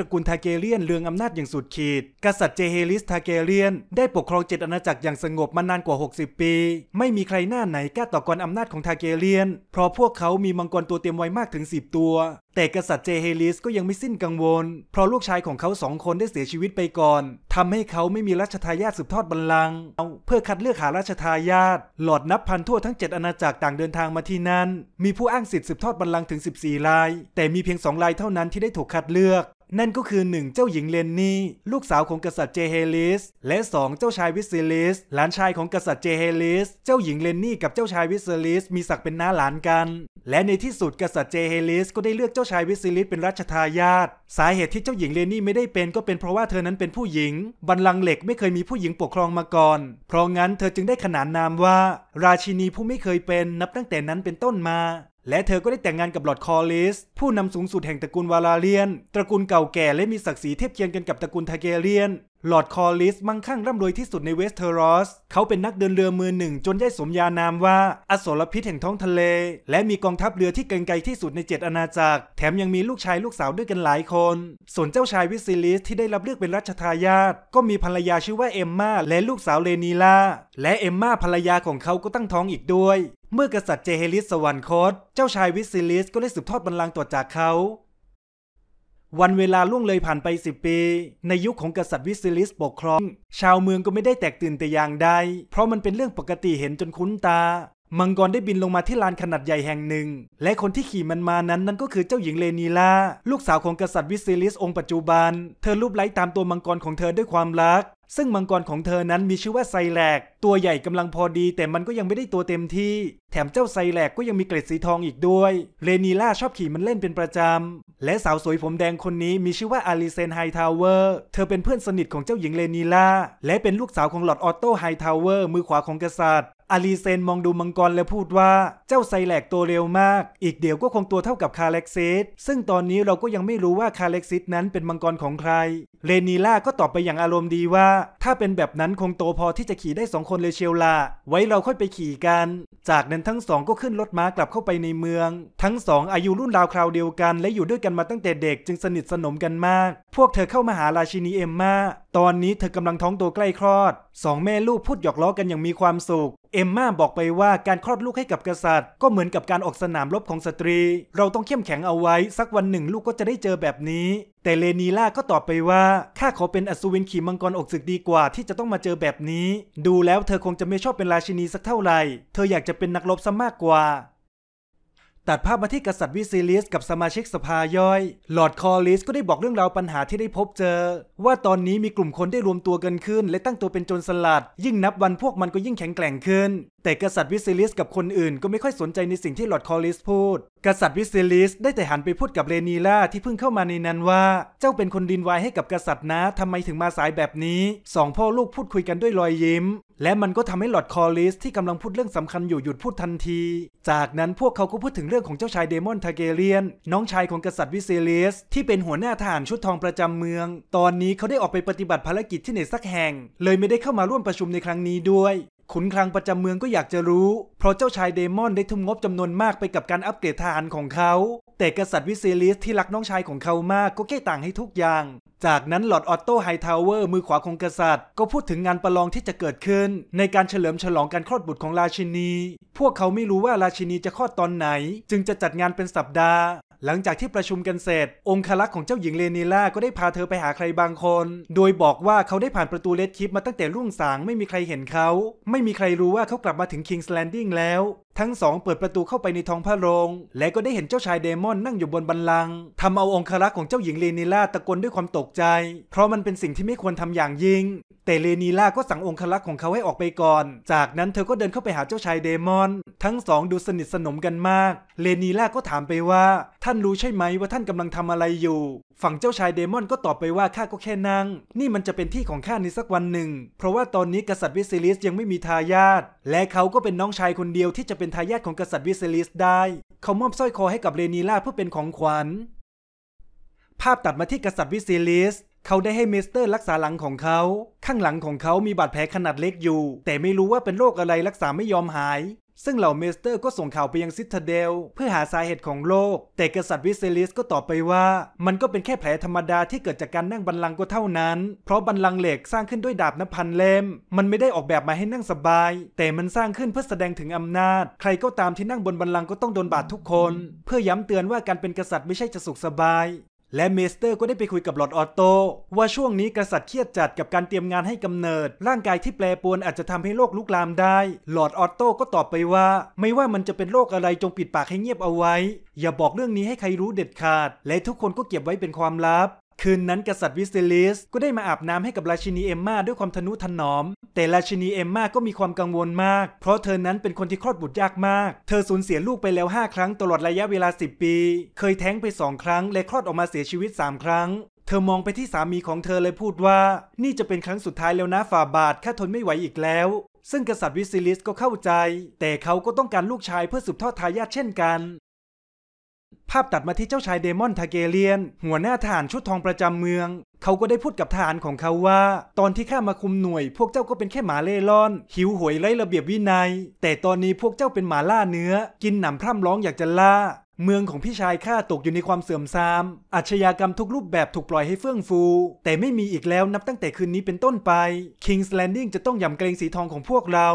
ตระกูลทาเกเรียนเลืองอำนาจอย่างสุดขีด กษัตริย์เจเฮลิสทาเกเรียน ได้ปกครองเจ็ดอาณาจักรอย่างสงบมานานกว่า 60 ปี ไม่มีใครหน้าไหนกล้าต่อกรอำนาจของทาเกเรียน เพราะพวกเขามีมังกรตัวเต็มวัยมากถึง 10 ตัว แต่กษัตริย์เจเฮลิสก็ยังไม่สิ้นกังวล เพราะลูกชายของเขาสองคนได้เสียชีวิตไปก่อน ทำให้เขาไม่มีราชทายาทสืบทอดบัลลังก์เพื่อคัดเลือกหาราชทายาทหลอดนับพันทั่วทั้ง 7อาณาจักรต่างเดินทางมาที่นั่น มีผู้อ้างสิทธิ์สืบทอดบัลลังก์ถึง 14ราย แต่มีเพียง2รายเท่านั้นที่ได้ถูกคัดเลือกนั่นก็คือ 1. เจ้าหญิงเลนนี่ ลูกสาวของกษัตริย์เจเฮลิส และ 2. เจ้าชายวิสซิลิสหลานชายของกษัตริย์เจเฮลิสเจ้าหญิงเลนนี่กับเจ้าชายวิสซิลิสมีศักดิ์เป็นน้าหลานกัน และในที่สุดกษัตริย์เจเฮลิสก็ได้เลือกเจ้าชายวิสซิลิสเป็นรัชทายาทสาเหตุที่เจ้าหญิงเลนนี่ไม่ได้เป็น ก็เป็นเพราะว่าเธอนั้นเป็นผู้หญิงบัลลังก์เหล็กไม่เคยมีผู้หญิงปกครองมาก่อน เพราะงั้นเธอจึงได้ขนานนามว่า ราชินีผู้ไม่เคยเป็นนับตั้งแต่นั้นเป็นต้นมาและเธอก็ได้แต่งงานกับลอร์ดคอร์ลิส ผู้นำสูงสุดแห่งตระกูลวาลาเลียน ตระกูลเก่าแก่และมีศักดิ์ศรีเทียบเคียงกันกับตระกูลทาเกเรียนลอร์ดคอลิสมั่งคั่งร่ำรวยที่สุดในเวสเทอรอส เขาเป็นนักเดินเรือมือหนึ่งจนได้สมญานามว่า อสรพิษแห่งท้องทะเล และมีกองทัพเรือที่เก่งไกที่สุดในเจ็ดอาณาจักรแถมยังมีลูกชายลูกสาวด้วยกันหลายคน ส่วนเจ้าชายวิซิลิสที่ได้รับเลือกเป็นรัชทายาทก็มีภรรยาชื่อว่าเอมมาและลูกสาวเลนีลาและเอมมาภรรยาของเขาก็ตั้งท้องอีกด้วย เมื่อกษัตริย์เจเฮลิสสวรรคต เจ้าชายวิซิลิสก็ได้สืบทอดบัลลังก์ต่อจากเขาวันเวลาล่วงเลยผ่านไป 10 ปีในยุคของกษัตริย์วิซิลิสปกครอง ชาวเมืองก็ไม่ได้แตกตื่นแต่อย่างใดเพราะมันเป็นเรื่องปกติเห็นจนคุ้นตา มังกรได้บินลงมาที่ลานขนาดใหญ่แห่งหนึ่ง และคนที่ขี่มันมานั้นนั่นก็คือเจ้าหญิงเลนีลาลูกสาวของกษัตริย์วิซิลิสองค์ปัจจุบัน เธอรูปไล้ตามตัวมังกรของเธอด้วยความรักซึ่งมังกรของเธอนั้นมีชื่อว่าไซแลก ตัวใหญ่กำลังพอดีแต่มันก็ยังไม่ได้ตัวเต็มที่ แถมเจ้าไซแลกก็ยังมีเกล็ดสีทองอีกด้วย เรนีล่าชอบขี่มันเล่นเป็นประจำ และสาวสวยผมแดงคนนี้มีชื่อว่าอาริเซนไฮทาวเวอร์ เธอเป็นเพื่อนสนิทของเจ้าหญิงเรนีล่า และเป็นลูกสาวของหลอดออโตไฮทาวเวอร์มือขวาของกษัตริย์อาลีเซนมองดูมังกรและพูดว่าเจ้าไซแลกตัวเร็วมาก อีกเดี๋ยวก็คงตัวเท่ากับคาเล็กซิส ซึ่งตอนนี้เราก็ยังไม่รู้ว่าคาเล็กซิสนั้นเป็นมังกรของใครเรนีล่าก็ตอบไปอย่างอารมณ์ดีว่า ถ้าเป็นแบบนั้นคงโตพอที่จะขี่ได้สองคนเลยเชียวละไว้เราค่อยไปขี่กัน จากนั้นทั้งสองก็ขึ้นรถม้ากลับเข้าไปในเมืองทั้งสอง อายุรุ่นราวคราวเดียวกันและอยู่ด้วยกันมาตั้งแต่เด็กจึงสนิทสนมกันมาก พวกเธอเข้ามาหาราชินีเอมมาตอนนี้เธอกำลังท้องโตใกล้คลอด สองแม่ลูกพูดหยอกล้อกันอย่างมีความสุข เอมม่าบอกไปว่าการคลอดลูกให้กับกษัตริย์ ก็เหมือนกับการออกสนามรบของสตรี เราต้องเข้มแข็งเอาไว้ สักวันหนึ่งลูกก็จะได้เจอแบบนี้ แต่เลนีล่าก็ตอบไปว่าข้าขอเป็นอัศวินขี่มังกรอกศึกดีกว่าที่จะต้องมาเจอแบบนี้ ดูแล้วเธอคงจะไม่ชอบเป็นราชินีสักเท่าไหร่ เธออยากจะเป็นนักรบซะมากกว่าตัดภาพมาที่กษัตริย์วิซิลิสกับสมาชิกสภาย่อยหลอดคอลิสก็ได้บอกเรื่องราวปัญหาที่ได้พบเจอ ว่าตอนนี้มีกลุ่มคนได้รวมตัวกันขึ้น และตั้งตัวเป็นโจรสลัด ยิ่งนับวันพวกมันก็ยิ่งแข็งแกร่งขึ้น แต่กษัตริย์วิซิลิสกับคนอื่นก็ไม่ค่อยสนใจในสิ่งที่หลอดคอลิสพูดกษัตริย์วิเซลิสได้แต่หันไปพูดกับเรนีล่าที่เพิ่งเข้ามาในนั้นว่า เจ้าเป็นคนดินไวให้กับกษัตริย์นะทำไมถึงมาสายแบบนี้สองพ่อลูกพูดคุยกันด้วยรอยยิ้ม และมันก็ทำให้หลอดคอลิสที่กำลังพูดเรื่องสำคัญอยู่หยุดพูดทันที จากนั้นพวกเขาก็พูดถึงเรื่องของเจ้าชายเดมอนทาเกเรียนน้องชายของกษัตริย์วิเซลิสที่เป็นหัวหน้าทหารชุดทองประจำเมือง ตอนนี้เขาได้ออกไปปฏิบัติภารกิจที่ไหนสักแห่ง เลยไม่ได้เข้ามาร่วมประชุมในครั้งนี้ด้วยขุนคลังประจำเมืองก็อยากจะรู้ เพราะเจ้าชายเดมอนได้ทุ่มงบจำนวนมากไปกับการอัปเกรดทหารของเขา แต่กษัตริย์วิเซลิสที่รักน้องชายของเขามากก็แก้ต่างให้ทุกอย่างจากนั้นหลอดออตโตไฮทาวเวอร์มือขวาของกษัตริย์ ก็พูดถึงงานประลองที่จะเกิดขึ้นในการเฉลิมฉลองการคลอดบุตรของราชินี พวกเขาไม่รู้ว่าราชินีจะคลอดตอนไหน จึงจะจัดงานเป็นสัปดาห์หลังจากที่ประชุมกันเสร็จ องคลักษ์ของเจ้าหญิงเลนีล่าก็ได้พาเธอไปหาใครบางคน โดยบอกว่าเขาได้ผ่านประตูเลดคิปมาตั้งแต่รุ่งสางไม่มีใครเห็นเขา ไม่มีใครรู้ว่าเขากลับมาถึงคิงส์แลนดิ้งแล้วทั้งสองเปิดประตูเข้าไปในท้องพระโรงและก็ได้เห็นเจ้าชายเดมอนนั่งอยู่บนบันลังทำเอาองคารักษ์ของเจ้าหญิงเลนีล่าตะโกนด้วยความตกใจ เพราะมันเป็นสิ่งที่ไม่ควรทำอย่างยิ่งแต่เลนีล่าก็สั่งองคารักษ์ของเขาให้ออกไปก่อน จากนั้นเธอก็เดินเข้าไปหาเจ้าชายเดมอน ทั้งสองดูสนิทสนมกันมากเลนีล่าก็ถามไปว่า ท่านรู้ใช่ไหมว่าท่านกำลังทำอะไรอยู่ฝั่งเจ้าชายเดมอนก็ตอบไปว่าข้าก็แค่นางนี่มันจะเป็นที่ของข้าในสักวันหนึ่ง เพราะว่าตอนนี้กษัตริย์วิเซลิสยังไม่มีทายาท และเขาก็เป็นน้องชายคนเดียวที่จะเป็นทายาทของกษัตริย์วิเซลิส ได้ เขามอบสร้อยคอให้กับเรนีลาเพื่อเป็นของขวัญ ภาพตัดมาที่กษัตริย์วิเซลิส เขาได้ให้เมสเตอร์รักษาหลังของเขา ข้างหลังของเขามีบาดแผลขนาดเล็กอยู่ แต่ไม่รู้ว่าเป็นโรคอะไรรักษาไม่ยอมหายซึ่งเหล่าเมสเตอร์ก็ส่งข่าวไปยังซิตาเดล เพื่อหาสาเหตุของโรคแต่กษัตริย์วิเซลิสก็ตอบไปว่ามันก็เป็นแค่แผลธรรมดาที่เกิดจากการนั่งบันลังก็เท่านั้น เพราะบันลังเหล็กสร้างขึ้นด้วยดาบนับพันเล่มมันไม่ได้ออกแบบมาให้นั่งสบาย แต่มันสร้างขึ้นเพื่อแสดงถึงอำนาจ ใครก็ตามที่นั่งบนบันลังก็ต้องโดนบาดทุกคน เพื่อย้ำเตือนว่าการเป็นกษัตริย์ไม่ใช่จะสุขสบายและเมสเตอร์ก็ได้ไปคุยกับหลอดออโตว่าช่วงนี้กษัตริย์เครียดจัดกับการเตรียมงานให้กำเนิด ร่างกายที่แปรปรวนอาจจะทำให้โรคลุกลามได้หลอดออโต้ก็ตอบไปว่า ไม่ว่ามันจะเป็นโรคอะไรจงปิดปากให้เงียบเอาไว้ อย่าบอกเรื่องนี้ให้ใครรู้เด็ดขาด และทุกคนก็เก็บไว้เป็นความลับคืนนั้นกษัตริย์วิสเซลิสก็ได้มาอาบน้ำให้กับราชินีเอมมาด้วยความทนุถนอม แต่ราชินีเอมมาก็มีความกังวลมาก เพราะเธอนั้นเป็นคนที่คลอดบุตรยากมากเธอสูญเสียลูกไปแล้ว 5 ครั้งตลอดระยะเวลา 10 ปี เคยแท้งไปสองครั้งและคลอดออกมาเสียชีวิต 3 ครั้ง เธอมองไปที่สามีของเธอเลยพูดว่า นี่จะเป็นครั้งสุดท้ายแล้วนะฝ่าบาทข้าทนไม่ไหวอีกแล้ว ซึ่งกษัตริย์วิซิลิสก็เข้าใจ แต่เขาก็ต้องการลูกชายเพื่อสืบทอดทายาทเช่นกันภาพตัดมาที่เจ้าชายเดมอนทาเกเลียน หัวหน้าทหารชุดทองประจำเมือง เขาก็ได้พูดกับทหารของเขาว่า ตอนที่ข้ามาคุมหน่วยพวกเจ้าก็เป็นแค่หมาเล่ร่อนหิวหวยไร้ระเบียบวินัย แต่ตอนนี้พวกเจ้าเป็นหมาล่าเนื้อ กินหนำพร่ำร้องอยากจะล่า เมืองของพี่ชายข้าตกอยู่ในความเสื่อมทรามอาชญากรรมทุกรูปแบบถูกปล่อยให้เฟื่องฟู แต่ไม่มีอีกแล้วนับตั้งแต่คืนนี้เป็นต้นไป King's Landing จะต้องยำเกรงสีทองของพวกเรา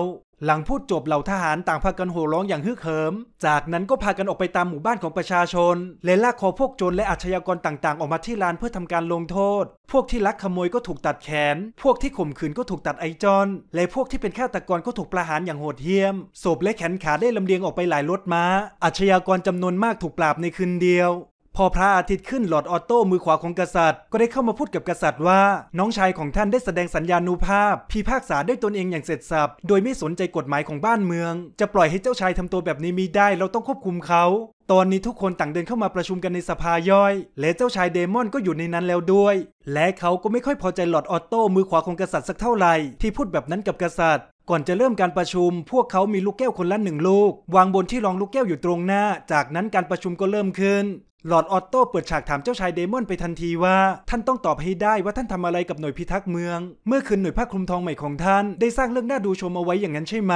หลังพูดจบเหล่าทหารต่างพากันโห่ร้องอย่างฮึกเหิม จากนั้นก็พากันออกไปตามหมู่บ้านของประชาชน และลากคอพวกโจรและอาชญากรต่างๆออกมาที่ลานเพื่อทำการลงโทษ พวกที่ลักขโมยก็ถูกตัดแขน พวกที่ข่มขืนก็ถูกตัดไอจอน และพวกที่เป็นฆาตกรก็ถูกประหารอย่างโหดเหี้ยม ศพและแขนขาได้ลำเลียงออกไปหลายรถม้า อาชญากรจำนวนมากถูกปราบในคืนเดียวพอพระอาทิตย์ขึ้น หลอดออโต้มือขวาของกษัตริย์ก็ได้เข้ามาพูดกับกษัตริย์ว่า น้องชายของท่านได้แสดงสัญญานุภาพพิพากษาด้วยตนเองอย่างเสร็จสับโดยไม่สนใจกฎหมายของบ้านเมือง จะปล่อยให้เจ้าชายทำตัวแบบนี้มีได้ เราต้องควบคุมเขา ตอนนี้ทุกคนต่างเดินเข้ามาประชุมกันในสภาย่อย และเจ้าชายเดมอนก็อยู่ในนั้นแล้วด้วย และเขาก็ไม่ค่อยพอใจหลอดออโต้มือขวาของกษัตริย์สักเท่าไหร่ที่พูดแบบนั้นกับกษัตริย์ ก่อนจะเริ่มการประชุม พวกเขา มีลูกแก้วคนละหนึ่งลูก วางบนที่รองลูกแก้วอยู่ตรงหน้า จากนั้นการประชุมก็เริ่มขึ้นหลอดออตโต้เปิดฉากถามเจ้าชายเดมอนไปทันทีว่าท่านต้องตอบให้ได้ว่าท่านทำอะไรกับหน่วยพิทักษ์เมือง เมื่อคืนหน่วยผ้าคลุมทองใหม่ของท่านได้สร้างเรื่องน่าดูชมเอาไว้อย่างนั้นใช่ไหม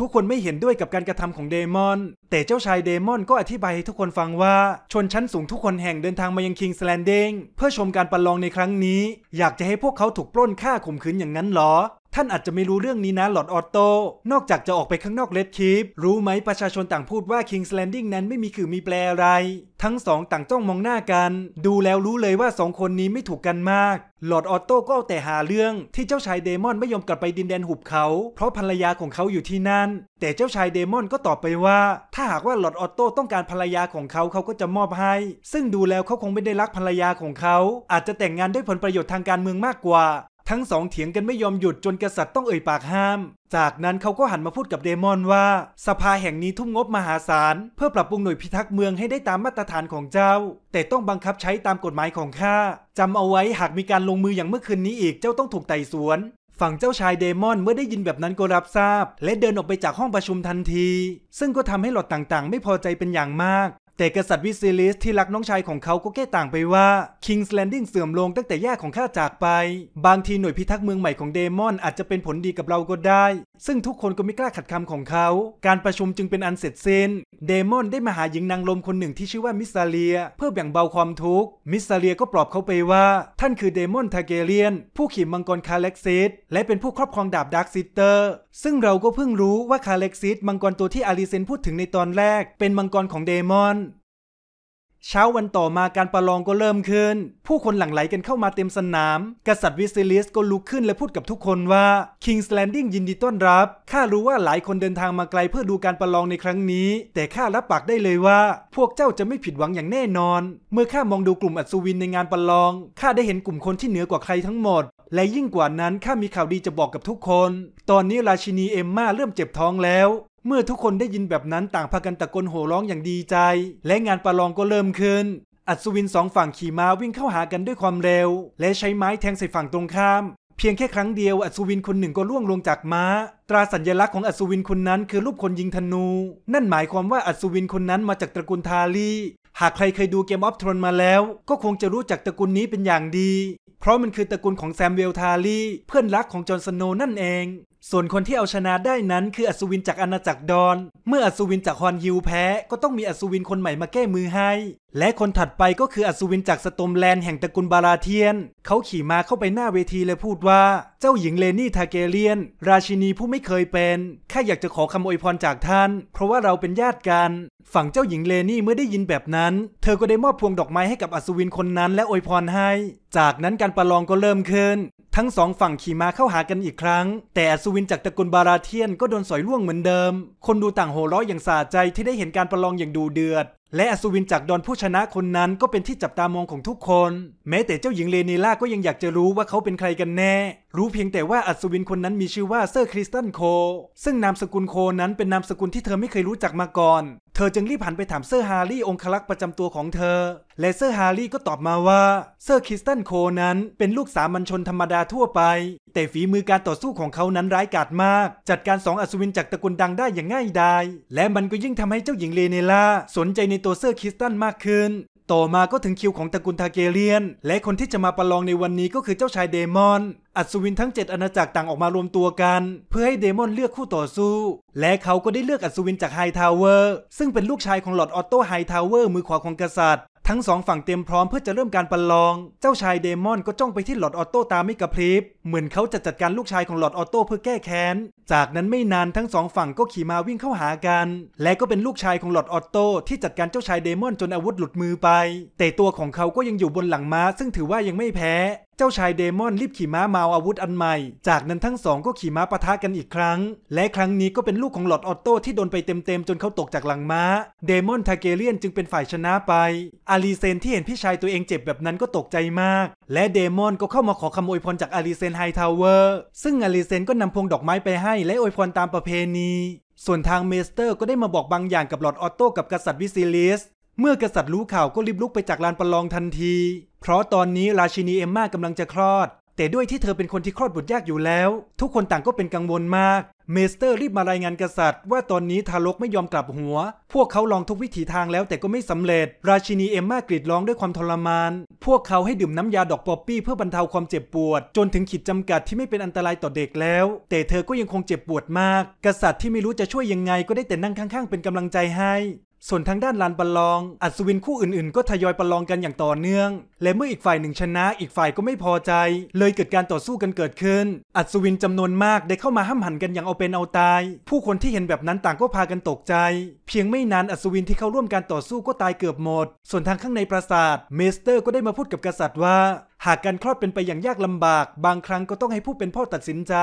ทุกคนไม่เห็นด้วยกับการกระทำของเดมอน แต่เจ้าชายเดมอนก็อธิบายให้ทุกคนฟังว่า ชนชั้นสูงทุกคนแห่งเดินทางมายังคิงสแลนดิงเพื่อชมการประลองในครั้งนี้อยากจะให้พวกเขาถูกปล้นฆ่าข่มขืนอย่างนั้นหรอท่านอาจจะไม่รู้เรื่องนี้นะหลอดออโต้นอกจากจะออกไปข้างนอกเลดคีปรู้ไหมประชาชนต่างพูดว่า King's Landing นั้นไม่มีคือมีแปลอะไร ทั้งสองต่างจ้องมองหน้ากัน ดูแล้วรู้เลยว่าสองคนนี้ไม่ถูกกันมากหลอดออโต้ก็เอาแต่หาเรื่องที่เจ้าชายเดมอนไม่ยอมกลับไปดินแดนหุบเขา เพราะภรรยาของเขาอยู่ที่นั่น แต่เจ้าชายเดมอนก็ตอบไปว่า ถ้าหากว่าหลอดออโต้ต้องการภรรยาของเขาเขาก็จะมอบให้ ซึ่งดูแล้วเขาคงไม่ได้รักภรรยาของเขา อาจจะแต่งงานด้วยผลประโยชน์ทางการเมืองมากกว่าทั้งสองเถียงกันไม่ยอมหยุดจนกษัตริย์ต้องเอ่ยปากห้าม จากนั้นเขาก็หันมาพูดกับเดมอนว่า สภาแห่งนี้ทุ่มงบมหาศาล เพื่อปรับปรุงหน่วยพิทักษ์เมืองให้ได้ตามมาตรฐานของเจ้า แต่ต้องบังคับใช้ตามกฎหมายของข้าจำเอาไว้หากมีการลงมืออย่างเมื่อคืนนี้อีกเจ้าต้องถูกไต่สวน ฝั่งเจ้าชายเดมอนเมื่อได้ยินแบบนั้นก็รับทราบ และเดินออกไปจากห้องประชุมทันที ซึ่งก็ทำให้หลอดต่างๆ ไม่พอใจเป็นอย่างมากแต่กษัตริย์วิซิลิสที่รักน้องชายของเขาก็แก้ต่างไปว่าคิงส์แลนดิ้งเสื่อมลงตั้งแต่แย่ของข้าจากไปบางทีหน่วยพิทักษ์เมืองใหม่ของเดมอน อาจจะเป็นผลดีกับเราก็ได้ ซึ่งทุกคนก็ไม่กล้าขัดคำของเขา การประชุมจึงเป็นอันเสร็จสิ้นเดมอนได้มาหาหญิงนางลมคนหนึ่งที่ชื่อว่ามิสซาเลียเพื่อแบ่งเบาความทุกข์มิสซาเลียก็ปลอบเขาไปว่าท่านคือเดมอนทาเกเรียนผู้ขี่มังกรคาเล็กซิสและเป็นผู้ครอบครองดาบดาร์คซิสเตอร์ซึ่งเราก็เพิ่งรู้ว่าคาเล็กซิสมังกรตัวที่อาริเซนพูดถึงในตอนแรกเป็นมังกรของเดมอนเช้าวันต่อมาการประลองก็เริ่มขึ้น ผู้คนหลั่งไหลกันเข้ามาเต็มสนาม กษัตริย์วิซิลิสก็ลุกขึ้นและพูดกับทุกคนว่า King's Landing ยินดีต้อนรับข้ารู้ว่าหลายคนเดินทางมาไกลเพื่อดูการประลองในครั้งนี้ แต่ข้ารับปากได้เลยว่า พวกเจ้าจะไม่ผิดหวังอย่างแน่นอน เมื่อข้ามองดูกลุ่มอัศวินในงานประลองข้าได้เห็นกลุ่มคนที่เหนือกว่าใครทั้งหมด และยิ่งกว่านั้นข้ามีข่าวดีจะบอกกับทุกคน ตอนนี้ราชินีเอมมาเริ่มเจ็บท้องแล้วเมื่อทุกคนได้ยินแบบนั้นต่างพากันตะโกนโห่ร้องอย่างดีใจ และงานประลองก็เริ่มขึ้น อัศวินสองฝั่งขี่ม้าวิ่งเข้าหากันด้วยความเร็ว และใช้ไม้แทงใส่ฝั่งตรงข้ามเพียงแค่ครั้งเดียวอัศวินคนหนึ่งก็ล่วงลงจากม้า ตราสัญลักษณ์ของอัศวินคนนั้นคือรูปคนยิงธนู นั่นหมายความว่าอัศวินคนนั้นมาจากตระกูลทาลีหากใครเคยดูเกมออฟทรอนมาแล้ว ก็คงจะรู้จักตระกูลนี้เป็นอย่างดี เพราะมันคือตระกูลของแซมเวลทารีเพื่อนรักของจอห์นสโนนั่นเองส่วนคนที่เอาชนะได้นั้นคืออัศวินจากอาณาจักรดอน เมื่ออัศวินจากฮอนฮิวแพ้ ก็ต้องมีอัศวินคนใหม่มาแก้มือให้ และคนถัดไปก็คืออัศวินจากสตอมแลนด์แห่งตระกูลบาราเทียน เขาขี่มาเข้าไปหน้าเวทีและพูดว่า เจ้าหญิงเลนี่ทาเกเลียน ราชินีผู้ไม่เคยเป็นข้าอยากจะขอคำอวยพรจากท่าน เพราะว่าเราเป็นญาติกัน ฝั่งเจ้าหญิงเลนี่เมื่อได้ยินแบบนั้น เธอก็ได้มอบพวงดอกไม้ให้กับอัศวินคนนั้นและอวยพรให้ จากนั้นการประลองก็เริ่มขึ้นทั้งสองฝั่งขี่ม้าเข้าหากันอีกครั้ง แต่อัศวินจากตระกูลบาราเทียนก็โดนสอยล่วงเหมือนเดิม คนดูต่างโห่ร้อยอย่างสาใจที่ได้เห็นการประลองอย่างดูเดือดและอัศวินจากดอนผู้ชนะคนนั้นก็เป็นที่จับตามองของทุกคน แม้แต่เจ้าหญิงเลเนล่าก็ยังอยากจะรู้ว่าเขาเป็นใครกันแน่ รู้เพียงแต่ว่าอัศวินคนนั้นมีชื่อว่าเซอร์คริสตันโคซึ่งนามสกุลโคนั้นเป็นนามสกุลที่เธอไม่เคยรู้จักมาก่อน เธอจึงรีบหันไปถามเซอร์ฮารี่องคลักษ์ประจำตัวของเธอ และเซอร์ฮารี่ก็ตอบมาว่าเซอร์คริสตันโคนั้นเป็นลูกสามัญชนธรรมดาทั่วไปแต่ฝีมือการต่อสู้ของเขานั้นร้ายกาจมากจัดการสองอัศวินจากตระกูลดังได้อย่างง่ายดายและมันก็ยิ่งทำให้เจ้าหญิงเลเนล่าสนใจในตัวเซอร์คิสตันมากขึ้น ต่อมาก็ถึงคิวของตระกูลทาเกเรียน และคนที่จะมาประลองในวันนี้ก็คือเจ้าชายเดมอน อัศวินทั้ง 7 อาณาจักรต่างออกมารวมตัวกัน เพื่อให้เดมอนเลือกคู่ต่อสู้ และเขาก็ได้เลือกอัศวินจากไฮทาวเวอร์ ซึ่งเป็นลูกชายของหลอดออตโตไฮทาวเวอร์มือขวาของกษัตริย์ทั้งสองฝั่งเตรียมพร้อมเพื่อจะเริ่มการประลอง เจ้าชายเดมอนก็จ้องไปที่หลอดออโต้ตาไม่กระพริบเหมือนเขาจะจัดการลูกชายของหลอดออโต้เพื่อแก้แค้น จากนั้นไม่นานทั้งสองฝั่งก็ขี่มาวิ่งเข้าหากัน และก็เป็นลูกชายของหลอดออโต้ที่จัดการเจ้าชายเดมอนจนอาวุธหลุดมือไป แต่ตัวของเขาก็ยังอยู่บนหลังม้าซึ่งถือว่ายังไม่แพ้เจ้าชายเดมอนรีบขี่ม้าเมาอาวุธอันใหม่ จากนั้นทั้งสองก็ขี่ม้าปะทะกันอีกครั้ง และครั้งนี้ก็เป็นลูกของหลอดออตโต้ที่โดนไปเต็มๆ จนเขาตกจากหลังม้า เดมอนทาเกเลียนจึงเป็นฝ่ายชนะไป อารีเซนที่เห็นพี่ชายตัวเองเจ็บแบบนั้นก็ตกใจมาก และเดมอนก็เข้ามาขอคำอวยพรจากอารีเซนไฮทาวเวอร์ ซึ่งอารีเซนก็นำพวงดอกไม้ไปให้ และอวยพรตามประเพณี ส่วนทางเมสเตอร์ก็ได้มาบอกบางอย่างกับหลอดออตโต้กับกษัตริย์วิซิลิส เมื่อกษัตริย์รู้ข่าวก็รีบลุกไปจากลานประลองทันทีเพราะตอนนี้ราชินีเอมมากำลังจะคลอด แต่ด้วยที่เธอเป็นคนที่คลอดบุตรยากอยู่แล้ว ทุกคนต่างก็เป็นกังวลมาก เมสเตอร์รีบมารายงานกษัตริย์ ว่าตอนนี้ทารกไม่ยอมกลับหัว พวกเขาลองทุกวิถีทางแล้วแต่ก็ไม่สำเร็จ ราชินีเอมมากรีดร้องด้วยความทรมาน พวกเขาให้ดื่มน้ำยาดอกป๊อปปี้เพื่อบรรเทาความเจ็บปวด จนถึงขีดจำกัดที่ไม่เป็นอันตรายต่อเด็กแล้ว แต่เธอก็ยังคงเจ็บปวดมาก กษัตริย์ที่ไม่รู้จะช่วยยังไงก็ได้แต่นั่งข้าง ๆ เป็นกำลังใจให้ส่วนทางด้านลานประลอง อัศวินคู่อื่นๆก็ทยอยประลองกันอย่างต่อเนื่อง และเมื่ออีกฝ่ายหนึ่งชนะอีกฝ่ายก็ไม่พอใจ เลยเกิดการต่อสู้กันเกิดขึ้น อัศวินจำนวนมากได้เข้ามาห้ามหันกันอย่างเอาเป็นเอาตาย ผู้คนที่เห็นแบบนั้นต่างก็พากันตกใจ เพียงไม่นานอัศวินที่เข้าร่วมการต่อสู้ก็ตายเกือบหมด ส่วนทางข้างในปราสาท เมสเตอร์ก็ได้มาพูดกับกษัตริย์ว่าหากการคลอดเป็นไปอย่างยากลำบาก บางครั้งก็ต้องให้ผู้เป็นพ่อตัดสินใจ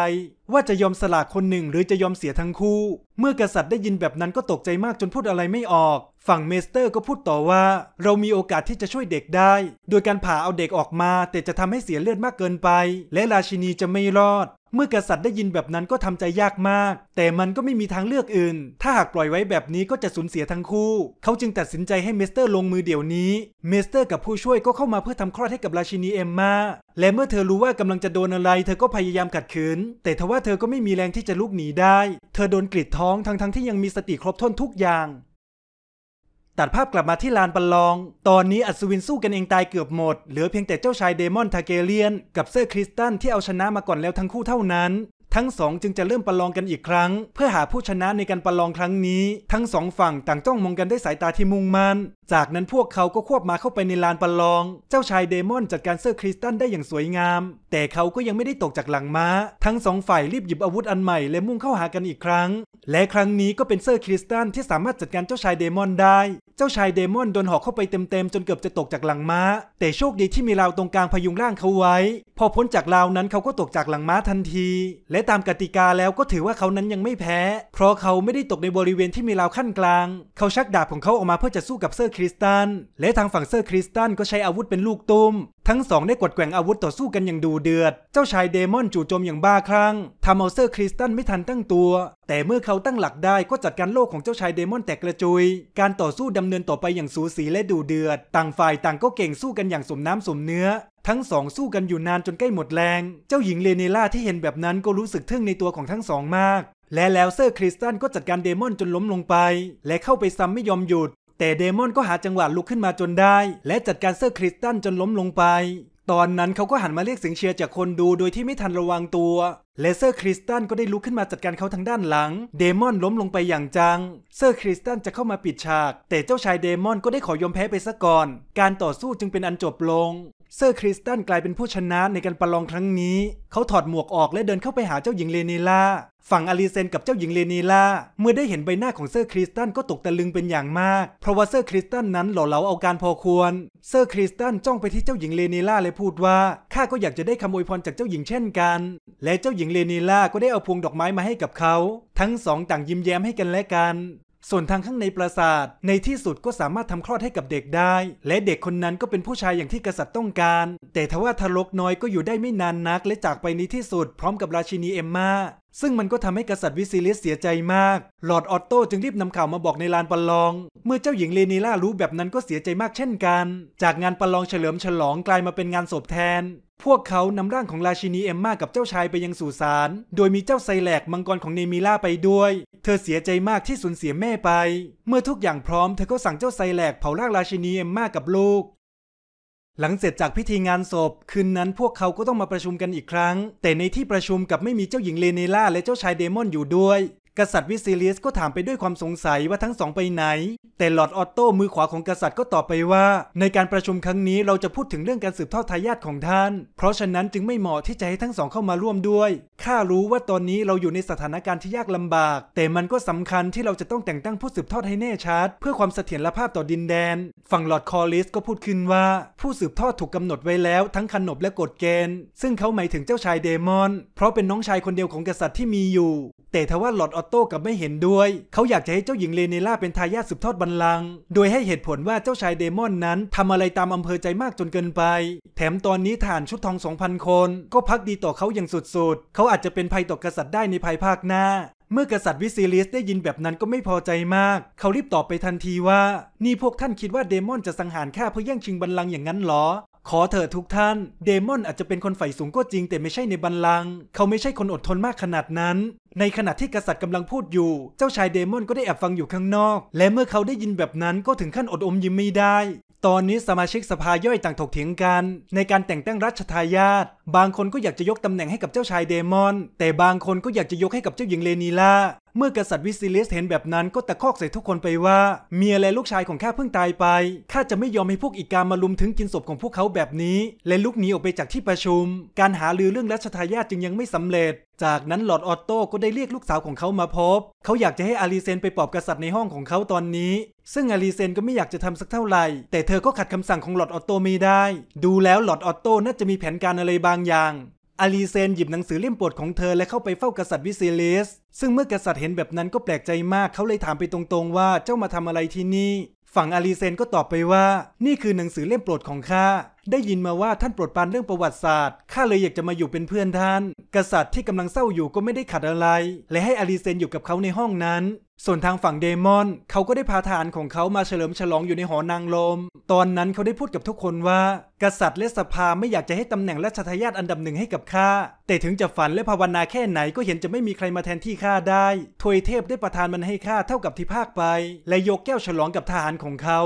ว่าจะยอมสลากคนหนึ่งหรือจะยอมเสียทั้งคู่ เมื่อกษัตริย์ได้ยินแบบนั้นก็ตกใจมากจนพูดอะไรไม่ออก ฝั่งเมสเตอร์ก็พูดต่อว่า เรามีโอกาสที่จะช่วยเด็กได้ โดยการผ่าเอาเด็กออกมา แต่จะทำให้เสียเลือดมากเกินไป และราชินีจะไม่รอดเมื่อกษัตริย์ได้ยินแบบนั้นก็ทำใจยากมาก แต่มันก็ไม่มีทางเลือกอื่น ถ้าหากปล่อยไว้แบบนี้ก็จะสูญเสียทั้งคู่ เขาจึงตัดสินใจให้เมสเตอร์ลงมือเดี๋ยวนี้ เมสเตอร์กับผู้ช่วยก็เข้ามาเพื่อทำคลอดให้กับราชินีเอมมาและเมื่อเธอรู้ว่ากำลังจะโดนอะไรเธอก็พยายามขัดขืน แต่ทว่าเธอก็ไม่มีแรงที่จะลุกหนีได้ เธอโดนกรีดท้องทั้งๆทที่ยังมีสติครบถ้วนทุกอย่างตัดภาพกลับมาที่ลานบอลลอง ตอนนี้อัศวินสู้กันเองตายเกือบหมด เหลือเพียงแต่เจ้าชายเดมอนทาเกเลียน กับเซอร์คริสตันที่เอาชนะมาก่อนแล้วทั้งคู่เท่านั้นทั้งสองจึงจะเริ่มประลองกันอีกครั้ง เพื่อหาผู้ชนะในการประลองครั้งนี้ ทั้งสองฝั่งต่างจ้องมองกันด้วยสายตาที่มุ่งมั่นจากนั้นพวกเขาก็ควบมาเข้าไปในลานประลอง เจ้าชายเดมอนจัดการเซอร์คริสตันได้อย่างสวยงาม แต่เขาก็ยังไม่ได้ตกจากหลังม้าทั้งสองฝ่ายรีบหยิบอาวุธอันใหม่และมุ่งเข้าหากันอีกครั้ง และครั้งนี้ก็เป็นเซอร์คริสตันที่สามารถจัดการเจ้าชายเดมอนได้เจ้าชายเดมอนโดนหอกเข้าไปเต็ม ๆจนเกือบจะตกจากหลังม้า แต่โชคดีที่มีราวตรงกลางพยุงร่างเขาไว้พอพ้นจากราวนั้นเขาก็ตกจากหลังม้าทันที และตามกติกาแล้วก็ถือว่าเขานั้นยังไม่แพ้ เพราะเขาไม่ได้ตกในบริเวณที่มีราวขั้นกลาง เขาชักดาบของเขาออกมาเพื่อจะสู้กับเซอร์คริสตันและทางฝั่งเซอร์คริสตันก็ใช้อาวุธเป็นลูกตุ้มทั้งสองได้กดแกว่งอาวุธต่อสู้กันอย่างดูเดือด เจ้าชายเดมอนจู่โจมอย่างบ้าคลั่งทำเอาเซอร์คริสตันไม่ทันตั้งตัว แต่เมื่อเขาตั้งหลักได้ก็จัดการโลกของเจ้าชายเดมอนแตกกระจุย การต่อสู้ดำเนินต่อไปอย่างสูสีและดูเดือด ต่างฝ่ายต่างก็เก่งสู้กันอย่างสมน้ำสมเนื้อ ทั้งสองสู้กันอยู่นานจนใกล้หมดแรง เจ้าหญิงเลเนล่าที่เห็นแบบนั้นก็รู้สึกทึ่งในตัวของทั้งสองมาก และแล้วเซอร์คริสตันก็จัดการเดมอนจนล้มลงไป และเข้าไปซ้ำไม่ยอมหยุดแต่เดมอนก็หาจังหวะลุกขึ้นมาจนได้ และจัดการเซอร์คริสตันจนล้มลงไป ตอนนั้นเขาก็หันมาเรียกเสียงเชียร์จากคนดูโดยที่ไม่ทันระวังตัวเลเซอร์คริสตันก็ได้ลุกขึ้นมาจัดการเขาทางด้านหลัง เดมอนล้มลงไปอย่างจัง เซอร์คริสตันจะเข้ามาปิดฉาก แต่เจ้าชายเดมอนก็ได้ขอยอมแพ้ไปซะก่อน การต่อสู้จึงเป็นอันจบลงเซอร์คริสตันกลายเป็นผู้ชนะในการประลองครั้งนี้ เขาถอดหมวกออกและเดินเข้าไปหาเจ้าหญิงเลเนล่า ฝั่งอลิเซนกับเจ้าหญิงเลเนล่าเมื่อได้เห็นใบหน้าของเซอร์คริสตันก็ตกตะลึงเป็นอย่างมาก เพราะว่าเซอร์คริสตันนั้นหล่อเหลาเอาการพอควร เซอร์คริสตันจ้องไปที่เจ้าหญิงเลเนล่าและพูดว่า ข้าก็อยากจะได้คำอวยพรจากเจ้าหญิงเช่นกัน และเจ้าหญิงเลเนล่าก็ได้เอาพวงดอกไม้มาให้กับเขา ทั้งสองต่างยิ้มแย้มให้กันและกันส่วนทางข้างในปราสาท ในที่สุดก็สามารถทำคลอดให้กับเด็กได้ และเด็กคนนั้นก็เป็นผู้ชายอย่างที่กษัตริย์ต้องการ แต่ทว่าทารกน้อยก็อยู่ได้ไม่นานนักและจากไปในที่สุดพร้อมกับราชินีเอมมาซึ่งมันก็ทำให้กษัตริย์วิซิลิสเสียใจมากหลอดออตโตจึงรีบนำข่าวมาบอกในลานประลอง เมื่อเจ้าหญิงเลนีล่ารู้แบบนั้นก็เสียใจมากเช่นกัน จากงานประลองเฉลิมฉลองกลายมาเป็นงานศพแทนพวกเขานำร่างของราชินีเอมมากับเจ้าชายไปยังสุสาน โดยมีเจ้าไซแลกมังกรของเนมิล่าไปด้วย เธอเสียใจมากที่สูญเสียแม่ไป เมื่อทุกอย่างพร้อม เธอก็สั่งเจ้าไซแลกเผาร่างราชินีเอมมากับลูก หลังเสร็จจากพิธีงานศพคืนนั้นพวกเขาก็ต้องมาประชุมกันอีกครั้ง แต่ในที่ประชุมกับไม่มีเจ้าหญิงเลเนล่าและเจ้าชายเดมอนอยู่ด้วยกษัตริย์วิซิเลียสก็ถามไปด้วยความสงสัยว่าทั้งสองไปไหน แต่หลอดออโต้มือขวาของกษัตริย์ก็ตอบไปว่า ในการประชุมครั้งนี้เราจะพูดถึงเรื่องการสืบทอดทายาทของท่าน เพราะฉะนั้นจึงไม่เหมาะที่จะให้ทั้งสองเข้ามาร่วมด้วยข้ารู้ว่าตอนนี้เราอยู่ในสถานการณ์ที่ยากลำบาก แต่มันก็สำคัญที่เราจะต้องแต่งตั้งผู้สืบทอดให้แน่ชัดเพื่อความเสถียรภาพต่อดินแดน ฝั่งหลอดคอลิสก็พูดขึ้นว่าผู้สืบทอดถูกกาหนดไว้แล้วทั้งขนบและกฎเกณฑ์ ซึ่งเขาหมายถึงเจ้าชายเดมอนเพราะเป็นน้องชายคนเดียวของกษัตริย์ที่มีอยู่ แต่ทว่าลอดออโต้กับไม่เห็นด้วย เขาอยากจะให้เจ้าหญิงเลเนล่าเป็นทายาทสืบทอดบัลลังก์โดยให้เหตุผลว่าเจ้าชายเดมอนนั้น ทำอะไรตามอำเภอใจมากจนเกินไป แถมตอนนี้ฐานชุดทองสองพันคนก็พักดีต่อเขาอย่างสุดๆ เขาอาจจะเป็นภัยต่อกษัตริย์ได้ในภายภาคหน้า เมื่อกษัตริย์วิซิลิสได้ยินแบบนั้นก็ไม่พอใจมาก เขารีบตอบไปทันทีว่า นี่พวกท่านคิดว่าเดมอนจะสังหารข้าเพื่อแย่งชิงบัลลังก์อย่างนั้นหรอขอเถอะทุกท่าน เดมอนอาจจะเป็นคนใฝ่สูงก็จริงแต่ไม่ใช่ในบัลลังก์ เขาไม่ใช่คนอดทนมากขนาดนั้น ในขณะที่กษัตริย์กำลังพูดอยู่ เจ้าชายเดมอนก็ได้แอบฟังอยู่ข้างนอก และเมื่อเขาได้ยินแบบนั้นก็ถึงขั้นอดอมยิ้มไม่ได้ ตอนนี้สมาชิกสภาย่อยต่างถกเถียงกัน ในการแต่งตั้งรัชทายาท บางคนก็อยากจะยกตำแหน่งให้กับเจ้าชายเดมอน แต่บางคนก็อยากจะยกให้กับเจ้าหญิงเลนีล่าเมื่อกษัตริย์วิซิลิสเห็นแบบนั้น ก็ตะคอกใส่ทุกคนไปว่าเมียและลูกชายของข้าเพิ่งตายไปข้าจะไม่ยอมให้พวกอีกามาลุมถึงกินศพของพวกเขาแบบนี้ และลุกหนีออกไปจากที่ประชุม การหาลือเรื่องรัชทายาทจึงยังไม่สำเร็จ จากนั้นหลอดออตโต้ก็ได้เรียกลูกสาวของเขามาพบ เขาอยากจะให้อารีเซนไปปลอบกษัตริย์ในห้องของเขาตอนนี้ ซึ่งอารีเซนก็ไม่อยากจะทำสักเท่าไหร่แต่เธอก็ขัดคำสั่งของหลอดออตโต้ไม่ได้ดูแล้วหลอดออตโต้น่าจะมีแผนการอะไรบางอย่างอาลีเซนหยิบหนังสือเล่มโปรดของเธอและเข้าไปเฝ้ากษัตริย์วิเซเลสซึ่งเมื่อกษัตริย์เห็นแบบนั้นก็แปลกใจมากเขาเลยถามไปตรงๆว่าเจ้ามาทำอะไรที่นี่ฝั่งอาลีเซนก็ตอบไปว่านี่คือหนังสือเล่มโปรดของข้าได้ยินมาว่าท่านโปรดปรานเรื่องประวัติศาสตร์ ข้าเลยอยากจะมาอยู่เป็นเพื่อนท่าน กษัตริย์ที่กำลังเศร้าอยู่ก็ไม่ได้ขัดอะไร และให้อาริเซนอยู่กับเขาในห้องนั้น ส่วนทางฝั่งเดมอน เขาก็ได้พาทหารของเขามาเฉลิมฉลองอยู่ในหอนางลม ตอนนั้นเขาได้พูดกับทุกคนว่า กษัตริย์และสภาไม่อยากจะให้ตำแหน่งระชทายาทอันดับหนึ่งให้กับข้า แต่ถึงจะฝันและภาวนาแค่ไหนก็เห็นจะไม่มีใครมาแทนที่ข้าได้ ทวยเทพได้ประทานมันให้ข้าเท่ากับที่ภาคไป และยกแก้วฉลองกับทหารของเขา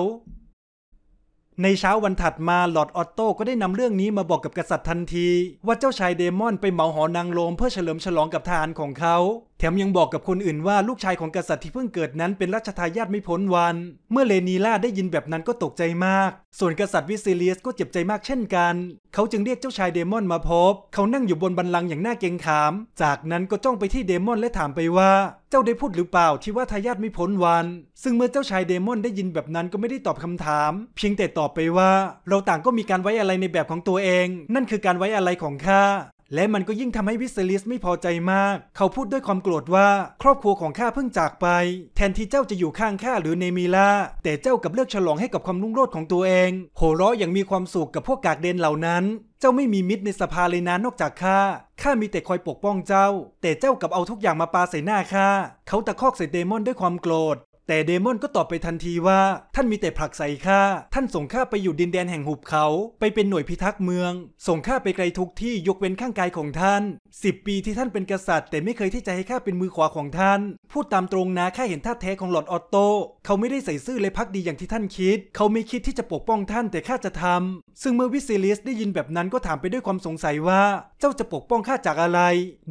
ในเช้าวันถัดมาลอร์ดออตโตก็ได้นำเรื่องนี้มาบอกกับกษัตริย์ทันที ว่าเจ้าชายเดมอนไปเหมาหอนางโลมเพื่อเฉลิมฉลองกับทหารของเขาแถมยังบอกกับคนอื่นว่าลูกชายของกษัตริย์ที่เพิ่งเกิดนั้นเป็นราชทายาทไม่พ้นวัน เมื่อเลนีล่าได้ยินแบบนั้นก็ตกใจมาก ส่วนกษัตริย์วิซิเลียสก็เจ็บใจมากเช่นกัน เขาจึงเรียกเจ้าชายเดมอนมาพบ เขานั่งอยู่บนบันลังอย่างน่าเกรงขาม จากนั้นก็จ้องไปที่เดมอนและถามไปว่า เจ้าได้พูดหรือเปล่าที่ว่าทายาทไม่พ้นวัน ซึ่งเมื่อเจ้าชายเดมอนได้ยินแบบนั้นก็ไม่ได้ตอบคำถาม เพียงแต่ตอบไปว่า เราต่างก็มีการไว้อะไรในแบบของตัวเอง นั่นคือการไว้อะไรของข้าและมันก็ยิ่งทำให้วิสเซลิสไม่พอใจมาก เขาพูดด้วยความโกรธว่า ครอบครัวของข้าเพิ่งจากไป แทนที่เจ้าจะอยู่ข้างข้าหรือเนมิล่าแต่เจ้ากับเลือกฉลองให้กับความรุ่งโรจน์ของตัวเองโหเร้ออย่างมีความสุขกับพวกกากเดนเหล่านั้น เจ้าไม่มีมิตรในสภาเลยนะนอกจากข้าข้ามีแต่คอยปกป้องเจ้า แต่เจ้ากับเอาทุกอย่างมาปาใส่หน้าข้าเขาตะคอกใส่เดมอนด้วยความโกรธแต่เดมอนก็ตอบไปทันทีว่า ท่านมีแต่ผลักใส่ข้าท่านส่งข้าไปอยู่ดินแดนแห่งหุบเขา ไปเป็นหน่วยพิทักษ์เมืองส่งข้าไปไกลทุกที่ ยกเว้นข้างกายของท่านสิบปีที่ท่านเป็นกษัตริย์ แต่ไม่เคยที่จะให้ข้าเป็นมือขวาของท่าน พูดตามตรงนะข้าเห็นท่าแท้ของหลอดออตโตเขาไม่ได้ใส่ซื่อเลยพักดีอย่างที่ท่านคิด เขาไม่คิดที่จะปกป้องท่านแต่ข้าจะทำ ซึ่งเมื่อวิเซเลสได้ยินแบบนั้นก็ถามไปด้วยความสงสัยว่า เจ้าจะปกป้องข้าจากอะไร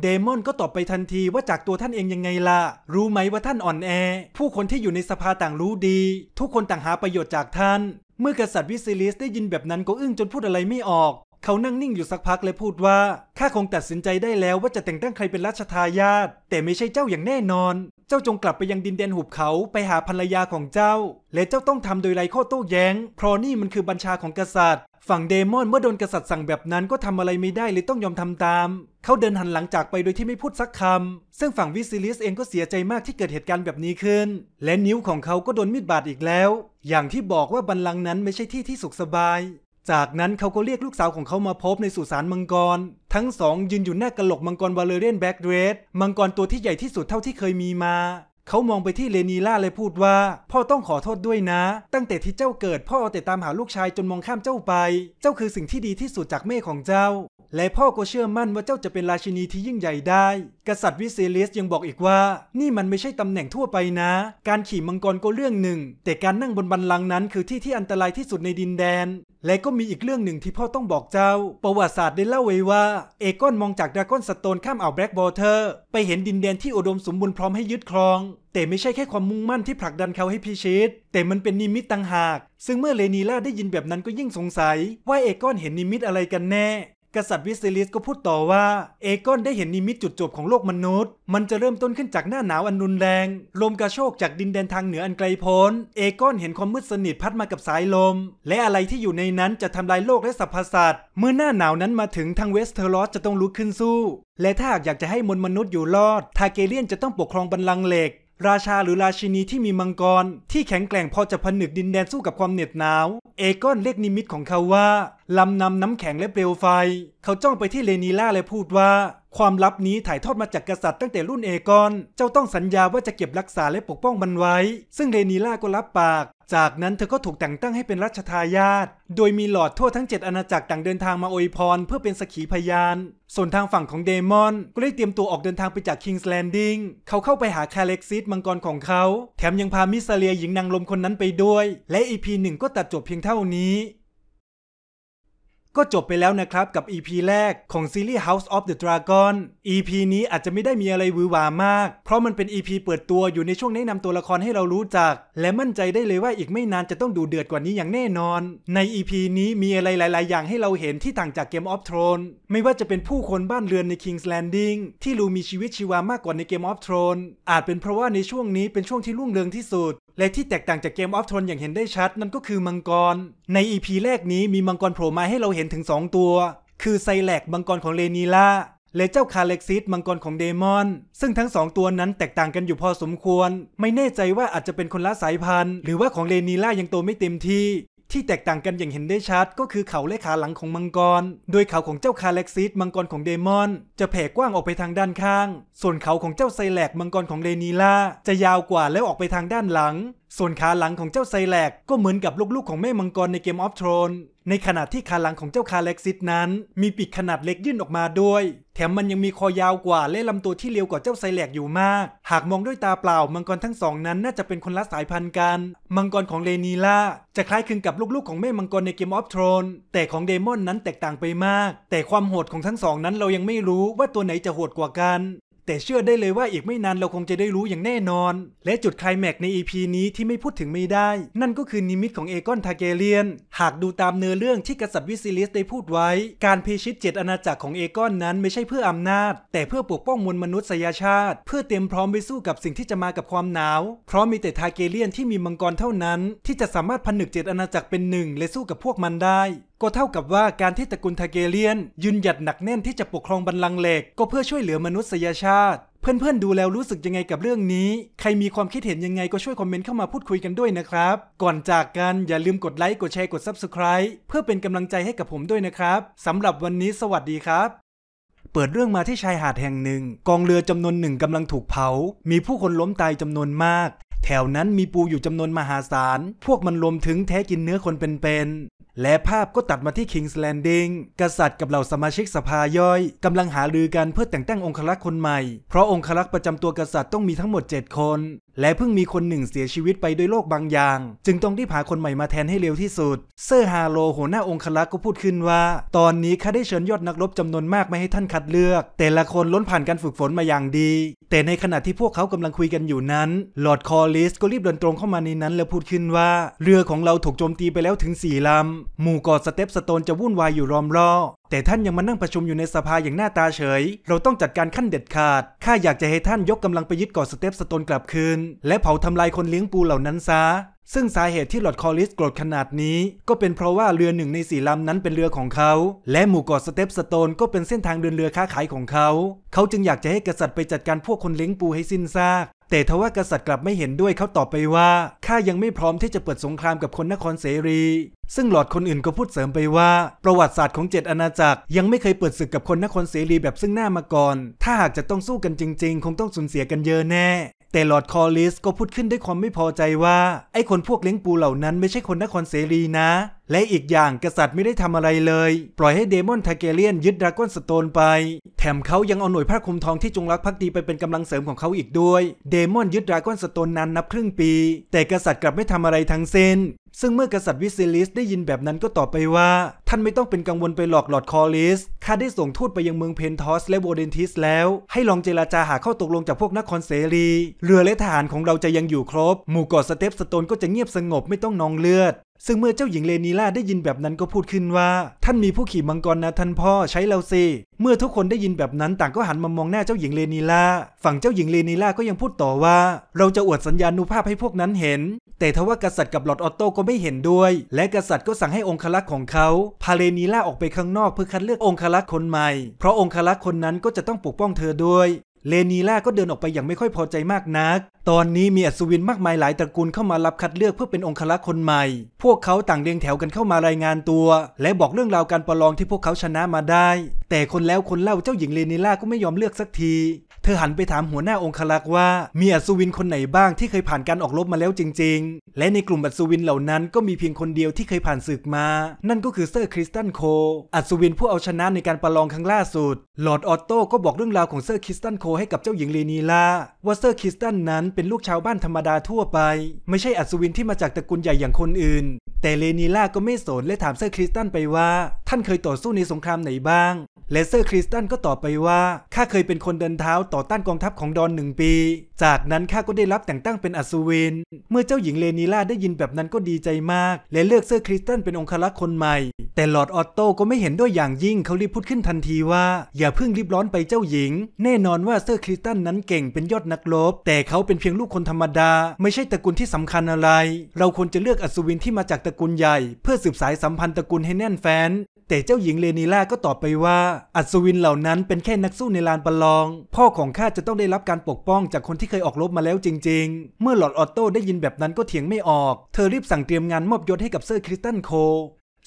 เดมอนก็ตอบไปทันทีว่าจากตัวท่านเองยังไงล่ะ รู้ไหมว่าท่านอ่อนแอ ผู้คนที่อยู่ในสภาต่างรู้ดี ทุกคนต่างหาประโยชน์จากท่าน เมื่อกษัตริย์วิซิลิสได้ยินแบบนั้นก็อึ้งจนพูดอะไรไม่ออก เขานั่งนิ่งอยู่สักพักเลยพูดว่าข้าคงตัดสินใจได้แล้วว่าจะแต่งตั้งใครเป็นราชทายาทแต่ไม่ใช่เจ้าอย่างแน่นอน เจ้าจงกลับไปยังดินแดนหุบเขาไปหาภรรยาของเจ้า และเจ้าต้องทำโดยไรข้อโต้แย้งเพราะนี่มันคือบัญชาของกษัตริย์ ฝั่งเดมอน เมื่อโดนกษัตริย์สั่งแบบนั้นก็ทำอะไรไม่ได้เลยต้องยอมทำตามเขาเดินหันหลังจากไปโดยที่ไม่พูดสักคำ ซึ่งฝั่งวิซิลิสเองก็เสียใจมากที่เกิดเหตุการณ์แบบนี้ขึ้น และนิ้วของเขาก็โดนมีดบาดอีกแล้ว อย่างที่บอกว่าบัลลังก์นั้นไม่ใช่ที่ที่สุขสบาย จากนั้นเขาก็เรียกลูกสาวของเขามาพบในสุสานมังกร ทั้งสองยืนอยู่หน้ากระโหลกมังกรวาเลเรียนแบ็กเดรสมังกรตัวที่ใหญ่ที่สุดเท่าที่เคยมีมาเขามองไปที่เลนีล่าเลยพูดว่า พ่อต้องขอโทษด้วยนะ ตั้งแต่ที่เจ้าเกิดพ่อแต่ตามหาลูกชายจนมองข้ามเจ้าไป เจ้าคือสิ่งที่ดีที่สุดจากแม่ของเจ้า และพ่อก็เชื่อมั่นว่าเจ้าจะเป็นราชินีที่ยิ่งใหญ่ได้กษัตริย์วิเซเลสยังบอกอีกว่า นี่มันไม่ใช่ตำแหน่งทั่วไปนะ การขี่มังกรก็เรื่องหนึ่ง แต่การนั่งบนบันลังนั้น คือที่ที่อันตรายที่สุดในดินแดน และก็มีอีกเรื่องหนึ่งที่พ่อต้องบอกเจ้า ประวัติศาสตร์ได้เล่าไว้ว่า เอกอนมองจากดราก้อนสโตนข้ามอ่าวแบล็กบอเทอร์ ไปเห็นดินแดนที่อุดมสมบูรณ์พร้อมให้ยึดครอง แต่ไม่ใช่แค่ความมุ่งมั่นที่ผลักดันเขาให้พิชิตแต่มันเป็นนิมิตต่างหาก ซึ่งเมื่อเลนีล่าได้ยินแบบนั้นก็ยิ่งสงสัย ว่าเอกอนเห็นนิมิตอะไรกันแน่กษัตริย์วิเซลิสก็พูดต่อว่า เอกอนได้เห็นนิมิตจุดจบของโลกมนุษย์ มันจะเริ่มต้นขึ้นจากหน้าหนาวอันรุนแรงลมกระโชกจากดินแดนทางเหนืออันไกลโพ้น เอกอนเห็นความมืดสนิทพัดมากับสายลม และอะไรที่อยู่ในนั้นจะทำลายโลกและสรรพสัตว์เมื่อหน้าหนาวนั้นมาถึงทางเวสเทอร์อสจะต้องลุกขึ้นสู้ และถ้าหากอยากจะให้มนมนุษย์อยู่รอด ทาเกเลียนจะต้องปกครองบัลลังก์เหล็กราชาหรือราชินีที่มีมังกร ที่แข็งแกร่งพอจะผนึก ดินแดนสู้กับความเหน็ดหนาว เอกอนเรียกนิมิตของเขาว่า ลำนำน้ำแข็งและเปลวไฟ เขาจ้องไปที่เลนีล่าและพูดว่า ความลับนี้ถ่ายทอดมาจากกษัตริย์ตั้งแต่รุ่นเอกอนเจ้าต้องสัญญาว่าจะเก็บรักษาและปกป้องมันไว้ ซึ่งเลนีล่าก็รับปากจากนั้นเธอก็ถูกแต่งตั้งให้เป็นรัชทายาท โดยมีหลอดทั่วทั้ง 7 อาณาจักรต่างเดินทางมาอวยพรเพื่อเป็นสักขีพยาน ส่วนทางฝั่งของเดมอน ก็ได้เตรียมตัวออกเดินทางไปจากคิงส์แลนดิ้งเขาเข้าไปหาคาเล็กซิสมังกรของเขา แถมยังพามิสเซเลียหญิงนางลมคนนั้นไปด้วย และอีพีหนึ่งก็ตัดจบเพียงเท่านี้ก็จบไปแล้วนะครับกับ EP แรกของซีรีส์ House of the Dragon EP นี้อาจจะไม่ได้มีอะไรวือวามาก เพราะมันเป็น EP เปิดตัวอยู่ในช่วงแนะนำตัวละครให้เรารู้จัก และมั่นใจได้เลยว่าอีกไม่นานจะต้องดูเดือดกว่านี้อย่างแน่นอน ใน EP นี้มีอะไรหลาย ๆ อย่างให้เราเห็นที่ต่างจากเกม of Thrones ไม่ว่าจะเป็นผู้คนบ้านเรือนใน King's Landing ที่รู้มีชีวิตชีวามากกว่าในเกม of Thrones อาจเป็นเพราะว่าในช่วงนี้เป็นช่วงที่รุ่งเรืองที่สุดและที่แตกต่างจากเกมออฟทรอนอย่างเห็นได้ชัดนั่นก็คือมังกร ในอีพีแรกนี้มีมังกรโผล่มาให้เราเห็นถึง 2 ตัว คือไซแลกมังกรของเลนีล่าและเจ้าคาเล็กซิสมังกรของเดมอน ซึ่งทั้งสองตัวนั้นแตกต่างกันอยู่พอสมควร ไม่แน่ใจว่าอาจจะเป็นคนละสายพันธุ์หรือว่าของเลนีล่ายังโตไม่เต็มที่ที่แตกต่างกันอย่างเห็นได้ชัดก็คือเขาและขาหลังของมังกรโดยเขาของเจ้าคาเล็กซิสมังกรของเดมอน จะแผ่กว้างออกไปทางด้านข้าง ส่วนเขาของเจ้าไซแลก มังกรของเดนีล่าจะยาวกว่าแล้วออกไปทางด้านหลังส่วนขาหลังของเจ้าไซแลกก็เหมือนกับลูกๆของแม่มังกรในเกมออฟทรอนในขณะที่ขาหลังของเจ้าคาเล็กซิสนั้น มีปีกขนาดเล็กยื่นออกมาด้วย แถมมันยังมีคอยาวกว่า และลำตัวที่เรียวกว่าเจ้าไซแลกอยู่มาก หากมองด้วยตาเปล่า มังกรทั้งสองนั้นน่าจะเป็นคนละสายพันธุ์กัน มังกรของเลนีล่าจะคล้ายคลึงกับลูกๆ ของแม่มังกรในเกมออฟทรอนแต่ของเดมอนนั้นแตกต่างไปมาก แต่ความโหดของทั้งสองนั้นเรายังไม่รู้ว่าตัวไหนจะโหดกว่ากันแต่เชื่อได้เลยว่าอีกไม่นานเราคงจะได้รู้อย่างแน่นอน และจุดคลายแม็กใน EP นี้ที่ไม่พูดถึงไม่ได้ นั่นก็คือนิมิตของเอกอนทาเกเลียนหากดูตามเนื้อเรื่องที่กษัตริย์วิซิลิสได้พูดไว้ การพิชิตเจ็ดอาณาจักรของเอกอนนั้นไม่ใช่เพื่ออำนาจ แต่เพื่อปกป้องมวลมนุษยชาติ เพื่อเตรียมพร้อมไปสู้กับสิ่งที่จะมากับความหนาวเพราะมีแต่ทาเกเลียนที่มีมังกรเท่านั้น ที่จะสามารถผนึกเจ็ดอาณาจักรเป็นหนึ่งและสู้กับพวกมันได้ก็เท่ากับว่าการที่ตระกูลทาเกเลียนยืนหยัดหนักแน่นที่จะปกครองบัลลังก์เหล็ก ก็เพื่อช่วยเหลือมนุษยชาติ เพื่อนๆดูแล้วรู้สึกยังไงกับเรื่องนี้ ใครมีความคิดเห็นยังไงก็ช่วยคอมเมนต์เข้ามาพูดคุยกันด้วยนะครับ ก่อนจากกันอย่าลืมกดไลค์กดแชร์กด Subscribe เพื่อเป็นกำลังใจให้กับผมด้วยนะครับสำหรับวันนี้สวัสดีครับ เปิดเรื่องมาที่ชายหาดแห่งหนึ่ง กองเรือจำนวนหนึ่งกำลังถูกเผา มีผู้คนล้มตายจำนวนมาก แถวนั้นมีปูอยู่จำนวนมหาศาลพวกมันรวมถึงแท้กินเนื้อคนเป็นๆและภาพก็ตัดมาที่คิงส์แลนดิงกษัตริย์กับเหล่าสมาชิกสภาย่อยกำลังหารือกันเพื่อแต่งตั้งองครักษ์คนใหม่ เพราะองครักษ์ประจำตัวกษัตริย์ต้องมีทั้งหมด 7 คน และเพิ่งมีคนหนึ่งเสียชีวิตไปด้วยโรคบางอย่าง จึงต้องรีบหาคนใหม่มาแทนให้เร็วที่สุด เซอร์ฮาโล หัวหน้าองครักษ์ก็พูดขึ้นว่า ตอนนี้ข้าได้เชิญยอดนักรบจำนวนมากมาให้ท่านคัดเลือก แต่ละคนล้นผ่านการฝึกฝนมาอย่างดี แต่ในขณะที่พวกเขากำลังคุยกันอยู่นั้นลอร์ดคอลิสก็รีบเดินตรงเข้ามาในนั้นและพูดขึ้นว่า เรือของเราถูกโจมตีไปแล้วถึง4ลำหมู่กอดสเตปสโตนจะวุ่นวายอยู่รอมรอแต่ท่านยังมานั่งประชุมอยู่ในสภาอย่างหน้าตาเฉย เราต้องจัดการขั้นเด็ดขาด ข้าอยากจะให้ท่านยกกำลังไปยึดเกาะสเตปสโตนกลับคืน และเผาทำลายคนเลี้ยงปูเหล่านั้นซะ ซึ่งสาเหตุที่หลอดคอลิสโกรธขนาดนี้ ก็เป็นเพราะว่าเรือหนึ่งในสี่ลำนั้นเป็นเรือของเขา และหมู่เกาะสเตปสโตนก็เป็นเส้นทางเดินเรือค้าขายของเขา เขาจึงอยากจะให้กษัตริย์ไปจัดการพวกคนเลี้ยงปูให้สิ้นซากแต่ทว่ากษัตริย์กลับไม่เห็นด้วยเขาตอบไปว่าข้ายังไม่พร้อมที่จะเปิดสงครามกับคนนครเสรี ซึ่งหลอดคนอื่นก็พูดเสริมไปว่า ประวัติศาสตร์ของเจ็ดอาณาจักรยังไม่เคยเปิดศึกกับคนนครเสรีแบบซึ่งหน้ามาก่อนถ้าหากจะต้องสู้กันจริง ๆ คงต้องสูญเสียกันเยอะแน่แต่ลอร์ดคอลลิสก็พูดขึ้นด้วยความไม่พอใจว่า ไอ้คนพวกเลี้ยงปูเหล่านั้นไม่ใช่คนนครเสรีนะ และอีกอย่างกษัตริย์ไม่ได้ทำอะไรเลย ปล่อยให้เดมอนทาเกเลียนยึดดราก้อนสโตนไป แถมเขายังเอาหน่วยพราคุมทองที่จงรักภักดีไปเป็นกำลังเสริมของเขาอีกด้วย เดมอนยึดดราก้อนสโตนนั้นนับครึ่งปี แต่กษัตริย์กลับไม่ทำอะไรทั้งสิ้นซึ่งเมื่อกษัตริย์วิซิลิสได้ยินแบบนั้นก็ตอบไปว่า ท่านไม่ต้องเป็นกังวลไปหลอกหลอดคอลิส ข้าได้ส่งทูตไปยังเมืองเพนทอสและโบเดนทิสแล้ว ให้ลองเจราจาหาข้อตกลงจากพวกนครเสรีเรือและทหารของเราจะยังอยู่ครบ หมู่เกาะสเตปสโตนก็จะเงียบสงบไม่ต้องนองเลือดซึ่งเมื่อเจ้าหญิงเลนีล่าได้ยินแบบนั้นก็พูดขึ้นว่า ท่านมีผู้ขี่มังกรนะ ท่านพ่อใช้เราสิ เมื่อทุกคนได้ยินแบบนั้นต่างก็หันมามองหน้าเจ้าหญิงเลนีล่าฝั่งเจ้าหญิงเลนีล่าก็ยังพูดต่อว่า เราจะอวดสัญญาณุภาพให้พวกนั้นเห็น แต่ทว่ากษัตริย์กับหลอดออโต้ก็ไม่เห็นด้วย และกษัตริย์ก็สั่งให้องคลักษ์ของเขา พาเลนีล่าออกไปข้างนอกเพื่อคัดเลือกองคลักษ์คนใหม่เพราะองคลักษ์คนนั้นก็จะต้องปกป้องเธอด้วยเลนีล่าก็เดินออกไปอย่างไม่ค่อยพอใจมากนัก ตอนนี้มีอัศวินมากมายหลายตระกูลเข้ามารับคัดเลือกเพื่อเป็นองคลักษ์คนใหม่ พวกเขาต่างเรียงแถวกันเข้ามารายงานตัว และบอกเรื่องราวการประลองที่พวกเขาชนะมาได้แต่คนแล้วคนเล่าเจ้าหญิงเลนิล่าก็ไม่ยอมเลือกสักที เธอหันไปถามหัวหน้าองคลักษ์ว่ามีอัศวินคนไหนบ้างที่เคยผ่านการออกรบมาแล้วจริงๆ และในกลุ่มอัศวินเหล่านั้นก็มีเพียงคนเดียวที่เคยผ่านศึกมา นั่นก็คือเซอร์คริสตันโค อัศวินผู้เอาชนะในการประลองครั้งล่าสุดลอร์ดออตโต้ก็บอกเรื่องราวของเซอร์คริสตันโคให้กับเจ้าหญิงเลนีล่าว่าเซอร์คริสตันนั้นเป็นลูกชาวบ้านธรรมดาทั่วไปไม่ใช่อัศวินที่มาจากตระกูลใหญ่อย่างคนอื่น แต่เลนีล่าก็ไม่สนและถามเซอร์คริสตันไปว่าท่านเคยต่อสู้ในสงครามไหนบ้าง เลเซอร์คริสตันก็ตอบไปว่า ข้าเคยเป็นคนเดินเท้าต่อต้านกองทัพของดอนหนึ่งปี จากนั้นข้าก็ได้รับแต่งตั้งเป็นอัศวิน เมื่อเจ้าหญิงเลนีล่าได้ยินแบบนั้นก็ดีใจมาก และเลือกเซอร์คริสตันเป็นองครักษ์คนใหม่ แต่ลอร์ดออตโตก็ไม่เห็นด้วยอย่างยิ่ง เขารีบพูดขึ้นทันทีว่า อย่าเพิ่งรีบร้อนไปเจ้าหญิง แน่นอนว่าเซอร์คริสตันนั้นเก่งเป็นยอดนักรบ แต่เขาเป็นเพียงลูกคนธรรมดา ไม่ใช่ตระกูลที่สำคัญอะไร เราควรจะเลือกอัศวินที่มาจากตระกูลใหญ่เพื่อสืบสายสัมพันธ์ตระกูลให้แน่นแฟนแต่เจ้าหญิงเลนีล่าก็ตอบไปว่า อัศวินเหล่านั้นเป็นแค่นักสู้ในลานประลอง พ่อของข้าจะต้องได้รับการปกป้องจากคนที่เคยออกรบมาแล้วจริงๆ เมื่อหลอดออโต้ได้ยินแบบนั้นก็เถียงไม่ออกเธอรีบสั่งเตรียมงานมอบยศให้กับเซอร์คริสตันโค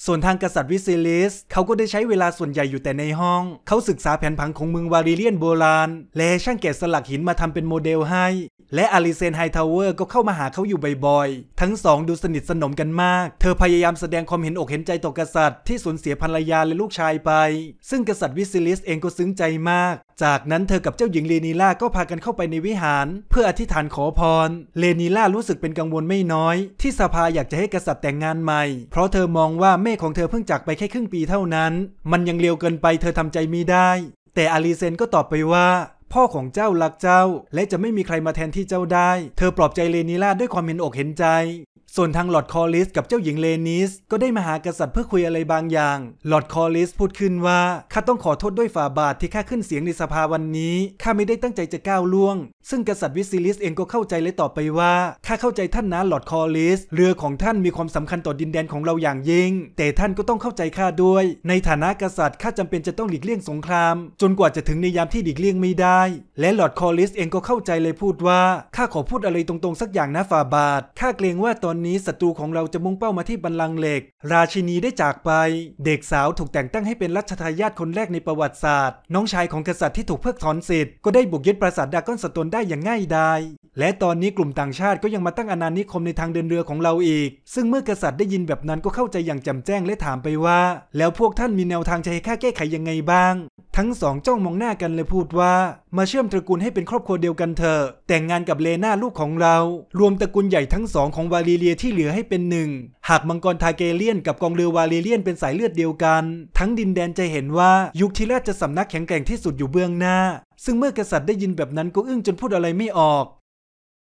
ส่วนทางกษัตริย์วิซิลิสเขาก็ได้ใช้เวลาส่วนใหญ่อยู่แต่ในห้อง เขาศึกษาแผนผังของเมืองวาริเลียนโบราณ และช่างแกะสลักหินมาทำเป็นโมเดลให้ และอาริเซนไฮทาวเวอร์ก็เข้ามาหาเขาอยู่บ่อยๆทั้งสองดูสนิทสนมกันมาก เธอพยายามแสดงความเห็นอกเห็นใจต่อกษัตริย์ที่สูญเสียภรรยาและลูกชายไปซึ่งกษัตริย์วิซิลิสเองก็ซึ้งใจมากจากนั้นเธอกับเจ้าหญิงเลนีล่าก็พากันเข้าไปในวิหาร เพื่ออธิษฐานขอพร เลนีล่ารู้สึกเป็นกังวลไม่น้อย ที่สภาอยากจะให้กษัตริย์แต่งงานใหม่เพราะเธอมองว่าแม่ของเธอเพิ่งจากไปแค่ครึ่งปีเท่านั้น มันยังเร็วเกินไปเธอทำใจไม่ได้ แต่อาลีเซนก็ตอบไปว่า พ่อของเจ้ารักเจ้า และจะไม่มีใครมาแทนที่เจ้าได้ เธอปลอบใจเลนิล่าด้วยความเห็นอกเห็นใจส่วนทางหลอดคอลิสกับเจ้าหญิงเลนิส ก็ได้มาหากษัตริย์เพื่อคุยอะไรบางอย่างหลอดคอลิสพูดขึ้นว่าข้าต้องขอโทษด้วยฝ่าบาทที่ข้าขึ้นเสียงในสภาวันนี้ ข้าไม่ได้ตั้งใจจะก้าวล่วง ซึ่งกษัตริย์วิซิลิสเองก็เข้าใจและตอบไปว่าข้าเข้าใจท่านนะหลอดคอลิส เรือของท่านมีความสำคัญต่อดินแดนของเราอย่างยิ่ง แต่ท่านก็ต้องเข้าใจข้าด้วย ในฐานะกษัตริย์ข้าจำเป็นจะต้องหลีกเลี่ยงสงคราม จนกว่าจะถึงในยามที่หลีกเลี่ยงไม่ได้ และหลอดคอลิสเองก็เข้าใจเลยพูดว่าข้าขอพูดอะไรตรงๆ สักอย่างนะฝ่าบาทข้าเกรงว่าตอนนี้ศัตรูของเราจะมุ่งเป้ามาที่บัลลังก์เหล็กราชินีได้จากไป เด็กสาวถูกแต่งตั้งให้เป็นรัชทายาทคนแรกในประวัติศาสตร์ น้องชาย ของกษัตริย์ที่ถูกเพิกถอนสิทธิ์ก็ได้บุกยึดปราสาทดากอนสตนได้อย่างง่ายดายและตอนนี้กลุ่มต่างชาติก็ยังมาตั้งอาณานิคมในทางเดินเรือของเราอีก ซึ่งเมื่อกษัตริย์ได้ยินแบบนั้นก็เข้าใจอย่างแจ่มแจ้งและถามไปว่า แล้วพวกท่านมีแนวทางจะให้ข้าแก้ไขยังไงบ้าง ทั้งสองจ้องมองหน้ากันเลยพูดว่ามาเชื่อมตระกูลให้เป็นครอบครัวเดียวกันเถอะแต่งงานกับเลนาลูกของเรา รวมตระกูลใหญ่ทั้งสองของวาลีเลียยที่เหลือให้เป็นหนึ่ง หากมังกรทาเกเลียนกับกองเรือวาเลเลียนเป็นสายเลือดเดียวกัน ทั้งดินแดนจะเห็นว่ายุคที่ราชสำนักแข็งแกร่งที่สุดอยู่เบื้องหน้า ซึ่งเมื่อกษัตริย์ได้ยินแบบนั้น ก็อึ้งจนพูดอะไรไม่ออก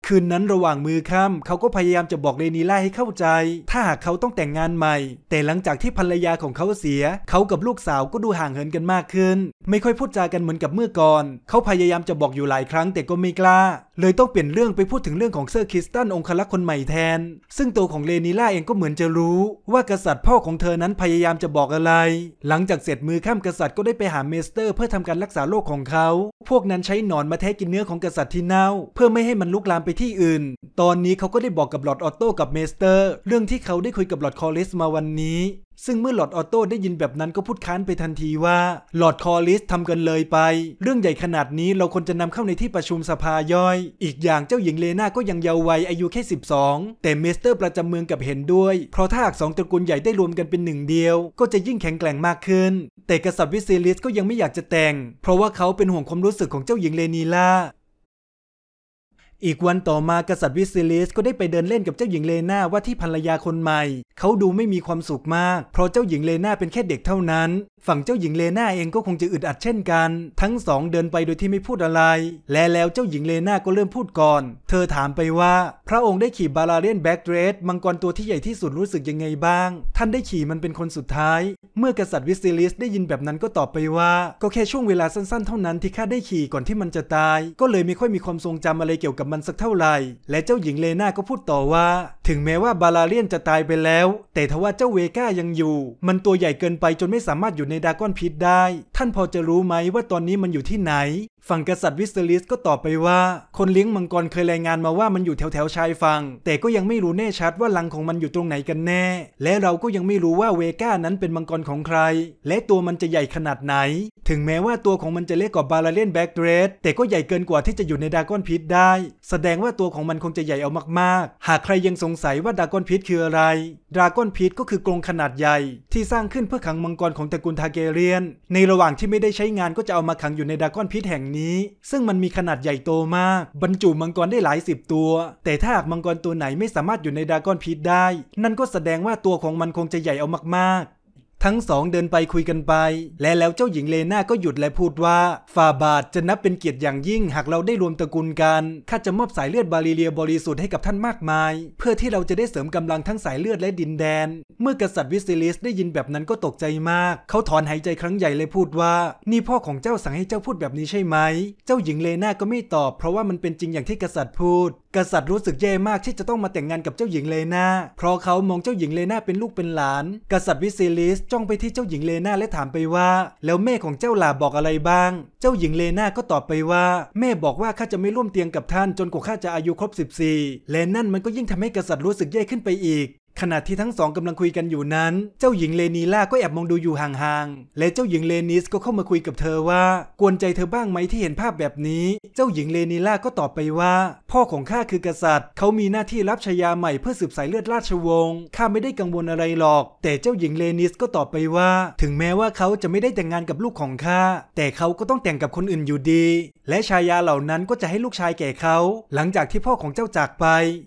คืนนั้นระหว่างมือค่ำเขาก็พยายามจะบอกเรนีล่าให้เข้าใจ ถ้าหากเขาต้องแต่งงานใหม่ แต่หลังจากที่ภรรยาของเขาเสีย เขากับลูกสาวก็ดูห่างเหินกันมากขึ้น ไม่ค่อยพูดจากันเหมือนกับเมื่อก่อน เขาพยายามจะบอกอยู่หลายครั้ง แต่ก็ไม่กล้าเลยต้องเปลี่ยนเรื่องไปพูดถึงเรื่องของเซอร์คริสตันองคลักษ์คนใหม่แทน ซึ่งตัวของเลนิล่าเองก็เหมือนจะรู้ ว่ากษัตริย์พ่อของเธอนั้นพยายามจะบอกอะไร หลังจากเสร็จมือข้ามกษัตริย์ก็ได้ไปหาเมสเตอร์เพื่อทำการรักษาโรคของเขา พวกนั้นใช้หนอนมาแทะกินเนื้อของกษัตริย์ที่เน่า เพื่อไม่ให้มันลุกลามไปที่อื่น ตอนนี้เขาก็ได้บอกกับหลอดออโต้กับเมสเตอร์ เรื่องที่เขาได้คุยกับหลอดคอริสมาวันนี้ซึ่งเมื่อหลอดออโต้ได้ยินแบบนั้นก็พูดค้านไปทันทีว่า หลอดคอลิสทำกันเลยไป เรื่องใหญ่ขนาดนี้เราควรจะนำเข้าในที่ประชุมสภาย่อย อีกอย่างเจ้าหญิงเลนาก็ยังเยาว์วัยอายุแค่12แต่เมสเตอร์ประจำเมืองกับเห็นด้วย เพราะถ้าหากสองตระกูลใหญ่ได้รวมกันเป็นหนึ่งเดียว ก็จะยิ่งแข็งแกร่งมากขึ้น แต่กษัตริย์วิเซลิสก็ยังไม่อยากจะแต่ง เพราะว่าเขาเป็นห่วงความรู้สึกของเจ้าหญิงเลนีล่าอีกวันต่อมากษัตริย์วิซิลิสก็ได้ไปเดินเล่นกับเจ้าหญิงเลนาว่าที่ภรรยาคนใหม่ เขาดูไม่มีความสุขมากเพราะเจ้าหญิงเลนาเป็นแค่เด็กเท่านั้นฝั่งเจ้าหญิงเลนาเองก็คงจะอึดอัดเช่นกัน ทั้งสองเดินไปโดยที่ไม่พูดอะไร และแล้วเจ้าหญิงเลนาก็เริ่มพูดก่อน เธอถามไปว่า พระองค์ได้ขี่บาลาเรียนแบ็กเดรสมังกรตัวที่ใหญ่ที่สุดรู้สึกยังไงบ้าง ท่านได้ขี่มันเป็นคนสุดท้าย เมื่อกษัตริย์วิซิลิสได้ยินแบบนั้นก็ตอบไปว่าก็แค่ช่วงเวลาสั้นๆเท่านั้นที่ข้าได้ขี่ก่อนที่มันจะตาย ก็เลยไม่ค่อยมีความทรงจำอะไรเกี่ยวกับมันสักเท่าไหร่ และเจ้าหญิงเลนาก็พูดต่อว่า ถึงแม้ว่าบาลาเรียนจะตายไปแล้ว แต่ทว่าเจ้าเวก้ายังอยู่ มันตัวใหญ่เกินไปจนไม่สามารถอยู่ในดากอนพิทได้ ท่านพอจะรู้ไหมว่าตอนนี้มันอยู่ที่ไหนฝั่งกษัตริย์วิสเตอริสก็ตอบไปว่า คนเลี้ยงมังกรเคยรายงานมาว่ามันอยู่แถวแถวชายฝั่งแต่ก็ยังไม่รู้แน่ชัดว่าลังของมันอยู่ตรงไหนกันแน่ และเราก็ยังไม่รู้ว่าเวก้านั้นเป็นมังกรของใคร และตัวมันจะใหญ่ขนาดไหน ถึงแม้ว่าตัวของมันจะเล็กกว่าบาลาเลนแบ็กเดรสแต่ก็ใหญ่เกินกว่าที่จะอยู่ในดากอนพิษได้ แสดงว่าตัวของมันคงจะใหญ่เอามากๆ หากใครยังสงสัยว่าดากอนพิษคืออะไรดากอนพิษก็คือกรงขนาดใหญ่ ที่สร้างขึ้นเพื่อขังมังกรของตระกูลทาเกเรียน ในระหว่างที่ไม่ได้ใช้งานก็จะเอามาขังอยู่ในดากอนพิษแห่งนี้นี้ซึ่งมันมีขนาดใหญ่โตมาก บรรจุมังกรได้หลายสิบตัว แต่ถ้าหากมังกรตัวไหนไม่สามารถอยู่ในดากอนพีทได้ นั่นก็แสดงว่าตัวของมันคงจะใหญ่เอามากๆทั้งสองเดินไปคุยกันไป และแล้วเจ้าหญิงเลนาก็หยุดและพูดว่าฝ่าบาทจะนับเป็นเกียรติอย่างยิ่งหากเราได้รวมตระกูลกันข้าจะมอบสายเลือดบาลีเลียบริสุทธิ์ให้กับท่านมากมาย เพื่อที่เราจะได้เสริมกำลังทั้งสายเลือดและดินแดน เมื่อกษัตริย์วิซิลิสได้ยินแบบนั้นก็ตกใจมาก เขาถอนหายใจครั้งใหญ่เลยพูดว่านี่พ่อของเจ้าสั่งให้เจ้าพูดแบบนี้ใช่ไหม เจ้าหญิงเลนาก็ไม่ตอบ เพราะว่ามันเป็นจริงอย่างที่กษัตริย์พูด กษัตริย์รู้สึกแย่มากที่จะต้องมาแต่งงานกับเจ้าหญิงเลนา เพราะเขามองเจ้าหญิงเลนาเป็นลูกเป็นหลาน กษัตริย์วิซิลิสจ้องไปที่เจ้าหญิงเลนาและถามไปว่า แล้วแม่ของเจ้าหลาบอกอะไรบ้าง เจ้าหญิงเลนาก็ตอบไปว่า แม่บอกว่าข้าจะไม่ร่วมเตียงกับท่านจนกว่าข้าจะอายุครบ14 และนั่นมันก็ยิ่งทำให้กษัตริย์รู้สึกแย่ขึ้นไปอีกขณะที่ทั้งสองกำลังคุยกันอยู่นั้น เจ้าหญิงเลนีล่าก็แอบมองดูอยู่ห่างๆ และเจ้าหญิงเลนิสก็เข้ามาคุยกับเธอว่า กวนใจเธอบ้างไหมที่เห็นภาพแบบนี้ เจ้าหญิงเลนีล่าก็ตอบไปว่า พ่อของข้าคือกษัตริย์ เขามีหน้าที่รับชายาใหม่เพื่อสืบสายเลือดราชวงศ์ ข้าไม่ได้กังวลอะไรหรอก แต่เจ้าหญิงเลนิสก็ตอบไปว่า ถึงแม้ว่าเขาจะไม่ได้แต่งงานกับลูกของข้า แต่เขาก็ต้องแต่งกับคนอื่นอยู่ดี และชายาเหล่านั้นก็จะให้ลูกชายแก่เขา หลังจากที่พ่อของเจ้าจากไป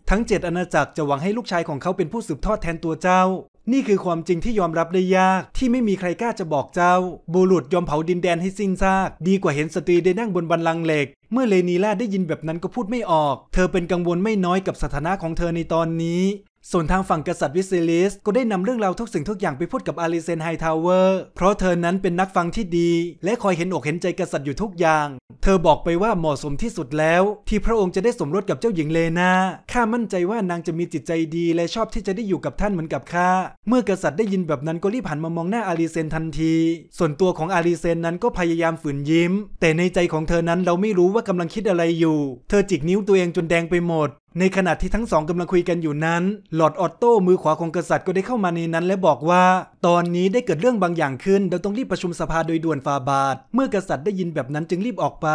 ทั้งเจ็ดอาณาจักรจะหวังให้ลูกชายของเขาเป็นผู้สืบทอดแทนตัวเจ้า นี่คือความจริงที่ยอมรับได้ยาก ที่ไม่มีใครกล้าจะบอกเจ้าบุรุษยอมเผาดินแดนให้สิ้นซาก ดีกว่าเห็นสตรีได้นั่งบนบันลังเหล็ก เมื่อเลนีล่าได้ยินแบบนั้นก็พูดไม่ออก เธอเป็นกังวลไม่น้อยกับสถานะของเธอในตอนนี้ส่วนทางฝั่งกษัตริย์วิซิลิสก็ได้นำเรื่องราวทุกสิ่งทุกอย่างไปพูดกับอาริเซนไฮทาวเวอร์เพราะเธอนั้นเป็นนักฟังที่ดี และคอยเห็นอกเห็นใจกษัตริย์อยู่ทุกอย่าง เธอบอกไปว่าเหมาะสมที่สุดแล้วที่พระองค์จะได้สมรสกับเจ้าหญิงเลนาข้ามั่นใจว่านางจะมีจิตใจดีและชอบที่จะได้อยู่กับท่านเหมือนกับข้าเมื่อกษัตริย์ได้ยินแบบนั้นก็รีบหันมามองหน้าอาริเซนทันที ส่วนตัวของอาริเซนนั้นก็พยายามฝืนยิ้ม แต่ในใจของเธอนั้นเราไม่รู้ว่ากำลังคิดอะไรอยู่ เธอจิกนิ้วตัวเองจนแดงไปหมดในขณะที่ทั้งสองกำลังคุยกันอยู่นั้น หลอดออตโต้ มือขวา ของกษัตริย์ก็ได้เข้ามาในนั้นและบอกว่า ตอนนี้ได้เกิดเรื่องบางอย่างขึ้น เราต้องรีบประชุมสภาโดยด่วนฟาบาทเมื่อกษัตริย์ได้ยินแบบนั้นจึงรีบออกไป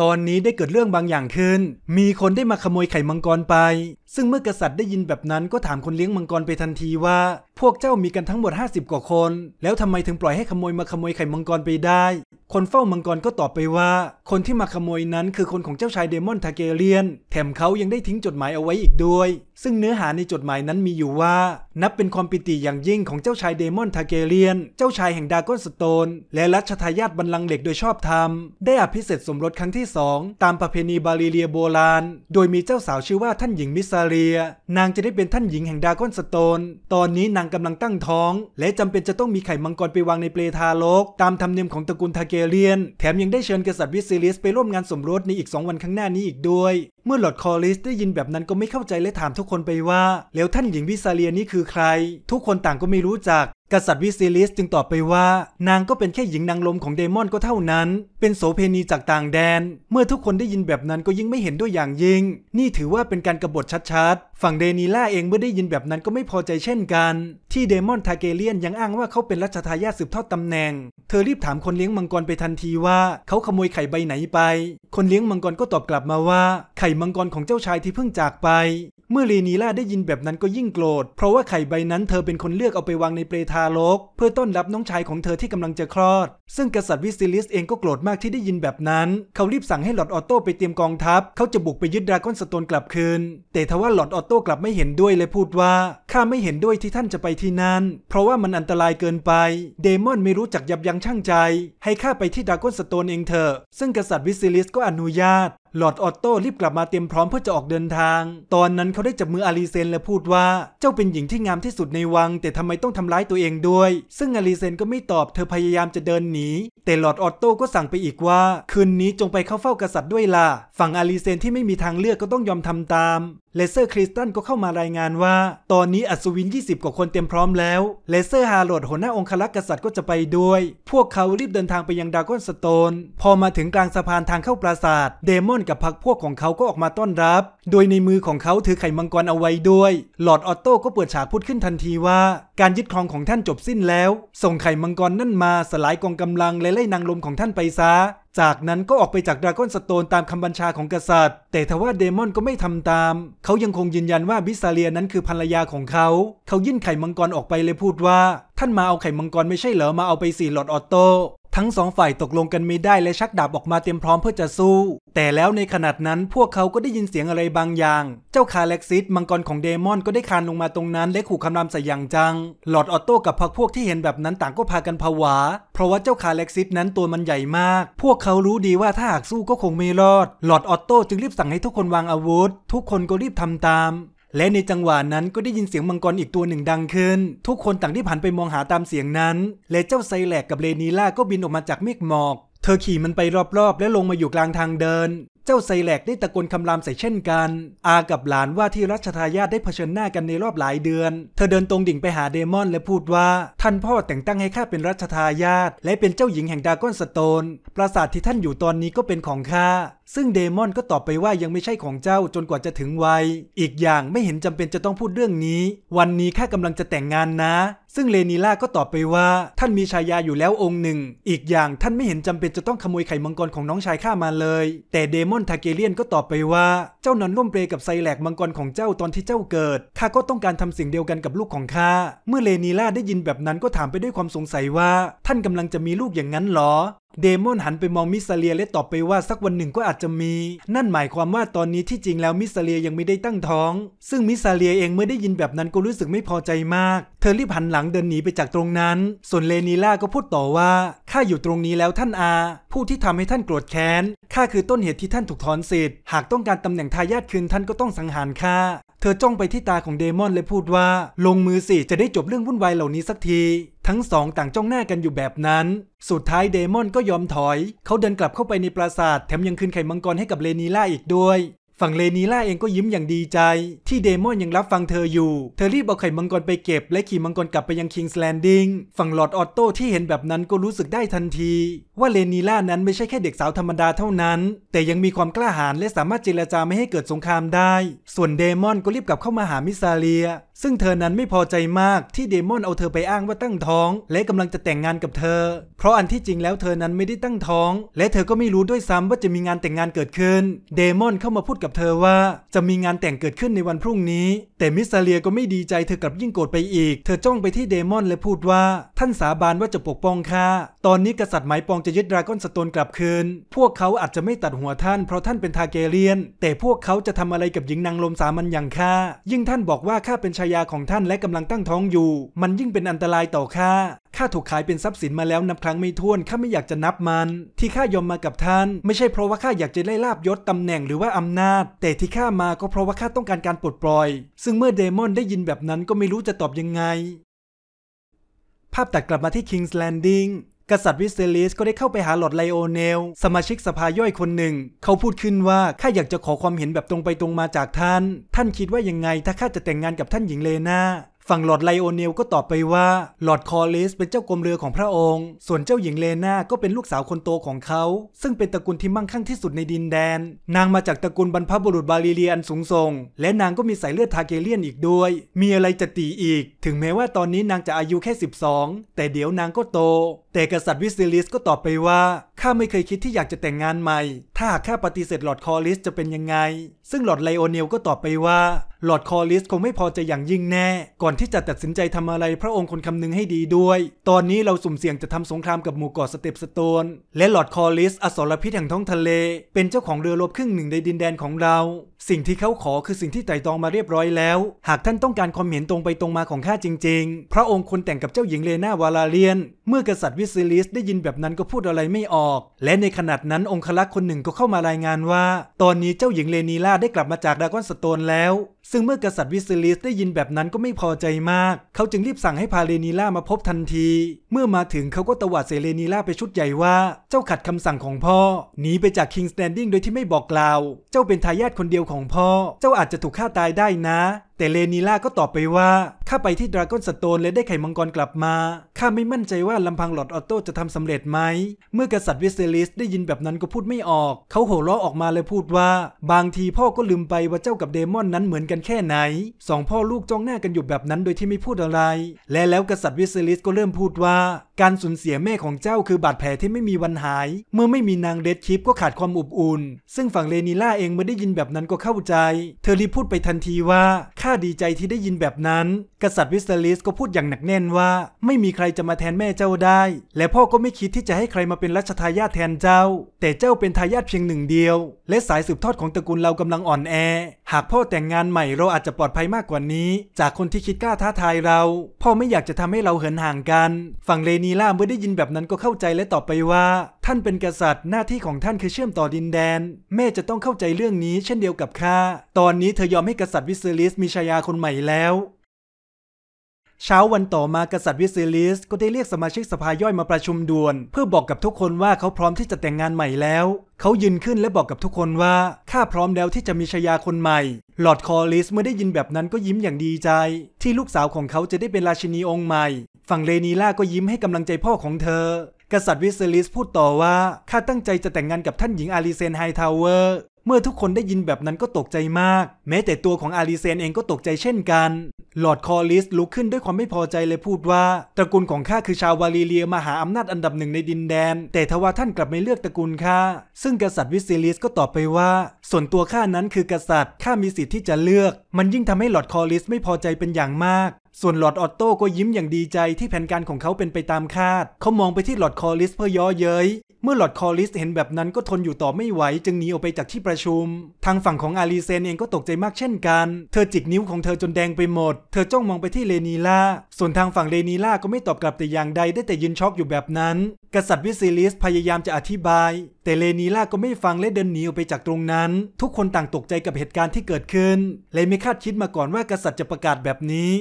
ตอนนี้ได้เกิดเรื่องบางอย่างขึ้น มีคนได้มาขโมยไข่มังกรไปซึ่งเมื่อกษัตริย์ได้ยินแบบนั้นก็ถามคนเลี้ยงมังกรไปทันทีว่า พวกเจ้ามีกันทั้งหมด 50 กว่าคน แล้วทำไมถึงปล่อยให้ขโมยมาขโมยไข่มังกรไปได้ คนเฝ้ามังกรก็ตอบไปว่า คนที่มาขโมยนั้นคือคนของเจ้าชายเดมอนทาเกเลียนแถมเขายังได้ทิ้งจดหมายเอาไว้อีกด้วย ซึ่งเนื้อหาในจดหมายนั้นมีอยู่ว่านับเป็นความปิติอย่างยิ่งของเจ้าชายเดมอนทาเกเลียน เจ้าชายแห่งดากอนสโตน และรัชทายาทบัลลังก์เหล็กโดยชอบธรรมได้อภิเษกสมรสครั้งที่สองตามประเพณีบาลีเลียโบราณ โดยมีเจ้าสาวชื่อว่าท่านหญิงมิสาเรียนางจะได้เป็นท่านหญิงแห่งดากอนสโตน ตอนนี้นางกำลังตั้งท้อง และจำเป็นจะต้องมีไข่มังกรไปวางในเปลทาโลก ตามธรรมเนียมของตระกูลทาเกเรียน แถมยังได้เชิญกษัตริย์วิซิลิส ไปร่วมงานสมรสในอีก 2 วันข้างหน้านี้อีกด้วยเมื่อหลอดคอลิสได้ยินแบบนั้นก็ไม่เข้าใจและถามทุกคนไปว่าแล้วท่านหญิงวิซาเลียนี่คือใคร ทุกคนต่างก็ไม่รู้จักกษัตริย์วิซิลิสจึงตอบไปว่า นางก็เป็นแค่หญิงนางลมของเดมอนก็เท่านั้น เป็นโสเพณีจากต่างแดน เมื่อทุกคนได้ยินแบบนั้นก็ยิ่งไม่เห็นด้วยอย่างยิ่ง นี่ถือว่าเป็นการกรบฏชัดฝั่งเดนีล่าเองเมื่อได้ยินแบบนั้นก็ไม่พอใจเช่นกัน ที่เดมอนทาเกเลียนยังอ้างว่าเขาเป็นรัชทายาทสืบทอดตำแหน่ง เธอรีบถามคนเลี้ยงมังกรไปทันทีว่า เขาขโมยไข่ใบไหนไป คนเลี้ยงมังกรก็ตอบกลับมาว่า ไข่มังกรของเจ้าชายที่เพิ่งจากไป เมื่อเรนีล่าได้ยินแบบนั้นก็ยิ่งโกรธเพราะว่าไข่ใบนั้นเธอเป็นคนเลือกเอาไปวางในเปรทาลกเพื่อต้อนรับน้องชายของเธอที่กำลังจะคลอด ซึ่งกษัตริย์วิซิลิสเองก็โกรธมากที่ได้ยินแบบนั้น เขารีบสั่งให้หลอดออโต้ไปเตรียมกองทัพเขาจะบุกไปยึดดราก้อนสโตนกลับคืน แต่ทว่าหลอดออโต้กลับไม่เห็นด้วยและพูดว่า ข้าไม่เห็นด้วยที่ท่านจะไปที่นั่น เพราะว่ามันอันตรายเกินไป เดมอนไม่รู้จักยับยั้งชั่งใจ ให้ข้าไปที่ดากอนสโตนเองเถอะ ซึ่งกษัตริย์วิซิลิสก็อนุญาตหลอดออตโต้รีบกลับมาเตรียมพร้อมเพื่อจะออกเดินทาง ตอนนั้นเขาได้จับมืออารีเซนและพูดว่า เจ้าเป็นหญิงที่งามที่สุดในวังแต่ทำไมต้องทำร้ายตัวเองด้วย ซึ่งอารีเซนก็ไม่ตอบเธอพยายามจะเดินหนีแต่หลอดออตโต้ก็สั่งไปอีกว่า คืนนี้จงไปเข้าเฝ้ากษัตริย์ด้วยล่ะ ฝั่งอารีเซนที่ไม่มีทางเลือกก็ต้องยอมทำตาม เลเซอร์คริสตันก็เข้ามารายงานว่า ตอนนี้อัศวิน20กว่าคนเตรียมพร้อมแล้ว เลเซอร์ฮาร์โรดหัวหน้าองค์รักกษัตริย์ก็จะไปด้วย พวกเขารีบเดินทางไปยังดากอนสโตน พอมาถึงกลางสะพานทางเข้าปราสาทเดมอนอนกับพักพวกของเขาก็ออกมาต้อนรับ โดยในมือของเขาถือไข่มังกรเอาไว้ด้วย หลอดออโต้ก็เปิดฉากพูดขึ้นทันทีว่า การยึดครองของท่านจบสิ้นแล้ว ส่งไข่มังกรนั่นมาสลายกองกำลัง และไล่นางลมของท่านไปซะ จากนั้นก็ออกไปจากดราก้อนสโตนตามคำบัญชาของกษัตริย์ แต่ทว่าเดมอนก็ไม่ทำตาม เขายังคงยืนยันว่าบิซาเลียนั้นคือภรรยาของเขา เขายื่นไข่มังกรออกไปเลยพูดว่า ท่านมาเอาไข่มังกรไม่ใช่เหรอมาเอาไปสี่หลอดออโต้ทั้งสองฝ่ายตกลงกันไม่ได้และชักดาบออกมาเตรียมพร้อมเพื่อจะสู้แต่แล้วในขณะนั้นพวกเขาก็ได้ยินเสียงอะไรบางอย่าง เจ้าคาเล็กซิสมังกรของเดมอนก็ได้คานลงมาตรงนั้นและขู่คำรามใส่อย่างจังหลอดออโต้กับพรคพวกที่เห็นแบบนั้นต่างก็พากันผวาเพราะว่าเจ้าคาเล็กซิสนั้นตัวมันใหญ่มาก พวกเขารู้ดีว่าถ้าหากสู้ก็คงไม่รอดหลอดออโต้จึงรีบสั่งให้ทุกคนวางอาวุธทุกคนก็รีบทำตามและในจังหวะนั้นก็ได้ยินเสียงมังกรอีกตัวหนึ่งดังขึ้น ทุกคนต่างที่ผันไปมองหาตามเสียงนั้น และเจ้าไซแลกกับเลนีล่าก็บินออกมาจากเมฆหมอก เธอขี่มันไปรอบๆและลงมาอยู่กลางทางเดินเจ้าไซแลกได้ตะโกนคำรามใส่เช่นกัน อากับหลานว่าที่รัชทายาทได้เผชิญหน้ากันในรอบหลายเดือน เธอเดินตรงดิ่งไปหาเดมอนและพูดว่าท่านพ่อแต่งตั้งให้ข้าเป็นรัชทายาทและเป็นเจ้าหญิงแห่งดากอนสโตน ปราสาทที่ท่านอยู่ตอนนี้ก็เป็นของข้าซึ่งเดมอนก็ตอบไปว่ายังไม่ใช่ของเจ้าจนกว่าจะถึงวัยอีกอย่างไม่เห็นจำเป็นจะต้องพูดเรื่องนี้ วันนี้ข้ากำลังจะแต่งงานนะ ซึ่งเลนีล่าก็ตอบไปว่า ท่านมีชายาอยู่แล้วองค์หนึ่ง อีกอย่างท่านไม่เห็นจำเป็นจะต้องขโมยไข่มังกรของน้องชายข้ามาเลย แต่เดมอนอนทาเกเลียนก็ตอบไปว่าเจ้านอนร่วมเปรกับไซแลกมังกรของเจ้าตอนที่เจ้าเกิดข้าก็ต้องการทำสิ่งเดียวกันกับลูกของข้า เมื่อเลนีล่าได้ยินแบบนั้นก็ถามไปด้วยความสงสัยว่า ท่านกำลังจะมีลูกอย่างนั้นหรอเดมอนหันไปมองมิสเลียและตอบไปว่าสักวันหนึ่งก็อาจจะมี นั่นหมายความว่าตอนนี้ที่จริงแล้วมิสเลียยังไม่ได้ตั้งท้อง ซึ่งมิสเลียเองเมื่อได้ยินแบบนั้นก็รู้สึกไม่พอใจมาก เธอรีบหันหลังเดินหนีไปจากตรงนั้น ส่วนเลนีล่าก็พูดต่อว่าข้าอยู่ตรงนี้แล้วท่านอา ผู้ที่ทำให้ท่านโกรธแค้นข้าคือต้นเหตุที่ท่านถูกถอนสิทธิ์หากต้องการตำแหน่งทายาทคืนท่านก็ต้องสังหารข้าธอจ้องไปที่ตาของเดมอนและพูดว่า ลงมือสิจะได้จบเรื่องวุ่นวายเหล่านี้สักที ทั้งสองต่างจ้องหน้ากันอยู่แบบนั้น สุดท้ายเดมอนก็ยอมถอย เขาเดินกลับเข้าไปในปราสาท แถมยังคืนไข่มังกรให้กับเลนีล่าอีกด้วยฝั่งเลนีล่าเองก็ยิ้มอย่างดีใจ ที่เดมอนยังรับฟังเธออยู่ เธอรีบเอาไข่มังกรไปเก็บ และขี่มังกรกลับไปยังคิงส์แลนดิ้ง ฝั่งหลอดออตโต้ที่เห็นแบบนั้นก็รู้สึกได้ทันที ว่าเลนีล่านั้นไม่ใช่แค่เด็กสาวธรรมดาเท่านั้น แต่ยังมีความกล้าหาญและสามารถเจรจาไม่ให้เกิดสงครามได้ ส่วนเดมอนก็รีบกลับเข้ามาหามิซาเลียซึ่งเธอนั้นไม่พอใจมากที่เดมอนเอาเธอไปอ้างว่าตั้งท้อง และกำลังจะแต่งงานกับเธอ เพราะอันที่จริงแล้วเธอนั้นไม่ได้ตั้งท้อง และเธอก็ไม่รู้ด้วยซ้ำว่าจะมีงานแต่งงานเกิดขึ้น เดมอนเข้ามาพูดกับเธอว่าจะมีงานแต่งเกิดขึ้นในวันพรุ่งนี้ แต่มิสซาเลียก็ไม่ดีใจเธอกลับยิ่งโกรธไปอีก เธอจ้องไปที่เดมอนและพูดว่าท่านสาบานว่าจะปกป้องข้า ตอนนี้กษัตริย์ไหมปองจะยึดดราก้อนสโตนกลับคืน พวกเขาอาจจะไม่ตัดหัวท่าน เพราะท่านเป็นทาเกเรียน แต่พวกเขาจะทำอะไรกับหญิงนางลมสามัญอย่างข้ายิ่งท่านบอกว่าข้าเป็นชายยาของท่านและกำลังตั้งท้องอยู่ มันยิ่งเป็นอันตรายต่อข้า ข้าถูกขายเป็นทรัพย์สินมาแล้วนับครั้งไม่ถ้วน ข้าไม่อยากจะนับมัน ที่ข้ายอมมากับท่าน ไม่ใช่เพราะว่าข้าอยากจะได้ลาบยศตำแหน่งหรือว่าอำนาจ แต่ที่ข้ามาก็เพราะว่าข้าต้องการการปลดปล่อย ซึ่งเมื่อเดมอนได้ยินแบบนั้นก็ไม่รู้จะตอบยังไง ภาพตัดกลับมาที่ King's Landing กษัตริย์วิเซลิสก็ได้เข้าไปหาหลอดไลโอเนล สมาชิกสภาย่อยคนหนึ่ง เขาพูดขึ้นว่าข้าอยากจะขอความเห็นแบบตรงไปตรงมาจากท่าน ท่านคิดว่ายังไงถ้าข้าจะแต่งงานกับท่านหญิงเลนาฝั่งหลอดไลโอเนลก็ตอบไปว่าหลอดคอลิสเป็นเจ้ากรมเรือของพระองค์ ส่วนเจ้าหญิงเลนา ก็เป็นลูกสาวคนโตของเขา ซึ่งเป็นตระกูลที่มั่งคั่งที่สุดในดินแดน นางมาจากตระกูลบรรพบุรุษบาลีเลียนสูงส่งและนางก็มีสายเลือดทาเกเลียนอีกด้วย มีอะไรจะตีอีก ถึงแม้ว่าตอนนี้นางจะอายุแค่ 12 แต่เดี๋ยวนางก็โต แต่กษัตริย์วิซิลิสก็ตอบไปว่าข้าไม่เคยคิดที่อยากจะแต่งงานใหม่ ถ้าหากข้าปฏิเสธหลอดคอลิสจะเป็นยังไงซึ่งหลอดไลโอเนลก็ตอบไปว่าหลอดคอลิสคงไม่พอใจอย่างยิ่งแน่ ก่อนที่จะตัดสินใจทำอะไร พระองค์คนคำนึงให้ดีด้วย ตอนนี้เราสุ่มเสี่ยงจะทำสงครามกับหมู่เกาะสเตปสโตน และหลอดคอลิส อสรพิษแห่งท้องทะเล เป็นเจ้าของเรือรบครึ่งหนึ่งในดินแดนของเรา สิ่งที่เขาขอคือสิ่งที่ไต่ตองมาเรียบร้อยแล้ว หากท่านต้องการความเห็นตรงไปตรงมาของข้าจริง ๆ พระองค์คนแต่งกับเจ้าหญิงเลนาวาลาเลียน เมื่อกษัตริย์วิซิลิส ได้ยินแบบนั้นก็พูดอะไรไม่ออก และในขณะนั้นองคลักษ์คนหนึ่งก็เข้ามารายงานว่า ตอนนี้เจ้าหญิงเลนีล่าได้กลับมาจากดากอนสโตนแล้วซึ่งเมื่อกษัตริย์วิซลิสได้ยินแบบนั้นก็ไม่พอใจมาก เขาจึงรีบสั่งให้พาเลนีล่ามาพบทันที เมื่อมาถึงเขาก็ตวาดเซเลนีล่าไปชุดใหญ่ว่า เจ้าขัดคำสั่งของพ่อหนีไปจากคิงสแตนดิ้งโดยที่ไม่บอกกล่าวเจ้าเป็นทายาทคนเดียวของพ่อ เจ้าอาจจะถูกฆ่าตายได้นะ แต่เลนีล่าก็ตอบไปว่า ข้าไปที่ดราก้อนสโตนและได้ไข่มังกรกลับมาข้าไม่มั่นใจว่าลำพังหลอดออโต้จะทำสำเร็จไหมเมื่อกษัตริย์วิเซลิสได้ยินแบบนั้นก็พูดไม่ออก เขาโห่ร้องออกมาเลยพูดว่า บางทีพ่อก็ลืมไปว่าเจ้ากับเดมอนนั้นเหมือนกัันแค่ไหน สองพ่อลูกจ้องหน้ากันอยู่แบบนั้นโดยที่ไม่พูดอะไร และแล้วกษัตริย์วิเซลิสก็เริ่มพูดว่า การสูญเสียแม่ของเจ้าคือบาดแผลที่ไม่มีวันหาย เมื่อไม่มีนางเดดคิปก็ขาดความอบอุ่นซึ่งฝั่งเลนิล่าเองเมื่อได้ยินแบบนั้นก็เข้าใจ เธอรีพูดไปทันทีว่าข้าดีใจที่ได้ยินแบบนั้น กษัตริย์วิเซลิสก็พูดอย่างหนักแน่นว่า ไม่มีใครจะมาแทนแม่เจ้าได้ และพ่อก็ไม่คิดที่จะให้ใครมาเป็นรัชทายาทแทนเจ้า แต่เจ้าเป็นทายาทเพียงหนึ่งเดียว และสายสืบทอดของตระกูลเรากำลังอ่อนแอ หากพ่อแต่งงานใหม่เราอาจจะปลอดภัยมากกว่านี้ จากคนที่คิดกล้าท้าทายเรา พ่อไม่อยากจะทำให้เราเหินห่างกัน ฝั่งเลนีล่าเมื่อได้ยินแบบนั้นก็เข้าใจและตอบไปว่า ท่านเป็นกษัตริย์หน้าที่ของท่านคือเชื่อมต่อดินแดน แม่จะต้องเข้าใจเรื่องนี้เช่นเดียวกับข้าตอนนี้เธอยอมให้กษัตริย์วิเซลิสมีชายาคนใหม่แล้วเช้าวันต่อมากษัตริย์วิซิลิสก็ได้เรียกสมาชิกสภาย่อยมาประชุมด่วนเพื่อบอกกับทุกคนว่าเขาพร้อมที่จะแต่งงานใหม่แล้ว เขายืนขึ้นและบอกกับทุกคนว่าข้าพร้อมแล้วที่จะมีชายาคนใหม่หลอดคอลิส เมื่อได้ยินแบบนั้นก็ยิ้มอย่างดีใจที่ลูกสาวของเขาจะได้เป็นราชินีองค์ใหม่ ฝั่งเลนีล่าก็ยิ้มให้กำลังใจพ่อของเธอ กษัตริย์วิเซลิสพูดต่อว่าข้าตั้งใจจะแต่งงานกับท่านหญิงอาริเซนไฮทาวเวอร์เมื่อทุกคนได้ยินแบบนั้นก็ตกใจมาก แม้แต่ตัวของอาลีเซนเองก็ตกใจเช่นกันหลอดคอลิสลุกขึ้นด้วยความไม่พอใจเลยพูดว่า ตระกูลของข้าคือชาววาลีเลียมหาอำนาจอันดับหนึ่งในดินแดน แต่ทว่าท่านกลับไม่เลือกตระกูลข้า ซึ่งกษัตริย์วิซิลิสก็ตอบไปว่า ส่วนตัวข้านั้นคือกษัตริย์ข้ามีสิทธิ์ที่จะเลือก มันยิ่งทำให้หลอดคอลิสไม่พอใจเป็นอย่างมากส่วนหลอดออตโต้ก็ยิ้มอย่างดีใจที่แผนการของเขาเป็นไปตามคาด เขามองไปที่หลอดคอลิสเพื่อย่อเย้ย เมื่อหลอดคอลิสเห็นแบบนั้นก็ทนอยู่ต่อไม่ไหว จึงหนีออกไปจากที่ประชุม ทางฝั่งของอาลีเซนเองก็ตกใจมากเช่นกัน เธอจิกนิ้วของเธอจนแดงไปหมด เธอจ้องมองไปที่เลนีล่า ส่วนทางฝั่งเลนีล่าก็ไม่ตอบกลับแต่อย่างใดได้แต่ยืนช็อกอยู่แบบนั้น กษัตริย์วิซิลิสพยายามจะอธิบาย แต่เลนีล่าก็ไม่ฟังและเดินหนีออกไปจากตรงนั้น ทุกคนต่างตกใจกับเหตุการณ์ที่เกิดขึ้น เลยไม่คาดคิดมาก่อนว่ากษัตริย์จะประกาศแบบนี้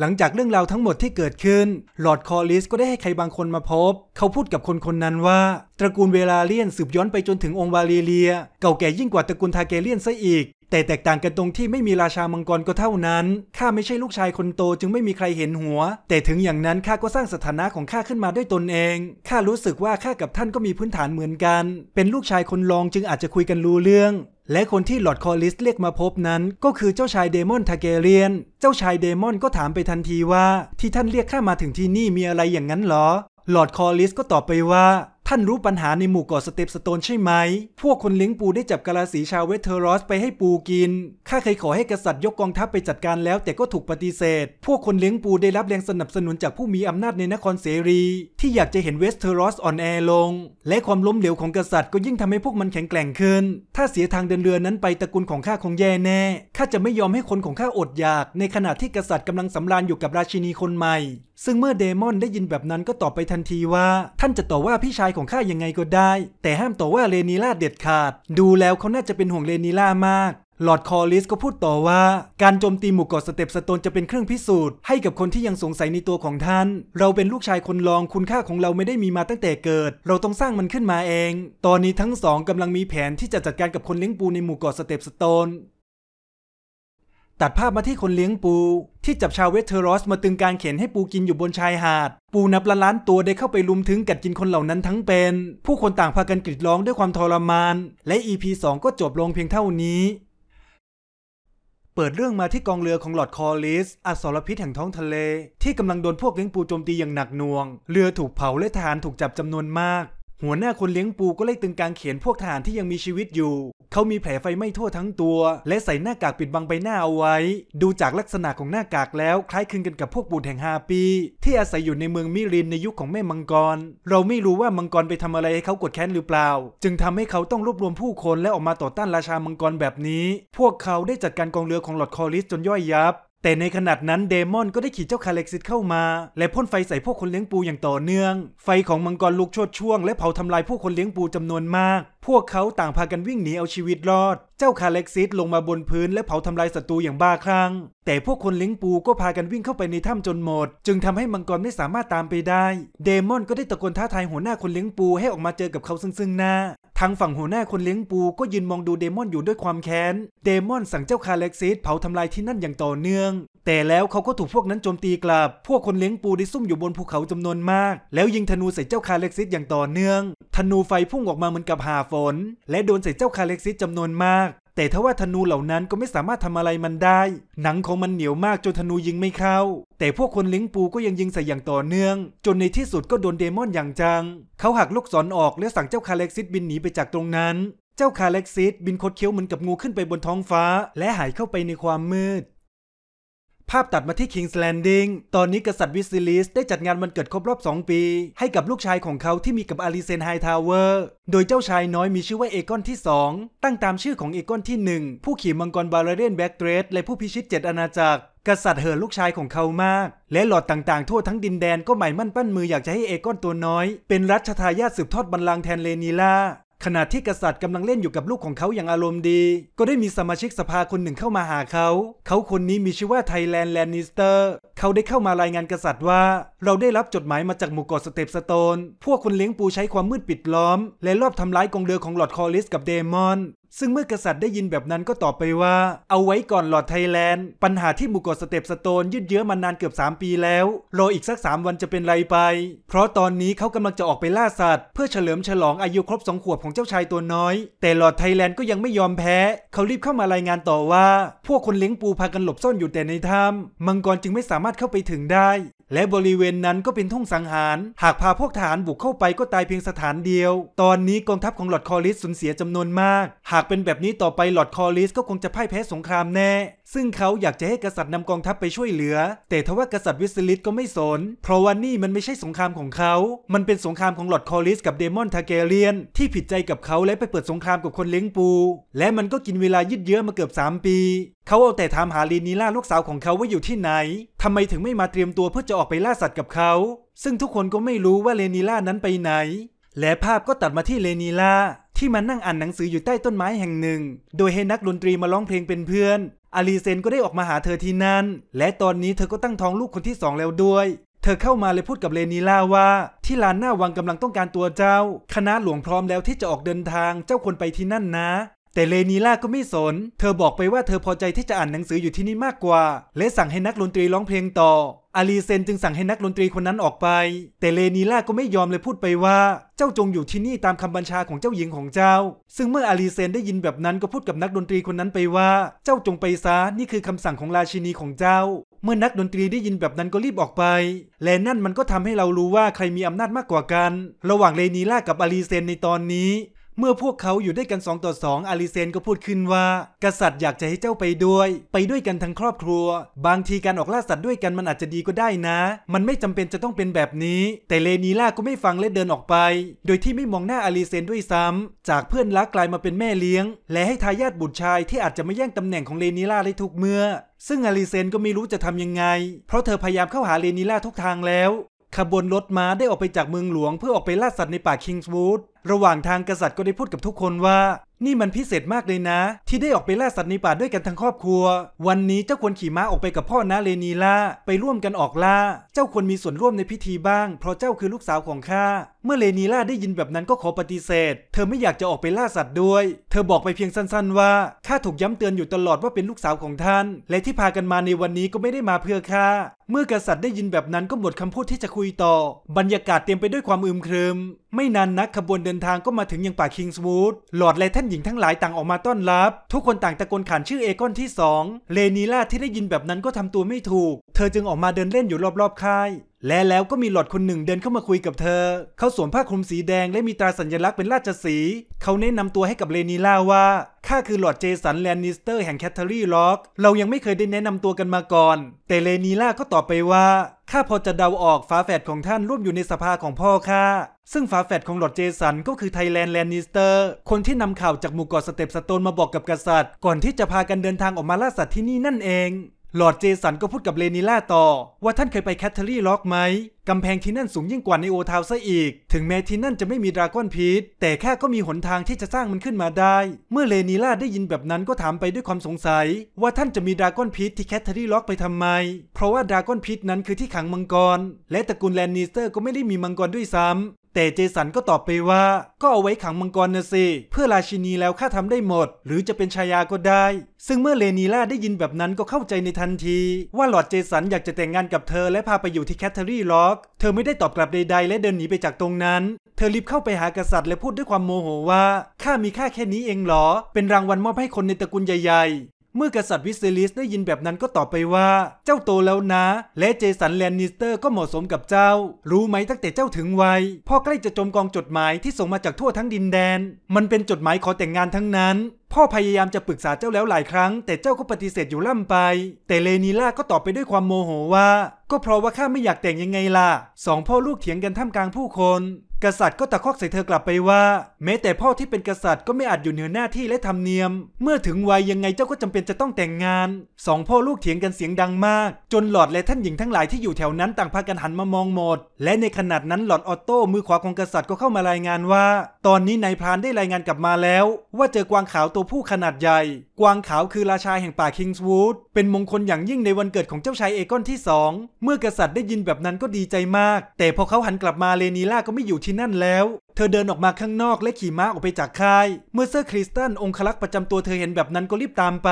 หลังจากเรื่องราวทั้งหมดที่เกิดขึ้น ลอร์ดคอลิสก็ได้ให้ใครบางคนมาพบ เขาพูดกับคนคนนั้นว่า ตระกูลเวลาเลียนสืบย้อนไปจนถึงองค์วาเลเลีย เก่าแก่ยิ่งกว่าตระกูลทาเกเลียนซะอีก แต่แตกต่างกันตรงที่ไม่มีราชามังกรก็เท่านั้น ข้าไม่ใช่ลูกชายคนโตจึงไม่มีใครเห็นหัว แต่ถึงอย่างนั้นข้าก็สร้างสถานะของข้าขึ้นมาด้วยตนเอง ข้ารู้สึกว่าข้ากับท่านก็มีพื้นฐานเหมือนกัน เป็นลูกชายคนรองจึงอาจจะคุยกันรู้เรื่องและคนที่หลอดคอลิสเรียกมาพบนั้น ก็คือเจ้าชายเดมอน ทาเกเรียน เจ้าชายเดมอนก็ถามไปทันทีว่า ที่ท่านเรียกข้ามาถึงที่นี่มีอะไรอย่างนั้นหรอหลอดคอลิสก็ตอบไปว่าท่านรู้ปัญหาในหมู่เกาะสเตปสโตนใช่ไหม พวกคนเลี้ยงปูได้จับกะลาสีชาวเวเทอรอสไปให้ปูกิน ข้าเคยขอให้กษัตริย์ยกกองทัพไปจัดการแล้วแต่ก็ถูกปฏิเสธ พวกคนเลี้ยงปูได้รับแรงสนับสนุนจากผู้มีอำนาจในนครเสรีที่อยากจะเห็นเวสเทอรอสอ่อนแอลง และความล้มเหลวของกษัตริย์ก็ยิ่งทำให้พวกมันแข็งแกร่งขึ้น ถ้าเสียทางเดินเรือนั้นไปตระกูลของข้าคงแย่แน่ ข้าจะไม่ยอมให้คนของข้าอดอยากในขณะที่กษัตริย์กำลังสำราญอยู่กับราชินีคนใหม่ซึ่งเมื่อเดมอนได้ยินแบบนั้นก็ตอบไปทันทีว่า ท่านจะต่อว่าพี่ชายของข้ายังไงก็ได้ แต่ห้ามต่อว่าเรนีล่าเด็ดขาด ดูแล้วเขาน่าจะเป็นห่วงเรนีล่ามากลอดคอลิสก็พูดต่อว่า การโจมตีหมู่เกาะสเต็ปสโตนจะเป็นเครื่องพิสูจน์ให้กับคนที่ยังสงสัยในตัวของท่าน เราเป็นลูกชายคนรองคุณค่าของเราไม่ได้มีมาตั้งแต่เกิด เราต้องสร้างมันขึ้นมาเอง ตอนนี้ทั้งสองกำลังมีแผนที่จะจัดการกับคนเลี้ยงปูในหมู่เกาะสเต็ปสโตนตัดภาพมาที่คนเลี้ยงปู ที่จับชาวเวสเทอรอสมาตึงการเข็นให้ปูกินอยู่บนชายหาด ปูนับละล้านตัวได้เข้าไปลุมถึงกัดกินคนเหล่านั้นทั้งเป็น ผู้คนต่างพากันกรีดร้องด้วยความทรมาน และ EP 2 ก็จบลงเพียงเท่านี้ เปิดเรื่องมาที่กองเรือของหลอดคอลิสอสรพิษแห่งท้องทะเลที่กำลังโดนพวกเลี้ยงปูโจมตีอย่างหนักหน่วงเรือถูกเผาและทหารถูกจับจำนวนมากหัวหน้าคนเลี้ยงปูก็เล่ตึงกางเขนพวกทหารที่ยังมีชีวิตอยู่ เขามีแผลไฟไหม้ทั่วทั้งตัวและใส่หน้ากากปิดบังใบหน้าเอาไว้ ดูจากลักษณะของหน้ากากแล้วคล้ายคลึงกันกับพวกบูดแห่งฮาปีที่อาศัยอยู่ในเมืองมิรินในยุคขของแม่มังกร เราไม่รู้ว่ามังกรไปทำอะไรให้เขากดแค้นหรือเปล่า จึงทำให้เขาต้องรวบรวมผู้คนและออกมาต่อต้านราชามังกรแบบนี้ พวกเขาได้จัดการกองเรือของหลอดคอริสจนย่อยยับแต่ในขณะนั้นเดมอนก็ได้ขี่เจ้าคาเล็กซิสเข้ามา และ พ่นไฟใส่พวกคนเลี้ยงปูอย่างต่อเนื่อง ไฟของมังกรลุกโชดช่วงและเผาทำลายพวกคนเลี้ยงปูจำนวนมากพวกเขาต่างพากันวิ่งหนีเอาชีวิตรอด เจ้าคาเล็กซิสลงมาบนพื้นและเผาทำลายศัตรูอย่างบ้าคลั่ง แต่พวกคนเลี้ยงปูก็พากันวิ่งเข้าไปในถ้ำจนหมด จึงทำให้มังกรไม่สามารถตามไปได้ เดมอนก็ได้ตะโกนท้าทายหัวหน้าคนเลี้ยงปูให้ออกมาเจอกับเขาซึ่งๆ หน้า ทางฝั่งหัวหน้าคนเลี้ยงปูก็ยืนมองดูเดมอนอยู่ด้วยความแค้น เดมอนสั่งเจ้าคาเล็กซิสเผาทำลายที่นั่นอย่างต่อเนื่อง แต่แล้วเขาก็ถูกพวกนั้นโจมตีกลับ พวกคนเลี้ยงปูได้ซุ่มอยู่บนภูเขาจำนวนมากแล้วยิงธนูใส่เจ้าคาเล็กซิสอย่างต่อเนื่อง ธนูไฟพุ่งออกมาเหมือนกับหาฝฝนและโดนใส่เจ้าคาเล็กซิสจำนวนมาก แต่ทว่าธนูเหล่านั้นก็ไม่สามารถทำอะไรมันได้ หนังของมันเหนียวมากจนธนูยิงไม่เข้า แต่พวกคนเลี้ยงปูก็ยังยิงใส่อย่างต่อเนื่อง จนในที่สุดก็โดนเดมอนอย่างจัง เขาหักลูกศรออกแล้วสั่งเจ้าคาเล็กซิสบินหนีไปจากตรงนั้น เจ้าคาเล็กซิสบินคดเคี้ยวเหมือนกับงูขึ้นไปบนท้องฟ้า และหายเข้าไปในความมืดภาพตัดมาที่ King's Landing ตอนนี้กษัตริย์วิสซิลิสได้จัดงานวันเกิดครบรอบ 2 ปี ให้กับลูกชายของเขาที่มีกับอาริเซนไฮทาวเวอร์ โดยเจ้าชายน้อยมีชื่อว่าเอกอนที่ 2 ตั้งตามชื่อของเอกอนที่ 1 ผู้ขี่มังกรบาลเรียนแบ็กเทรด และผู้พิชิต7อาณาจักร กษัตริย์เหอลูกชายของเขามาก และหลอดต่างๆทั่วทั้งดินแดนก็หมายมั่นปั้นมืออยากจะให้เอกอนตัวน้อย เป็นรัชทายาทสืบทอดบัลลังก์แทนเลนีล่าขณะที่กษัตริย์กำลังเล่นอยู่กับลูกของเขาอย่างอารมณ์ดี ก็ได้มีสมาชิกสภาคนหนึ่งเข้ามาหาเขา เขาคนนี้มีชื่อว่าไทแลนด์แลนนิสเตอร์ เขาได้เข้ามารายงานกษัตริย์ว่า เราได้รับจดหมายมาจากหมู่เกาะสเตปสโตน พวกคนเลี้ยงปูใช้ความมืดปิดล้อม และรอบทำร้ายกองเรือของหลอดคอริสกับเดมอนซึ่งเมื่อกษัตริย์ได้ยินแบบนั้นก็ตอบไปว่า เอาไว้ก่อนหลอดไทยแลนด์ปัญหาที่หมู่เกาะสเตปสโตนยืดเยื้อมานานเกือบ 3 ปีแล้วรออีกสัก 3 วันจะเป็นไรไป เพราะตอนนี้เขากำลังจะออกไปล่าสัตว์ เพื่อเฉลิมฉลองอายุครบสองขวบของเจ้าชายตัวน้อย แต่หลอดไทยแลนด์ก็ยังไม่ยอมแพ้เขารีบเข้ามารายงานต่อว่า พวกคนเลี้ยงปูพากันหลบซ่อนอยู่แต่ในถ้ำมังกรจึงไม่สามารถเข้าไปถึงได้ และบริเวณนั้นก็เป็นทุ่งสังหาร หากพาพวกทหารบุกเข้าไปก็ตายเพียงสถานเดียว ตอนนี้กองทัพของหลอดคอริสสูญเสียจำนวนมากหากากเป็นแบบนี้ต่อไปหลอดคอลิสก็คงจะพ่ายแพ้สงครามแน่ ซึ่งเขาอยากจะให้กษัตริย์นำกองทัพไปช่วยเหลือ แต่ทว่ากษัตริย์วิสลิตก็ไม่สน เพราะวันนี้มันไม่ใช่สงครามของเขา มันเป็นสงครามของหลอดคอลิส กับเดมอนทาเกเรียน ที่ผิดใจกับเขาและไปเปิดสงครามกับคนเลี้ยงปู และมันก็กินเวลายืดเยื้อมาเกือบ3 ปี เขาเอาแต่ถามหาลีนีล่าลูกสาวของเขาว่าอยู่ที่ไหนทำไมถึงไม่มาเตรียมตัวเพื่อจะออกไปล่าสัตว์กับเขา ซึ่งทุกคนก็ไม่รู้ว่าเลนีล่านั้นไปไหน และภาพก็ตัดมาที่เลนีล่าที่มานั่งอ่านหนังสืออยู่ใต้ต้นไม้แห่งหนึ่ง โดยให้นักดนตรีมาร้องเพลงเป็นเพื่อน อาลีเซนก็ได้ออกมาหาเธอที่นั่นและตอนนี้เธอก็ตั้งท้องลูกคนที่สองแล้วด้วย เธอเข้ามาเลยพูดกับเลนีล่าว่า ที่ลานหน้าวังกำลังต้องการตัวเจ้า คณะหลวงพร้อมแล้วที่จะออกเดินทาง เจ้าควรไปที่นั่นนะแต่เลนีล่าก็ไม่สน เธอบอกไปว่าเธอพอใจที่จะอ่านหนังสืออยู่ที่นี่มากกว่า และสั่งให้นักดนตรีร้องเพลงต่อ อาลีเซนจึงสั่งให้นักดนตรีคนนั้นออกไป แต่เลนีล่าก็ไม่ยอมเลยพูดไปว่า เจ้าจงอยู่ที่นี่ตามคำบัญชาของเจ้าหญิงของเจ้า ซึ่งเมื่ออาลีเซนได้ยินแบบนั้นก็พูดกับนักดนตรีคนนั้นไปว่า เจ้าจงไปซะ นี่คือคำสั่งของราชินีของเจ้า เมื่อนักดนตรีได้ยินแบบนั้นก็รีบออกไป และนั่นมันก็ทำให้เรารู้ว่าใครมีอำนาจมากกว่ากัน ระหว่างเลนีล่ากับอาลีเซนในตอนนี้เมื่อพวกเขาอยู่ด้วยกันสองต่อสองอาริเซนก็พูดขึ้นว่า กษัตริย์อยากจะให้เจ้าไปด้วย ไปด้วยกันทั้งครอบครัว บางทีการออกล่าสัตว์ด้วยกันมันอาจจะดีก็ได้นะ มันไม่จำเป็นจะต้องเป็นแบบนี้ แต่เลนีล่าก็ไม่ฟังและเดินออกไป โดยที่ไม่มองหน้าอาริเซนด้วยซ้ำ จากเพื่อนรักกลายมาเป็นแม่เลี้ยง และให้ทายาทบุตรชายที่อาจจะไม่แย่งตำแหน่งของเลนีล่าได้ทุกเมื่อ ซึ่งอาริเซนก็ไม่รู้จะทำยังไง เพราะเธอพยายามเข้าหาเลนีล่าทุกทางแล้ว ขบวนรถม้าได้ออกไปจากเมืองหลวงเพื่อออกไปล่าสัตว์ในป่าคิงส์วูดระหว่างทางกษัตริย์ก็ได้พูดกับทุกคนว่า นี่มันพิเศษมากเลยนะ ที่ได้ออกไปล่าสัตว์ในป่าด้วยกันทั้งครอบครัว วันนี้เจ้าควรขี่ม้าออกไปกับพ่อนาเลนีล่าไปร่วมกันออกล่า เจ้าควรมีส่วนร่วมในพิธีบ้าง เพราะเจ้าคือลูกสาวของข้าเมื่อเลนีล่าได้ยินแบบนั้นก็ขอปฏิเสธ เธอไม่อยากจะออกไปล่าสัตว์ด้วย เธอบอกไปเพียงสั้นๆว่าข้าถูกย้ำเตือนอยู่ตลอดว่าเป็นลูกสาวของท่าน และที่พากันมาในวันนี้ก็ไม่ได้มาเพื่อข้าเมื่อกษัตริย์ได้ยินแบบนั้นก็หมดคำพูดที่จะคุยต่อ บรรยากาศเต็มไปด้วยความอึมครึมไม่นานนักขบวนเดินทางก็มาถึงยังป่าคิงส์วูด หลอดและท่านหญิงทั้งหลายต่างออกมาต้อนรับ ทุกคนต่างตะโกนขานชื่อเอกอนที่2 เลนีล่าที่ได้ยินแบบนั้นก็ทำตัวไม่ถูก เธอจึงออกมาเดินเล่นอยู่รอบๆค่ายและแล้วก็มีหลอดคนหนึ่งเดินเข้ามาคุยกับเธอ เขาสวมผ้าคลุมสีแดงและมีตราสัญลักษณ์เป็นราชสี เขาแนะนำตัวให้กับเลนีล่าว่า ข้าคือหลอดเจสันแลนนิสเตอร์แห่งแคทเธอรีล็อก เรายังไม่เคยได้แนะนำตัวกันมาก่อน แต่เลนีล่าก็ตอบไปว่า ข้าพอจะเดาออกฝาแฝดของท่านร่วมอยู่ในสภาของพ่อข้า ซึ่งฝาแฝดของหลอดเจสันก็คือไทแลนด์แลนนิสเตอร์ คนที่นำข่าวจากหมู่เกาะสเตปสโตนมาบอกกับกษัตริย์ ก่อนที่จะพากันเดินทางออกมาล่าสัตว์ที่นี่นั่นเองหลอดเจสันก็พูดกับเลนิล่าต่อ ว่าท่านเคยไปแคทเธอรี่ล็อกไหม กำแพงที่นั่นสูงยิ่งกว่าในโอทาวซะอีก ถึงแม้ที่นั่นจะไม่มีดราก้อนพีทแต่แค่ก็มีหนทางที่จะสร้างมันขึ้นมาได้ เมื่อเลนิล่าได้ยินแบบนั้นก็ถามไปด้วยความสงสัย ว่าท่านจะมีดราก้อนพีทที่แคทเธอรี่ล็อกไปทำไม เพราะว่าดราก้อนพีทนั้นคือที่ขังมังกร และตระกูลแลนนิสเตอร์ก็ไม่ได้มีมังกรด้วยซ้ำแต่เจสันก็ตอบไปว่า ก็เอาไว้ขังมังกรนะสิ เพื่อราชินีแล้วข้าทำได้หมด หรือจะเป็นชายาก็ได้ ซึ่งเมื่อเลนีล่าได้ยินแบบนั้นก็เข้าใจในทันที ว่าหลอดเจสันอยากจะแต่งงานกับเธอและพาไปอยู่ที่แคทเธอรี่ล็อกเธอไม่ได้ตอบกลับใดๆและเดินหนีไปจากตรงนั้น เธอรีบเข้าไปหากษัตริย์และพูดด้วยความโมโหว่าข้ามีค่าแค่นี้เองหรอ เป็นรางวัลมอบให้คนในตระกูลใหญ่เมื่อกษัตริย์วิเซลิสได้ยินแบบนั้นก็ตอบไปว่า เจ้าโตแล้วนะ และเจสันแลนนิสเตอร์ก็เหมาะสมกับเจ้า รู้ไหมตั้งแต่เจ้าถึงวัยพ่อใกล้จะจมกองจดหมายที่ส่งมาจากทั่วทั้งดินแดน มันเป็นจดหมายขอแต่งงานทั้งนั้น พ่อพยายามจะปรึกษาเจ้าแล้วหลายครั้ง แต่เจ้าก็ปฏิเสธอยู่ล่ำไป แต่เลนีล่าก็ตอบไปด้วยความโมโหว่า ก็เพราะว่าข้าไม่อยากแต่งยังไงล่ะสองพ่อลูกเถียงกันท่ามกลางผู้คนกษัตริย์ก็ตะคอกใส่เธอกลับไปว่า แม้แต่พ่อที่เป็นกษัตริย์ก็ไม่อาจอยู่เหนือหน้าที่และธรรมเนียม เมื่อถึงวัยยังไงเจ้าก็จำเป็นจะต้องแต่งงานสองพ่อลูกเถียงกันเสียงดังมากจนหลอดและท่านหญิงทั้งหลายที่อยู่แถวนั้นต่างพากันหันมามองหมด และในขณะนั้นหลอดออโต้มือขวาของกษัตริย์ก็เข้ามารายงานว่า ตอนนี้นายพรานได้รายงานกลับมาแล้ว ว่าเจอกวางขาวตัวผู้ขนาดใหญ่ กวางขาวคือราชาแห่งป่าคิงส์วูดเป็นมงคลอย่างยิ่งในวันเกิดของเจ้าชายเอกอนที่สองเมื่อกษัตริย์ได้ยินแบบนั้นก็ดีใจมาก แต่พอเขาหันกลับมาเลนีล่าก็ไม่อยู่ที่นั่นแล้ว เธอเดินออกมาข้างนอกและขี่ม้าออกไปจากค่าย เมื่อเซอร์คริสตันองคลักษ์ประจำตัวเธอเห็นแบบนั้นก็รีบตามไป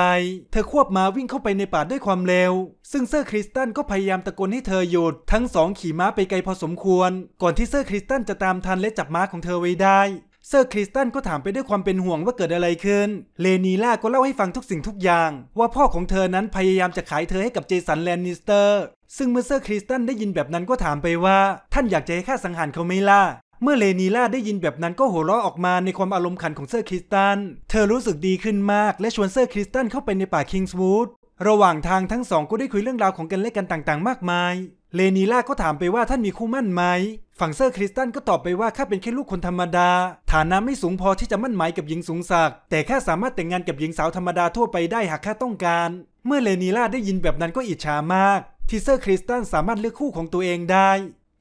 เธอควบม้าวิ่งเข้าไปในป่าด้วยความเร็ว ซึ่งเซอร์คริสตันก็พยายามตะโกนให้เธอหยุดทั้งสองขี่ม้าไปไกลพอสมควร ก่อนที่เซอร์คริสตันจะตามทันและจับม้าของเธอไว้ได้ เซอร์คริสตันก็ถามไปด้วยความเป็นห่วงว่าเกิดอะไรขึ้นเลนีล่าก็เล่าให้ฟังทุกสิ่งทุกอย่าง ว่าพ่อของเธอนั้นพยายามจะขายเธอให้กับเจสันแลนนิสเตอร์ ซึ่งเมื่อเซอร์คริสตันได้ยินแบบนั้นก็ถามไปว่า ท่านอยากจะให้ข้าสังหารเขาไหมล่ะเมื่อเลนีล่าได้ยินแบบนั้นก็หัวเราะออกมาในความอารมณ์ขันของเซอร์คริสตัน เธอรู้สึกดีขึ้นมากและชวนเซอร์คริสตันเข้าไปในป่าคิงส์วูดระหว่างทางทั้งสองก็ได้คุยเรื่องราวของกันและกันต่างๆ มากมาย เลนีล่าก็ถามไปว่าท่านมีคู่มั่นไหม ฝั่งเซอร์คริสตันก็ตอบไปว่าข้าเป็นแค่ลูกคนธรรมดา ฐานะไม่สูงพอที่จะมั่นหมายกับหญิงสูงสักแต่ข้าสามารถแต่งงานกับหญิงสาวธรรมดาทั่วไปได้หากข้าต้องการ เมื่อเลนีล่าได้ยินแบบนั้นก็อิจฉามาก ที่เซอร์คริสตันสามารถเลือกคู่ของตัวเองได้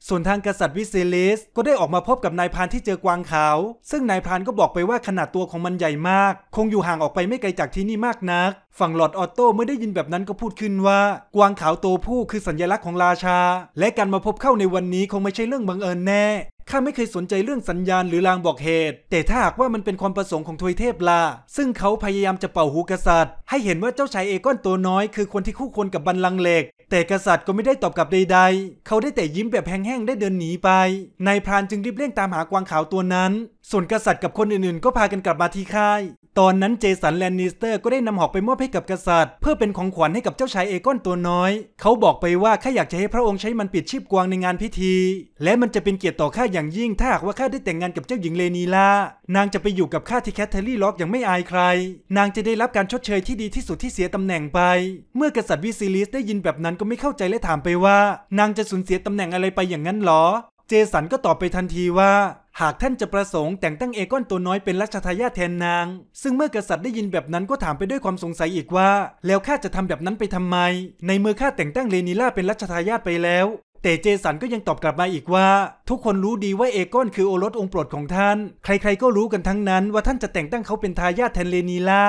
ส่วนทางกษัตริย์วิซิลิสก็ได้ออกมาพบกับนายพานที่เจอกวางขาวซึ่งนายพานก็บอกไปว่าขนาดตัวของมันใหญ่มาก คงอยู่ห่างออกไปไม่ไกลจากที่นี่มากนัก ฝั่งหลอดออโต้เมื่อได้ยินแบบนั้นก็พูดขึ้นว่า กวางขาวตัวผู้คือสัญลักษณ์ของราชา และการมาพบเข้าในวันนี้คงไม่ใช่เรื่องบังเอิญแน่ข้าไม่เคยสนใจเรื่องสัญญาณหรือลางบอกเหตุ แต่ถ้าหากว่ามันเป็นความประสงค์ของทวยเทพลา ซึ่งเขาพยายามจะเป่าหูกษัตริย์ให้เห็นว่าเจ้าชายเอกอนตัวน้อยคือคนที่คู่ควรกับบรรลังเหล็ก แต่กษัตริย์ก็ไม่ได้ตอบกลับใดๆ เขาได้แต่ยิ้มแบบแห้งๆได้เดินหนีไปนายพรานจึงรีบเร่งตามหากวางขาวตัวนั้นส่วนกษัตริย์กับคนอื่นๆ ก็พากันกลับมาที่ค่าย ตอนนั้นเจสันแลนนิสเตอร์ ก็ได้นำหอกไปมอบให้กับกษัตริย์ เพื่อเป็นของขวัญให้กับเจ้าชายเอกอนตัวน้อย เขาบอกไปว่าข้าอยากจะให้พระองค์ใช้มันปิดชีพกวางในงานพิธี และมันจะเป็นเกียรติต่อข้าอย่างยิ่ง ถ้าหากว่าข้าได้แต่งงานกับเจ้าหญิงเลนีลานางจะไปอยู่กับข้าที่แคทเธอรี่ล็อกอย่างไม่อายใคร นางจะได้รับการชดเชยที่ดีที่สุดที่เสียตำแหน่งไป เมื่อกษัตริย์วิซิลิสได้ยินแบบนั้นก็ไม่เข้าใจและถามไปว่า นางจะสูญเสียตาแหน่งอะไรไปอย่างนั้นหรอจสันก็ตอบไปทันทีว่า หากท่านจะประสงค์แต่งตั้งเอกอนตัวน้อยเป็นรัชทายาทแทนนาง ซึ่งเมื่อกษัตริย์ได้ยินแบบนั้นก็ถามไปด้วยความสงสัยอีกว่า แล้วข้าจะทำแบบนั้นไปทำไม ในเมื่อข้าแต่งตั้งเลนิล่าเป็นรัชทายาทไปแล้ว แต่เจสันก็ยังตอบกลับมาอีกว่า ทุกคนรู้ดีว่าเอกอนคือโอรสองค์โปรดของท่าน ใครๆก็รู้กันทั้งนั้น ว่าท่านจะแต่งตั้งเขาเป็นทายาทแทนเลนีล่า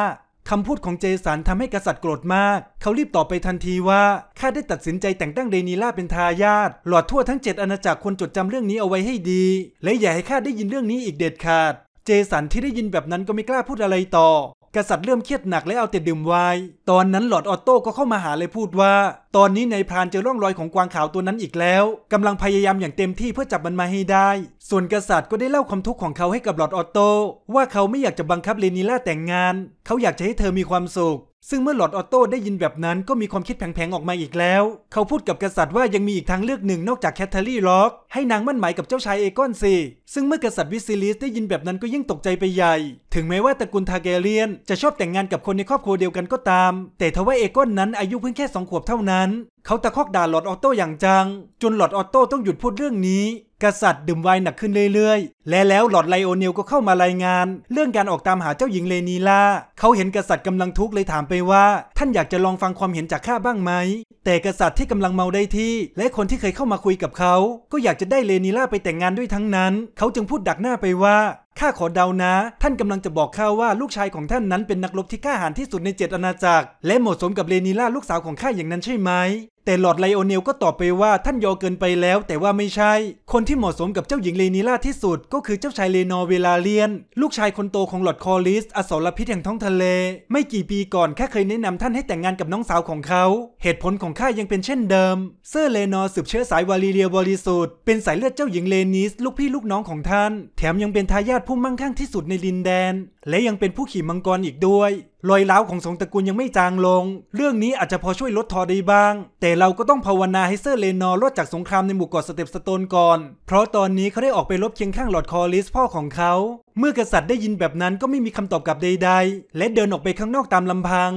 คำพูดของเจสันทำให้กษัตริย์โกรธมาก เขารีบตอบไปทันทีว่า ข้าได้ตัดสินใจแต่งตั้งเดนีล่าเป็นทายาทหลอดทั่วทั้งเจ็ดอาณาจักรควรจดจำเรื่องนี้เอาไว้ให้ดี และอย่าให้ข้าได้ยินเรื่องนี้อีกเด็ดขาด เจสันที่ได้ยินแบบนั้นก็ไม่กล้าพูดอะไรต่อกษัตริย์เริ่มเครียดหนักและเอาแต่ดื่มไวน์ตอนนั้นหลอดออโต้ก็เข้ามาหาเลยพูดว่า ตอนนี้ในพรานเจอร่องรอยของกวางขาวตัวนั้นอีกแล้ว กำลังพยายามอย่างเต็มที่เพื่อจับมันมาให้ได้ ส่วนกษัตริย์ก็ได้เล่าความทุกข์ของเขาให้กับหลอดออโต้ว่าเขาไม่อยากจะบังคับเลนีล่าแต่งงาน เขาอยากจะให้เธอมีความสุขซึ่งเมื่อหลอดออโต้ได้ยินแบบนั้นก็มีความคิดแผงๆออกมาอีกแล้ว เขาพูดกับกษัตริย์ว่ายังมีอีกทางเลือกหนึ่งนอกจากแคทเธอรีนล็อก ให้นางมั่นหมายกับเจ้าชายเอกอนซีซึ่งเมื่อกษัตริย์วิซิลิสได้ยินแบบนั้นก็ยิ่งตกใจไปใหญ่ ถึงแม้ว่าตระกูลทาเกเรียนจะชอบแต่งงานกับคนในครอบครัวเดียวกันก็ตาม แต่ทว่าเอกอนนั้นอายุเพิ่งแค่สองขวบเท่านั้น เขาตะคอกด่าหลอดออโต้อย่างจัง จนหลอดออโต้ต้องหยุดพูดเรื่องนี้กษัตริย์ดื่มไวน์หนักขึ้นเรื่อยๆ และแล้วหลอดไลโอเนลก็เข้ามารายงาน เรื่องการออกตามหาเจ้าหญิงเลนีล่า เขาเห็นกษัตริย์กำลังทุกข์เลยถามไปว่า ท่านอยากจะลองฟังความเห็นจากข้าบ้างไหมแต่กษัตริย์ที่กำลังเมาได้ที่ และคนที่เคยเข้ามาคุยกับเขา ก็อยากจะได้เลนีล่าไปแต่งงานด้วยทั้งนั้น เขาจึงพูดดักหน้าไปว่าข้าขอเดานะ ท่านกำลังจะบอกข้าว่าลูกชายของท่านนั้นเป็นนักรบที่กล้าหาญที่สุดในเจ็ดอาณาจักร และเหมาะสมกับเลนีล่าลูกสาวของข้าอย่างนั้นใช่ไหมแต่หลอดไลโอเนลก็ตอบไปว่าท่านยอเกินไปแล้วแต่ว่าไม่ใช่ คนที่เหมาะสมกับเจ้าหญิงเลนีล่าที่สุด ก็คือเจ้าชายเลนอเวลาเลียนลูกชายคนโตของหลอดคอลิส อสรพิษแห่งท้องทะเลไม่กี่ปีก่อนแค่เคยแนะนำท่านให้แต่งงานกับน้องสาวของเขา เหตุผลของข้ายังเป็นเช่นเดิมเซอร์เลนอสืบเชื้อสายวาลีเรียบริสุทธิ์เป็นสายเลือดเจ้าหญิงเลนิสลูกพี่ลูกน้องของท่านแถมยังเป็นทายาทผู้มั่งคั่งที่สุดในดินแดน และยังเป็นผู้ขี่มังกรอีกด้วยรอยร้าวของสงตระกูลยังไม่จางลง เรื่องนี้อาจจะพอช่วยลดทอได้บ้าง แต่เราก็ต้องภาวนาให้เซอร์เลนอร์ลดจากสงครามในหมู่เกาะสเตปสโตนก่อน เพราะตอนนี้เขาได้ออกไปลบเคียงข้างหลอดคอริสพ่อของเขา เมื่อกษัตริย์ได้ยินแบบนั้นก็ไม่มีคำตอบกลับใด ๆ และเดินออกไปข้างนอกตามลำพัง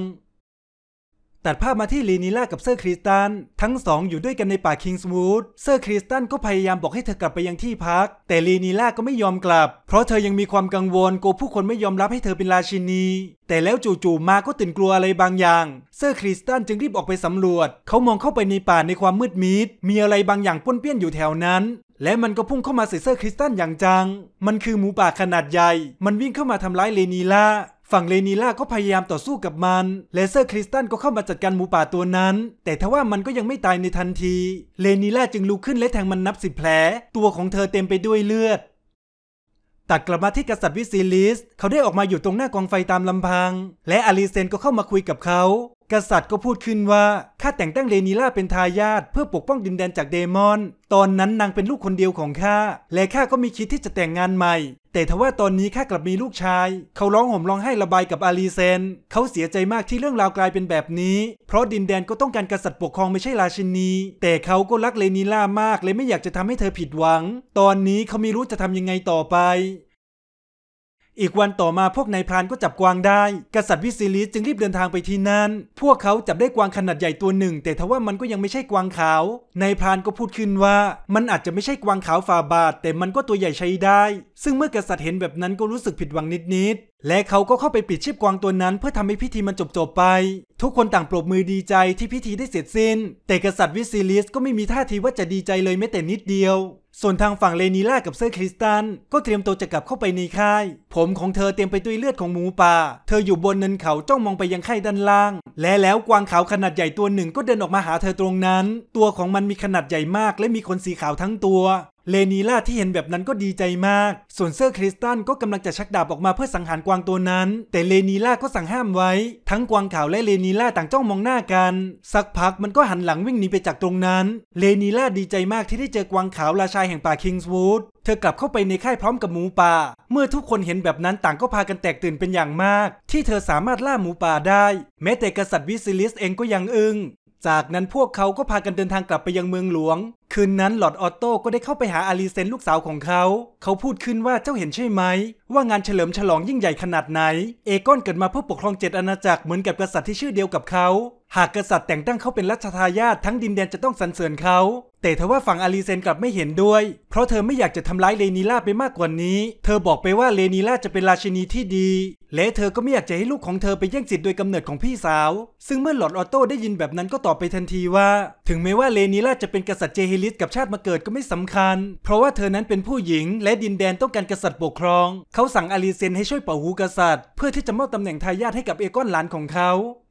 ตัดภาพมาที่ลีนีล่ากับเซอร์คริสตัน ทั้งสองอยู่ด้วยกันในป่าคิงส์วูดเซอร์คริสตันก็พยายามบอกให้เธอกลับไปยังที่พัก แต่ลีนีล่าก็ไม่ยอมกลับเพราะเธอยังมีความกังวลกลัวผู้คนไม่ยอมรับให้เธอเป็นราชินี แต่แล้วจู่ๆมาก็ตื่นกลัวอะไรบางอย่าง เซอร์คริสตันจึงรีบออกไปสำรวจ เขามองเข้าไปในป่าในความมืดมิดมีอะไรบางอย่างป้วนเปี้ยนอยู่แถวนั้น และมันก็พุ่งเข้ามาใส่เซอร์คริสตันอย่างจัง มันคือหมูป่าขนาดใหญ่ มันวิ่งเข้ามาทำร้ายเลนีล่าฝั่งเลนีล่าก็พยายามต่อสู้กับมัน เลเซอร์คริสตันก็เข้ามาจัดการหมูป่าตัวนั้น แต่ทว่ามันก็ยังไม่ตายในทันที เลนีล่าจึงลุกขึ้นและแทงมันนับสิบแผล ตัวของเธอเต็มไปด้วยเลือดตัดกลับมาที่กษัตริย์วิซิลิสเขาได้ออกมาอยู่ตรงหน้ากองไฟตามลำพัง และอารีเซนก็เข้ามาคุยกับเขา กษัตริย์ก็พูดขึ้นว่า ข้าแต่งตั้งเลนีล่าเป็นทายาทเพื่อปกป้องดินแดนจากเดมอน ตอนนั้นนางเป็นลูกคนเดียวของข้า และข้าก็มีคิดที่จะแต่งงานใหม่ แต่ทว่าตอนนี้ข้ากลับมีลูกชาย เขาร้องห่มร้องไห้ระบายกับอาลีเซน เขาเสียใจมากที่เรื่องราวกลายเป็นแบบนี้ เพราะดินแดนก็ต้องการกษัตริย์ปกครองไม่ใช่ราชินี แต่เขาก็รักเลนีล่ามากเลยไม่อยากจะทำให้เธอผิดหวัง ตอนนี้เขาไม่รู้จะทำยังไงต่อไปอีกวันต่อมาพวกนายพรานก็จับกวางได้กษัตริย์วิซิลิสจึงรีบเดินทางไปที่นั่น พวกเขาจับได้กวางขนาดใหญ่ตัวหนึ่งแต่ทว่ามันก็ยังไม่ใช่กวางขาว นายพรานก็พูดขึ้นว่ามันอาจจะไม่ใช่กวางขาวฝ่าบาทแต่มันก็ตัวใหญ่ใช้ได้ ซึ่งเมื่อกษัตริย์เห็นแบบนั้นก็รู้สึกผิดหวังนิดๆ และเขาก็เข้าไปปิดชีพกวางตัวนั้นเพื่อทำให้พิธีมันจบจบไป ทุกคนต่างปรบมือดีใจที่พิธีได้เสร็จสิ้น แต่กษัตริย์วิซิลิสก็ไม่มีท่าทีว่าจะดีใจเลยแม้แต่นิดเดียวส่วนทางฝั่งเลนีล่ากับเซอร์คริสตันก็เตรียมตัวจะกลับเข้าไปในค่าย ผมของเธอเต็มไปด้วยเลือดของหมูป่า เธออยู่บนเนินเขาจ้องมองไปยังค่ายด้านล่าง และแล้วกวางขาวขนาดใหญ่ตัวหนึ่งก็เดินออกมาหาเธอตรงนั้น ตัวของมันมีขนาดใหญ่มาก และมีขนสีขาวทั้งตัวเลนีล่าที่เห็นแบบนั้นก็ดีใจมาก ส่วนเซอร์คริสตันก็กำลังจะชักดาบออกมาเพื่อสังหารกวางตัวนั้น แต่เลนีล่าก็สั่งห้ามไว้ ทั้งกวางขาวและเลนีล่าต่างจ้องมองหน้ากัน สักพักมันก็หันหลังวิ่งหนีไปจากตรงนั้น เลนีล่าดีใจมากที่ได้เจอกวางขาวราชาแห่งป่าคิงส์วูดเธอกลับเข้าไปในค่ายพร้อมกับหมูป่า เมื่อทุกคนเห็นแบบนั้นต่างก็พากันแตกตื่นเป็นอย่างมาก ที่เธอสามารถล่าหมูป่าได้ แม้แต่กษัตริย์วิซิลิสเองก็ยังอึง้งจากนั้นพวกเขาก็พากันเดินทางกลับไปยังเมืองหลวง คืนนั้นหลอดออโต้ก็ได้เข้าไปหาอาลีเซนลูกสาวของเขา เขาพูดขึ้นว่าเจ้าเห็นใช่ไหม ว่างานเฉลิมฉลองยิ่งใหญ่ขนาดไหน เอกอนเกิดมาเพื่อปกครองเจ็ดอาณาจักรเหมือนกับกษัตริย์ที่ชื่อเดียวกับเขาหากกษัตริย์แต่งตั้งเขาเป็นรัชทายาททั้งดินแดนจะต้องสรรเสริญเขา แต่ทว่าฝั่งอาลีเซนกลับไม่เห็นด้วย เพราะเธอไม่อยากจะทำร้ายเลนีล่าไปมากกว่านี้ เธอบอกไปว่าเลนีล่าจะเป็นราชินีที่ดีและเธอก็ไม่อยากจะให้ลูกของเธอไปแย่งสิทธิ์โดยกำเนิดของพี่สาว ซึ่งเมื่อหลอดออโต้ได้ยินแบบนั้นก็ตอบไปทันทีว่า ถึงแม้ว่าเลนีล่าจะเป็นกษัตริย์เจฮิลิสกับชาติมาเกิดก็ไม่สำคัญ เพราะว่าเธอนั้นเป็นผู้หญิงและดินแดนต้องการกษัตริย์ปกครองเขาสั่งอาลีเซนให้ช่วยเป่าหูกษัตริย์เพื่อที่จะมอบตำแหน่งทายาทให้กับเอกอนหลานของเขา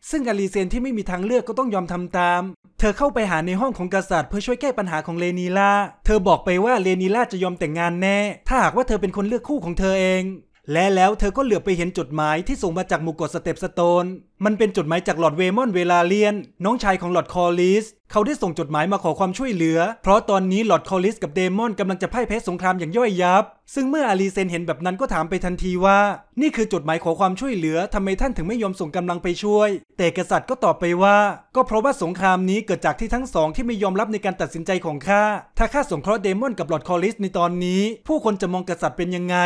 ซึ่งอาลีเซนที่ไม่มีทางเลือกก็ต้องยอมทำตาม เธอเข้าไปหาในห้องของกษัตริย์ เพื่อช่วยแก้ปัญหาของเลนีลาเธอบอกไปว่าเลนีลาจะยอมแต่งงานแน่ ถ้าหากว่าเธอเป็นคนเลือกคู่ของเธอเองและแล้วเธอก็เหลือไปเห็นจดหมายที่ส่งมาจากมูกาสเตปสโตน มันเป็นจดหมายจากหลอดเวมอน เวลาเลียน น้องชายของหลอดคอลิส เขาได้ส่งจดหมายมาขอความช่วยเหลือ เพราะตอนนี้หลอดคอลิสกับเดมอนกำลังจะพ่ายแพ้สงครามอย่างย่อยยับ ซึ่งเมื่ออารีเซนเห็นแบบนั้นก็ถามไปทันทีว่า นี่คือจดหมายขอความช่วยเหลือทำไมท่านถึงไม่ยอมส่งกำลังไปช่วยแต่กษัตริย์ก็ตอบไปว่า ก็เพราะว่าสงครามนี้เกิดจากที่ทั้งสอง ที่ไม่ยอมรับในการตัดสินใจของข้า ถ้าข้าสงเคราะห์เดมอนกับหลอดคอลิสในตอนนี้ ผู้คนจะมองกษัตริย์เป็นยังไง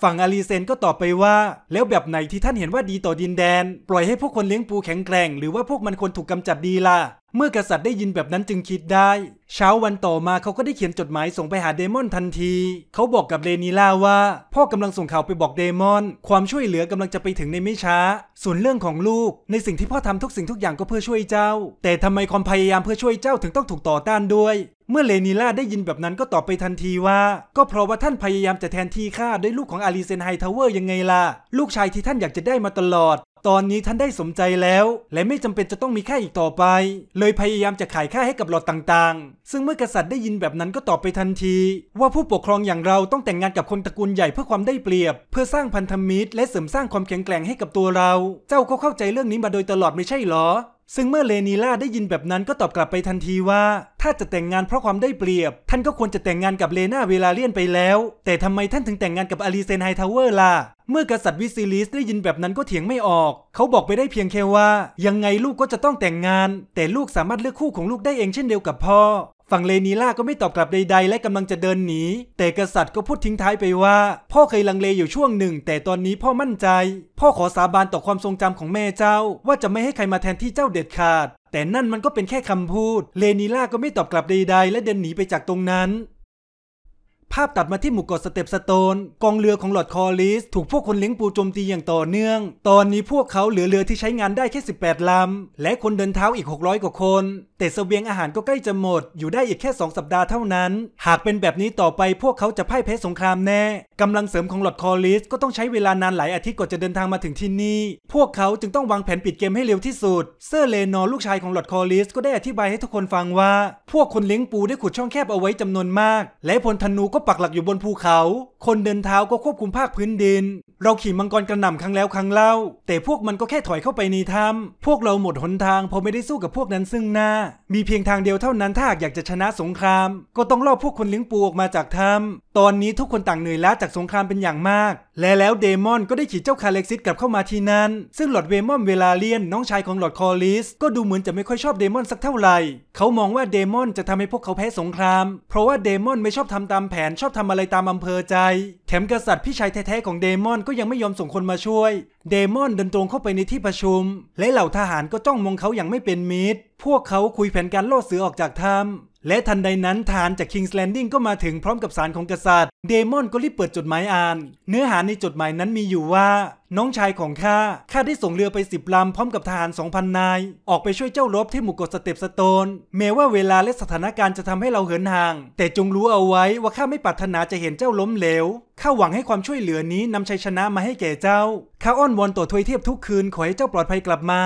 ฝั่งอารีเซนก็ตอบไปว่า แล้วแบบไหนที่ท่านเห็นว่าดีต่อดินแดน ปล่อยให้พวกคนเลี้ยงปูแข็งแกร่งหรือว่าพวกมันคนถูกกำจัดดีล่ะเมื่อกษัตริย์ได้ยินแบบนั้นจึงคิดได้ เช้าวันต่อมาเขาก็ได้เขียนจดหมายส่งไปหาเดมอนทันที เขาบอกกับเลนีล่าว่า พ่อกำลังส่งข่าวไปบอกเดมอน ความช่วยเหลือกำลังจะไปถึงในไม่ช้า ส่วนเรื่องของลูกในสิ่งที่พ่อทำทุกสิ่งทุกอย่างก็เพื่อช่วยเจ้า แต่ทำไมความพยายามเพื่อช่วยเจ้าถึงต้องถูกต่อต้านด้วย เมื่อเลนีล่าได้ยินแบบนั้นก็ตอบไปทันทีว่า ก็เพราะว่าท่านพยายามจะแทนที่ข้าด้วยลูกของอารีเซนไฮทาวเวอร์ยังไงล่ะลูกชายที่ท่านอยากจะได้มาตลอดตอนนี้ท่านได้สมใจแล้ว และไม่จำเป็นจะต้องมีค่าอีกต่อไป เลยพยายามจะขายค่าให้กับหลอดต่างๆ ซึ่งเมื่อกษัตริย์ได้ยินแบบนั้นก็ตอบไปทันทีว่าผู้ปกครองอย่างเราต้องแต่งงานกับคนตระกูลใหญ่เพื่อความได้เปรียบ เพื่อสร้างพันธมิตรและเสริมสร้างความแข็งแกร่งให้กับตัวเรา เจ้าก็เข้าใจเรื่องนี้มาโดยตลอดไม่ใช่หรอซึ่งเมื่อเลนีล่าได้ยินแบบนั้นก็ตอบกลับไปทันทีว่า ถ้าจะแต่งงานเพราะความได้เปรียบ ท่านก็ควรจะแต่งงานกับเลนาเวลาเลียนไปแล้ว แต่ทำไมท่านถึงแต่งงานกับอารีเซนไฮทาวเวอร์ล่ะ เมื่อกษัตริย์วิซิลิสได้ยินแบบนั้นก็เถียงไม่ออก เขาบอกไปได้เพียงแค่ว่า ยังไงลูกก็จะต้องแต่งงาน แต่ลูกสามารถเลือกคู่ของลูกได้เองเช่นเดียวกับพ่อฝั่งเลนีล่าก็ไม่ตอบกลับใด ๆ และกำลังจะเดินหนีแต่กษัตริย์ก็พูดทิ้งท้ายไปว่า พ่อเคยลังเลอยู่ช่วงหนึ่ง แต่ตอนนี้พ่อมั่นใจ พ่อขอสาบานต่อความทรงจำของแม่เจ้าว่าจะไม่ให้ใครมาแทนที่เจ้าเด็ดขาด แต่นั่นมันก็เป็นแค่คำพูด เลนีล่าก็ไม่ตอบกลับใดๆ และเดินหนีไปจากตรงนั้นภาพตัดมาที่หมู่เกาะสเตปสโตน กองเรือของหลอดคอลิสถูกพวกคนเลี้ยงปูโจมตีอย่างต่อเนื่อง ตอนนี้พวกเขาเหลือเรือที่ใช้งานได้แค่ 18ลำและคนเดินเท้าอีก 600 กว่าคน แต่สเสบียงอาหารก็ใกล้จะหมด อยู่ได้อีกแค่ 2 สัปดาห์เท่านั้น หากเป็นแบบนี้ต่อไปพวกเขาจะพ่ายแพ้สงครามแน่กำลังเสริมของหลอดคอลิสก็ต้องใช้เวลานานหลายอาทิตย์กว่าจะเดินทางมาถึงที่นี่พวกเขาจึงต้องวางแผนปิดเกมให้เร็วที่สุดเซอร์เลนอลูกชายของหลอดคอลิสก็ได้อธิบายให้ทุกคนฟังว่า พวกคนเลี้ยงปูได้ขุดช่องแคบเอาไว้จำนวนมาก และพลธนูก็ปักหลักอยู่บนภูเขา คนเดินเท้าก็ควบคุมภาคพื้นดิน เราขี่มังกรกระหน่ำครั้งแล้วครั้งเล่า แต่พวกมันก็แค่ถอยเข้าไปในถ้ำ พวกเราหมดหนทางพอไม่ได้สู้กับพวกนั้นซึ่งหน้า มีเพียงทางเดียวเท่านั้นถ้าอยากจะชนะสงคราม ก็ต้องล่อพวกคนเลี้ยงปูออกมาจากถ้ำ ตอนนี้ทุกคนต่างเหนื่อยล้าจากสงครามเป็นอย่างมาก และแล้วเดมอนก็ได้ขี่เจ้าคาเล็กซิสกลับเข้ามาที่นั่น ซึ่งหลอดเวมอนเวลาเลียนน้องชายของหลอดคอลิสก็ดูเหมือนจะไม่ค่อยชอบเดมอนสักเท่าไหร่เขามองว่าเดมอนจะทำให้พวกเขาแพ้สงคราม เพราะว่าเดมอนไม่ชอบทำตามแผนชอบทำอะไรตามอำเภอใจ แถมกษัตริย์พี่ชายแท้ๆของเดมอนก็ยังไม่ยอมส่งคนมาช่วย เดมอนเดินตรงเข้าไปในที่ประชุม และเหล่าทหารก็จ้องมองเขาอย่างไม่เป็นมิตร พวกเขาคุยแผนการล่อเสือออกจากถ้ำและทันใดนั้นฐานจากคิงส์แลนดิ้งก็มาถึงพร้อมกับสารของกษัตริย์เดมอนก็รีบเปิดจดหมายอ่าน เนื้อหาในจดหมายนั้นมีอยู่ว่า น้องชายของข้าข้าได้ส่งเรือไปสิบลำพร้อมกับทหาร 2,000 นาย ออกไปช่วยเจ้ารบที่หมู่เกาะสเตปสโตน แม้ว่าเวลาและสถานการณ์จะทำให้เราเหินห่าง แต่จงรู้เอาไว้ว่าข้าไม่ปรารถนาจะเห็นเจ้าล้มเหลวข้าหวังให้ความช่วยเหลือนี้นำชัยชนะมาให้แก่เจ้า ข้าอ้อนวอนต่อทวยเทพทุกคืน ขอให้เจ้าปลอดภัยกลับมา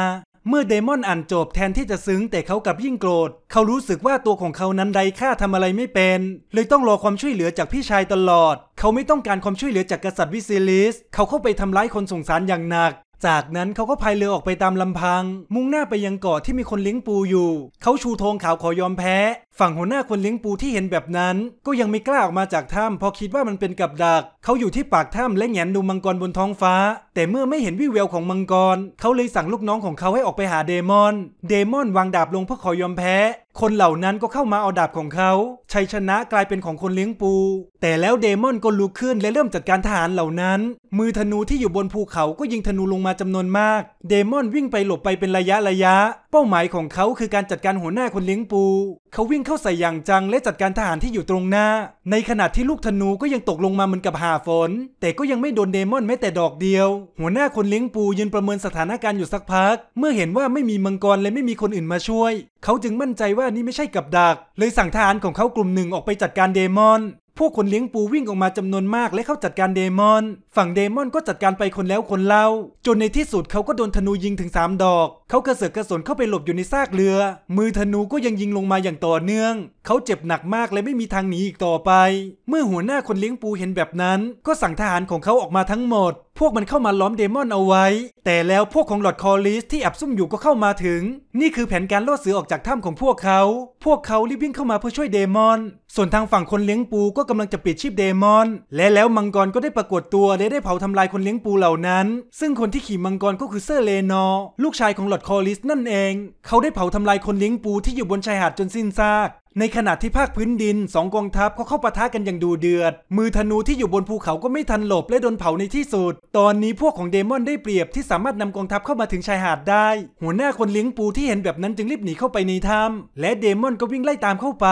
เมื่อเดมอนอ่านจบแทนที่จะซึ้งแต่เขากลับยิ่งโกรธ เขารู้สึกว่าตัวของเขานั้นไร้ค่าทำอะไรไม่เป็น เลยต้องรอความช่วยเหลือจากพี่ชายตลอด เขาไม่ต้องการความช่วยเหลือจากกษัตริย์วิซิลิส เขาเข้าไปทำร้ายคนสงสารอย่างหนักจากนั้นเขาก็พายเรือออกไปตามลำพัง มุ่งหน้าไปยังเกาะที่มีคนเลี้ยงปูอยู่ เขาชูธงขาวขอยอมแพ้ ฝั่งหัวหน้าคนเลี้ยงปูที่เห็นแบบนั้น ก็ยังไม่กล้าออกมาจากถ้ำพอคิดว่ามันเป็นกับดัก เขาอยู่ที่ปากถ้ำและแงนดูมังกรบนท้องฟ้า แต่เมื่อไม่เห็นวิเวลของมังกร เขาเลยสั่งลูกน้องของเขาให้ออกไปหาเดมอน เดมอนวางดาบลงเพื่อขอยอมแพ้ คนเหล่านั้นก็เข้ามาเอาดาบของเขา ชัยชนะกลายเป็นของคนเลี้ยงปู แต่แล้วเดมอนก็ลุกขึ้น และเริ่มจัดการทหารเหล่านั้น มือธนูที่อยู่บนภูเขาก็ยิงธนูลงมาจำนวนมาก เดมอนวิ่งไปหลบไปเป็นระยะระยะ เป้าหมายของเขาคือการจัดการหัวหน้าคนเลี้ยงปู เขาวิ่งเข้าใส่อย่างจังและจัดการทหาร ที่อยู่ตรงหน้า ในขณะที่ลูกธนูก็ยังตกลงมาเหมือนกับหาฝน แต่ก็ยังไม่โดนเดมอนแม้แต่ดอกเดียว หัวหน้าคนเลี้ยงปูยืนประเมินสถานการณ์อยู่สักพัก เมื่อเห็นว่าไม่มีมังกรและไม่มีคนอื่นมาช่วย เขาจึงมั่นใจว่านี่ไม่ใช่กับดัก เลยสั่งทหารของเขากลุ่มหนึ่งออกไปจัดการเดมอนพวกคนเลี้ยงปูวิ่งออกมาจำนวนมากและเข้าจัดการเดมอน ฝั่งเดมอนก็จัดการไปคนแล้วคนเล่า จนในที่สุดเขาก็โดนธนูยิงถึง 3 ดอกเขากระเสือกกระสนเข้าไปหลบอยู่ในซากเรือ มือธนูก็ยังยิงลงมาอย่างต่อเนื่อง เขาเจ็บหนักมากและไม่มีทางหนีอีกต่อไป เมื่อหัวหน้าคนเลี้ยงปูเห็นแบบนั้น ก็สั่งทหารของเขาออกมาทั้งหมด พวกมันเข้ามาล้อมเดมอนเอาไว้ แต่แล้วพวกของหลอดคอลิสที่แอบซุ่มอยู่ก็เข้ามาถึง นี่คือแผนการล่อเสือออกจากถ้ำของพวกเขา พวกเขารีบวิ่งเข้ามาเพื่อช่วยเดมอน ส่วนทางฝั่งคนเลี้ยงปูก็กำลังจะปิดชีพเดมอน และแล้วมังกรก็ได้ปรากฏตัวและได้เผาทำลายคนเลี้ยงปูเหล่านั้น ซึ่งคนที่ขี่มังกรก็คือเซอร์เลนอลูกชายของหลดคอลิสนั่นเอง เขาได้เผาทำลายคนเลี้ยงปู ที่อยู่บนชายหาดจนสิ้นซาก ในขณะที่ภาคพื้นดิน สองกองทัพก็เข้าปะทะกันอย่างดูเดือด มือธนูที่อยู่บนภูเขาก็ไม่ทันหลบและโดนเผาในที่สุด ตอนนี้พวกของเดมอนได้เปรียบที่สามารถนำกองทัพเข้ามาถึงชายหาดได้ หัวหน้าคนเลี้ยงปูที่เห็นแบบนั้นจึงรีบหนีเข้าไปในถ้ำและเดมอนก็วิ่งไล่ตามเข้าไป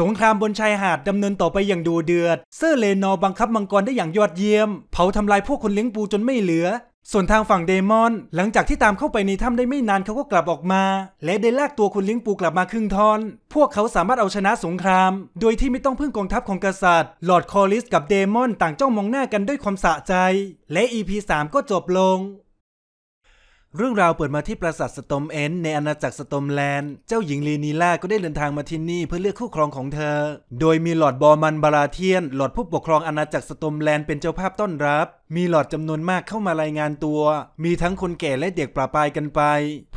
สงครามบนชายหาดดำเนินต่อไปอย่างดูเดือด เซอร์เลนอบังคับมังกรได้อย่างยอดเยี่ยมเผาทำลายพวกคนเลี้ยงปูจนไม่เหลือส่วนทางฝั่งเดมอน หลังจากที่ตามเข้าไปในถ้ำได้ไม่นานเขาก็กลับออกมา และได้ลากตัวคุณลิงปูกลับมาครึ่งทอน พวกเขาสามารถเอาชนะสงคราม โดยที่ไม่ต้องพึ่งกองทัพของกษัตริย์ลอร์ดคอลิสกับเดมอนต่างจ้องมองหน้ากันด้วยความสะใจ และ EP 3 ก็จบลง เรื่องราวเปิดมาที่ปราสาทสตอมเอน ในอาณาจักรสตอมแลนด์เจ้าหญิงลีนีล่าก็ได้เดินทางมาที่นี่เพื่อเลือกคู่ครองของเธอ โดยมีหลอดบอมันบาราเทียนหลอดผู้ปกครองอาณาจักรสตอมแลนด์เป็นเจ้าภาพต้อนรับมีหลอดจำนวนมากเข้ามารายงานตัว มีทั้งคนแก่และเด็กปราปายกันไป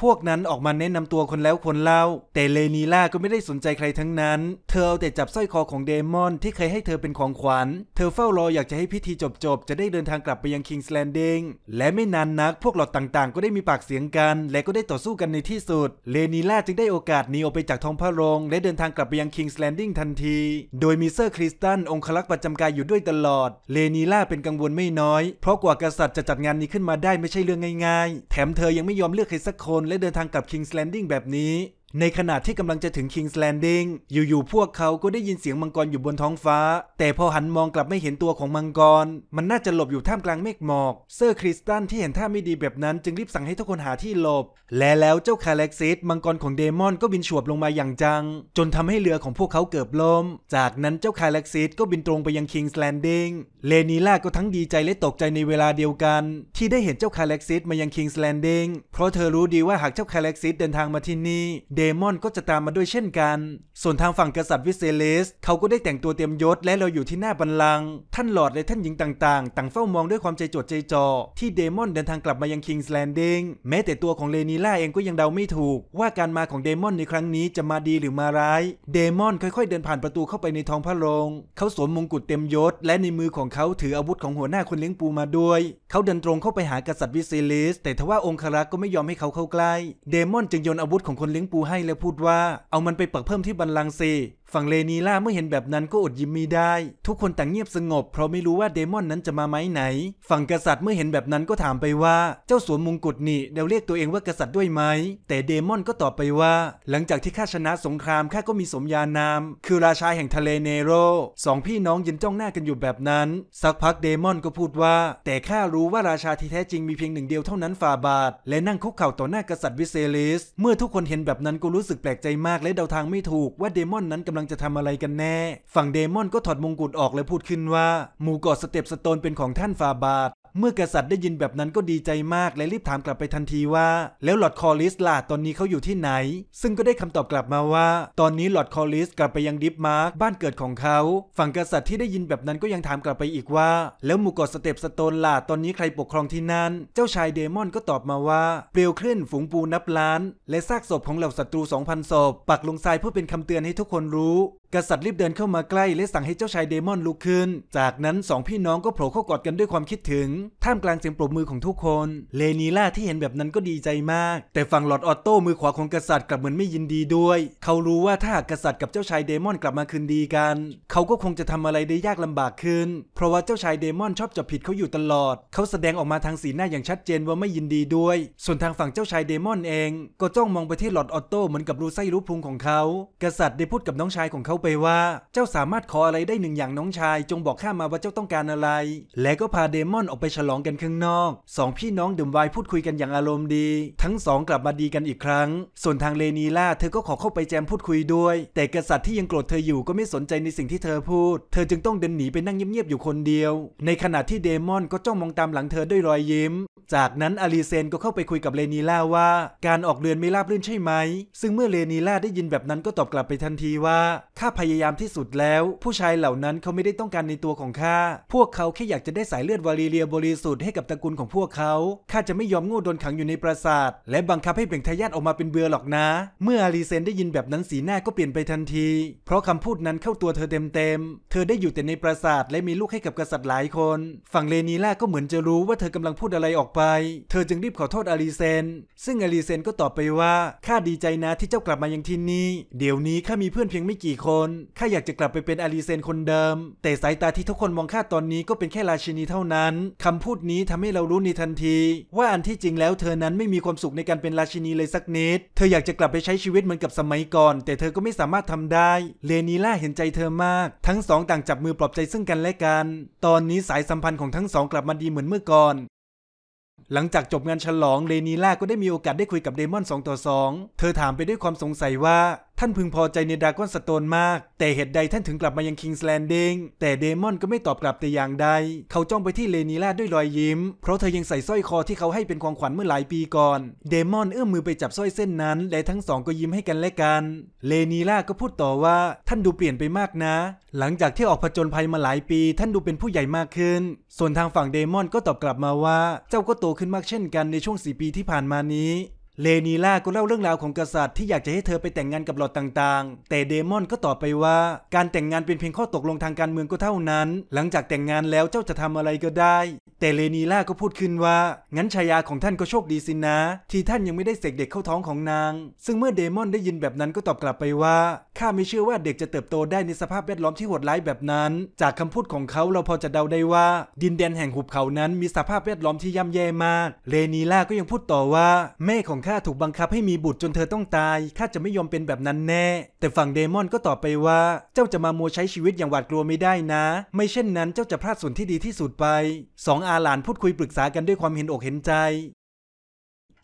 พวกนั้นออกมาแนะนำตัวคนแล้วคนเล่า แต่เลนีล่าก็ไม่ได้สนใจใครทั้งนั้น เธอเอาแต่จับสร้อยคอของเดมอนที่เคยให้เธอเป็นของขวัญ เธอเฝ้ารออยากจะให้พิธีจบจบจะได้เดินทางกลับไปยังคิงส์แลนดิงและไม่นานนักพวกหลอดต่างๆก็ได้มีปากเสียงกัน และก็ได้ต่อสู้กันในที่สุด เลนีล่าจึงได้โอกาสหนีออกไปจากท้องพระโรงและเดินทางกลับไปยังคิงส์แลนดิงทันที โดยมีเซอร์คริสตัน องคลักษ์ประจำกายอยู่ด้วยตลอด เลนีล่าเป็นกังวลไม่น้อยเพราะกว่ากษัตริย์จะจัดงานนี้ขึ้นมาได้ไม่ใช่เรื่องง่ายๆแถมเธอยังไม่ยอมเลือกใครสักคนและเดินทางกลับคิงส์แลนดิ้งแบบนี้ในขณะที่กำลังจะถึงคิงส์แลนดิงอยู่ๆพวกเขาก็ได้ยินเสียงมังกรอยู่บนท้องฟ้า แต่พอหันมองกลับไม่เห็นตัวของมังกร มันน่าจะหลบอยู่ท่ามกลางเมฆหมอกเซอร์คริสตันที่เห็นท่าไม่ดีแบบนั้นจึงรีบสั่งให้ทุกคนหาที่หลบ และแล้วเจ้าคาเล็กซิสมังกรของเดมอนก็บินฉวบลงมาอย่างจัง จนทำให้เรือของพวกเขาเกือบล่มจากนั้นเจ้าคาเล็กซิสก็บินตรงไปยังคิงส์แลนดิงเลนีล่าก็ทั้งดีใจและตกใจในเวลาเดียวกัน ที่ได้เห็นเจ้าคาเล็กซิสมายังคิงส์แลนดิงเพราะเธอรู้ดีว่าหากเจ้าคาเล็กซิสเดินทางมาที่นี่เดมอนก็จะตามมาด้วยเช่นกัน ส่วนทางฝั่งกษัตริย์วิเซเลสเขาก็ได้แต่งตัวเตรียมยศและเราอยู่ที่หน้าบันลัง ท่านหลอดและท่านหญิงต่างๆ ต่างเฝ้ามองด้วยความใจจดใจจ่อ ที่เดมอนเดินทางกลับมายังคิงส์แลนดิงแม้แต่ตัวของเลนีล่าเองก็ยังเดาไม่ถูก ว่าการมาของเดมอนในครั้งนี้จะมาดีหรือมาร้าย เดมอนค่อยๆเดินผ่านประตูเข้าไปในท้องพระโรงเขาสวมมงกุฎเต็มยศ และในมือของเขาถืออาวุธของหัวหน้าคนเลี้ยงปูมาด้วย เขาเดินตรงเข้าไปหากษัตริย์วิเซเลสแต่ทว่าองครักษ์ก็ไม่ยอมให้เขาเข้าใกล้เดมอนจึงโยนอาวุธของคนเลี้ยงปูให้แล้วพูดว่าเอามันไปปักเพิ่มที่บัลลังก์สิฝั่งเลนีล่าเมื่อเห็นแบบนั้นก็อดยิ้มไม่ได้ ทุกคนต่างเงียบสงบเพราะไม่รู้ว่าเดมอนนั้นจะมาไหมไหน ฝั่งกษัตริย์เมื่อเห็นแบบนั้นก็ถามไปว่าเจ้าสวมมงกุฎนี่เดาเรียกตัวเองว่ากษัตริย์ด้วยไหม แต่เดมอนก็ตอบไปว่า หลังจากที่ข้าชนะสงครามข้าก็มีสมญานาม คือราชาแห่งทะเลเนโรสองพี่น้องยืนจ้องหน้ากันอยู่แบบนั้น สักพักเดมอนก็พูดว่า แต่ข้ารู้ว่าราชาที่แท้จริงมีเพียงหนึ่งเดียวเท่านั้นฝ่าบาท และนั่งคุกเข่าต่อหน้ากษัตริย์วิเซลิสเมื่อทุกคนเห็นแบบนั้นก็รู้สึกแปลกใจมากและเดาทางไม่ถูกว่าเดมอนนั้นกำำลังจะทำอะไรกันแน่ ฝั่งเดมอนก็ถอดมงกุฎออกและพูดขึ้นว่า หมู่เกาะสเตปสโตนเป็นของท่านฟาบาดเมื่อกษัตริย์ได้ยินแบบนั้นก็ดีใจมากและรีบถามกลับไปทันทีว่า แล้วหลอดคอลิสล่ะตอนนี้เขาอยู่ที่ไหน ซึ่งก็ได้คำตอบกลับมาว่า ตอนนี้หลอดคอลิสกลับไปยังดิฟมาร์กบ้านเกิดของเขา ฝั่งกษัตริย์ที่ได้ยินแบบนั้นก็ยังถามกลับไปอีกว่า แล้วหมู่เกาะสเตปสโตนล่ะตอนนี้ใครปกครองที่นั่นเจ้าชายเดมอนก็ตอบมาว่าเปลวคลื่นฝูงปูนับล้าน และซากศพของเหล่าศัตรู2,000ศพปักลงทรายเพื่อเป็นคำเตือนให้ทุกคนรู้กษัตริย์รีบเดินเข้ามาใกล้ และสั่งให้เจ้าชายเดมอนลุกขึ้น จากนั้นสองพี่น้องก็โผล่เข้ากอดกันด้วยความคิดถึง ท่ามกลางเสียงปรบมือของทุกคน เลนีล่าที่เห็นแบบนั้นก็ดีใจมาก แต่ฝั่งหลอดออโต้มือขวาของกษัตริย์กลับเหมือนไม่ยินดีด้วย เขารู้ว่าถ้ากกษัตริย์กับเจ้าชายเดมอนกลับมาคืนดีกัน เขาก็คงจะทำอะไรได้ยากลำบากขึ้น เพราะว่าเจ้าชายเดมอนชอบจับผิดเขาอยู่ตลอด เขาแสดงออกมาทางสีหน้าอย่างชัดเจนว่าไม่ยินดีด้วย ส่วนทางฝั่งเจ้าชายเดมอนเองก็จ้องมองไปที่หลอดออโต้เหมือนกับรู้ไส้รู้พุงของเขา กษัตริย์ได้พูดกับน้องชายของเขาไปว่า เจ้าสามารถขออะไรได้หนึ่งอย่างน้องชายจงบอกข้ามาว่าเจ้าต้องการอะไร และก็พาเดมอนออกไปฉลองกันข้างนอกสองพี่น้องดื่มไวน์พูดคุยกันอย่างอารมณ์ดีทั้งสองกลับมาดีกันอีกครั้ง ส่วนทางเลนีล่าเธอก็ขอเข้าไปแจมพูดคุยด้วย แต่กษัตริย์ที่ยังโกรธเธออยู่ก็ไม่สนใจในสิ่งที่เธอพูด เธอจึงต้องเดินหนีไปนั่งเงียบๆอยู่คนเดียว ในขณะที่เดมอนก็จ้องมองตามหลังเธอด้วยรอยยิ้ม จากนั้นอลีเซนก็เข้าไปคุยกับเลนีล่าว่า การออกเรือนไม่ราบรื่นใช่ไหม ซึ่งเมื่อเลนีล่าได้ยินแบบนั้นก็ตอบกลับไปทันทีว่าข้าพยายามที่สุดแล้วผู้ชายเหล่านั้นเขาไม่ได้ต้องการในตัวของข้าพวกเขาแค่อยากจะได้สายเลือดวาลีเลียบริสุทธิ์ให้กับตระกูลของพวกเขาข้าจะไม่ยอมโง่โดนขังอยู่ในปราสาท และบังคับให้เบ่งทายาทออกมาเป็นเบือหรอกนะ เมื่ออารีเซนได้ยินแบบนั้นสีหน้าก็เปลี่ยนไปทันที เพราะคำพูดนั้นเข้าตัวเธอเต็มๆเธอได้อยู่แต่ในปราสาท และมีลูกให้กับกษัตริย์หลายคนฝั่งเลนีล่าก็เหมือนจะรู้ว่าเธอกำลังพูดอะไรออกไปเธอจึงรีบขอโทษอารีเซน ซึ่งอารีเซนก็ตอบไปว่าข้าดีใจนะที่เจ้ากลับมายังที่นี่เดี๋ยวนี้ข้ามีเพื่อนเพียงไม่กี่คนนข้าอยากจะกลับไปเป็นอารีเซนคนเดิม แต่ สายตาที่ทุกคนมองข้าตอนนี้ก็เป็นแค่ราชินีเท่านั้น คำพูดนี้ทำให้เรารู้ในทันที ว่าอันที่จริงแล้ว เธอนั้นไม่มีความสุขในการเป็นราชินีเลยสักนิดเธออยากจะกลับไปใช้ชีวิตเหมือนกับสมัยก่อน แต่เธอก็ไม่สามารถทำได้เลนีล่าเห็นใจเธอมาก ทั้งสองต่างจับมือปลอบใจซึ่งกันและกัน ตอนนี้สายสัมพันธ์ของทั้งสอง กลับมาดีเหมือนเมื่อก่อนหลังจากจบงานฉลองเลนีล่าก็ได้มีโอกาสได้คุยกับเดมอน2ต่อ2เธอถามไปด้วยความสงสัยว่าท่านพึงพอใจในดากอนสโตนมาก แต่เหตุใดท่านถึงกลับมายังคิงส์แลนดิงแต่เดมอนก็ไม่ตอบกลับแต่อย่างใด เขาจ้องไปที่เลนีลาด้วยรอยยิ้ม เพราะเธอยังใส่สร้อยคอที่เขาให้เป็นของขวัญเมื่อหลายปีก่อน เดมอนเอื้อมมือไปจับสร้อยเส้นนั้น และทั้งสองก็ยิ้มให้กันและกัน เลนีลาก็พูดต่อว่าท่านดูเปลี่ยนไปมากนะ หลังจากที่ออกผจญภัยมาหลายปี ท่านดูเป็นผู้ใหญ่มากขึ้น ส่วนทางฝั่งเดมอนก็ตอบกลับมาว่า เจ้าก็โตขึ้นมากเช่นกันในช่วงสี่ปีที่ผ่านมานี้เลนีล่าก็เล่าเรื่องราวของกษัตริย์ที่อยากจะให้เธอไปแต่งงานกับหลอดต่างๆ แต่เดมอนก็ตอบไปว่า การแต่งงานเป็นเพียงข้อตกลงทางการเมืองก็เท่านั้น หลังจากแต่งงานแล้วเจ้าจะทำอะไรก็ได้ แต่เลนีล่าก็พูดขึ้นว่า งั้นชายาของท่านก็โชคดีสินะ ที่ท่านยังไม่ได้เสกเด็กเข้าท้องของนาง ซึ่งเมื่อเดมอนได้ยินแบบนั้นก็ตอบกลับไปว่า ข้าไม่เชื่อว่าเด็กจะเติบโตได้ในสภาพแวดล้อมที่โหดร้ายแบบนั้น จากคำพูดของเขาเราพอจะเดาได้ว่า ดินแดนแห่งหุบเขานั้นมีสภาพแวดล้อมที่ย่ำแย่มากเลนีล่าก็ยังพูดต่อว่า แม่ของข้าถูกบังคับให้มีบุตรจนเธอต้องตาย ข้าจะไม่ยอมเป็นแบบนั้นแน่ แต่ฝั่งเดมอนก็ตอบไปว่า เจ้าจะมามัวใช้ชีวิตอย่างหวาดกลัวไม่ได้นะ ไม่เช่นนั้นเจ้าจะพลาดส่วนที่ดีที่สุดไปสองอาหลานพูดคุยปรึกษากันด้วยความเห็นอกเห็นใจ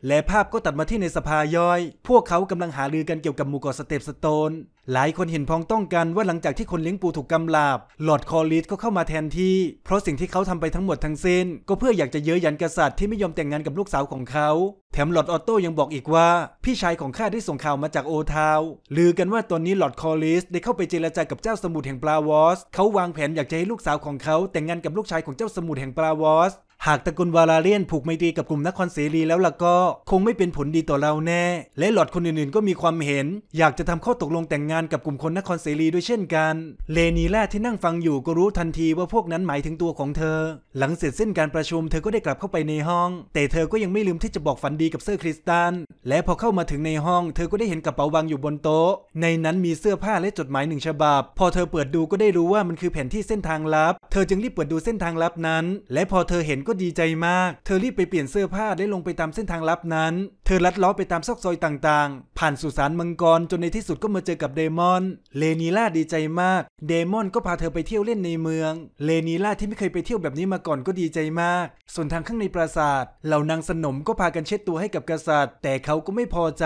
และภาพก็ตัดมาที่ในสภาย่อย พวกเขากำลังหารือกันเกี่ยวกับหมู่เกาะสเตปสโตน หลายคนเห็นพ้องต้องกันว่าหลังจากที่คนเลี้ยงปูถูกกำลาบหลอดคอริสก็เข้ามาแทนที่ เพราะสิ่งที่เขาทำไปทั้งหมดทั้งสิ้น ก็เพื่ออยากจะเย้ยยันกษัตริย์ที่ไม่ยอมแต่งงานกับลูกสาวของเขา แถมหลอดออโต้ยังบอกอีกว่า พี่ชายของข้าได้ส่งข่าวมาจากโอทาวลือกันว่าตอนนี้หลอดคอริสได้เข้าไปเจรจากับเจ้าสมุทรแห่งปลาวอสเขาวางแผนอยากจะให้ลูกสาวของเขา แต่งงานกับลูกชายของเจ้าสมุทรแห่งปลาวอสหากตระกูลวาลาเรียนผูกไมตรีกับกลุ่มนครเสรีแล้วล่ะก็คงไม่เป็นผลดีต่อเราแน่ และหลอดคนอื่นๆก็มีความเห็น อยากจะทำข้อตกลงแต่งงานกับกลุ่มคนนครเสรีด้วยเช่นกัน เลนีลรกที่นั่งฟังอยู่ก็รู้ทันทีว่าพวกนั้นหมายถึงตัวของเธอ หลังเสร็จสิ้นการประชุมเธอก็ได้กลับเข้าไปในห้อง แต่เธอก็ยังไม่ลืมที่จะบอกฝันดีกับเซอร์คริสตันและพอเข้ามาถึงในห้อง เธอก็ได้เห็นกระเป๋าวางอยู่บนโต๊ะในนั้นมีเสื้อผ้าและจดหมายหนึ่งฉบับพอเธอเปิดดูก็ได้รู้ว่ามันคือแผนที่เส้นทางลับ เธอจึงรีบเปิดดูเส้นทางลับนั้น และพอเธอเห็นกก็ดีใจมากเธอรีบไปเปลี่ยนเสื้อผ้าได้ลงไปตามเส้นทางลับนั้น เธอลัดล้อไปตามซอกซอยต่าง ๆ ผ่านสุสานมังกรจนในที่สุดก็มาเจอกับเดมอน เลนีล่าดีใจมาก เดมอนก็พาเธอไปเที่ยวเล่นในเมือง เลนีล่าที่ไม่เคยไปเที่ยวแบบนี้มาก่อนก็ดีใจมาก ส่วนทางข้างในปราสาท เหล่านางสนมก็พากันเช็ดตัวให้กับกษัตริย์ แต่เขาก็ไม่พอใจ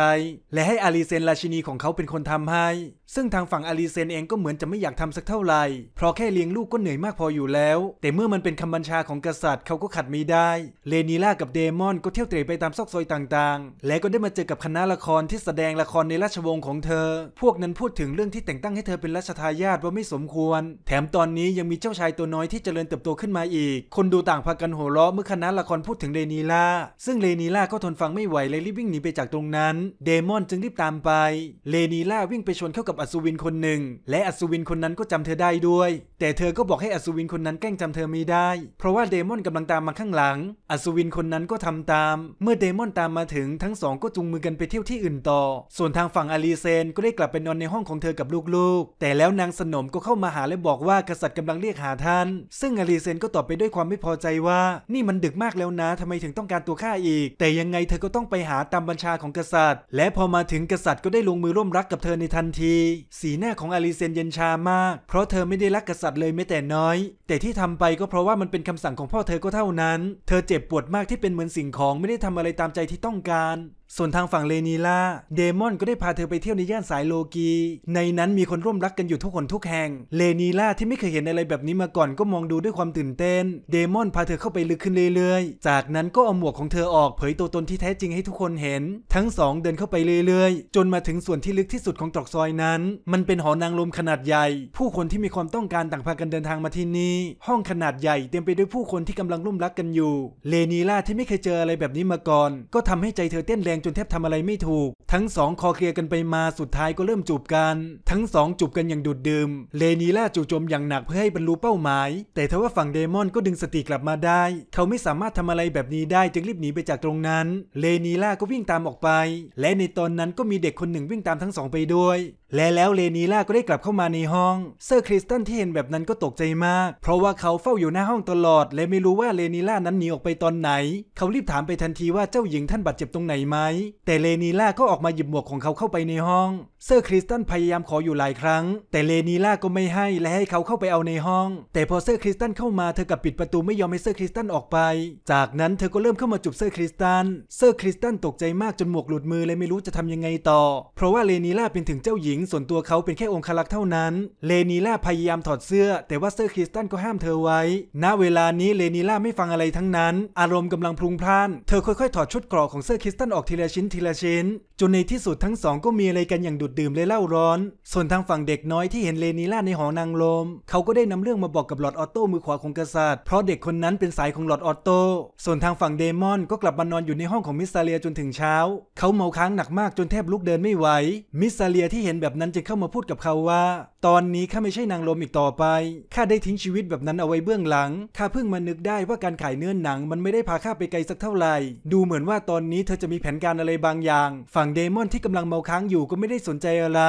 และให้อาลีเซนราชินีของเขาเป็นคนทำให้ ซึ่งทางฝั่งอาลีเซนเองก็เหมือนจะไม่อยากทำสักเท่าไหร่ เพราะแค่เลี้ยงลูกก็เหนื่อยมากพออยู่แล้ว แต่เมื่อมันเป็นคำบัญชาของกษัตริย์เขาก็ขัดไม่ได้เลนีล่ากับเดมอนก็เที่ยวเตะไปตามซอกซอยต่างๆ และก็ได้มาเจอกับคณะละครที่แสดงละครในราชวงศ์ของเธอ พวกนั้นพูดถึงเรื่องที่แต่งตั้งให้เธอเป็นราชทายาทว่าไม่สมควร แถมตอนนี้ยังมีเจ้าชายตัวน้อยที่เจริญเติบโตขึ้นมาอีก คนดูต่างพากันโห่ร้องเมื่อคณะละครพูดถึงเลนีล่า ซึ่งเลนีล่าก็ทนฟังไม่ไหวเลยรีบวิ่งหนีไปจากตรงนั้น เดมอนจึงรีบตามไป เลนีล่าวิ่งไปชนเข้ากับอัศวินคนหนึ่ง และอัศวินคนนั้นก็จำเธอได้ด้วย แต่เธอก็บอกให้อัศวินคนนั้นแกล้งจำเธอไม่ได้ เพราะว่าเดมอนกำลังตามมาข้างหลังอัศวินคนนั้นก็ทำตาม เมื่อเดมอนตามมาถึงทั้งสองก็จุงมือกันไปเที่ยวที่อื่นต่อ ส่วนทางฝั่งอาลีเซนก็ได้กลับไปนอนในห้องของเธอกับลูกๆ แต่แล้วนางสนมก็เข้ามาหาและบอกว่ากษัตริย์กำลังเรียกหาท่าน ซึ่งอาลีเซนก็ตอบไปด้วยความไม่พอใจว่า นี่มันดึกมากแล้วนะทำไมถึงต้องการตัวข้าอีก แต่ยังไงเธอก็ต้องไปหาตามบัญชาของกษัตริย์ และพอมาถึงกษัตริย์ก็ได้ลงมือร่วมรักกับเธอในทันที สีหน้าของอาลีเซนเย็นชามาก เพราะเธอไม่ได้รักกษัตริย์เลยแม้แต่น้อย แต่ที่ทำไปก็เพราะว่ามันเป็นคำสั่งของพ่อเธอก็เท่านั้นเธอเจ็บปวดมากที่เป็นเหมือนสิ่งของไม่ได้ทำอะไรตามใจที่ต้องการส่วนทางฝั่งเลนีล่าเดมอนก็ได้พาเธอไปเที่ยวในย่านสายโลกี ในนั้นมีคนร่วมรักกันอยู่ทุกคนทุกแห่งเลนีล่าที่ไม่เคยเห็นอะไรแบบนี้มาก่อนก็มองดูด้วยความตื่นเต้น เดมอนพาเธอเข้าไปลึกขึ้นเรื่อย ๆ จากนั้นก็เอาหมวกของเธอออกเผยตัวตนที่แท้จริงให้ทุกคนเห็น ทั้งสองเดินเข้าไปเรื่อยๆ จนมาถึงส่วนที่ลึกที่สุดของตรอกซอยนั้น มันเป็นหอนางลมขนาดใหญ่ ผู้คนที่มีความต้องการต่างพากันเดินทางมาที่นี่ห้องขนาดใหญ่ เต็มไปด้วยผู้คนที่กำลังร่วมรักกันอยู่ เลนีล่าที่ไม่เคยเจออะไรแบบนี้มาก่อน ก็ทำให้ใจเธอเต้นแรงงจนแทบทำอะไรไม่ถูก ทั้งสอง คอเคลียร์กันไปมาสุดท้ายก็เริ่มจูบกัน ทั้งสองจูบกันอย่างดุดดื่มเลนีล่าจู่โจมอย่างหนักเพื่อให้บรรลุเป้าหมาย แต่ทว่าฝั่งเดมอนก็ดึงสติกลับมาได้ เขาไม่สามารถทำอะไรแบบนี้ได้จึงรีบหนีไปจากตรงนั้น เลนีล่าก็วิ่งตามออกไป และในตอนนั้นก็มีเด็กคนหนึ่งวิ่งตามทั้งสองไปด้วยและแล้วเลนีล่าก็ได้กลับเข้ามาในห้องเซอร์คริสตันที่เห็นแบบนั้นก็ตกใจมาก เพราะว่าเขาเฝ้าอยู่หน้าห้องตลอด และไม่รู้ว่าเลนีล่านั้นหนีออกไปตอนไหน เขารีบถามไปทันทีว่าเจ้าหญิงท่านบาดเจ็บตรงไหนไหม แต่เลนีล่าก็ออกมาหยิบหมวกของเขาเข้าไปในห้อง เซอร์คริสตันพยายามขออยู่หลายครั้ง แต่เลนีล่าก็ไม่ให้ และให้เขาเข้าไปเอาในห้อง แต่พอเซอร์คริสตันเข้ามาเธอกับปิดประตูไม่ยอมให้เซอร์คริสตันออกไป จากนั้นเธอก็เริ่มเข้ามาจุบเซอร์คริสตันเซอร์คริสตันตกใจมากจนหมวกหลุดมือเลยไม่รู้จะทำยังไงต่อเพราะว่าเลนีล่าเป็นถึงเจ้าหญิงงส่วนตัวเขาเป็นแค่องค์คลักษ์เท่านั้น เลนีล่าพยายามถอดเสื้อแต่ว่าเซอร์คริสตันก็ห้ามเธอไว้ ณ เวลานี้เลนีล่าไม่ฟังอะไรทั้งนั้น อารมณ์กำลังพลุงพล่านเธอค่อยๆ ถอดชุดกรอกของเซอร์คริสตันออกทีละชิ้นทีละชิ้น จนในที่สุดทั้งสองก็มีอะไรกันอย่างดุดดื่มและเล่าร้อน ส่วนทางฝั่งเด็กน้อยที่เห็นเลนีล่าในหอนางลมเขาก็ได้นำเรื่องมาบอกกับหลอดออโต้มือขวาของกษัตริย์ เพราะเด็กคนนั้นเป็นสายของหลอดออโต้ส่วนทางฝั่งเดมอนก็กลับมานอนอยู่ในห้องของมิสซาเลียจนถึงเช้า เขาเมาค้างหนักมากจนแทบลุกเดินไม่ไหวมิสซาเลียที่เห็นแบบนั้นจะเข้ามาพูดกับเขาว่า ตอนนี้ข้าไม่ใช่นางลมอีกต่อไปข้าได้ทิ้งชีวิตแบบนั้นเอาไว้เบื้องหลังข้าเพิ่งมานึกได้ว่าการขายเนื้อหนังมันไม่ได้พาข้าไปไกลสักเท่าไหร่ ดูเหมือนว่าตอนนี้เธอจะมีแผนการอะไรบางอย่าง ฝั่งเดมอนที่กำลังเมาค้างอยู่ก็ไม่ได้สนใจอะไร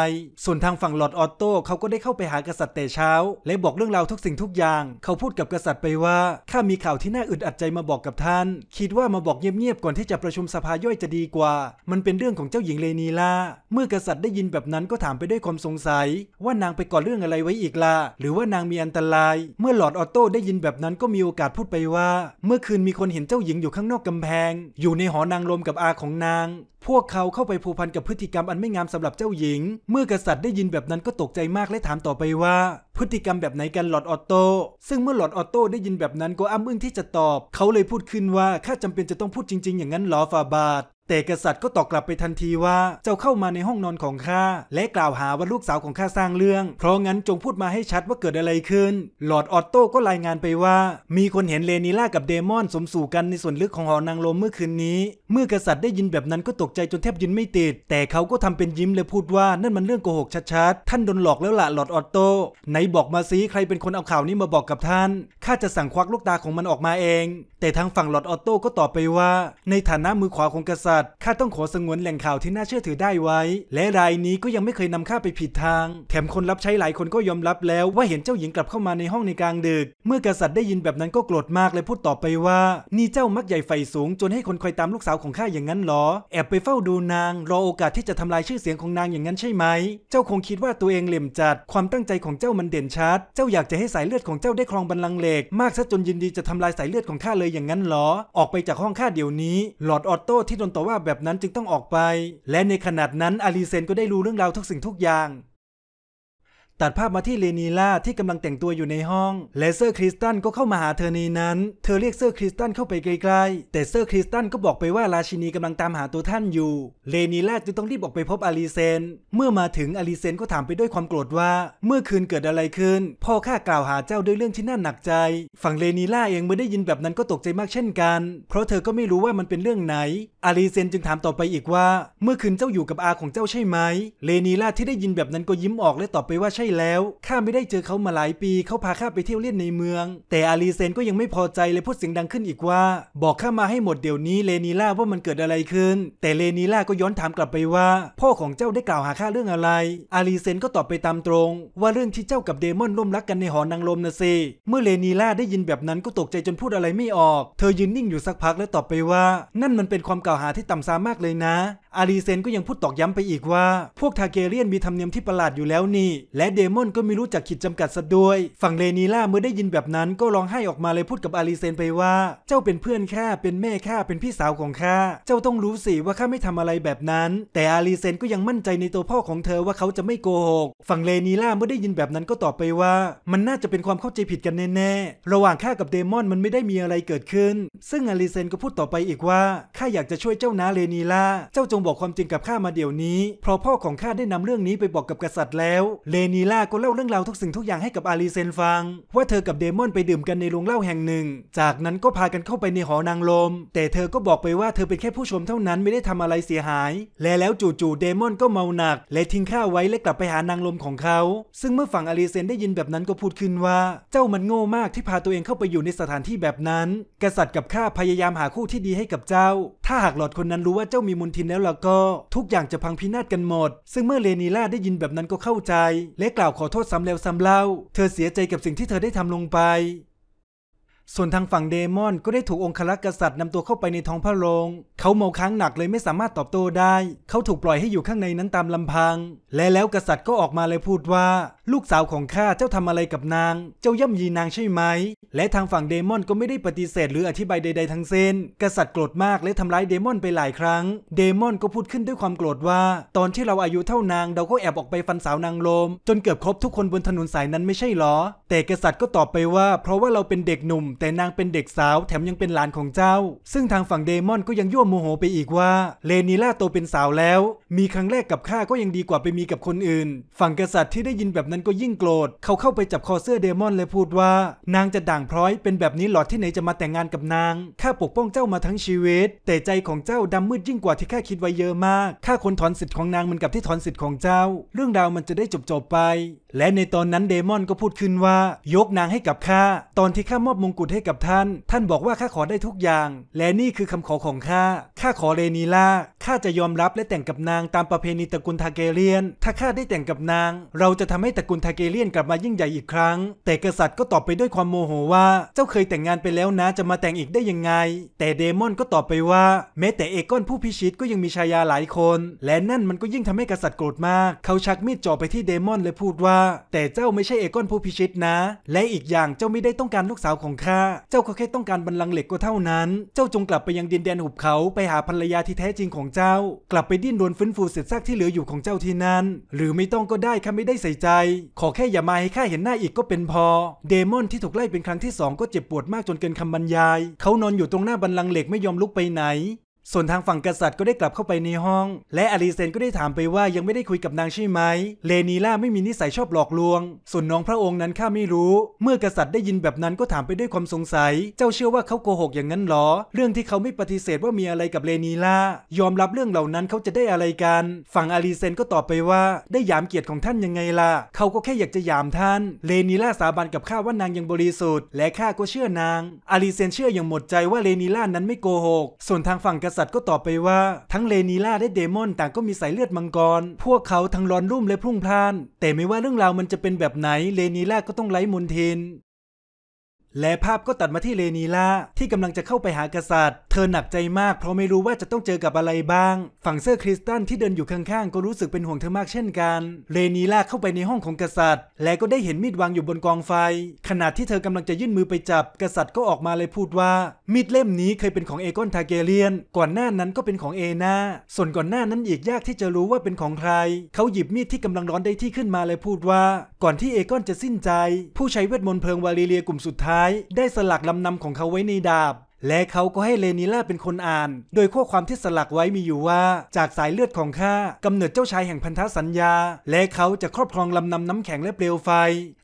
ส่วนทางฝั่งหลอดออโต้เขาก็ได้เข้าไปหากษัตริย์แต่เช้า และบอกเรื่องราวทุกสิ่งทุกอย่าง เขาพูดกับกษัตริย์ไปว่าข้ามีข่าวที่น่าอึดอัดใจมาบอกกับท่าน คิดว่ามาบอกเงียบๆก่อนที่จะประชุมสภาย่อยจะดีกว่า มันเป็นเรื่องของเจ้าหญิงเลนีลาเมื่อกษัตริย์ได้ยินแบบนั้นก็ถถามไปด้วยความสงสัย ว่านางไปก่อเรื่องอะไรไว้อีกล่ะหรือว่านางมีอันตราย เมื่อหลอดออโต้ได้ยินแบบนั้นก็มีโอกาสพูดไปว่า เมื่อคืนมีคนเห็นเจ้าหญิงอยู่ข้างนอกกำแพง อยู่ในหอนางลมกับอาของนาง พวกเขาเข้าไปผูกพันกับพฤติกรรมอันไม่งามสำหรับเจ้าหญิง เมื่อกษัตริย์ได้ยินแบบนั้นก็ตกใจมากและถามต่อไปว่า พฤติกรรมแบบไหนกันหลอดออโต้ซึ่งเมื่อหลอดออโต้ได้ยินแบบนั้นก็อ้ำอึ้งที่จะตอบเขาเลยพูดขึ้นว่าข้าจำเป็นจะต้องพูดจริง ๆอย่างนั้นหรอฟาบาทแต่กษัตริย์ก็ตอบกลับไปทันทีว่าเจ้าเข้ามาในห้องนอนของข้าและกล่าวหาว่าลูกสาวของข้าสร้างเรื่อง เพราะงั้นจงพูดมาให้ชัดว่าเกิดอะไรขึ้น หลอร์ดออตโต้ก็รายงานไปว่า มีคนเห็นเลนิล่ากับเดมอนสมสู่กันในส่วนลึกของหอนางลมเมื่อคืนนี้ เมื่อกษัตริย์ได้ยินแบบนั้นก็ตกใจจนแทบยืนไม่ติด แต่เขาก็ทำเป็นยิ้มเลยพูดว่า นั่นมันเรื่องโกหกชัดๆ ท่านโดนหลอกแล้วล่ะหลอร์ดออตโต้ไหนบอกมาซิใครเป็นคนเอาข่าวนี้มาบอกกับท่าน ข้าจะสั่งควักลูกตาของมันออกมาเองแต่ทางฝั่งหลอดออโต้ก็ตอบไปว่า ในฐานะมือขวาของกษัตริย์ข้าต้องขอสงวนแหล่งข่าวที่น่าเชื่อถือได้ไว้ และรายนี้ก็ยังไม่เคยนำข้าไปผิดทาง แถมคนรับใช้หลายคนก็ยอมรับแล้ว ว่าเห็นเจ้าหญิงกลับเข้ามาในห้องในกลางดึก เมื่อกษัตริย์ได้ยินแบบนั้นก็โกรธมากเลยพูดตอบไปว่า นี่เจ้ามักใหญ่ไฟสูงจนให้คนคอยตามลูกสาวของข้าอย่างนั้นหรอ แอบไปเฝ้าดูนางรอโอกาสที่จะทำลายชื่อเสียงของนางอย่างนั้นใช่ไหม เจ้าคงคิดว่าตัวเองเหลี่ยมจัด ความตั้งใจของเจ้ามันเด่นชัดเจ้าอยากจะให้สายเลือดของเจ้าได้ครองบัลลังก์เหล็กมากซะจนยินดีจะทำลายสายเลือดของข้าเลยยอย่างนั้นหรอ ออกไปจากห้องข้าเดี๋ยวนี้ หลอดออโต้ที่โดนต่อว่าแบบนั้นจึงต้องออกไป และในขนาดนั้นอาลีเซนก็ได้รู้เรื่องราวทุกสิ่งทุกอย่างตัดภาพมาที่เลนีล่าที่กำลังแต่งตัวอยู่ในห้อง และเซอร์คริสตันก็เข้ามาหาเธอในนั้นเธอเรียกเซอร์คริสตันเข้าไปไกลๆแต่เซอร์คริสตันก็บอกไปว่าราชินีกำลังตามหาตัวท่านอยู่เลนีล่าจึงต้องรีบออกไปพบอารีเซน เมื่อมาถึงอารีเซนก็ถามไปด้วยความโกรธว่าเมื่อคืนเกิดอะไรขึ้น พ่อข้ากล่าวหาเจ้าด้วยเรื่องที่น่าหนักใจฝั่งเลนีล่าเองเมื่อได้ยินแบบนั้นก็ตกใจมากเช่นกัน เพราะเธอก็ไม่รู้ว่ามันเป็นเรื่องไหนอารีเซนจึงถามต่อไปอีกว่า เมื่อคืนเจ้าอยู่กับอาของเจ้าใช่ไหม เลนีล่าที่ได้ยินแบบนั้นก็ยิ้มออกและตอบไปว่าใช่แล้วข้าไม่ได้เจอเขามาหลายปี เขาพาข้าไปเที่ยวเล่นในเมือง แต่อารีเซนก็ยังไม่พอใจเลยพูดเสียงดังขึ้นอีกว่า บอกข้ามาให้หมดเดี๋ยวนี้ เลนีล่าว่ามันเกิดอะไรขึ้น แต่เลนีล่าก็ย้อนถามกลับไปว่า พ่อของเจ้าได้กล่าวหาข้าเรื่องอะไรอารีเซนก็ตอบไปตามตรง ว่าเรื่องที่เจ้ากับเดมอนร่วมรักกันในหอนางลมนะสิเมื่อเลนีล่าได้ยินแบบนั้นก็ตกใจจนพูดอะไรไม่ออก เธอยืนนิ่งอยู่สักพักแล้วตอบไปว่า นั่นมันเป็นความก่าาวหาที่ต่ำซามากเลยนะ อารีเซนก็ยังพูดตอกย้ำไปอีกว่า พวกทาเกเรียนมีธรรมเนียมที่ประหลาดอยู่แล้วนี่ และเดมอนก็ไม่รู้จักขีดจำกัดซะด้วยฝั่งเลนีล่าเมื่อได้ยินแบบนั้น ก็ร้องไห้ออกมาเลยพูดกับอารีเซนไปว่า เจ้าเป็นเพื่อนข้า เป็นแม่ข้า เป็นพี่สาวของข้า เจ้าต้องรู้สิว่าข้าไม่ทำอะไรแบบนั้น แต่อารีเซนก็ยังมั่นใจในตัวพ่อของเธอว่าเขาจะไม่โกหกฝั่งเลนีล่าเมื่อได้ยินแบบนั้นก็ตอบไปว่า มันน่าจะเป็นความเข้าใจผิดกันแน่ๆ ระหว่างข้ากับเดมอนมันไม่ได้มีอะไรเกิดขึ้น ซึ่งอารีเซนก็พูดต่อไปอีกว่าข้าอยากจะช่วยเจ้านาเลนีลาเจ้าจงบอกความจริงกับข้ามาเดี๋ยวนี้ เพราะพ่อของข้าได้นำเรื่องนี้ไปบอกกับกษัตริย์แล้วเลนีลาก็เล่าเรื่องราวทุกสิ่งทุกอย่างให้กับอาลีเซนฟัง ว่าเธอกับเดมอนไปดื่มกันในโรงเล่าแห่งหนึ่ง จากนั้นก็พากันเข้าไปในหอนางลม แต่เธอก็บอกไปว่าเธอเป็นแค่ผู้ชมเท่านั้นไม่ได้ทำอะไรเสียหาย และแล้วจู่ๆเดมอนก็เมาหนัก และทิ้งข้าไว้และกลับไปหานางลมของเขา ซึ่งเมื่อฝั่งอาลีเซนได้ยินแบบนั้นก็พูดขึ้นว่า เจ้ามันโง่มากที่พาตัวเองเข้าไปอยู่ในสถานที่แบบนั้น กษัตริย์กับข้าพยายามหาคู่ที่ดีให้กับเจ้าถ้าหากหลอดคนนั้นรู้ว่าเจ้ามีมนทินแล้วล่ะก็ ทุกอย่างจะพังพินาศกันหมด ซึ่งเมื่อเลนีล่าได้ยินแบบนั้นก็เข้าใจ และกล่าวขอโทษซ้ำแล้วซ้ำเล่าเธอเสียใจกับสิ่งที่เธอได้ทำลงไปส่วนทางฝั่งเดมอนก็ได้ถูกองครักษ์กษัตริย์นำตัวเข้าไปในท้องพระโรง เขาเมาค้างหนักเลยไม่สามารถตอบโต้ได้ เขาถูกปล่อยให้อยู่ข้างในนั้นตามลำพัง และแล้วกษัตริย์ก็ออกมาเลยพูดว่า ลูกสาวของข้าเจ้าทำอะไรกับนาง เจ้าย่ำยีนางใช่ไหม และทางฝั่งเดมอนก็ไม่ได้ปฏิเสธหรืออธิบายใดๆทั้งสิ้น กษัตริย์โกรธมากและทำร้ายเดมอนไปหลายครั้ง เดมอนก็พูดขึ้นด้วยความโกรธว่า ตอนที่เราอายุเท่านางเราก็แอบออกไปฟันสาวนางโลมจนเกือบครบทุกคนบนถนนสายนั้นไม่ใช่หรอ แต่กษัตริย์ก็ตอบไปว่าเพราะว่าเราเป็นเด็กหนุ่มแต่นางเป็นเด็กสาวแถมยังเป็นหลานของเจ้า ซึ่งทางฝั่งเดมอนก็ยังยั่วโมโหไปอีกว่า เลนีล่าโตเป็นสาวแล้ว มีครั้งแรกกับข้าก็ยังดีกว่าไปมีกับคนอื่น ฝั่งกษัตริย์ที่ได้ยินแบบนั้นก็ยิ่งโกรธ เขาเข้าไปจับคอเสื้อเดมอนและพูดว่า นางจะด่างพร้อยเป็นแบบนี้หลอดที่ไหนจะมาแต่งงานกับนาง ข้าปกป้องเจ้ามาทั้งชีวิต แต่ใจของเจ้าดำมืดยิ่งกว่าที่ข้าคิดไว้เยอะมากข้าคนถอนสิทธิ์ของนางเหมือนกับที่ถอนสิทธิ์ของเจ้า เรื่องราวมันจะได้จบจบไปและในตอนนั้นเดมอนก็พูดขึ้นว่า ยกนางให้กับข้าตอนที่ข้ามอบมงกุฎให้กับท่าน ท่านบอกว่าข้าขอได้ทุกอย่าง และนี่คือคำขอของข้าข้าขอเรนีล่าข้าจะยอมรับและแต่งกับนางตามประเพณีตระกูลทาเกเรียน ถ้าข้าได้แต่งกับนาง เราจะทำให้ตระกูลทาเกเรียนกลับมายิ่งใหญ่อีกครั้ง แต่กษัตริย์ก็ตอบไปด้วยความโมโหว่า เจ้าเคยแต่งงานไปแล้วนะ จะมาแต่งอีกได้ยังไง แต่เดมอนก็ตอบไปว่า แม้แต่เอกอนผู้พิชิตก็ยังมีชายาหลายคน และนั่นมันก็ยิ่งทำให้กษัตริย์โกรธมาก เขาชักมีดจ่อไปที่เดมอนและพูดว่า แต่เจ้าไม่ใช่เอกอนผู้พิชิตนะ และอีกอย่างเจ้าไม่ได้ต้องการลูกสาวของข้า เจ้าก็แค่ต้องการบัลลังก์เหล็กก็เท่านั้น เจ้าจงกลับไปยังดินแดนหุบเขาไปหาภรรยาที่แท้จริงของจ้ากลับไปดิ้นรนฟื้นฟูเศษซากที่เหลืออยู่ของเจ้าที่นั้น หรือไม่ต้องก็ได้ข้าไม่ได้ใส่ใจ ขอแค่อย่ามาให้ข้าเห็นหน้าอีกก็เป็นพอ เดมอนที่ถูกไล่เป็นครั้งที่สองก็เจ็บปวดมากจนเกินคำบรรยาย เขานอนอยู่ตรงหน้าบันลังเหล็กไม่ยอมลุกไปไหนส่วนทางฝั่งกษัตริย์ก็ได้กลับเข้าไปในห้อง และอาริเซนก็ได้ถามไปว่ายังไม่ได้คุยกับนางใช่ไหม เลนีล่าไม่มีนิสัยชอบหลอกลวง ส่วนน้องพระองค์นั้นข้าไม่รู้ เมื่อกษัตริย์ได้ยินแบบนั้นก็ถามไปด้วยความสงสัย เจ้าเชื่อว่าเขาโกหกอย่างนั้นหรอ เรื่องที่เขาไม่ปฏิเสธว่ามีอะไรกับเลนีล่ายอมรับเรื่องเหล่านั้นเขาจะได้อะไรกัน ฝั่งอาริเซนก็ตอบไปว่าได้ยามเกียรติของท่านยังไงล่ะเขาก็แค่อยากจะยามท่าน เลนีล่าสาบานกับข้าว่านางยังบริสุทธิ์และข้าก็เชื่อนางอารเซนเชื่ออย่างหมดใจว่าเลนีล่านั้นไม่โกหก ส่วนทางฝั่งกษษัตริย์ก็ตอบไปว่าทั้งเลนีล่าและเดมอนต่างก็มีสายเลือดมังกร พวกเขาทั้งร้อนรุ่มและพุ่งพล่าน แต่ไม่ว่าเรื่องราวมันจะเป็นแบบไหนเลนีล่าก็ต้องไล่มนเทนและภาพก็ตัดมาที่เลนีลาที่กำลังจะเข้าไปหากษัตริย์ เธอหนักใจมากเพราะไม่รู้ว่าจะต้องเจอกับอะไรบ้าง ฝั่งเซอร์คริสตันที่เดินอยู่ข้างๆก็รู้สึกเป็นห่วงเธอมากเช่นกันเลนีลาเข้าไปในห้องของกษัตริย์ และก็ได้เห็นมีดวางอยู่บนกองไฟขณะที่เธอกำลังจะยื่นมือไปจับกษัตริย์ก็ออกมาเลยพูดว่ามีดเล่มนี้เคยเป็นของเอกอนทาเกเลียน ก่อนหน้านั้นก็เป็นของเอนาส่วนก่อนหน้านั้นอีกยากที่จะรู้ว่าเป็นของใคร เขาหยิบมีดที่กำลังร้อนได้ที่ขึ้นมาเลยพูดว่า ก่อนที่เอกอนจะสิ้นใจผู้ใช้เวทมนต์เพลิงวาลีเลียกลุ่มสุดท้ายได้สลักลำนำของเขาไว้ในดาบและเขาก็ให้เลนิล่าเป็นคนอ่าน โดยข้อความที่สลักไว้มีอยู่ว่า จากสายเลือดของข้ากำเนิดเจ้าชายแห่งพันธสัญญา และเขาจะครอบครองลำนำน้ำแข็งและเปลวไฟ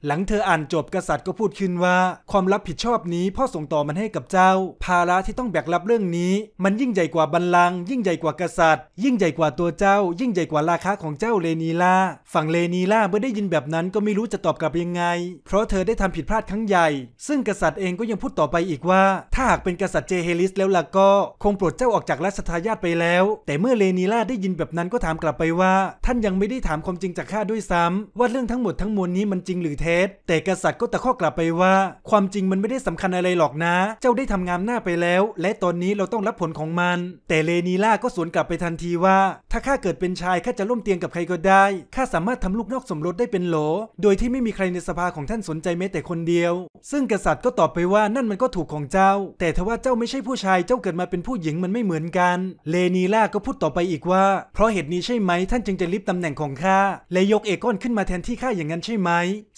หลังเธออ่านจบกษัตริย์ก็พูดขึ้นว่า ความรับผิดชอบนี้พ่อส่งต่อมันให้กับเจ้า ภาระที่ต้องแบกรับเรื่องนี้ มันยิ่งใหญ่กว่าบัลลังก์ยิ่งใหญ่กว่ากษัตริย์ยิ่งใหญ่กว่าตัวเจ้า ยิ่งใหญ่กว่าราคาของเจ้าเลนีล่าฝั่งเลนีล่าเมื่อได้ยินแบบนั้น ก็ไม่รู้จะตอบกลับยังไง เพราะเธอได้ทำผิดพลาดครั้งใหญ่ซึ่งกษัตริย์เองก็ยังพูดต่อไปอีกว่า ถ้าหากเป็นกษัตริย์เจเฮลิสแล้วล่ะก็คงปลดเจ้าออกจากราชทายาทไปแล้ว แต่เมื่อเลนีล่าได้ยินแบบนั้นก็ถามกลับไปว่า ท่านยังไม่ได้ถามความจริงจากข้าด้วยซ้ำ ว่าเรื่องทั้งหมดทั้งมวลนี้มันจริงหรือเท็จแต่กษัตริย์ก็ตะคอกลับไปว่า ความจริงมันไม่ได้สำคัญอะไรหรอกนะ เจ้าได้ทำงามหน้าไปแล้ว และตอนนี้เราต้องรับผลของมัน แต่เลนีล่าก็สวนกลับไปทันทีว่า ถ้าข้าเกิดเป็นชายข้าจะร่วมเตียงกับใครก็ได้ข้าสามารถทำลูกนอกสมรสได้เป็นโหล โดยที่ไม่มีใครในสภาของท่านสนใจแม้แต่คนเดียว ซึ่งกษัตริย์ก็ตอบไปว่านั่นมันก็ถูกของเจ้า แต่ทว่าว่าเจ้าไม่ใช่ผู้ชาย เจ้าเกิดมาเป็นผู้หญิงมันไม่เหมือนกัน เลนีล่าก็พูดต่อไปอีกว่าเพราะเหตุนี้ใช่ไหมท่านจึงจะลิบตำแหน่งของข้า และยกเอกอนขึ้นมาแทนที่ข้าอย่างนั้นใช่ไหม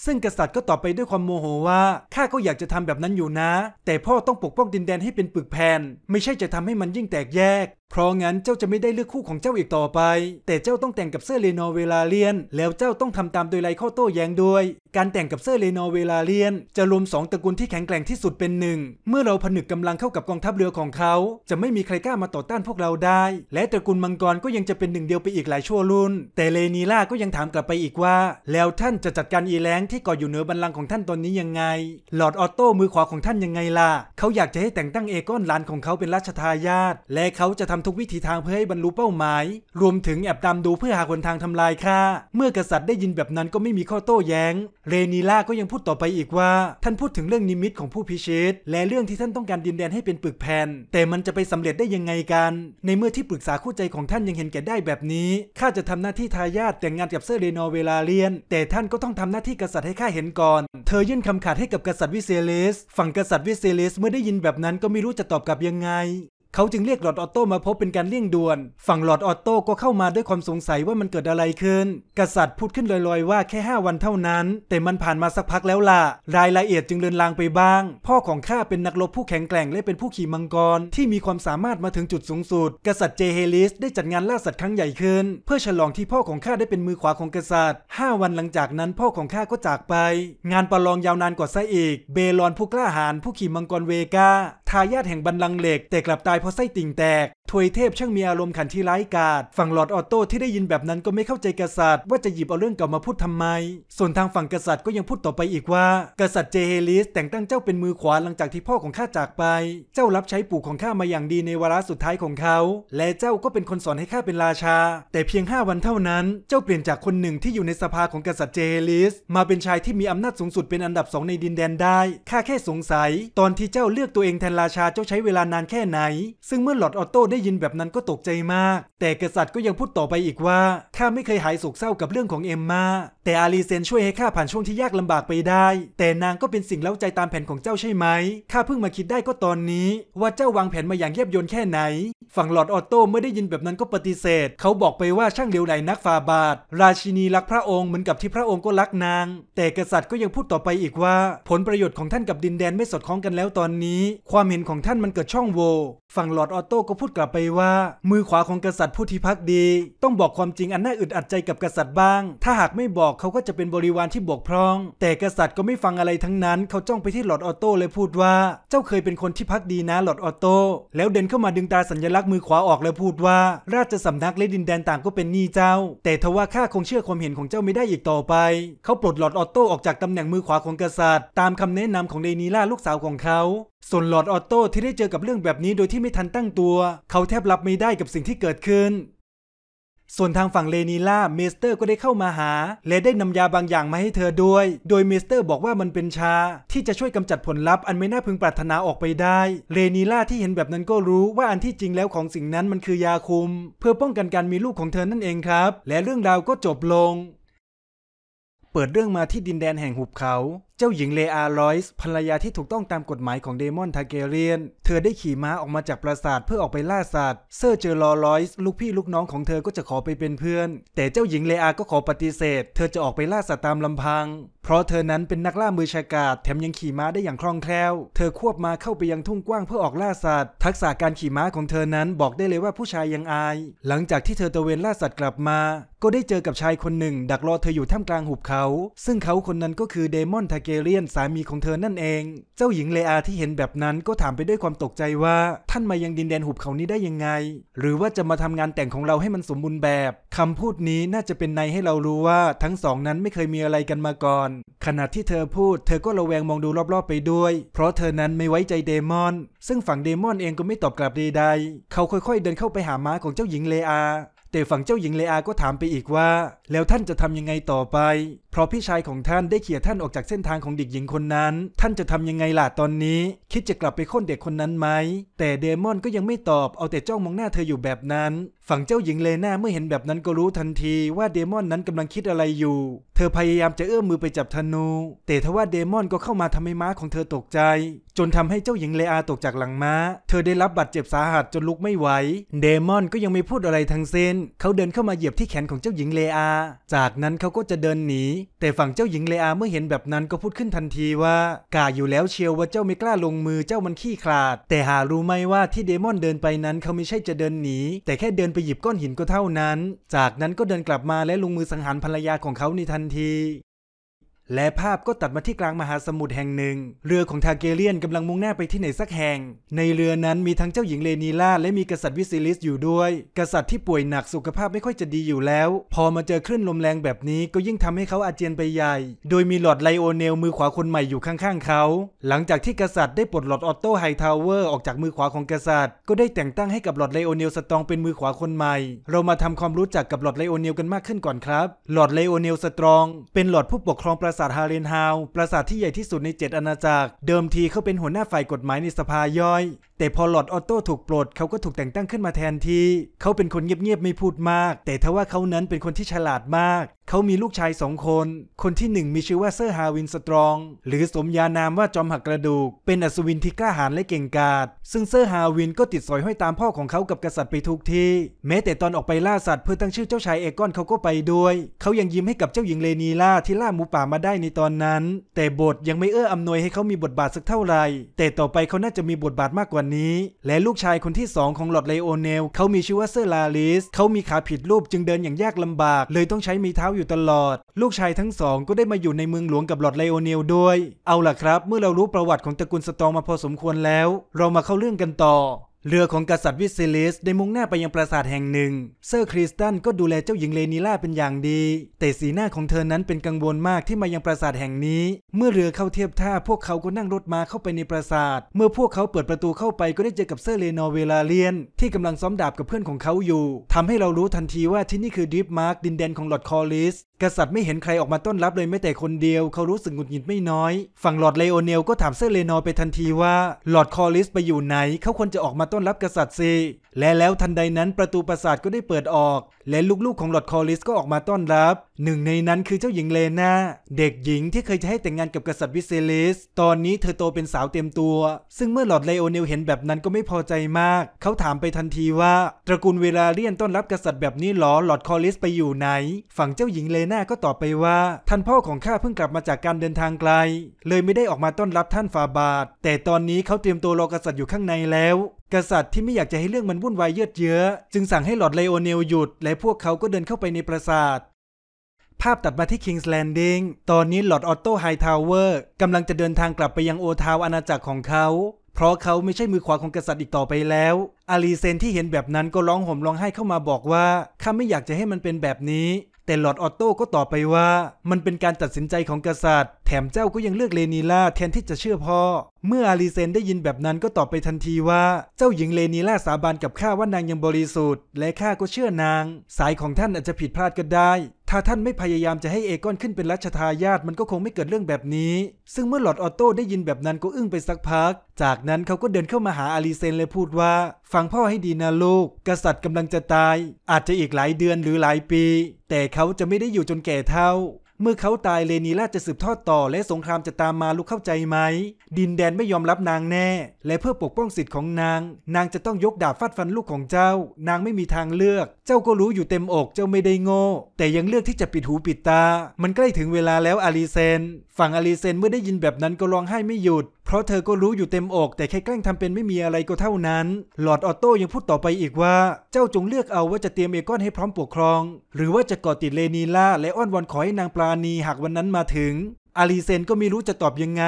ซึ่งกษัตริย์ก็ตอบไปด้วยความโมโหว่าข้าก็อยากจะทำแบบนั้นอยู่นะ แต่พ่อต้องปกป้องดินแดนให้เป็นปึกแผ่นไม่ใช่จะทำให้มันยิ่งแตกแยกเพราะงั้นเจ้าจะไม่ได้เลือกคู่ของเจ้าอีกต่อไป แต่เจ้าต้องแต่งกับเสื้อเลนอเวลาเลียนแล้วเจ้าต้องทำตามโดยไรข้อโต้แย้งด้วย การแต่งกับเสื้อเลนอเวลาเลียนจะรวม2ตระกูลที่แข็งแกร่งที่สุดเป็นหนึ่งเมื่อเราผนึกกำลังเข้ากับกองทัพเรือของเขา จะไม่มีใครกล้ามาต่อต้านพวกเราได้ และตระกูลมังกรก็ยังจะเป็นหนึ่งเดียวไปอีกหลายชั่วรุ่น แต่เลนีล่าก็ยังถามกลับไปอีกว่าแล้วท่านจะจัดการอีแรงที่ก่ออยู่เหนือบันลังของท่านตอนนี้ยังไงหลอดออโต้มือขวาของท่านยังไงล่ะเขาอยากจะให้แต่งตั้งเอกอนหลานของเขาเป็นราชทายาทและเขาจะทำทุกวิถีทางเพื่อให้บรรลุเป้าหมาย รวมถึงแอบตามดูเพื่อหาคนทางทำลายข้าเมื่อกษัตริย์ได้ยินแบบนั้นก็ไม่มีข้อโต้แย้ง เรนีล่าก็ยังพูดต่อไปอีกว่า ท่านพูดถึงเรื่องนิมิตของผู้พิชิตและเรื่องที่ท่านต้องการดินแดนให้เป็นปึกแผ่น แต่มันจะไปสำเร็จได้ยังไงกัน ในเมื่อที่ปรึกษาคู่ใจของท่านยังเห็นแก่ได้แบบนี้ข้าจะทำหน้าที่ทายาทแต่งงานกับเซอร์เรโนเวลาเลียนแต่ท่านก็ต้องทำหน้าที่กษัตริย์ให้ข้าเห็นก่อน เธอยื่นคำขาดให้กับกษัตริย์วิเซเลสฝั่งกษัตริย์วิเซเลสเมื่อได้ยินแบบนั้นก็ไม่รู้จะตอบกลับยังไงเขาจึงเรียกหลอดออโต้มาพบเป็นการเลี่ยงด่วนฝั่งหลอดออโต้ก็เข้ามาด้วยความสงสัยว่ามันเกิดอะไรขึ้น กษัตริย์พูดขึ้นลอยๆว่าแค่ 5 วันเท่านั้น แต่มันผ่านมาสักพักแล้วล่ะรายละเอียดจึงเลือนลางไปบ้าง พ่อของข้าเป็นนักรบผู้แข็งแกร่งและเป็นผู้ขี่มังกรที่มีความสามารถมาถึงจุดสูงสุดกษัตริย์เจเฮลิสได้จัดงานล่าสัตว์ครั้งใหญ่ขึ้น เพื่อฉลองที่พ่อของข้าได้เป็นมือขวาของกษัตริย์ 5 วันหลังจากนั้น พ่อของข้าก็จากไป งานประลองยาวนานกว่าซะอีก เบลอนผู้กล้าหาญผู้ขี่มังกรเวกาทายาทแห่งบัรลังเหล็กแต่กลับตายเพราะไส้ติ่งแตกถวยเทพช่างมีอารมณ์ขันที่ร้ายกาศ ฝั่งหลอดออโต้ที่ได้ยินแบบนั้นก็ไม่เข้าใจกษัตริย์ว่าจะหยิบเอาเรื่องเก่ามาพูดทำไม ส่วนทางฝั่งกษัตริย์ก็ยังพูดต่อไปอีกว่า กษัตริย์เจเฮลิสแต่งตั้งเจ้าเป็นมือขวาหลังจากที่พ่อของข้าจากไป เจ้ารับใช้ปู่ของข้ามาอย่างดีในวาระสุดท้ายของเขา และเจ้าก็เป็นคนสอนให้ข้าเป็นราชา แต่เพียง 5 วันเท่านั้น เจ้าเปลี่ยนจากคนหนึ่งที่อยู่ในสภาของกษัตริย์เจเฮลิสมาเป็นชายที่มีอำนาจสูงสุดเป็นอันดับสองในดินแดนได้ ข้าแค่สงสัย ตอนที่เจ้าเลือกตัวเองแทนราชาเจ้าใช้เวลานานแค่ไหน ซึ่งเมื่อหลอดออโต้ได้ยินแบบนั้นก็ตกใจมาก แต่กษัตริย์ก็ยังพูดต่อไปอีกว่า ข้าไม่เคยหายโศกเศร้ากับเรื่องของเอมมาแต่อาลีเซนช่วยให้ข้าผ่านช่วงที่ยากลำบากไปได้ แต่นางก็เป็นสิ่งเล้าใจตามแผนของเจ้าใช่ไหม ข้าเพิ่งมาคิดได้ก็ตอนนี้ ว่าเจ้าวางแผนมาอย่างเยียบยนแค่ไหน ฝั่งหลอดออโต้ไม่ได้ยินแบบนั้นก็ปฏิเสธ เขาบอกไปว่าช่างเลวไหลนักฝ่าบาท ราชินีรักพระองค์เหมือนกับที่พระองค์ก็รักนาง แต่กษัตริย์ก็ยังพูดต่อไปอีกว่า ผลประโยชน์ของท่านกับดินแดนไม่สอดคล้องกันแล้วตอนนี้ ความเห็นของท่านมันเกิดช่องโหว่ฝั่งหลอดออโต้ก็พูดกลับไปว่ามือขวาของกษัตริย์ผู้ที่พักดี ต้องบอกความจริงอันน่าอึดอัดใจกับกษัตริย์บ้าง ถ้าหากไม่บอกเขาก็จะเป็นบริวารที่บกพร่อง แต่กษัตริย์ก็ไม่ฟังอะไรทั้งนั้น เขาจ้องไปที่หลอดออโต้เลยพูดว่า เจ้าเคยเป็นคนที่พักดีนะหลอดออโต้แล้วเดินเข้ามาดึงตาสัญลักษณ์มือขวาออกแล้วพูดว่าราชสำนักและดินแดนต่างก็เป็นหนี้เจ้า แต่ทว่าข้าคงเชื่อความเห็นของเจ้าไม่ได้อีกต่อไป เขาปลดหลอดออโต้ออกจากตำแหน่งมือขวาของกษัตริย์ ตามคำแนะนำของเดนีล่าลูกสาวของเขาส่วนหลอดออโต้ที่ได้เจอกับเรื่องแบบนี้โดยที่ไม่ทันตั้งตัว เขาแทบรับไม่ได้กับสิ่งที่เกิดขึ้น ส่วนทางฝั่งเลนีล่าเมสเตอร์ก็ได้เข้ามาหา และได้นำยาบางอย่างมาให้เธอด้วย โดยเมสเตอร์บอกว่ามันเป็นชา ที่จะช่วยกำจัดผลลัพธ์อันไม่น่าพึงปรารถนาออกไปได้เลนีล่าที่เห็นแบบนั้นก็รู้ว่าอันที่จริงแล้วของสิ่งนั้นมันคือยาคุม เพื่อป้องกันการมีลูกของเธอนั่นเองครับ และเรื่องราวก็จบลง เปิดเรื่องมาที่ดินแดนแห่งหุบเขาเจ้าหญิงเลอาลอยส์ภรรยาที่ถูกต้องตามกฎหมายของเดมอนทาเกเรียน เธอได้ขี่ม้าออกมาจากปราสาท เพื่อออกไปล่าสัตว์เซอร์เจอรอลอยส์ลูกพี่ลูกน้องของเธอก็จะขอไปเป็นเพื่อน แต่เจ้าหญิงเลอาก็ขอปฏิเสธเธอจะออกไปล่าสัตว์ตามลำพัง เพราะเธอนั้นเป็นนักล่ามือชากาดแถมยังขี่ม้าได้อย่างคล่องแคล่วเธอควบม้าเข้าไปยังทุ่งกว้างเพื่อออกล่าสัตว์ ทักษะการขี่ม้าของเธอนั้นบอกได้เลยว่าผู้ชายยังอาย หลังจากที่เธอตะเวนล่าสัตว์กลับมา ก็ได้เจอกับชายคนหนึ่ง ดักรอเธออยู่ท่ามกลางหุบเขาซึ่งเขาคนนั้นก็คือเดมอนทาเกเรียนสามีของเธอนั่นเอง เจ้าหญิงเลอาที่เห็นแบบนั้นก็ถามไปด้วยความตกใจว่า ท่านมายังดินแดนหุบเขานี้ได้ยังไง หรือว่าจะมาทำงานแต่งของเราให้มันสมบูรณ์แบบ คำพูดนี้น่าจะเป็นในให้เรารู้ว่าทั้งสองนั้นไม่เคยมีอะไรกันมาก่อน ขณะที่เธอพูด เธอก็ระแวงมองดูรอบๆไปด้วย เพราะเธอนั้นไม่ไว้ใจเดมอน ซึ่งฝั่งเดมอนเองก็ไม่ตอบกลับใดๆเขาค่อย ๆเดินเข้าไปหาม้าของเจ้าหญิงเลอา แต่ฝั่งเจ้าหญิงเลอาก็ถามไปอีกว่า แล้วท่านจะทำยังไงต่อไปเพราะพี่ชายของท่านได้เขี่ยท่านออกจากเส้นทางของเด็กหญิงคนนั้น ท่านจะทำยังไงล่ะตอนนี้ คิดจะกลับไปค้นเด็กคนนั้นไหม แต่เดมอนก็ยังไม่ตอบ เอาแต่จ้องมองหน้าเธออยู่แบบนั้น ฝั่งเจ้าหญิงเลนาเมื่อเห็นแบบนั้นก็รู้ทันทีว่าเดมอนนั้นกำลังคิดอะไรอยู่ เธอพยายามจะเอื้อมมือไปจับธนู แต่ทว่าเดมอนก็เข้ามาทำให้ม้าของเธอตกใจ จนทำให้เจ้าหญิงเลอาตกจากหลังม้า เธอได้รับบาดเจ็บสาหัสจนลุกไม่ไหว เดมอนก็ยังไม่พูดอะไรทั้งสิ้น เขาเดินเข้ามาเหยียบที่แขนของเจ้าหญิงเลอา จากนั้นเขาก็จะเดินหนีแต่ฝั่งเจ้าหญิงเลอาเมื่อเห็นแบบนั้นก็พูดขึ้นทันทีว่ากาอยู่แล้วเชียวว่าเจ้าไม่กล้าลงมือเจ้ามันขี้คลาด แต่หารู้ไหมว่าที่เดมอนเดินไปนั้นเขาไม่ใช่จะเดินหนีแต่แค่เดินไปหยิบก้อนหินก็เท่านั้น จากนั้นก็เดินกลับมาและลงมือสังหารภรรยาของเขาในทันทีและภาพก็ตัดมาที่กลางมหาสมุทรแห่งหนึ่ง เรือของทาเกเลียนกำลังมุ่งหน้าไปที่ไหนสักแห่ง ในเรือนั้นมีทั้งเจ้าหญิงเลนีล่าและมีกษัตริย์วิซิลิสอยู่ด้วย กษัตริย์ที่ป่วยหนักสุขภาพไม่ค่อยจะดีอยู่แล้ว พอมาเจอคลื่นลมแรงแบบนี้ก็ยิ่งทำให้เขาอาเจียนไปใหญ่ โดยมีหลอดไลโอเนลมือขวาคนใหม่อยู่ข้างๆ เขา หลังจากที่กษัตริย์ได้ปลดหลอดออโตไฮทาวเวอร์ออกจากมือขวาของกษัตริย์ ก็ได้แต่งตั้งให้กับหลอดไลโอเนลสตองเป็นมือขวาคนใหม่ เรามาทำความรู้จักกับหลอดไลโอเนลกันมากขึ้นก่อนครับหลอดไลโอเนลสตอง เป็นหลอดผู้ปกครองประสาทฮาเรนฮาวปราสาทที่ใหญ่ที่สุดใน7อาณาจักรเดิมทีเขาเป็นหัวหน้าฝ่ายกฎหมายในสภาย่อย แต่พอหลอดออโต้ถูกปลดเขาก็ถูกแต่งตั้งขึ้นมาแทนที่ เขาเป็นคนเงียบๆไม่พูดมาก แต่ทว่าเขานั้นเป็นคนที่ฉลาดมากเขามีลูกชายสองคน คนที่หนึ่งมีชื่อว่าเซอร์ฮาวินสตรอง หรือสมญานามว่าจอมหักกระดูก เป็นอัศวินที่กล้าหาญและเก่งกาจ ซึ่งเซอร์ฮาวินก็ติดสอยห้อยตามพ่อของเขากับกษัตริย์ไปทุกที่ แม้แต่ตอนออกไปล่าสัตว์เพื่อตั้งชื่อเจ้าชายเอกอนเขาก็ไปด้วย เขายังยิ้มให้กับเจ้าหญิงเลนีล่าที่ล่าหมูป่ามาได้ในตอนนั้น แต่บทยังไม่เอื้ออำนวยให้เขามีบทบาทสักเท่าไหร่แต่ต่อไปเขาน่าจะมีบทบาทมากกว่านี้ และลูกชายคนที่สองของหลอดเลโอเนลเขามีชื่อว่าเซอร์ลาลิส เขามีขาผิดรูปจึงเดินอย่างยากลำบากเลยต้องใช้มีเท้าอยู่ตลอด ลูกชายทั้งสองก็ได้มาอยู่ในเมืองหลวงกับหลอดไลโอเนลด้วย เอาล่ะครับ เมื่อเรารู้ประวัติของตระกูลสตองมาพอสมควรแล้ว เรามาเข้าเรื่องกันต่อเรือของกษัตริย์วิซิลิสได้มุ่งหน้าไปยังปราสาทแห่งหนึ่งเซอร์คริสตันก็ดูแลเจ้าหญิงเลนิล่าเป็นอย่างดี แต่สีหน้าของเธอนั้นเป็นกังวลมากที่มายังปราสาทแห่งนี้ เมื่อเรือเข้าเทียบท่าพวกเขาก็นั่งรถมาเข้าไปในปราสาท เมื่อพวกเขาเปิดประตูเข้าไปก็ได้เจอกับเซอร์เลนอเวลาเลียนที่กำลังซ้อมดาบกับเพื่อนของเขาอยู่ทำให้เรารู้ทันทีว่าที่นี่คือดิฟมาร์กดินแดนของหลอดคอลิสกษัตริย์ไม่เห็นใครออกมาต้อนรับเลยแม้แต่คนเดียว เขารู้สึกหงุดหงิดไม่น้อย ฝั่งหลอดเลโอเนลก็ถามเซอร์เลนอไปทันทีว่าหลอดคอลิสไปอยู่ไหนเขาควรจะออกมาต้อนรับกษัตริย์ซีและแล้วทันใดนั้นประตูปราสาทก็ได้เปิดออก และลูกๆ ของลอร์ดคอลิสก็ออกมาต้อนรับ หนึ่งในนั้นคือเจ้าหญิงเลนา เด็กหญิงที่เคยจะให้แต่งงานกับกษัตริย์วิเซลิสตอนนี้เธอโตเป็นสาวเต็มตัว ซึ่งเมื่อหลอร์ดเลโอเนลเห็นแบบนั้นก็ไม่พอใจมาก เขาถามไปทันทีว่า ตระกูลเวลาเรียนต้อนรับกษัตริย์แบบนี้หรอลอร์ดคอลิส ไปอยู่ไหน ฝั่งเจ้าหญิงเลนาก็ตอบไปว่า ท่านพ่อของข้าเพิ่งกลับมาจากการเดินทางไกล เลยไม่ได้ออกมาต้อนรับท่านฟาบาทแต่ตอนนี้เขาเตรียมตัวรอกษัตริย์อยู่ข้างในแล้วกษัตริย์ที่ไม่อยากจะให้เรื่องมันวุ่นวายเยือดเยื้อจึงสั่งให้หลอดเลโอเนลหยุดและพวกเขาก็เดินเข้าไปในปราสาทภาพตัดมาที่คิงส์แลนดิ้งตอนนี้หลอดออตโตไฮทาวเวอร์กำลังจะเดินทางกลับไปยังโอทาวอาณาจักรของเขา เพราะเขาไม่ใช่มือขวาของกษัตริย์อีกต่อไปแล้วอาลีเซนที่เห็นแบบนั้นก็ร้องห่มร้องไห้เข้ามาบอกว่าข้าไม่อยากจะให้มันเป็นแบบนี้แต่หลอดออโต้ก็ตอบไปว่ามันเป็นการตัดสินใจของกษัตริย์ แถมเจ้าก็ยังเลือกเลนีล่าแทนที่จะเชื่อพ่อ เมื่ออารีเซนได้ยินแบบนั้นก็ตอบไปทันทีว่าเจ้าหญิงเลนีล่าสาบานกับข้าว่านางยังบริสุทธิ์และข้าก็เชื่อนาง สายของท่านอาจจะผิดพลาดก็ได้ถ้าท่านไม่พยายามจะให้เอกอนขึ้นเป็นรัชทายาทมันก็คงไม่เกิดเรื่องแบบนี้ ซึ่งเมื่อหลอดออโต้ได้ยินแบบนั้นก็อึ้งไปสักพัก จากนั้นเขาก็เดินเข้ามาหาอาลีเซนและพูดว่า ฟังพ่อให้ดีนะลูกกษัตริย์กำลังจะตาย อาจจะอีกหลายเดือนหรือหลายปี แต่เขาจะไม่ได้อยู่จนแก่เท่าเมื่อเขาตายเลนีราชจะสืบทอดต่อ และสงครามจะตามมาลูกเข้าใจไหม ดินแดนไม่ยอมรับนางแน่ และเพื่อปกป้องสิทธิ์ของนาง นางจะต้องยกดาบฟาดฟันลูกของเจ้า นางไม่มีทางเลือก เจ้าก็รู้อยู่เต็มอกเจ้าไม่ได้โง่ แต่ยังเลือกที่จะปิดหูปิดตา มันใกล้ถึงเวลาแล้วอาลีเซนฝั่งอาลีเซนเมื่อได้ยินแบบนั้นก็ร้องไห้ไม่หยุดเพราะเธอก็รู้อยู่เต็มอกแต่แค่แกล้งทำเป็นไม่มีอะไรก็เท่านั้น หลอดออโต้ยังพูดต่อไปอีกว่า เจ้าจงเลือกเอาว่าจะเตรียมเอกอนให้พร้อมปกครอง หรือว่าจะกอดติดเลนีล่าและอ้อนวอนขอให้นางปราณีหากวันนั้นมาถึงอาลีเซนก็ไม่รู้จะตอบยังไง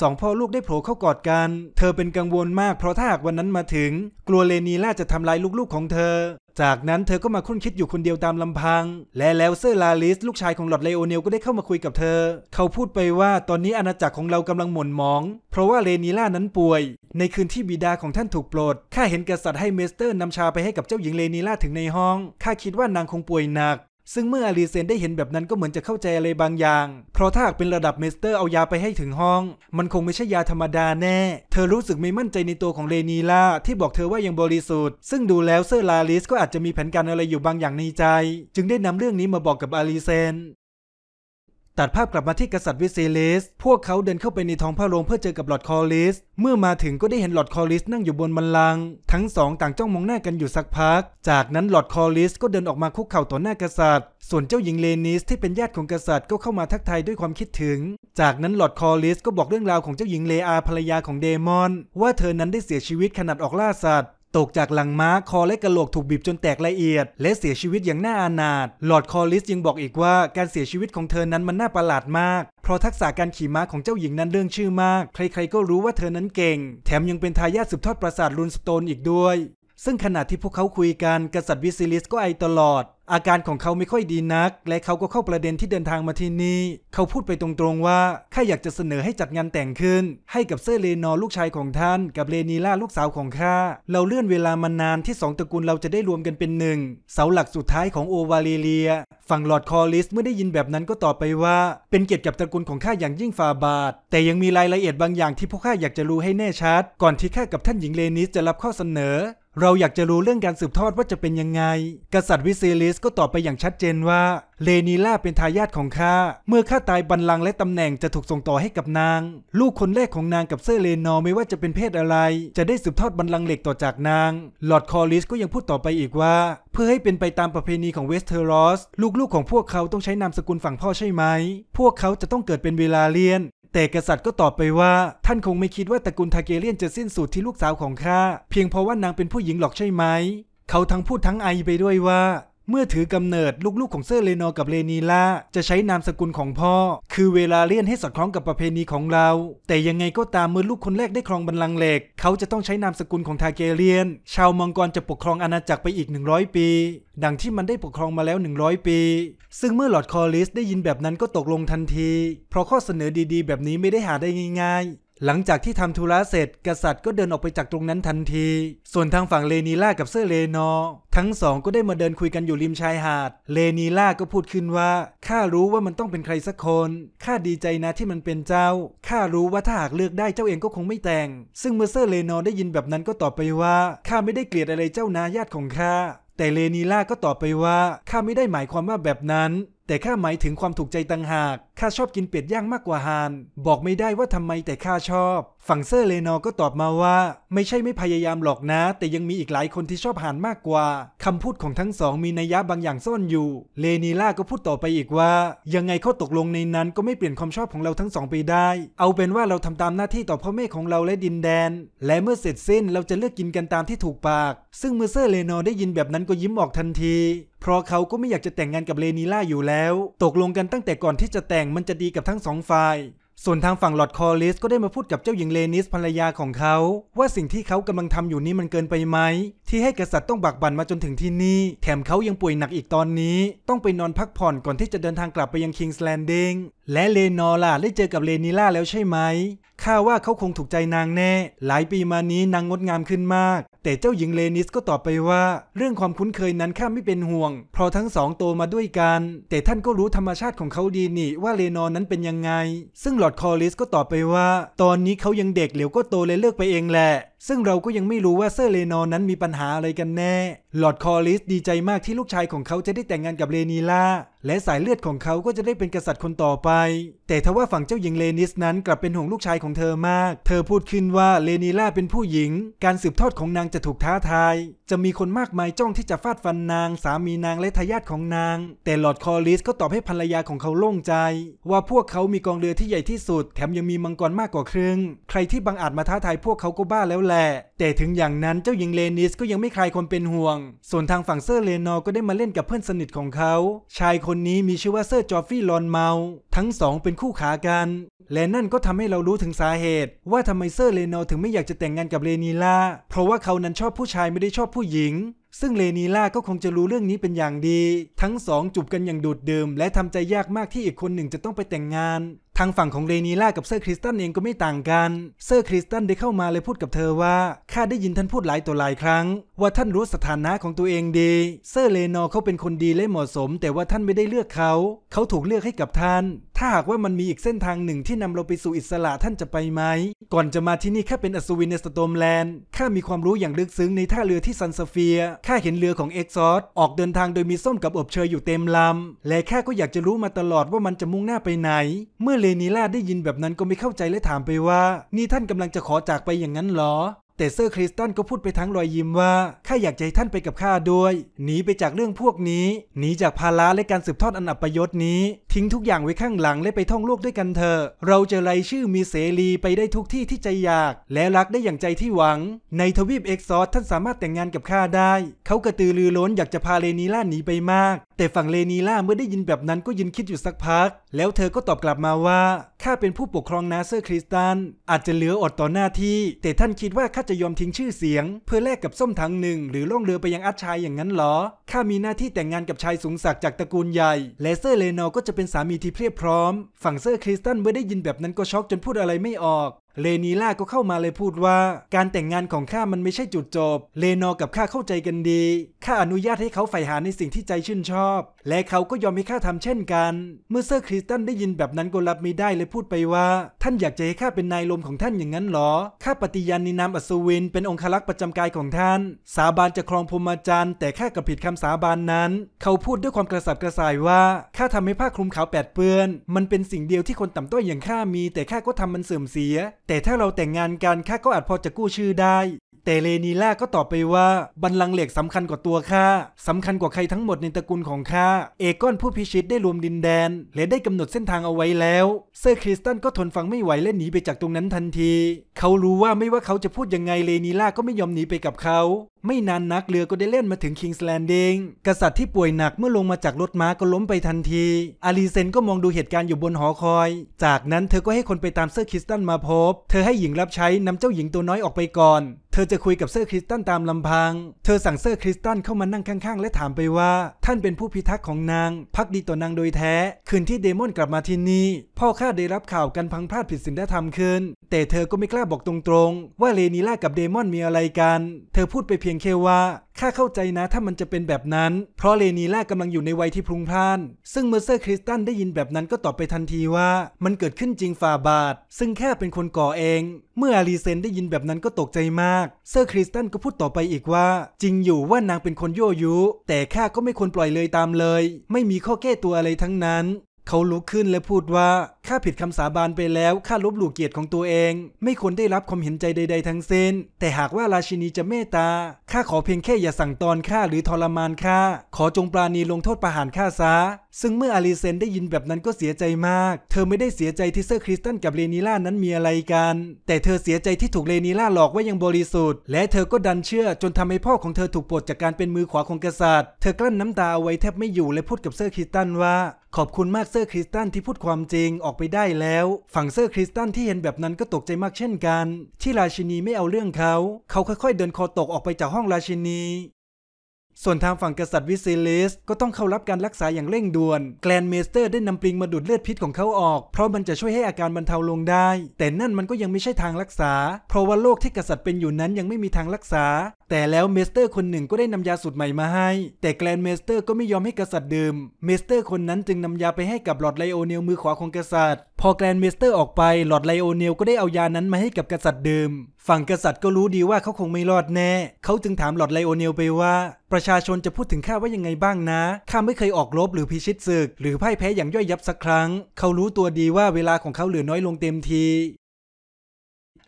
สองพ่อลูกได้โผล่เข้ากอดกัน เธอเป็นกังวลมาก เพราะถ้าหากวันนั้นมาถึง กลัวเลนีล่าจะทำลายลูกๆของเธอ จากนั้นเธอก็มาคุ้นคิดอยู่คนเดียวตามลำพัง และแล้วเซอร์ลาลิสลูกชายของหลอดเลโอเนลก็ได้เข้ามาคุยกับเธอ เขาพูดไปว่าตอนนี้อาณาจักรของเรากำลังหม่นหมอง เพราะว่าเลนีล่านั้นป่วย ในคืนที่บิดาของท่านถูกปลดข้าเห็นกษัตริย์ให้เมสเตอร์นำชาไปให้กับเจ้าหญิงเลนีล่าถึงในห้อง ข้าคิดว่านางคงป่วยหนักซึ่งเมื่ออารีเซนได้เห็นแบบนั้นก็เหมือนจะเข้าใจอะไรบางอย่าง เพราะถ้าหากเป็นระดับเมสเตอร์เอายาไปให้ถึงห้อง มันคงไม่ใช่ยาธรรมดาแน่ เธอรู้สึกไม่มั่นใจในตัวของเลนีล่าที่บอกเธอว่ายังบริสุทธิ์ ซึ่งดูแล้วเซอร์ลาลิสก็อาจจะมีแผนการอะไรอยู่บางอย่างในใจ จึงได้นำเรื่องนี้มาบอกกับอารีเซนตัดภาพกลับมาที่กษัตริย์วิเซเลส พวกเขาเดินเข้าไปในท้องพระโรงเพื่อเจอกับหลอดคอลิส เมื่อมาถึงก็ได้เห็นหลอดคอลิสนั่งอยู่บนบันลังทั้งสองต่างจ้องมองหน้ากันอยู่สักพัก จากนั้นหลอดคอลิสก็เดินออกมาคุกเข่าต่อหน้ากษัตริย์ ส่วนเจ้าหญิงเลนิสที่เป็นญาติของกษัตริย์ก็เข้ามาทักทายด้วยความคิดถึง จากนั้นหลอดคอลิสก็บอกเรื่องราวของเจ้าหญิงเลอาภรรยาของเดมอนว่าเธอนั้นได้เสียชีวิตขณะออกล่าสัตว์ตกจากหลังม้าคอและกระโหลกถูกบีบจนแตกละเอียด และเสียชีวิตอย่างน่าอานาถลอดคอลิสยังบอกอีกว่าการเสียชีวิตของเธอนั้นมันน่าประหลาดมาก เพราะทักษะการขี่ม้าของเจ้าหญิงนั้นเรื่องชื่อมาก ใครๆก็รู้ว่าเธอนั้นเก่ง แถมยังเป็นทายาทสืบทอดปราสาทรุนสโตนอีกด้วย ซึ่งขณะที่พวกเขาคุยกันกษัตริย์วิซิลิส ก็ไอตลอดอาการของเขาไม่ค่อยดีนักและเขาก็เข้าประเด็นที่เดินทางมาที่นี่ เขาพูดไปตรงๆว่าข้าอยากจะเสนอให้จัดงานแต่งขึ้น ให้กับเซเลนอลูกชายของท่านกับเลนีล่าลูกสาวของข้าเราเลื่อนเวลามานานที่สองตระกูลเราจะได้รวมกันเป็นหนึ่ง เสาหลักสุดท้ายของโอวาเลียฝั่งหลอดคอลิสเมื่อได้ยินแบบนั้นก็ตอบไปว่า เป็นเกียรติกับตระกูลของข้าอย่างยิ่งฟาบาท แต่ยังมีรายละเอียดบางอย่าง ที่พวกข้าอยากจะรู้ให้แน่ชัดก่อนที่ข้ากับท่านหญิงเลนิสจะรับข้อเสนอเราอยากจะรู้เรื่องการสืบทอดว่าจะเป็นยังไง กษัตริย์วิเซลิสก็ตอบไปอย่างชัดเจนว่า เลนีล่าเป็นทายาทของข้า เมื่อข้าตายบัลลังก์และตำแหน่งจะถูกส่งต่อให้กับนาง ลูกคนแรกของนางกับเซเลนอไม่ว่าจะเป็นเพศอะไร จะได้สืบทอดบัลลังก์เหล็กต่อจากนางลอร์ดคอลิสก็ยังพูดต่อไปอีกว่า เพื่อให้เป็นไปตามประเพณีของเวสเทอรอส ลูกๆของพวกเขาต้องใช้นามสกุลฝั่งพ่อใช่ไหม พวกเขาจะต้องเกิดเป็นเวลาเรียนแต่กษัตริย์ก็ตอบไปว่า ท่านคงไม่คิดว่าตระกูลทาเกเลียนจะสิ้นสุดที่ลูกสาวของข้าเพียงเพราะว่านางเป็นผู้หญิงหรอกใช่ไหม เขาทั้งพูดทั้งไอไปด้วยว่าเมื่อถือกำเนิด ลูกๆของเซอร์เลนอกับเลนีล่าจะใช้นามสกุลของพ่อ คือเวลาเลียนให้สอดคล้องกับประเพณีของเรา แต่ยังไงก็ตามเมื่อลูกคนแรกได้ครองบัลลังก์เหล็กเขาจะต้องใช้นามสกุลของทาเกเรียน ชาวมังกรจะปกครองอาณาจักรไปอีก 100 ปี ดังที่มันได้ปกครองมาแล้ว 100 ปี ซึ่งเมื่อหลอดคอลิสได้ยินแบบนั้นก็ตกลงทันที เพราะข้อเสนอดีๆ แบบนี้ไม่ได้หาได้ง่ายหลังจากที่ทำธุระเสร็จ กษัตริย์ก็เดินออกไปจากตรงนั้นทันที ส่วนทางฝั่งเลนีล่ากับเซเลนอ ทั้งสองก็ได้มาเดินคุยกันอยู่ริมชายหาด เลนีล่าก็พูดขึ้นว่าข้ารู้ว่ามันต้องเป็นใครสักคน ข้าดีใจนะที่มันเป็นเจ้า ข้ารู้ว่าถ้าหากเลือกได้เจ้าเองก็คงไม่แต่ง ซึ่งเมื่อเซเลนอได้ยินแบบนั้นก็ตอบไปว่าข้าไม่ได้เกลียดอะไรเจ้านาญาติของข้า แต่เลนีล่าก็ตอบไปว่าข้าไม่ได้หมายความว่าแบบนั้นแต่ข้าหมายถึงความถูกใจต่างหาก ข้าชอบกินเป็ดย่างมากกว่าฮาน บอกไม่ได้ว่าทำไมแต่ข้าชอบ ฝั่งเซอร์เลนอก็ตอบมาว่า ไม่ใช่ไม่พยายามหรอกนะ แต่ยังมีอีกหลายคนที่ชอบหานมากกว่า คำพูดของทั้งสองมีนัยยะบางอย่างซ่อนอยู่ เลนีล่าก็พูดต่อไปอีกว่า ยังไงข้อตกลงในนั้นก็ไม่เปลี่ยนความชอบของเราทั้งสองไปได้ เอาเป็นว่าเราทำตามหน้าที่ต่อพ่อแม่ของเราและดินแดน และเมื่อเสร็จสิ้นเราจะเลือกกินกันตามที่ถูกปาก ซึ่งเมื่อเซอร์เลนอได้ยินแบบนั้นก็ยิ้มออกทันทีเพราะเขาก็ไม่อยากจะแต่งงานกับเลนีล่าอยู่แล้ว ตกลงกันตั้งแต่ก่อนที่จะแต่งมันจะดีกับทั้งสองฝ่าย ส่วนทางฝั่งหลอดคอลิสก็ได้มาพูดกับเจ้าหญิงเลนิสภรรยาของเขา ว่าสิ่งที่เขากำลังทำอยู่นี้มันเกินไปไหม ที่ให้กษัตริย์ต้องบักบั่นมาจนถึงที่นี่ แถมเขายังป่วยหนักอีกตอนนี้ ต้องไปนอนพักผ่อนก่อนที่จะเดินทางกลับไปยังคิงส์แลนดิงและเลนอล่ะได้เจอกับเลนิล่าแล้วใช่ไหมข้าว่าเขาคงถูกใจนางแน่หลายปีมานี้นางงดงามขึ้นมากแต่เจ้าหญิงเลนิสก็ตอบไปว่า เรื่องความคุ้นเคยนั้นข้าไม่เป็นห่วง เพราะทั้งสองโตมาด้วยกัน แต่ท่านก็รู้ธรรมชาติของเขาดีนี่ว่าเลนอนนั้นเป็นยังไง ซึ่งหลอดคอลิสก็ตอบไปว่า ตอนนี้เขายังเด็กเหลียวก็โตเลยเลิกไปเองแหละซึ่งเราก็ยังไม่รู้ว่าเซอร์เลนอนนั้นมีปัญหาอะไรกันแน่ลอร์ดคอร์ลิสดีใจมากที่ลูกชายของเขาจะได้แต่งงานกับเลนีล่า และสายเลือดของเขาก็จะได้เป็นกษัตริย์คนต่อไป แต่ทว่าฝั่งเจ้าหญิงเลนิสนั้นกลับเป็นห่วงลูกชายของเธอมาก เธอพูดขึ้นว่าเลนีล่าเป็นผู้หญิง การสืบทอดของนางจะถูกท้าทาย จะมีคนมากมายจ้องที่จะฟาดฟันนาง สามีนางและทายาทของนาง แต่หลอดคอร์ลิสก็ตอบให้ภรรยาของเขาโล่งใจ ว่าพวกเขามีกองเรือที่ใหญ่ที่สุดแถมยังมีมังกรมากกว่าครึ่ง ใครที่บังอาจมาท้าทายพวกเขาก็บ้าแล้วแหละแต่ถึงอย่างนั้นเจ้าหญิงเลนิสก็ยังไม่ใครคนเป็นห่วง ส่วนทางฝั่งเซอร์เลนอร์ก็ได้มาเล่นกับเพื่อนสนิทของเขา ชายคนนี้มีชื่อว่าเซอร์จอฟฟี่ลอนเมา ทั้งสองเป็นคู่ขากัน และนั่นก็ทำให้เรารู้ถึงสาเหตุ ว่าทำไมเซอร์เลนอร์ถึงไม่อยากจะแต่งงานกับเลนีล่า เพราะว่าเขานั้นชอบผู้ชายไม่ได้ชอบผู้หญิง ซึ่งเลนีล่าก็คงจะรู้เรื่องนี้เป็นอย่างดี ทั้งสองจูบกันอย่างดูดดื่มและทำใจยากมากที่อีกคนหนึ่งจะต้องไปแต่งงานางฝั่งของเลนีล่ากับเซอร์คริสตันเองก็ไม่ต่างกัน เซอร์คริสตันได้เข้ามาเลยพูดกับเธอว่า ข้าได้ยินท่านพูดหลายตัวหลายครั้ง ว่าท่านรู้สถานะของตัวเองดี เซอร์เลนอ์เขาเป็นคนดีและเหมาะสม แต่ว่าท่านไม่ได้เลือกเขา เขาถูกเลือกให้กับท่านถ้าหากว่ามันมีอีกเส้นทางหนึ่งที่นำเราไปสู่อิสระท่านจะไปไหม ก่อนจะมาที่นี่ข้าเป็นอัศวินในสตอมแลนด์ข้ามีความรู้อย่างลึกซึ้งในท่าเรือที่ซันซเฟีย ข้าเห็นเรือของเอ็กซอสออกเดินทางโดยมีส้มกับอบเชยอยู่เต็มลำ และข้าก็อยากจะรู้มาตลอดว่ามันจะมุ่งหน้าไปไหน เมื่อเลนีล่าได้ยินแบบนั้นก็ไม่เข้าใจและถามไปว่า นี่ท่านกำลังจะขอจากไปอย่างนั้นหรอแต่เซอร์คริสตันก็พูดไปทั้งรอยยิ้มว่าข้าอยากจะให้ท่านไปกับข้าด้วยหนีไปจากเรื่องพวกนี้หนีจากภาระและการสืบทอดอันอัปยศนี้ทิ้งทุกอย่างไว้ข้างหลังและไปท่องโลกด้วยกันเถอะเราจะไล่ชื่อมีเสรีไปได้ทุกที่ที่ใจอยาก และรักได้อย่างใจที่หวัง ในทวีปเอ็กซอสท่านสามารถแต่งงานกับข้าได้ เขากระตือรือร้นอยากจะพาเลนีล่าหนีไปมาก แต่ฝั่งเลนีล่าเมื่อได้ยินแบบนั้นก็ยืนคิดอยู่สักพัก แล้วเธอก็ตอบกลับมาว่าข้าเป็นผู้ปกครองนาเซอร์คริสตันอาจจะเหลืออดต่อหน้าที่ แต่ท่านคิดว่าข้าาจะยอมทิ้งชื่อเสียง เพื่อแลกกับส้มถังหนึ่ง หรือล่องเรือไปยังอัดชายอย่างนั้นหรอ ข้ามีหน้าที่แต่งงานกับชายสูงศักดิ์จากตระกูลใหญ่ แลเซอร์เลนอก็จะเป็นสามีที่เพียบพร้อม ฝั่งเซอร์คริสตันเมื่อได้ยินแบบนั้นก็ช็อกจนพูดอะไรไม่ออกเลนีล่าก็เข้ามาเลยพูดว่า การแต่งงานของข้ามันไม่ใช่จุดจบ เลนอกับข้าเข้าใจกันดี ข้าอนุญาตให้เขาใฝ่หาในสิ่งที่ใจชื่นชอบ และเขาก็ยอมให้ข้าทำเช่นกัน เมื่อเซอร์คริสตันได้ยินแบบนั้นก็รับไม่ได้เลยพูดไปว่า ท่านอยากจะให้ข้าเป็นนายลมของท่านอย่างนั้นหรอ ข้าปฏิญาณในนามอัศวินเป็นองครักษ์ประจำกายของท่าน สาบานจะครองพรมจทรย์แต่ข้ากับผิดคำสาบานนั้น เขาพูดด้วยความกระสับกระส่ายว่าข้าทำให้ผ้าคลุมขาวแปดเปื้อน มันเป็นสิ่งเดียวที่คนต่ำต้อยอย่างข้ามีแต่ข้าก็ทำมันเสื่อมเสียแต่ถ้าเราแต่งงานกัน ข้าก็อาจพอจะกู้ชื่อได้ แต่เลนีล่าก็ตอบไปว่าบัลลังก์เหล็กสำคัญกว่าตัวข้าสำคัญกว่าใครทั้งหมดในตระกูลของข้าเอกอนผู้พิชิตได้รวมดินแดน และได้กำหนดเส้นทางเอาไว้แล้ว เซอร์คริสตันก็ทนฟังไม่ไหวและหนีไปจากตรงนั้นทันที เขารู้ว่าไม่ว่าเขาจะพูดยังไงเลนีล่าก็ไม่ยอมหนีไปกับเขาไม่นานนักเรือก็ได้เล่นมาถึงคิงส์แลนดิงกษัตริย์ที่ป่วยหนักเมื่อลงมาจากรถม้าก็ล้มไปทันทีอารีเซนก็มองดูเหตุการณ์อยู่บนหอคอย จากนั้นเธอก็ให้คนไปตามเซอร์คริสตันมาพบ เธอให้หญิงรับใช้นำเจ้าหญิงตัวน้อยออกไปก่อนเธอจะคุยกับเซอร์คริสตันตามลำพัง เธอสั่งเซอร์คริสตันเข้ามานั่งข้างๆ และถามไปว่า ท่านเป็นผู้พิทักษ์ของนางพักดีต่อนางโดยแท้ คืนที่เดมอนกลับมาที่นี่พ่อข้าได้รับข่าวกันพังพลาดผิดศีลธรรมขึ้น แต่เธอก็ไม่กล้าบอกตรงๆว่าเลนีล่ากับเดมอนมีอะไรกัน เธอพูดไปเพียงยงแค่ว่า ข้าเข้าใจนะถ้ามันจะเป็นแบบนั้น เพราะเลนีล่ากำลังอยู่ในวัยที่พลุงพล่าน ซึ่งเมอร์เซอร์คริสตันได้ยินแบบนั้นก็ตอบไปทันทีว่ามันเกิดขึ้นจริงฝ่าบาทซึ่งแค่เป็นคนก่อเอง เมื่ออารีเซนได้ยินแบบนั้นก็ตกใจมาก เซอร์คริสตันก็พูดต่อไปอีกว่า จริงอยู่ว่านางเป็นคนยั่วยุแต่ข้าก็ไม่ควรปล่อยเลยตามเลย ไม่มีข้อแก้ตัวอะไรทั้งนั้นเขาลุกขึ้นและพูดว่า ข้าผิดคำสาบานไปแล้ว ข้าลบหลู่เกียรติของตัวเอง ไม่ควรได้รับความเห็นใจใด ๆ ทั้งสิ้น แต่หากว่าราชินีจะเมตตา ข้าขอเพียงแค่อย่าสั่งตอนข้าหรือทรมานข้า ขอจงปราณีลงโทษประหารข้าซะ ซึ่งเมื่ออาลิเซนได้ยินแบบนั้นก็เสียใจมาก เธอไม่ได้เสียใจที่เซอร์คริสตันกับเรนีล่านั้นมีอะไรกัน แต่เธอเสียใจที่ถูกเรนีล่าหลอกว่ายังบริสุทธิ์ และเธอก็ดันเชื่อจนทำให้พ่อของเธอถูกปลดจากการเป็นมือขวาของกษัตริย์ เธอกลั้นน้ำตาเอาไว้แทบไม่อยู่และพูดกับเซอร์คริสตันว่า ขอบคุณมากเซอร์คริสตันที่พูดความจริงออกไปได้แล้ว ฝั่งเซอร์คริสตันที่เห็นแบบนั้นก็ตกใจมากเช่นกัน ที่ราชินีไม่เอาเรื่องเขา เขาค่อยๆเดินคอตกออกไปจากห้องราชินี ส่วนทางฝั่งกษัตริย์วิซิลิสก็ต้องเข้ารับการรักษาอย่างเร่งด่วน แกลนเมสเตอร์ได้นำปริงมาดูดเลือดพิษของเขาออก เพราะมันจะช่วยให้อาการบรรเทาลงได้ แต่นั่นมันก็ยังไม่ใช่ทางรักษา เพราะว่าโรคที่กษัตริย์เป็นอยู่นั้นยังไม่มีทางรักษาแต่แล้วเมสเตอร์คนหนึ่งก็ได้นำยาสูตรใหม่มาให้ แต่แกลนเมสเตอร์ก็ไม่ยอมให้กษัตริย์ดื่มเมสเตอร์คนนั้นจึงนำยาไปให้กับหลอดไลโอเนล มือขวาของกษัตริย์ พอแกลนเมสเตอร์ออกไปหลอดไลโอเนลก็ได้เอายานั้นมาให้กับกษัตริย์ดื่มฝั่งกษัตริย์ก็รู้ดีว่าเขาคงไม่รอดแน่ เขาจึงถามหลอดไลโอเนลไปว่า ประชาชนจะพูดถึงข้าว่ายังไงบ้างนะ ข้าไม่เคยออกรบหรือพิชิตศึกหรือพ่ายแพ้อย่างย่อยยับสักครั้ง เขารู้ตัวดีว่าเวลาของเขาเหลือน้อยลงเต็มที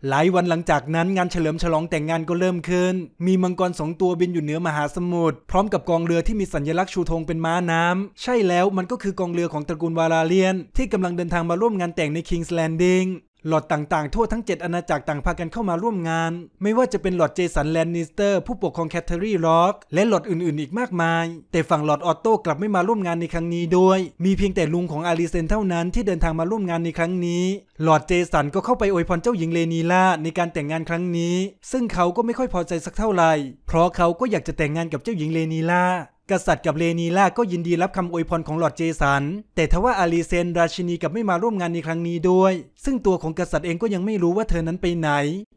หลายวันหลังจากนั้นงานเฉลิมฉลองแต่งงานก็เริ่มขึ้น มีมังกรสองตัวบินอยู่เหนือมหาสมุทรพร้อมกับกองเรือที่มีสัญลักษณ์ชูธงเป็นม้าน้ำใช่แล้วมันก็คือกองเรือของตระกูลวาลาเลียน ที่กำลังเดินทางมาร่วมงานแต่งในคิงส์แลนดิ้ง หลอดต่างๆทั่วทั้ง 7อาณาจักรต่างพากันเข้ามาร่วมงาน ไม่ว่าจะเป็นหลอดเจสันแลนนิสเตอร์ผู้ปกครองแคทเธอรีล็อกและหลอดอื่นๆ อีกมากมาย แต่ฝั่งหลอดออโต้กลับไม่มาร่วมงานในครั้งนี้ด้วยมีเพียงแต่ลุงของอาริเซน เท่านั้นที่เดินทางมาร่วมงานในครั้งนี้หลอดเจสันก็เข้าไปอวยพรเจ้าหญิงเลนีล่าในการแต่งงานครั้งนี้ ซึ่งเขาก็ไม่ค่อยพอใจสักเท่าไหร่เพราะเขาก็อยากจะแต่งงานกับเจ้าหญิงเลนีล่ากษัตริย์กับเลนีล่าก็ยินดีรับคำอวยพรของหลอดเจสัน แต่ทว่าอาลีเซนราชินีกับไม่มาร่วมงานในครั้งนี้ด้วย ซึ่งตัวของกษัตริย์เองก็ยังไม่รู้ว่าเธอนั้นไปไหน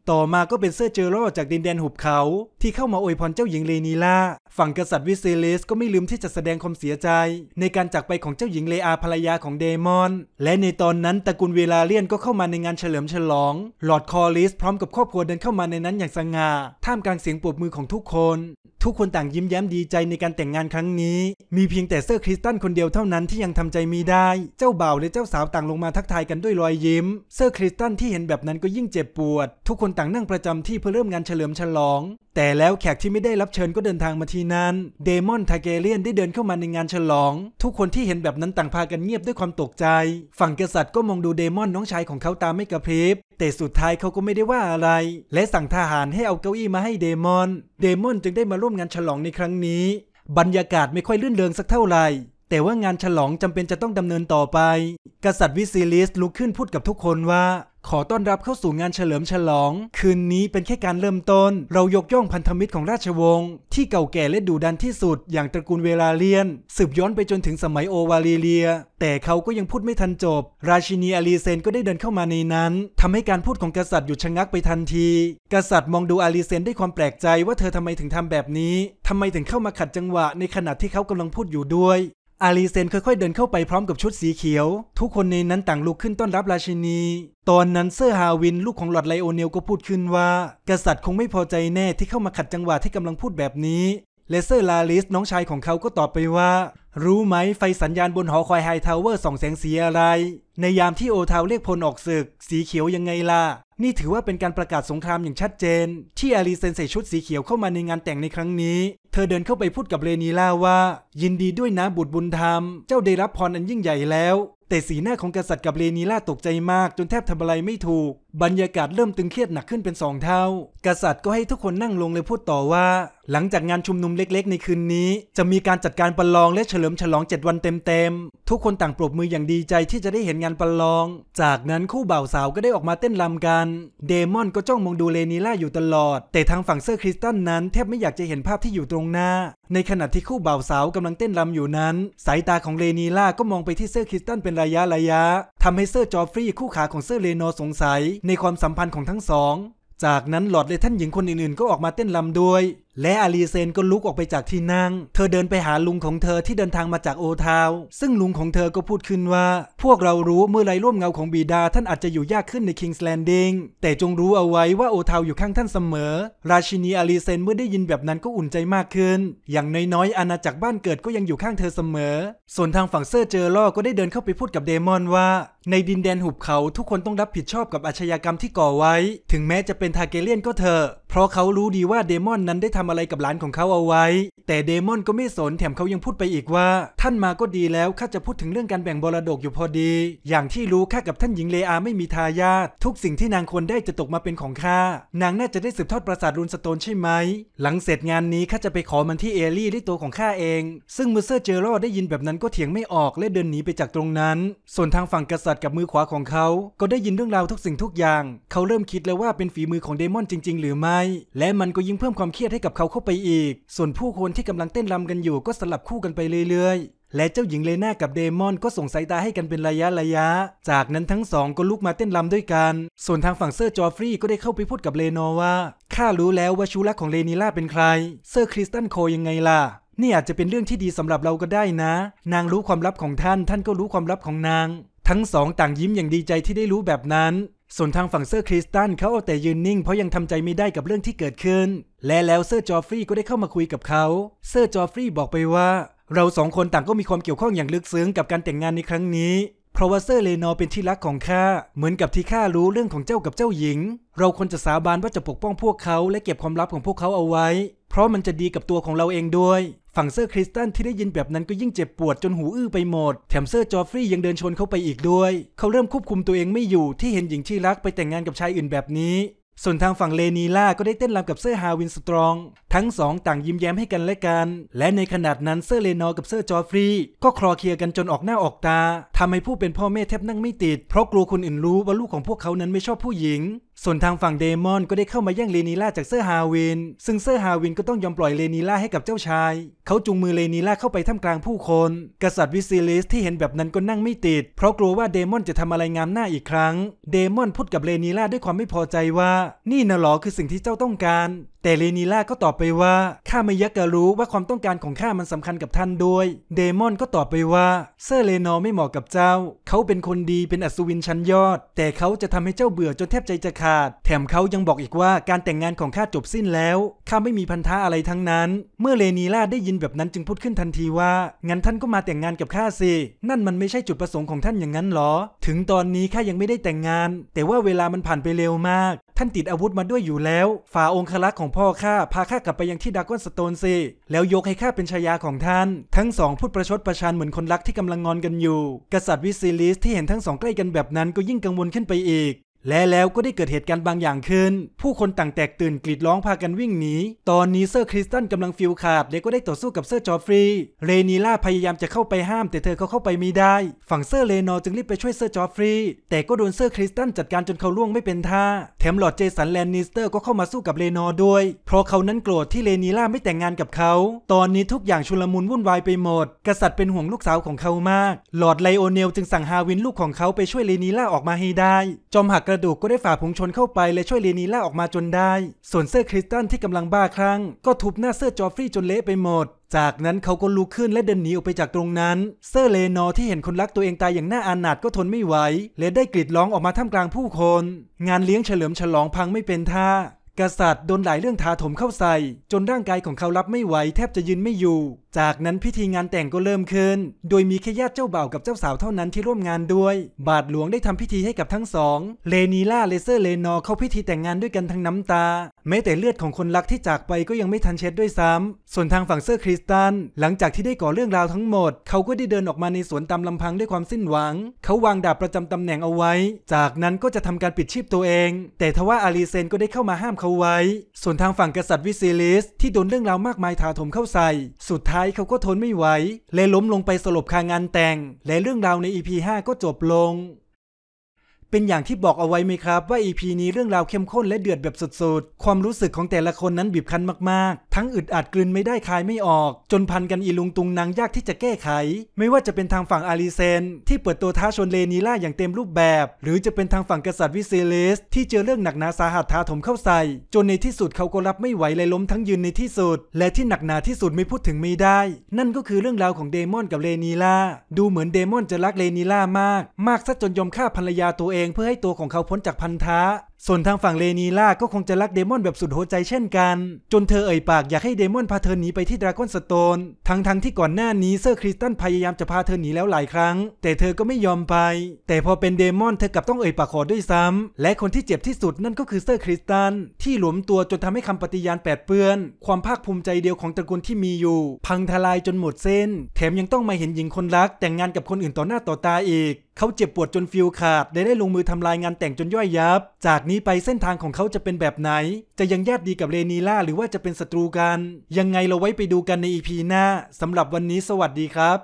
ต่อมาก็เป็นเสื้อเจอร์รจากดินแดนหุบเขา ที่เข้ามาอวยพรเจ้าหญิงเลนีล่าฝั่งกษัตริย์วิเซเลสก็ไม่ลืมที่จะแสดงความเสียใจ ในการจากไปของเจ้าหญิงเลอาภรรยาของเดมอน และในตอนนั้นตระกูลเวลาเลียนก็เข้ามาในงานเฉลิมฉลอง หลอดคอลิสพร้อมกับครอบครัวเดินเข้ามาในนั้นอย่างสง่า ท่ามกลางเสียงปรบมือของทุกคน ทุกคนต่างยิ้มแย้มดีใจในการแต่งงานครั้งนี้ มีเพียงแต่เซอร์คริสตันคนเดียวเท่านั้นที่ยังทำใจมีได้ เจ้าบ่าวและเจ้าสาวต่างลงมาทักทายกันด้วยรอยยิ้มเซอร์คริสตันที่เห็นแบบนั้นก็ยิ่งเจ็บปวด ทุกคนต่างนั่งประจำที่เพื่อเริ่มงานเฉลิมฉลอง แต่แล้วแขกที่ไม่ได้รับเชิญก็เดินทางมาทีีนั้น เดมอนทาเกเลียนได้เดินเข้ามาในงานฉลอง ทุกคนที่เห็นแบบนั้นต่างพากันเงียบด้วยความตกใจ ฝั่งกษัตริย์ก็มองดูเดมอนน้องชายของเขาตามไม่กระพริบ แต่สุดท้ายเขาก็ไม่ได้ว่าอะไร และสั่งทหารให้เอาเก้าอี้มาให้เดมอน เดมอนจึงได้มาร่วมงานฉลองในครั้งนี้ บรรยากาศไม่ค่อยลื่นเลงสักเท่าไหร่แต่ว่างานฉลองจำเป็นจะต้องดำเนินต่อไป กษัตริย์วิซิลิสลุกขึ้นพูดกับทุกคนว่าขอต้อนรับเข้าสู่งานเฉลิมฉลอง คืนนี้เป็นแค่การเริ่มต้น เรายกย่องพันธมิตรของราชวงศ์ที่เก่าแก่และดุดันที่สุดอย่างตระกูลเวลาเลียน สืบย้อนไปจนถึงสมัยโอวาลีเลีย แต่เขาก็ยังพูดไม่ทันจบ ราชินีอาลีเซนก็ได้เดินเข้ามาในนั้น ทำให้การพูดของกษัตริย์หยุดชะงักไปทันที กษัตริย์มองดูอาลีเซนด้วยความแปลกใจว่าเธอทำไมถึงทำแบบนี้ทำไมถึงเข้ามาขัดจังหวะ ในขณะที่เขากำลังพูดอยู่ด้วยอาลีเซนค่อยๆเดินเข้าไปพร้อมกับชุดสีเขียว ทุกคนในนั้นต่างลุกขึ้นต้อนรับราชินี ตอนนั้นเซอร์ฮาวินลูกของหลอดไลโอเนลก็พูดขึ้นว่า กษัตริย์คงไม่พอใจแน่ที่เข้ามาขัดจังหวะที่กำลังพูดแบบนี้เลเซอร์ลาลิสน้องชายของเขาก็ตอบไปว่ารู้ไหมไฟสัญญาณบนหอคอยไฮทาวเวอร์ส่องแสงสีอะไร ในยามที่โอทาวเรียกพลออกศึก สีเขียวยังไงล่ะ นี่ถือว่าเป็นการประกาศสงครามอย่างชัดเจน ที่อารีเซนใส่ชุดสีเขียวเข้ามาในงานแต่งในครั้งนี้ เธอเดินเข้าไปพูดกับเรนีล่าว่า ยินดีด้วยนะบุตรบุญธรรมเจ้าได้รับพรอันยิ่งใหญ่แล้วแต่สีหน้าของกษัตริย์กับเลนีล่าตกใจมาก จนแทบทำอะไรไม่ถูก บรรยากาศเริ่มตึงเครียดหนักขึ้นเป็นสองเท่า กษัตริย์ก็ให้ทุกคนนั่งลงเลยพูดต่อว่า หลังจากงานชุมนุมเล็กๆในคืนนี้ จะมีการจัดการประลองและเฉลิมฉลองเจ็ดวันเต็มๆ ทุกคนต่างปรบมืออย่างดีใจที่จะได้เห็นงานประลอง จากนั้นคู่บ่าวสาวก็ได้ออกมาเต้นรำกัน เดมอนก็จ้องมองดูเลนีล่าอยู่ตลอด แต่ทางฝั่งเซอร์คริสตันนั้นแทบไม่อยากจะเห็นภาพที่อยู่ตรงหน้า ในขณะที่คู่บ่าวสาวกำลังเต้นรำอยู่นั้น สายตาของเลนีล่าก็มองไปที่เซอร์คริสตันเป็นระยะระยะทำให้เซอร์จอฟฟรีย์คู่ขาของเซอร์เรโนสงสัยในความสัมพันธ์ของทั้งสอง จากนั้นหลอดและท่านหญิงคนอื่นๆ ก็ออกมาเต้นลำด้วยและอาลีเซนก็ลุกออกไปจากที่นั่ง เธอเดินไปหาลุงของเธอที่เดินทางมาจากโอทาว ซึ่งลุงของเธอก็พูดขึ้นว่า พวกเรารู้เมื่อไรร่วมเงาของบีดาท่านอาจจะอยู่ยากขึ้นในคิงส์แลนดิงแต่จงรู้เอาไว้ว่าโอทาวอยู่ข้างท่านเสมอ ราชินีอาลีเซนเมื่อได้ยินแบบนั้นก็อุ่นใจมากขึ้น อย่างน้อยๆอาณาจักรบ้านเกิดก็ยังอยู่ข้างเธอเสมอ ส่วนทางฝั่งเซอร์เจอร์ลอก็ได้เดินเข้าไปพูดกับเดมอนว่า ในดินแดนหุบเขาทุกคนต้องรับผิดชอบกับอาชญากรรมที่ก่อไว้ ถึงแม้จะเป็นทาเกเลียนก็เถอะเพราะเขารู้ดีว่าเดมอนนั้นได้ททำอะไรกับหลานของเขาเอาไว้ แต่เดมอนก็ไม่สนแถมเขายังพูดไปอีกว่า ท่านมาก็ดีแล้วข้าจะพูดถึงเรื่องการแบ่งบรดกอยู่พอดี อย่างที่รู้ข้ากับท่านหญิงเลอาไม่มีทายาท ทุกสิ่งที่นางควรได้จะตกมาเป็นของข้านางน่าจะได้สืบทอดปราสาทรุนสโตนใช่ไหม หลังเสร็จงานนี้ข้าจะไปขอมันที่เอลี่ด้วยตัวของข้าเอง ซึ่งมือเซอร์เจอรอได้ยินแบบนั้นก็เถียงไม่ออกและเดินหนีไปจากตรงนั้น ส่วนทางฝั่งกษัตริย์กับมือขวาของเขา ก็ได้ยินเรื่องราวทุกสิ่งทุกอย่าง เขาเริ่มคิดแล้วว่าเป็นฝีมือของเดมอนจริงๆหรือไม่และมันก็ยิ่งเพิ่มความเครียดให้กับกับเขาเข้าไปอีก ส่วนผู้คนที่กำลังเต้นรากันอยู่ก็สลับคู่กันไปเรื่อยๆ และเจ้าหญิงเลน่ากับเดมอนก็ส่งสายตาให้กันเป็นระยะระยะ จากนั้นทั้งสองก็ลุกมาเต้นรำด้วยกัน ส่วนทางฝั่งเซอร์จอฟรีย์ก็ได้เข้าไปพูดกับเลนอว่า ข้ารู้แล้วว่าชูรักของเลนิล่าเป็นใครเซอร์คริสตันโคยังไงล่ะ นี่อาจจะเป็นเรื่องที่ดีสำหรับเราก็ได้นะ นางรู้ความลับของท่าน ท่านก็รู้ความลับของนาง ทั้งสองต่างยิ้มอย่างดีใจที่ได้รู้แบบนั้นส่วนทางฝั่งเซอร์คริสตันเขาเอาแต่ยืนนิ่งเพราะยังทำใจไม่ได้กับเรื่องที่เกิดขึ้น และแล้วเซอร์จอฟฟรีย์ก็ได้เข้ามาคุยกับเขา เซอร์จอฟฟรีย์บอกไปว่า เราสองคนต่างก็มีความเกี่ยวข้องอย่างลึกซึ้งกับการแต่งงานในครั้งนี้ เพราะว่าเซอร์เลนอเป็นที่รักของข้าเหมือนกับที่ข้ารู้เรื่องของเจ้ากับเจ้าหญิงเราควรจะสาบานว่าจะปกป้องพวกเขา และเก็บความลับของพวกเขาเอาไว้ เพราะมันจะดีกับตัวของเราเองด้วยฝั่งเซอร์คริสตันที่ได้ยินแบบนั้นก็ยิ่งเจ็บปวดจนหูอื้อไปหมด แถมเซอร์จอฟรียังเดินชนเข้าไปอีกด้วย เขาเริ่มควบคุมตัวเองไม่อยู่ที่เห็นหญิงที่รักไปแต่งงานกับชายอื่นแบบนี้ ส่วนทางฝั่งเลนีล่าก็ได้เต้นรำกับเซอร์ฮาวินสตรอง ทั้งสองต่างยิ้มแย้มให้กันและกัน และในขนาดนั้นเซอร์เลนอกับเซอร์จอฟรีก็คลอเคลียกันจนออกหน้าออกตา ทำให้ผู้เป็นพ่อแม่แทบนั่งไม่ติดเพราะกลัวคนอื่นรู้ว่าลูกของพวกเขานั้นไม่ชอบผู้หญิงส่วนทางฝั่งเดมอนก็ได้เข้ามาแย่งเลนีล่าจากเซอร์ฮาวิน ซึ่งเซอร์ฮาวินก็ต้องยอมปล่อยเลนีล่าให้กับเจ้าชาย เขาจูงมือเลนีล่าเข้าไปท่ามกลางผู้คน กษัตริย์วิซิลิสที่เห็นแบบนั้นก็นั่งไม่ติด เพราะกลัวว่าเดมอนจะทำอะไรงามหน้าอีกครั้ง เดมอนพูดกับเลนีล่าด้วยความไม่พอใจว่า นี่นะหรอคือสิ่งที่เจ้าต้องการแต่เลนีล่าก็ตอบไปว่า ข้าไม่ยักจะรู้ว่าความต้องการของข้ามันสำคัญกับท่านด้วย เดมอนก็ตอบไปว่า เซอร์เลนอไม่เหมาะกับเจ้า เขาเป็นคนดีเป็นอัศวินชั้นยอด แต่เขาจะทำให้เจ้าเบื่อจนแทบใจจะขาด แถมเขายังบอกอีกว่าการแต่งงานของข้าจบสิ้นแล้ว ข้าไม่มีพันธะอะไรทั้งนั้น เมื่อเลนีล่าได้ยินแบบนั้นจึงพูดขึ้นทันทีว่า งั้นท่านก็มาแต่งงานกับข้าสิ นั่นมันไม่ใช่จุดประสงค์ของท่านอย่างนั้นหรอ ถึงตอนนี้ข้ายังไม่ได้แต่งงาน แต่ว่าเวลามันผ่านไปเร็วมากท่านติดอาวุธมาด้วยอยู่แล้ว ฝ่าองครักษ์ของพ่อข้าพาข้ากลับไปยังที่ดากอนสโตนซีแล้วยกให้ข้าเป็นชายาของท่าน ทั้งสองพูดประชดประชันเหมือนคนรักที่กำลังงอนกันอยู่ กษัตริย์วิซิลิสที่เห็นทั้งสองใกล้กันแบบนั้นก็ยิ่งกังวลขึ้นไปอีกและแล้วก็ได้เกิดเหตุการณ์บางอย่างขึ้น ผู้คนต่างแตกตื่นกรีดร้องพากันวิ่งหนีตอนนี้เซอร์คริสตันกำลังฟิลขาดและก็ได้ต่อสู้กับเซอร์จอฟฟรีเรนีล่าพยายามจะเข้าไปห้ามแต่เธอเขาเข้าไปไม่ได้ ฝั่งเซอร์เลนอจึงรีบไปช่วยเซอร์จอฟฟรีแต่ก็โดนเซอร์คริสตันจัดการจนเขาล่วงไม่เป็นท่า แถมหลอดเจสันแลนนิสเตอร์ก็เข้ามาสู้กับเลนอด้วยเพราะเขานั้นโกรธที่เรนีล่าไม่แต่งงานกับเขา ตอนนี้ทุกอย่างชุลมุนวุ่นวายไปหมด กษัตริย์เป็นห่วงลูกสาวของเขามากหลอดไลโอเนลจึงสั่งฮาวินลูกของเขาไปช่วยเรนีล่าออกมาให้ได้ จอมหักกระดูกก็ได้ฝ่าผงชนเข้าไป และช่วยเลนีล่าออกมาจนได้ ส่วนเซอร์คริสตันที่กำลังบ้าคลั่งก็ทุบหน้าเซอร์จอฟฟรีย์จนเละไปหมด จากนั้นเขาก็ลุกขึ้นและเดินหนีออกไปจากตรงนั้นเซอร์เลนอที่เห็นคนรักตัวเองตายอย่างน่าอานาถก็ทนไม่ไหวและได้กรีดร้องออกมาท่ามกลางผู้คน งานเลี้ยงเฉลิมฉลองพังไม่เป็นท่ากษัตริย์โดนหลายเรื่องทาถมเข้าใส่จนร่างกายของเขารับไม่ไหวแทบจะยืนไม่อยู่ จากนั้นพิธีงานแต่งก็เริ่มขึ้นโดยมีแค่ญาติเจ้าบ่าวกับเจ้าสาวเท่านั้นที่ร่วมงานด้วย บาทหลวงได้ทำพิธีให้กับทั้งสอง เลนีล่า เลเซอร์เลนอเข้าพิธีแต่งงานด้วยกันทั้งน้ำตาแม้แต่เลือดของคนรักที่จากไปก็ยังไม่ทันเช็ดด้วยซ้ำ ส่วนทางฝั่งเซอร์คริสตัน หลังจากที่ได้ก่อเรื่องราวทั้งหมด เขาก็ได้เดินออกมาในสวนตามลำพังด้วยความสิ้นหวัง เขาวางดาบประจำตำแหน่งเอาไว้ จากนั้นก็จะทำการปิดชีพตัวเอง แต่ทว่าอารีเซนก็ได้เข้ามาห้ามเขาไว้ ส่วนทางฝั่งกษัตริย์วิซิลิสที่โดนเรื่องราวมากมายถาถมเข้าใส่ สุดท้ายเขาก็ทนไม่ไหวและล้มลงไปสลบคางานแต่ง และเรื่องราวในอีพีหก็จบลงเป็นอย่างที่บอกเอาไว้ไหมครับว่า EP นี้เรื่องราวเข้มข้นและเดือดแบบสุดๆ ความรู้สึกของแต่ละคนนั้นบีบคั้นมากๆ ทั้งอึดอัดกลืนไม่ได้คายไม่ออกจนพันกันอีลุงตุงนางยากที่จะแก้ไข ไม่ว่าจะเป็นทางฝั่งอาริเซนที่เปิดตัวท้าชนเลนีล่าอย่างเต็มรูปแบบ หรือจะเป็นทางฝั่งกษัตริย์วิเซเลสที่เจอเรื่องหนักหนาสาหัสท้าถมเข้าใส่ จนในที่สุดเขาก็รับไม่ไหวเลยล้มทั้งยืนในที่สุด และที่หนักหนาที่สุดไม่พูดถึงไม่ได้ นั่นก็คือเรื่องราวของเดมอนกับเลนีล่าดูเหมือนเดมอนจะรักเลนีล่ามาก มากซะจนยอมฆ่าภรรยาตัวเององเพื่อให้ตัวของเขาพ้นจากพันธะ ส่วนทางฝั่งเลนีล่าก็คงจะรักเดมอนแบบสุดหัวใจเช่นกัน จนเธอเอ่ยปากอยากให้เดมอนพาเธอหนีไปที่ดราก้อนสโตน ทั้งๆทที่ก่อนหน้านี้เซอร์คริสตันพยายามจะพาเธอหนีแล้วหลายครั้ง แต่เธอก็ไม่ยอมไป แต่พอเป็นเดมอนเธอกลับต้องเอ่ยปากขอด้วยซ้ำและคนที่เจ็บที่สุดนั่นก็คือเซอร์คริสตันที่หลวมตัวจนทำให้คำปฏิญาณแปดเปื้อน ความภาคภูมิใจเดียวของตระกูลที่มีอยู่ พังทลายจนหมดเส้น แถมยังต้องมาเห็นหญิงคนรักแต่งงานกับคนอื่นต่อหน้าต่อตาอีกเขาเจ็บปวดจนฟิลขาด ได้ได้ลงมือทำลายงานแต่งจนย่อยยับ จากนี้ไปเส้นทางของเขาจะเป็นแบบไหน จะยังญาติดีกับเรนีล่าหรือว่าจะเป็นศัตรูกัน ยังไงเราไว้ไปดูกันในอีพีหน้าสำหรับวันนี้สวัสดีครับ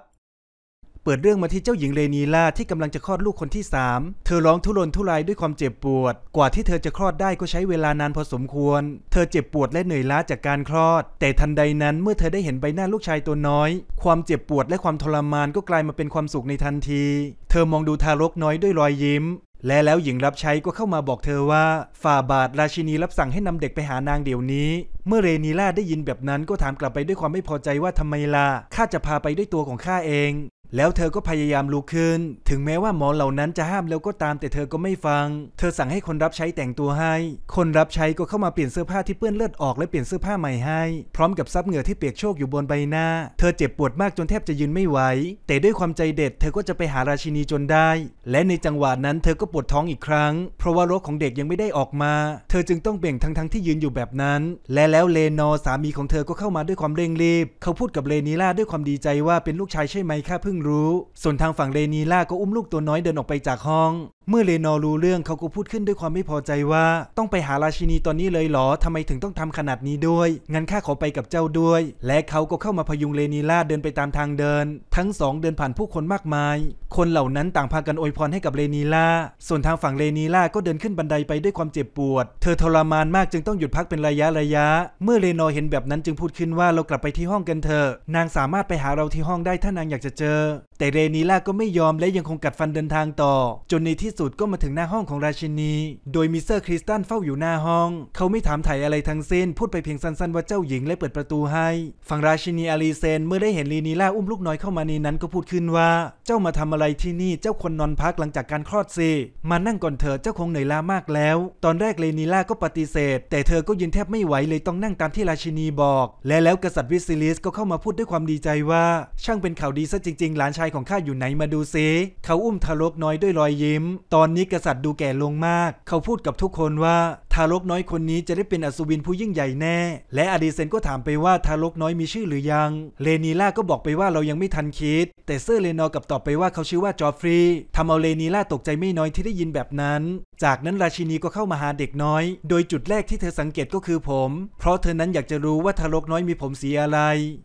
เปิดเรื่องมาที่เจ้าหญิงเรนีล่าที่กำลังจะคลอดลูกคนที่ 3 เธอร้องทุรนทุรายด้วยความเจ็บปวด กว่าที่เธอจะคลอดได้ก็ใช้เวลานานพอสมควร เธอเจ็บปวดและเหนื่อยล้าจากการคลอด แต่ทันใดนั้นเมื่อเธอได้เห็นใบหน้าลูกชายตัวน้อย ความเจ็บปวดและความทรมานก็กลายมาเป็นความสุขในทันที เธอมองดูทารกน้อยด้วยรอยยิ้ม และแล้วหญิงรับใช้ก็เข้ามาบอกเธอว่าฝ่าบาทราชินีรับสั่งให้นำเด็กไปหานางเดี๋ยวนี้ เมื่อเรนีล่าได้ยินแบบนั้นก็ถามกลับไปด้วยความไม่พอใจว่าทำไมล่ะ ข้าจะพาไปด้วยตัวของข้าเองแล้วเธอก็พยายามลุกขึ้น ถึงแม้ว่าหมอเหล่านั้นจะห้ามแล้วก็ตามแต่เธอก็ไม่ฟัง เธอสั่งให้คนรับใช้แต่งตัวให้ คนรับใช้ก็เข้ามาเปลี่ยนเสื้อผ้าที่เปื้อนเลือดออกและเปลี่ยนเสื้อผ้าใหม่ให้ พร้อมกับซับเหงื่อที่เปียกโชกอยู่บนใบหน้า เธอเจ็บปวดมากจนแทบจะยืนไม่ไหว แต่ด้วยความใจเด็ดเธอก็จะไปหาราชินีจนได้ และในจังหวะนั้นเธอก็ปวดท้องอีกครั้ง เพราะว่ารกของเด็กยังไม่ได้ออกมา เธอจึงต้องเบ่งทั้งทั้งที่ยืนอยู่แบบนั้น และแล้วเลนอสามีของเธอก็เข้ามาด้วยความเร่งรีบ เขาพูดกับเลนีล่าด้วยความดีใจว่าเป็นลูกชายใช่ไหมข้าเพิ่งงรู้ ส่วนทางฝั่งเรนีล่าก็อุ้มลูกตัวน้อยเดินออกไปจากห้องเมื่อเลนอรู้เรื่องเขาก็พูดขึ้นด้วยความไม่พอใจว่า ต้องไปหาราชินีตอนนี้เลยเหรอทำไมถึงต้องทำขนาดนี้ด้วย งั้นข้าขอไปกับเจ้าด้วย และเขาก็เข้ามาพยุงเลนีล่าเดินไปตามทางเดิน ทั้งสองเดินผ่านผู้คนมากมายคนเหล่านั้นต่างพากันอวยพรให้กับเลนีล่าส่วนทางฝั่งเลนีล่าก็เดินขึ้นบันไดไปด้วยความเจ็บปวด เธอทรมานมากจึงต้องหยุดพักเป็นระยะระยะ เมื่อเลนอ์เห็นแบบนั้นจึงพูดขึ้นว่าเรากลับไปที่ห้องกันเถอะนางสามารถไปหาเราที่ห้องได้ถ้านางอยากจะเจอแต่เรนีล่าก็ไม่ยอมและยังคงกัดฟันเดินทางต่อ จนในที่สุดก็มาถึงหน้าห้องของราชินีโดยมิเซอร์คริสตันเฝ้าอยู่หน้าห้อง เขาไม่ถามไถ่อะไรทั้งสิ้น พูดไปเพียงสั้นๆว่าเจ้าหญิงและเปิดประตูให้ฝั่งราชินีอารีเซน เมื่อได้เห็นเรนีล่าอุ้มลูกน้อยเข้ามาในนั้นก็พูดขึ้นว่า เจ้ามาทำอะไรที่นี่เจ้าควรนอนพักหลังจากการคลอดสิมานั่งก่อนเธอเจ้าคงเหนื่อยล้ามากแล้ว ตอนแรกเรนีล่าก็ปฏิเสธ แต่เธอก็ยืนแทบไม่ไหวเลยต้องนั่งตามที่ราชินีบอก และแล้วกษัตริย์วิซิลิสก็เข้ามาพูดด้วยความดีใจว่า ช่างเป็นข่าวดีซะจริง ๆ หลานชายายของข้าอยู่ไหนมาดูซิ เขาอุ้มทารกน้อยด้วยรอยยิ้ม ตอนนี้กษัตริย์ดูแก่ลงมาก เขาพูดกับทุกคนว่า ทารกน้อยคนนี้จะได้เป็นอัศวินผู้ยิ่งใหญ่แน่ และอดีเซนก็ถามไปว่าทารกน้อยมีชื่อหรือยังเลนีล่าก็บอกไปว่าเรายังไม่ทันคิด แต่เซอร์เลนอกับตอบไปว่าเขาชื่อว่าจอฟฟรีย์ทำเอาเลนีล่าตกใจไม่น้อยที่ได้ยินแบบนั้นจากนั้นราชินีก็เข้ามาหาเด็กน้อย โดยจุดแรกที่เธอสังเกตก็คือผม เพราะเธอนั้นอยากจะรู้ว่าทารกน้อยมีผมสีอะไร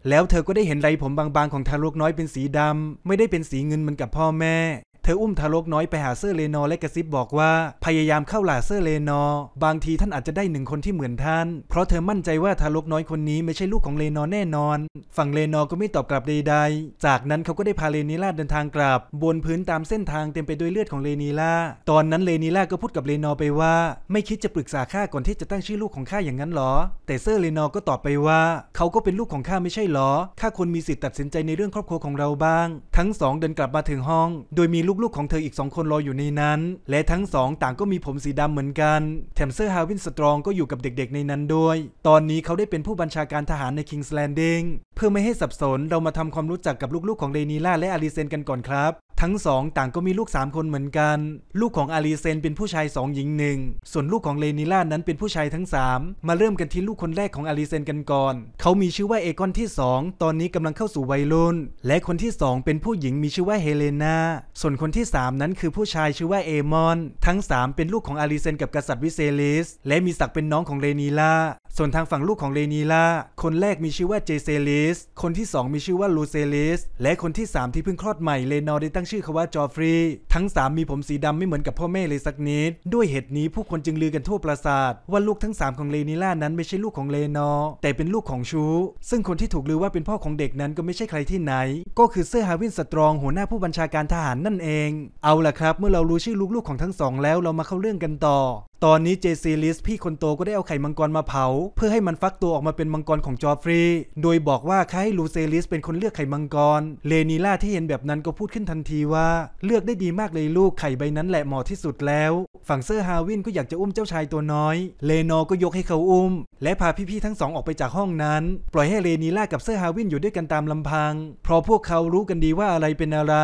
แล้วเธอก็ได้เห็นไรผมบางๆ ของทารกน้อยเป็นสีดำ ไม่ได้เป็นสีเงินเหมือนกับพ่อแม่เธออุ้มทารกน้อยไปหาเซอร์เลนอและกระซิบบอกว่าพยายามเข้าหลาเซอร์เลนอบางทีท่านอาจจะได้หนึ่งคนที่เหมือนท่าน เพราะเธอมั่นใจว่าทารกน้อยคนนี้ไม่ใช่ลูกของเลนอแน่นอน ฝั่งเลนอก็ไม่ตอบกลับใดๆจากนั้นเขาก็ได้พาเลนีล่าเดินทางกลับบนพื้นตามเส้นทางเต็มไปด้วยเลือดของเลนีล่าตอนนั้นเลนีล่าก็พูดกับเลนอไปว่า ไม่คิดจะปรึกษาข้าก่อนที่จะตั้งชื่อลูกของข้าอย่างนั้นหรอ แต่เซอร์เลนอก็ตอบไปว่าเขาก็เป็นลูกของข้าไม่ใช่หรอข้าควรมีสิทธิ์ตัดสินใจในเรื่องครอบครัวของเราบ้าง ทั้งสองเดินกลับมาถึงห้อง โดยมีลูกๆ ของเธออีกสองคนรออยู่ในนั้น และทั้งสองต่างก็มีผมสีดำเหมือนกัน แถมเซอร์ฮาวินสตรองก็อยู่กับเด็กๆ ในนั้นด้วย ตอนนี้เขาได้เป็นผู้บัญชาการทหารในคิงส์แลนดิงเพื่อไม่ให้สับสนเรามาทำความรู้จักกับลูกๆ ของเรนีล่าและอาริเซนกันก่อนครับทั้งสองต่างก็มีลูก 3 คนเหมือนกัน ลูกของอาลีเซนเป็นผู้ชาย 2หญิงหนึ่งส่วนลูกของเลนิล่านั้นเป็นผู้ชายทั้ง 3 มาเริ่มกันที่ลูกคนแรกของอาลีเซนกันก่อน เขามีชื่อว่าเอกอนที่ 2 ตอนนี้กำลังเข้าสู่วัยรุ่น และคนที่ 2เป็นผู้หญิงมีชื่อว่าเฮเลนาส่วนคนที่ 3นั้นคือผู้ชายชื่อว่าเอมอน ทั้ง 3 เป็นลูกของอาลีเซน กับกษัตริย์วิเซลิสและมีศักดิ์เป็นน้องของเลนิล่าส่วนทางฝั่งลูกของเลนีล่า คนแรกมีชื่อว่าเจเซลิส คนที่ 2 มีชื่อว่าลูเซลิส และคนที่3ที่เพิ่งคลอดใหม่เลนอร์ได้ตั้งชื่อเขาว่าจอฟรีทั้ง 3 มีผมสีดำไม่เหมือนกับพ่อแม่เลยสักนิด ด้วยเหตุนี้ผู้คนจึงลือกันทั่วปราสาท ว่าลูกทั้ง 3 ของเลนีล่านั้นไม่ใช่ลูกของเลนอร์แต่เป็นลูกของชู ซึ่งคนที่ถูกลือว่าเป็นพ่อของเด็กนั้นก็ไม่ใช่ใครที่ไหน ก็คือเซอร์ฮาวินสตรองหัวหน้าผู้บัญชาการทหารนั่นเอง เอาล่ะครับเมื่อเรารู้ชื่อลูกๆของทั้งสองแล้วเรามาเข้าเรื่องกันต่อตอนนี้เจซีลิสพี่คนโตก็ได้เอาไข่มังกรมาเผาเพื่อให้มันฟักตัวออกมาเป็นมังกรของจอฟรี โดยบอกว่าใครให้ลูเซลิสเป็นคนเลือกไข่มังกรเลนีล่าที่เห็นแบบนั้นก็พูดขึ้นทันทีว่า เลือกได้ดีมากเลยลูกไข่ใบนั้นแหละเหมาะที่สุดแล้วฝั่งเซอร์ฮาวินก็อยากจะอุ้มเจ้าชายตัวน้อยเลนอก็ยกให้เขาอุ้ม และพาพี่ๆทั้งสองออกไปจากห้องนั้น ปล่อยให้เลนีล่ากับเซอร์ฮาวินอยู่ด้วยกันตามลำพัง เพราะพวกเขารู้กันดีว่าอะไรเป็นอะไร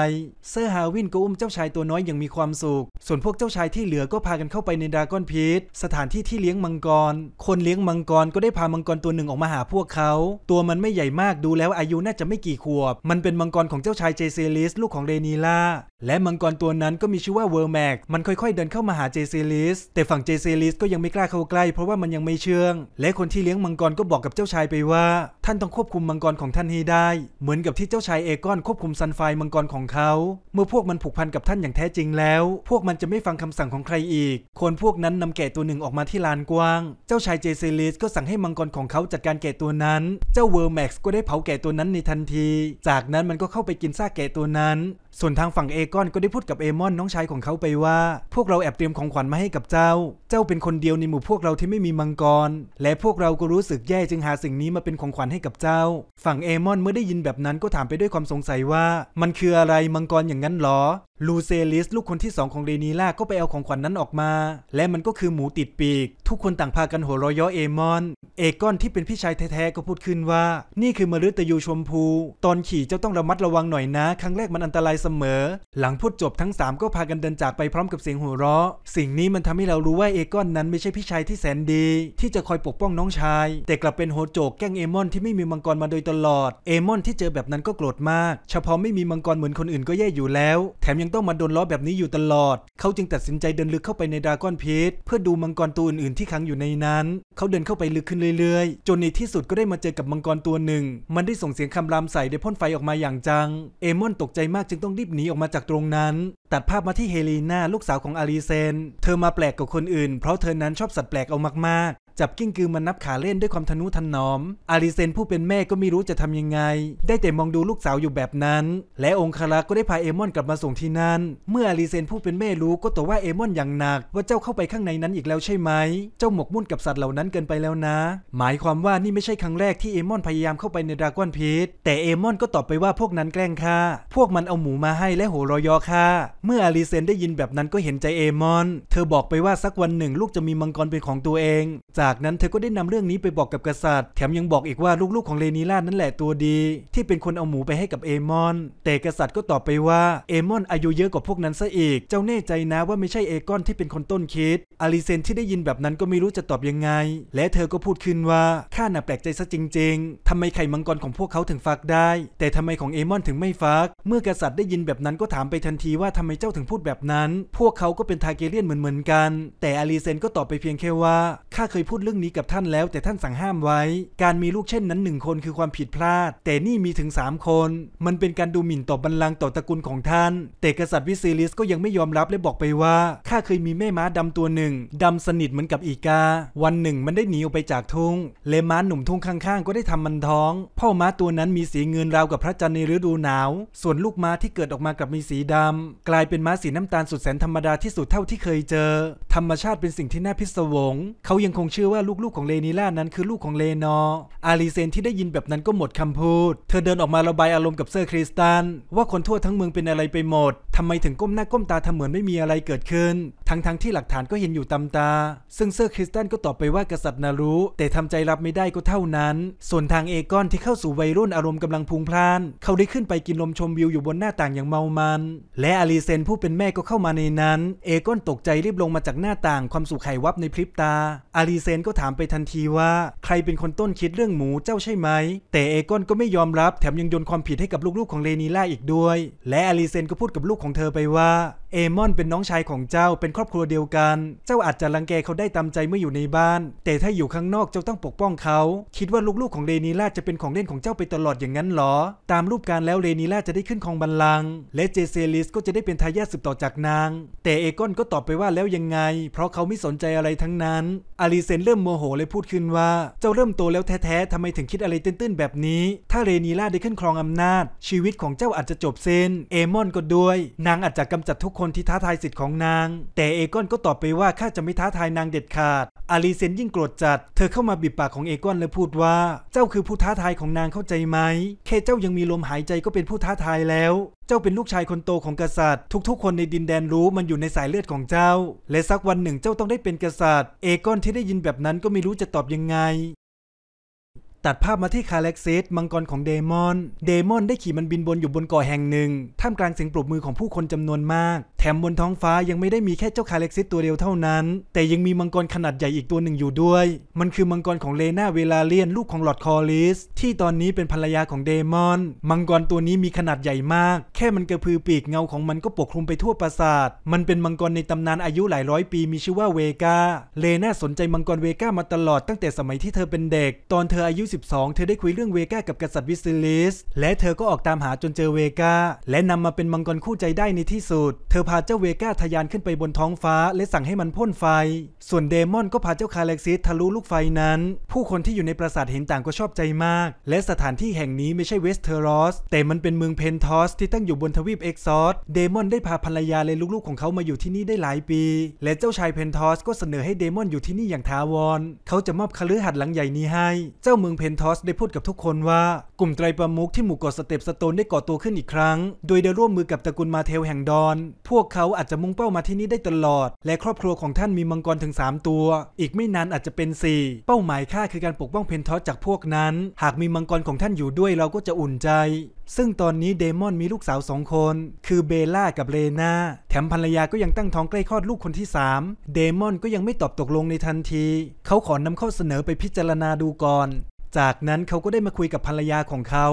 เซอร์ฮาวินก็อุ้มเจ้าชายตัวน้อยอย่างมีความสุขส่วนพวกเจ้าชายที่เหลือก็พากันเข้าไปในดากอนพีทสถานที่ที่เลี้ยงมังกร คนเลี้ยงมังกรก็ได้พามังกรตัวหนึ่งออกมาหาพวกเขา ตัวมันไม่ใหญ่มากดูแล้วอายุน่าจะไม่กี่ขวบ มันเป็นมังกรของเจ้าชายเจเซลิสลูกของเรนีล่า และมังกรตัวนั้นก็มีชื่อว่าเวอร์แมกมันค่อยๆเดินเข้ามาหาเจเซลิส แต่ฝั่งเจเซลิสก็ยังไม่กล้าเข้าใกล้เพราะว่ามันยังไม่เชื่อง และคนที่เลี้ยงมังกรก็บอกกับเจ้าชายไปว่า ท่านต้องควบคุมมังกรของท่านให้ได้ เหมือนกับที่เจ้าชายเอกอน ควบคุมซันไฟมังกรของเขา เมื่อพวกมันผูกพันกับท่านอย่างแท้จริงแล้ว พวกมันจะไม่ฟังคำสั่งของใครอีกคนพวกนั้นนำแกะตัวหนึ่งออกมาที่ลานกว้าง เจ้าชายเจเซลิสก็สั่งให้มังกรของเขาจัดการแกะตัวนั้น เจ้าเวอร์แม็กซ์ก็ได้เผาแกะตัวนั้นในทันที จากนั้นมันก็เข้าไปกินซากแกะตัวนั้นส่วนทางฝั่งเอกอนก็ได้พูดกับเอมอนน้องชายของเขาไปว่าพวกเราแอบเตรียมของขวัญมาให้กับเจ้า เจ้าเป็นคนเดียวในหมู่พวกเราที่ไม่มีมังกร และพวกเราก็รู้สึกแย่จึงหาสิ่งนี้มาเป็นของขวัญให้กับเจ้า ฝั่งเอมอนเมื่อได้ยินแบบนั้นก็ถามไปด้วยความสงสัยว่า มันคืออะไรมังกรอย่างนั้นหรอ ลูเซลิสลูกคนที่สองของเรนีล่าก็ไปเอาของขวัญนนั้นออกมา และมันก็คือหมูติดปีก ทุกคนต่างพากันหัวเราะย่อเอมอน เอกอนที่เป็นพี่ชายแท้ๆก็พูดขึ้นว่า นี่คือมฤตยูชมพู ตอนขี่เจ้าต้องระมัดระวังหน่อยนะครั้งแรกมันอันตรายสมอหลังพูดจบทั้ง 3 ก็พากันเดินจากไปพร้อมกับเสียงหัวเราะ สิ่งนี้มันทำให้เรารู้ว่า เอกอนนั้นไม่ใช่พี่ชายที่แสนดีที่จะคอยปกป้องน้องชาย แต่กลับเป็นโฮโจกแกล้งเอมอนที่ไม่มีมังกรมาโดยตลอด เอมอนที่เจอแบบนั้นก็โกรธมาก เฉพาะไม่มีมังกรเหมือนคนอื่นก็แย่อยู่แล้ว แถมยังต้องมาโดนล้อแบบนี้อยู่ตลอด เขาจึงตัดสินใจเดินลึกเข้าไปในดราก้อนพีทเพื่อดูมังกรตัวอื่น ๆ ที่ขังอยู่ในนั้น เขาเดินเข้าไปลึกขึ้นเรื่อย ๆ จนในที่สุดก็ได้มาเจอกับมังกรตัวหนึ่ง มันได้ส่งเสียงคำรามใส่ได้พ่นไฟออกมาอย่างจังเอมอนตกใจมากจึงต้องรีบหนีออกมาจากตรงนั้น ตัดภาพมาที่เฮลีนาลูกสาวของอารีเซน เธอมาแปลกกว่าคนอื่นเพราะเธอนั้นชอบสัตว์แปลกเอามากๆจับกิ้งกือมานับขาเล่นด้วยความทะนุถนอม อาริเซนผู้เป็นแม่ก็ไม่รู้จะทำยังไง ได้แต่มองดูลูกสาวอยู่แบบนั้น และองคารักก็ได้พาเอมอนกลับมาส่งที่นั่น เมื่ออาริเซนผู้เป็นแม่รู้ก็ต่อว่าเอมอนอย่างหนัก ว่าเจ้าเข้าไปข้างในนั้นอีกแล้วใช่ไหม เจ้าหมกมุ่นกับสัตว์เหล่านั้นเกินไปแล้วนะ หมายความว่านี่ไม่ใช่ครั้งแรกที่เอมอนพยายามเข้าไปในดราก้อนพีทแต่เอมอนก็ตอบไปว่าพวกนั้นแกล้งข้า พวกมันเอาหมูมาให้และโหรอยอข้า เมื่ออาริเซนได้ยินแบบนั้นก็เห็นใจเอมอน เธอบอกไปว่าสักวันหนึ่ง ลูกจะมีมังกรเป็นของตัวเองจะากนั้นเธอก็ได้นำเรื่องนี้ไปบอกกับกษัตริย์ แถมยังบอกอีกว่าลูกๆของเลนีล่านั่นแหละตัวดี ที่เป็นคนเอาหมูไปให้กับเอมอนแต่กษัตริย์ก็ตอบไปว่าเอมอนอายุเยอะกว่าพวกนั้นซะอีก เจ้าแน่ใจนะว่าไม่ใช่เอกอนที่เป็นคนต้นคิดอลิเซนที่ได้ยินแบบนั้นก็ไม่รู้จะตอบยังไง และเธอก็พูดขึ้นว่าข้าน่ะแปลกใจซะจริงๆทำไมไข่มังกรของพวกเขาถึงฟักได้ แต่ทำไมของเอมอนถึงไม่ฟัก เมื่อกษัตริย์ได้ยินแบบนั้นก็ถามไปทันทีว่าทำไมเจ้าถึงพูดแบบนั้น พวกเขาก็เป็นทาเกเรียนเหมือนๆกัน แต่อลิเซนก็ตอบไปเพียงแค่ว่าข้าเคยพูดูดเรื่องนี้กับท่านแล้วแต่ท่านสั่งห้ามไว้ การมีลูกเช่นนั้นหนึ่งคนคือความผิดพลาด แต่นี่มีถึง 3 คน มันเป็นการดูหมิ่นต่อบัลลังก์ต่อตระกูลของท่าน แต่กษัตริย์วิซิลิสก็ยังไม่ยอมรับและบอกไปว่าข้าเคยมีแม่ม้าดำตัวหนึ่ง ดำสนิทเหมือนกับอีกา วันหนึ่งมันได้หนีออกไปจากทุ่งเลม้าหนุ่มทุ่งข้าง ๆ ก็ได้ทำมันท้องพ่อม้าตัวนั้นมีสีเงินราวกับพระจันทร์ในฤดูหนาวส่วนลูกม้าที่เกิดออกมากับมีสีดำ กลายเป็นม้าสีน้ำตาลสุดแสนธรรมดาที่สุดเท่าที่เคยเจอ ธรรมชาติเป็นสิ่งที่น่าพิศวงเขายังคงเชื่ออว่าลูกๆของเลนิล่านั้นคือลูกของเลนออารีเซนที่ได้ยินแบบนั้นก็หมดคำพูด เธอเดินออกมาระบายอารมณ์กับเซอร์คริสตัน ว่าคนทั่วทั้งเมืองเป็นอะไรไปหมด ทำไมถึงก้มหน้าก้มตาทำเหมือนไม่มีอะไรเกิดขึ้น ทั้งๆทที่หลักฐานก็เห็นอยู่ตามตา ซึ่งเซอร์คริสตันก็ตอบไปว่ากษัตริย์นารู้แต่ทำใจรับไม่ได้ก็เท่านั้น ส่วนทางเอกอนที่เข้าสู่วัยรุ่นอารมณ์กำลังพุงพล่าน เขาได้ขึ้นไปกินลมชมวิวอยู่บนหน้าต่างอย่างเมามัน และอารีเซนผู้เป็นแม่ก็เข้ามาในนั้น เอกอนตกใจรีบลงมาจากหน้าต่าง ความสุขไขวับในพริบตาอารีเซนนก็ถามไปทันทีว่า ใครเป็นคนต้นคิดเรื่องหมูเจ้าใช่ไหม แต่เอกอนก็ไม่ยอมรับแถมยังโยนความผิดให้กับลูกๆของเลนีล่าอีกด้วย และอลิเซนก็พูดกับลูกของเธอไปว่าเอมอนเป็นน้องชายของเจ้าเป็นครอบครัวเดียวกัน เจ้าอาจจะรังแกเขาได้ตามใจเมื่ออยู่ในบ้าน แต่ถ้าอยู่ข้างนอกเจ้าต้องปกป้องเขา คิดว่าลูกๆของเรนีล่าจะเป็นของเล่นของเจ้าไปตลอดอย่างนั้นหรอ ตามรูปการแล้วเรนีล่าจะได้ขึ้นครองบัลลังก์และเจเซลิสก็จะได้เป็นทายาทสืบต่อจากนาง แต่เอกอนก็ตอบไปว่าแล้วยังไงเพราะเขาไม่สนใจอะไรทั้งนั้นอาริเซน เริ่มโมโหเลยพูดขึ้นว่าเจ้าเริ่มโตแล้วแท้ๆทำไมถึงคิดอะไรตื้นๆแบบนี้ ถ้าเรนีล่าได้ขึ้นครองอำนาจ ชีวิตของเจ้าอาจจะจบเส้นเอมอนก็ด้วย นางอาจจะกำจัดทุกคนนที่ท้าทายสิทธิ์ของนาง แต่เอกอนก็ตอบไปว่าข้าจะไม่ท้าทายนางเด็ดขาด อาลีเซนยิ่งโกรธจัด เธอเข้ามาบีบปากของเอกอนและพูดว่า เจ้าคือผู้ท้าทายของนางเข้าใจไหม แค่เจ้ายังมีลมหายใจก็เป็นผู้ท้าทายแล้ว เจ้าเป็นลูกชายคนโตของกษัตริย์ ทุกๆคนในดินแดนรู้มันอยู่ในสายเลือดของเจ้า และสักวันหนึ่งเจ้าต้องได้เป็นกษัตริย์ เอกอนที่ได้ยินแบบนั้นก็ไม่รู้จะตอบยังไง ตัดภาพมาที่คาเล็กเซสมังกรของเดมอน เดมอนได้ขี่มันบินบนอยู่บนเกาะแห่งหนึ่ง ท่ามกลางเสียงปรบมือของผู้คนจำนวนมากแถมบนท้องฟ้ายังไม่ได้มีแค่เจ้าคาเล็กซิสตัวเดียวเท่านั้น แต่ยังมีมังกรขนาดใหญ่อีกตัวหนึ่งอยู่ด้วย มันคือมังกรของเลนาเวลาเลียนลูกของหลอดคอลิสที่ตอนนี้เป็นภรรยาของเดมอน มังกรตัวนี้มีขนาดใหญ่มากแค่มันกระพือปีกเงาของมันก็ปกคลุมไปทั่วปราสาท มันเป็นมังกรในตำนานอายุหลายร้อยปีมีชื่อว่าเวกา เลนาสนใจมังกรเวกามาตลอดตั้งแต่สมัยที่เธอเป็นเด็กตอนเธออายุ 12 เธอได้คุยเรื่องเวกากับกษัตริย์วิซิลิสและเธอก็ออกตามหาจนเจอเวกาและนำมาเป็นมังกรคู่ใจได้ในที่สุดเธอพาาเจ้าเวก้าทะยานขึ้นไปบนท้องฟ้า และสั่งให้มันพ่นไฟ ส่วนเดมอนก็พาเจ้าคาเล็กซิสทะลุลูกไฟนั้น ผู้คนที่อยู่ในปราสาทเห็นต่างก็ชอบใจมาก และสถานที่แห่งนี้ไม่ใช่เวสเทอรอส แต่มันเป็นเมืองเพนทอสที่ตั้งอยู่บนทวีปเอ็กซอสเดมอนได้พาภรรยาและลูกๆของเขามาอยู่ที่นี่ได้หลายปี และเจ้าชายเพนทอสก็เสนอให้เดมอนอยู่ที่นี่อย่างทาวร เขาจะมอบคฤหัสน์หลังใหญ่นี้ให้ เจ้าเมืองเพนทอสได้พูดกับทุกคนว่า กลุ่มไตรประมุขที่หมู่เกาะสเตปสโตนได้ก่อตัวขึ้นอีกครั้ง โดยได้ร่วมมือกับตระกูลมาเทลแห่งดอน พวกกเขาอาจจะมุ่งเป้ามาที่นี่ได้ตลอด และครอบครัวของท่านมีมังกรถึง 3 ตัว อีกไม่นานอาจจะเป็น4เป้าหมายข้าคือการปกป้องเพนทอสจากพวกนั้น หากมีมังกรของท่านอยู่ด้วยเราก็จะอุ่นใจ ซึ่งตอนนี้เดมอนมีลูกสาวสองคน คือเบล่ากับเลนาแถมภรรยาก็ยังตั้งท้องใกล้คลอดลูกคนที่ 3 เดมอนก็ยังไม่ตอบตกลงในทันที เขาขอนำข้อเสนอไปพิจารณาดูก่อนจากนั้นเขาก็ได้มาคุยกับภรรยาของเขา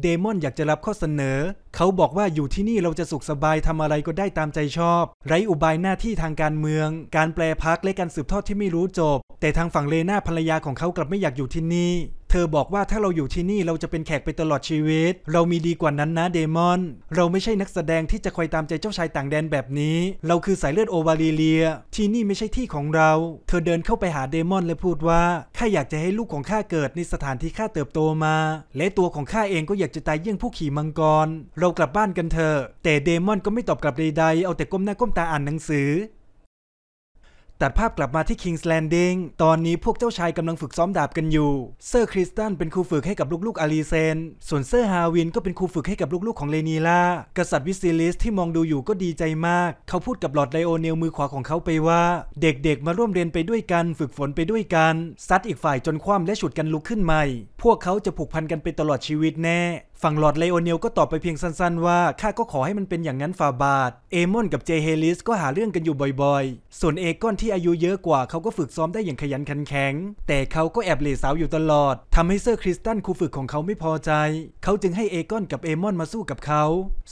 เดมอนอยากจะรับข้อเสนอ เขาบอกว่าอยู่ที่นี่เราจะสุขสบายทำอะไรก็ได้ตามใจชอบ ไร้อุบายหน้าที่ทางการเมือง การแปลพักและการสืบทอดที่ไม่รู้จบ แต่ทางฝั่งเลนาภรรยาของเขากลับไม่อยากอยู่ที่นี่เธอบอกว่าถ้าเราอยู่ที่นี่เราจะเป็นแขกไปตลอดชีวิต เรามีดีกว่านั้นนะเดมอน เราไม่ใช่นักแสดงที่จะคอยตามใจเจ้าชายต่างแดนแบบนี้ เราคือสายเลือดโอวาลีเลียที่นี่ไม่ใช่ที่ของเรา เธอเดินเข้าไปหาเดมอนและพูดว่าข้าอยากจะให้ลูกของข้าเกิดในสถานที่ข้าเติบโตมา และตัวของข้าเองก็อยากจะตายเยี่ยงผู้ขี่มังกร เรากลับบ้านกันเถอะแต่เดมอนก็ไม่ตอบกลับใดๆเอาแต่ก้มหน้าก้มตาอ่านหนังสือตัดภาพกลับมาที่ King's Landing ตอนนี้พวกเจ้าชายกำลังฝึกซ้อมดาบกันอยู่ เซอร์คริสตันเป็นครูฝึกให้กับลูกๆ อารีเซน ส่วนเซอร์ฮาวินก็เป็นครูฝึกให้กับลูกๆ ของเลนีลากษัตริย์วิซิลิสที่มองดูอยู่ก็ดีใจมาก เขาพูดกับหลอดไลโอเนลมือขวาของเขาไปว่า เด็กๆมาร่วมเรียนไปด้วยกัน ฝึกฝนไปด้วยกัน ซัดอีกฝ่ายจนคว่ำและฉุดกันลุกขึ้นใหม่ พวกเขาจะผูกพันกันไปตลอดชีวิตแน่ฝั่งหลอดไลโอเนลก็ตอบไปเพียงสั้นๆ ว่าข้าก็ขอให้มันเป็นอย่างนั้นฟาบาทเอมอนกับเจเฮลิสก็หาเรื่องกันอยู่บ่อยๆ ส่วนเอกอนที่อายุเยอะกว่าเขาก็ฝึกซ้อมได้อย่างขยันขันแข็ง แต่เขาก็แอบเล่สาวอยู่ตลอด ทำให้เซอร์คริสตันครูฝึกของเขาไม่พอใจ เขาจึงให้เอกอนกับเอมอนมาสู้กับเขา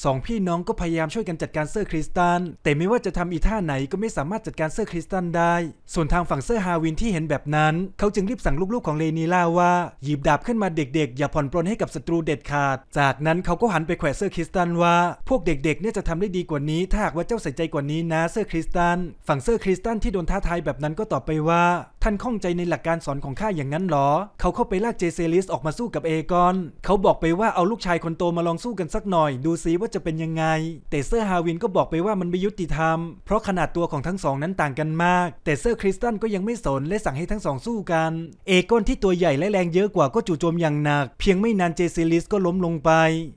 สองพี่น้องก็พยายามช่วยกันจัดการเซอร์คริสตันแต่ไม่ว่าจะทำอีท่าไหนก็ไม่สามารถจัดการเซอร์คริสตันได้ ส่วนทางฝั่งเซอร์ฮาวินที่เห็นแบบนั้นเขาจึงรีบสั่งลูกๆของเลนีล่าว่าหยิบดาบขึ้นมาเด็ก ๆ อย่าผ่อนปลนให้กับศัตรูเด็ดขาดจากนั้นเขาก็หันไปแขวะเซอร์คริสตันว่าพวกเด็กๆ เนี่ยจะทำได้ดีกว่านี้ ถ้าหากว่าเจ้าใส่ใจกว่านี้นะเซอร์คริสตันฝั่งเซอร์คริสตันที่โดนท้าทายแบบนั้นก็ตอบไปว่า ท่านข้องใจในหลักการสอนของข้าอย่างนั้นหรอ เขาเข้าไปลากเจเซลิสออกมาสู้กับเอกอนเขาบอกไปว่าเอาลูกชายคนโตมาลองสู้กันสักหน่อยดูซิว่าจะเป็นยังไง แต่เซอร์ฮาวินก็บอกไปว่ามันไม่ยุติธรรมเพราะขนาดตัวของทั้งสองนั้นต่างกันมาก แต่เซอร์คริสตันก็ยังไม่สนและสั่งให้ทั้งสองสู้กันเอกอนที่ตัวใหญ่และแรงเยอะกว่าก็จู่โจมอย่างหนักเพียงไม่นานเจเซลิสก็ล้มลลงไป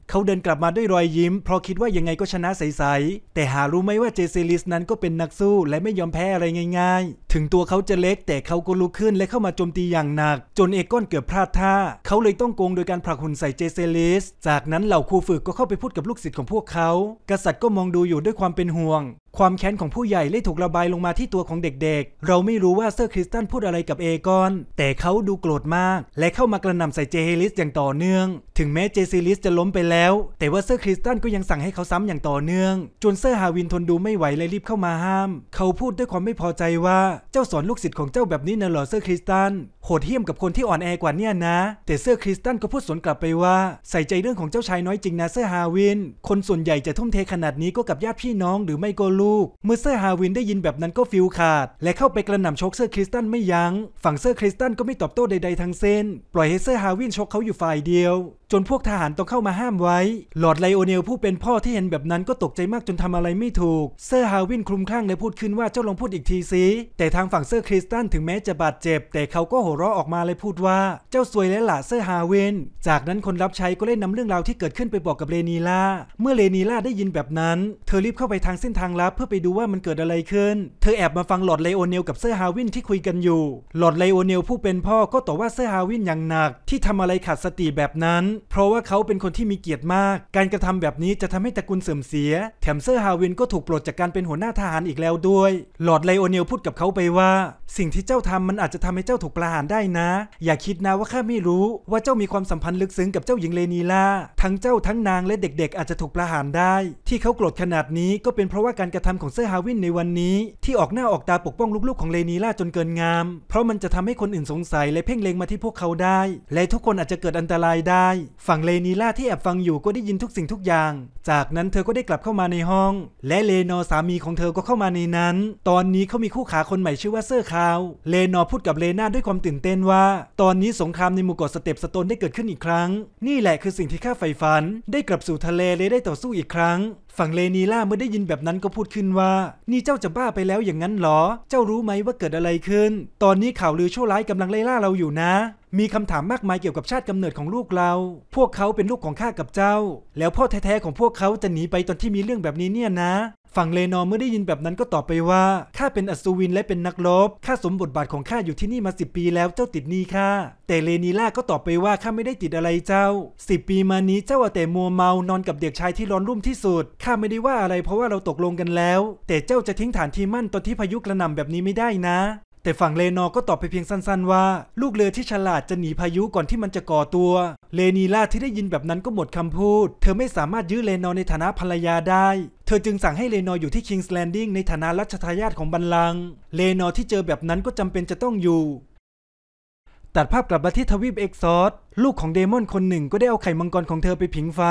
เขาเดินกลับมาด้วยรอยยิ้ม เพราะคิดว่ายังไงก็ชนะใสๆแต่หารู้ไหมว่าเจเซลิสนั้นก็เป็นนักสู้และไม่ยอมแพ้อะไรง่าย ๆ ถึงตัวเขาจะเล็กแต่เขาก็ลุกขึ้นและเข้ามาโจมตีอย่างหนัก จนเอก้อนเกือบพลาดท่า เขาเลยต้องโกงโดยการผลักหุ่นใส่เจเซลิสจากนั้นเหล่าครูฝึกก็เข้าไปพูดกับลูกศิษย์ของพวกเขา กษัตริย์ก็มองดูอยู่ด้วยความเป็นห่วงความแค้นของผู้ใหญ่เลยถูกระบายลงมาที่ตัวของเด็กๆ เราไม่รู้ว่าเซอร์คริสตันพูดอะไรกับเอกอนแต่เขาดูโกรธมาก และเข้ามากระหน่ำใส่เจเฮลิสอย่างต่อเนื่อง ถึงแม้เจซิลิสจะล้มไปแล้ว แต่ว่าเซอร์คริสตันก็ยังสั่งให้เขาซ้ำอย่างต่อเนื่อง จนเซอร์ฮาวินทนดูไม่ไหวเลยรีบเข้ามาห้าม เขาพูดด้วยความไม่พอใจว่า เจ้าสอนลูกศิษย์ของเจ้าแบบนี้นะหรอเซอร์คริสตันโหดเหี้ยมกับคนที่อ่อนแอกว่าเนี่ยนะ แต่เซอร์คริสตันก็พูดสวนกลับไปว่าใส่ใจเรื่องของเจ้าชายน้อยจริงนะเซอร์ฮาวินคนส่วนใหญ่จะทุ่มเทขนาดนี้ก็กับญาติพี่น้องหรือไม่ก็ลูกเมื่อเซอร์ฮาวินได้ยินแบบนั้นก็ฟิลขาด และเข้าไปกระหน่ำชกเซอร์คริสตันไม่ยัง้งฝั่งเซอร์คริสตันก็ไม่ตอบโต้ใดๆทั้งเส้น ปล่อยให้เซอร์ฮาวินชกเขาอยู่ฝ่ายเดียวจนพวกทหารต้องเข้ามาห้ามไว้ หลอดไลโอเนลผู้เป็นพ่อที่เห็นแบบนั้นก็ตกใจมากจนทำอะไรไม่ถูก เซอร์ฮาวินคลุมคลั่งและพูดขึ้นว่าเจ้าลองพูดอีกทีสิ แต่ทางฝั่งเซอร์คริสตันถึงแม้จะบาดเจ็บ แต่เขาก็โห่รเราะออกมาเลยพูดว่าเจ้าสวยและหล่ะเซอร์ฮาวิน จากนั้นคนรับใช้ก็เล่นนำเรื่องราวที่เกิดขึ้นไปบอกกับเลนีล่า เมื่อเลนีล่าได้ยินแบบนั้น เธอรีบเข้าไปทางเส้นทางลับเพื่อไปดูว่ามันเกิดอะไรขึ้น เธอแอบมาฟังหลอดไลโอเนลกับเซอร์ฮาวินที่คุยกันอยู่ หลอดไลโอเนลผู้เป็นพ่อก็ต่อว่าเซอร์ฮาวินอย่างหนักที่ทำอะไรขาดสติแบบนั้นเพราะว่าเขาเป็นคนที่มีเกียรติมาก การกระทำแบบนี้จะทำให้ตระกูลเสื่อมเสีย แถมเซอร์ฮาวินก็ถูกปลดจากการเป็นหัวหน้าทหารอีกแล้วด้วยหลอดไลโอเนลพูดกับเขาไปว่าสิ่งที่เจ้าทำมันอาจจะทำให้เจ้าถูกประหารได้นะ อย่าคิดนะว่าข้าไม่รู้ว่าเจ้ามีความสัมพันธ์ลึกซึ้งกับเจ้าหญิงเลนีลา ทั้งเจ้าทั้งนางและเด็กๆ อาจจะถูกประหารได้ ที่เขาโกรธขนาดนี้ก็เป็นเพราะว่าการกระทำของเซอร์ฮาวินในวันนี้ ที่ออกหน้าออกตาปกป้องลูกๆของเลนีลาจนเกินงาม เพราะมันจะทำให้คนอื่นสงสัยและเพ่งเล็งมาที่พวกเขาได้ และทุกคนอาจจะเกิดอันตรายได้ฝั่งเลนีล่าที่แอบฟังอยู่ก็ได้ยินทุกสิ่งทุกอย่าง จากนั้นเธอก็ได้กลับเข้ามาในห้อง และเลนอสามีของเธอก็เข้ามาในนั้น ตอนนี้เขามีคู่ขาคนใหม่ชื่อว่าเซอร์คาว เลนอพูดกับเลนาด้วยความตื่นเต้นว่า ตอนนี้สงครามในหมู่เกาะสเตปสโตนได้เกิดขึ้นอีกครั้ง นี่แหละคือสิ่งที่ข้าใฝ่ฝัน ได้กลับสู่ทะเลเลยได้ต่อสู้อีกครั้ง ฝั่งเลนีล่าเมื่อได้ยินแบบนั้นก็พูดขึ้นว่า นี่เจ้าจะบ้าไปแล้วอย่างนั้นหรอ เจ้ารู้ไหมว่าเกิดอะไรขึ้น ตอนนี้ข่าวลือชั่วร้ายกำลังไล่ล่าเราอยู่นะมีคำถามมากมายเกี่ยวกับชาติกำเนิดของลูกเรา พวกเขาเป็นลูกของข้ากับเจ้า แล้วพ่อแท้ๆของพวกเขาจะหนีไปตอนที่มีเรื่องแบบนี้เนี่ยนะ ฝั่งเลนอเมื่อได้ยินแบบนั้นก็ตอบไปว่าข้าเป็นอัศวินและเป็นนักรบข้าสมบทบาทของข้าอยู่ที่นี่มาสิบปีแล้วเจ้าติดหนี้ข้า แต่เลนีล่าก็ตอบไปว่าข้าไม่ได้ติดอะไรเจ้าสิบปีมานี้เจ้าแต่มัวเมานอนกับเด็กชายที่ร้อนรุ่มที่สุด ข้าไม่ได้ว่าอะไรเพราะว่าเราตกลงกันแล้ว แต่เจ้าจะทิ้งฐานที่มั่นตอนที่พายุกระหน่ำแบบนี้ไม่ได้นะแต่ฝั่งเลนอก็ตอบไปเพียงสั้นๆว่า ลูกเรือที่ฉลาดจะหนีพายุก่อนที่มันจะก่อตัว เลนีล่าที่ได้ยินแบบนั้นก็หมดคำพูด เธอไม่สามารถยื้อเลนอในฐานะภรรยาได้ เธอจึงสั่งให้เลนออยู่ที่คิงส์แลนดิ้งในฐานะรัชทายาทของบัลลังก์เลนอที่เจอแบบนั้นก็จำเป็นจะต้องอยู่ตัดภาพกลับมาที่ทวีปเอ็กซอสลูกของเดมอนคนหนึ่ง ก็ได้เอาไข่มังกรของเธอไปผิงไฟ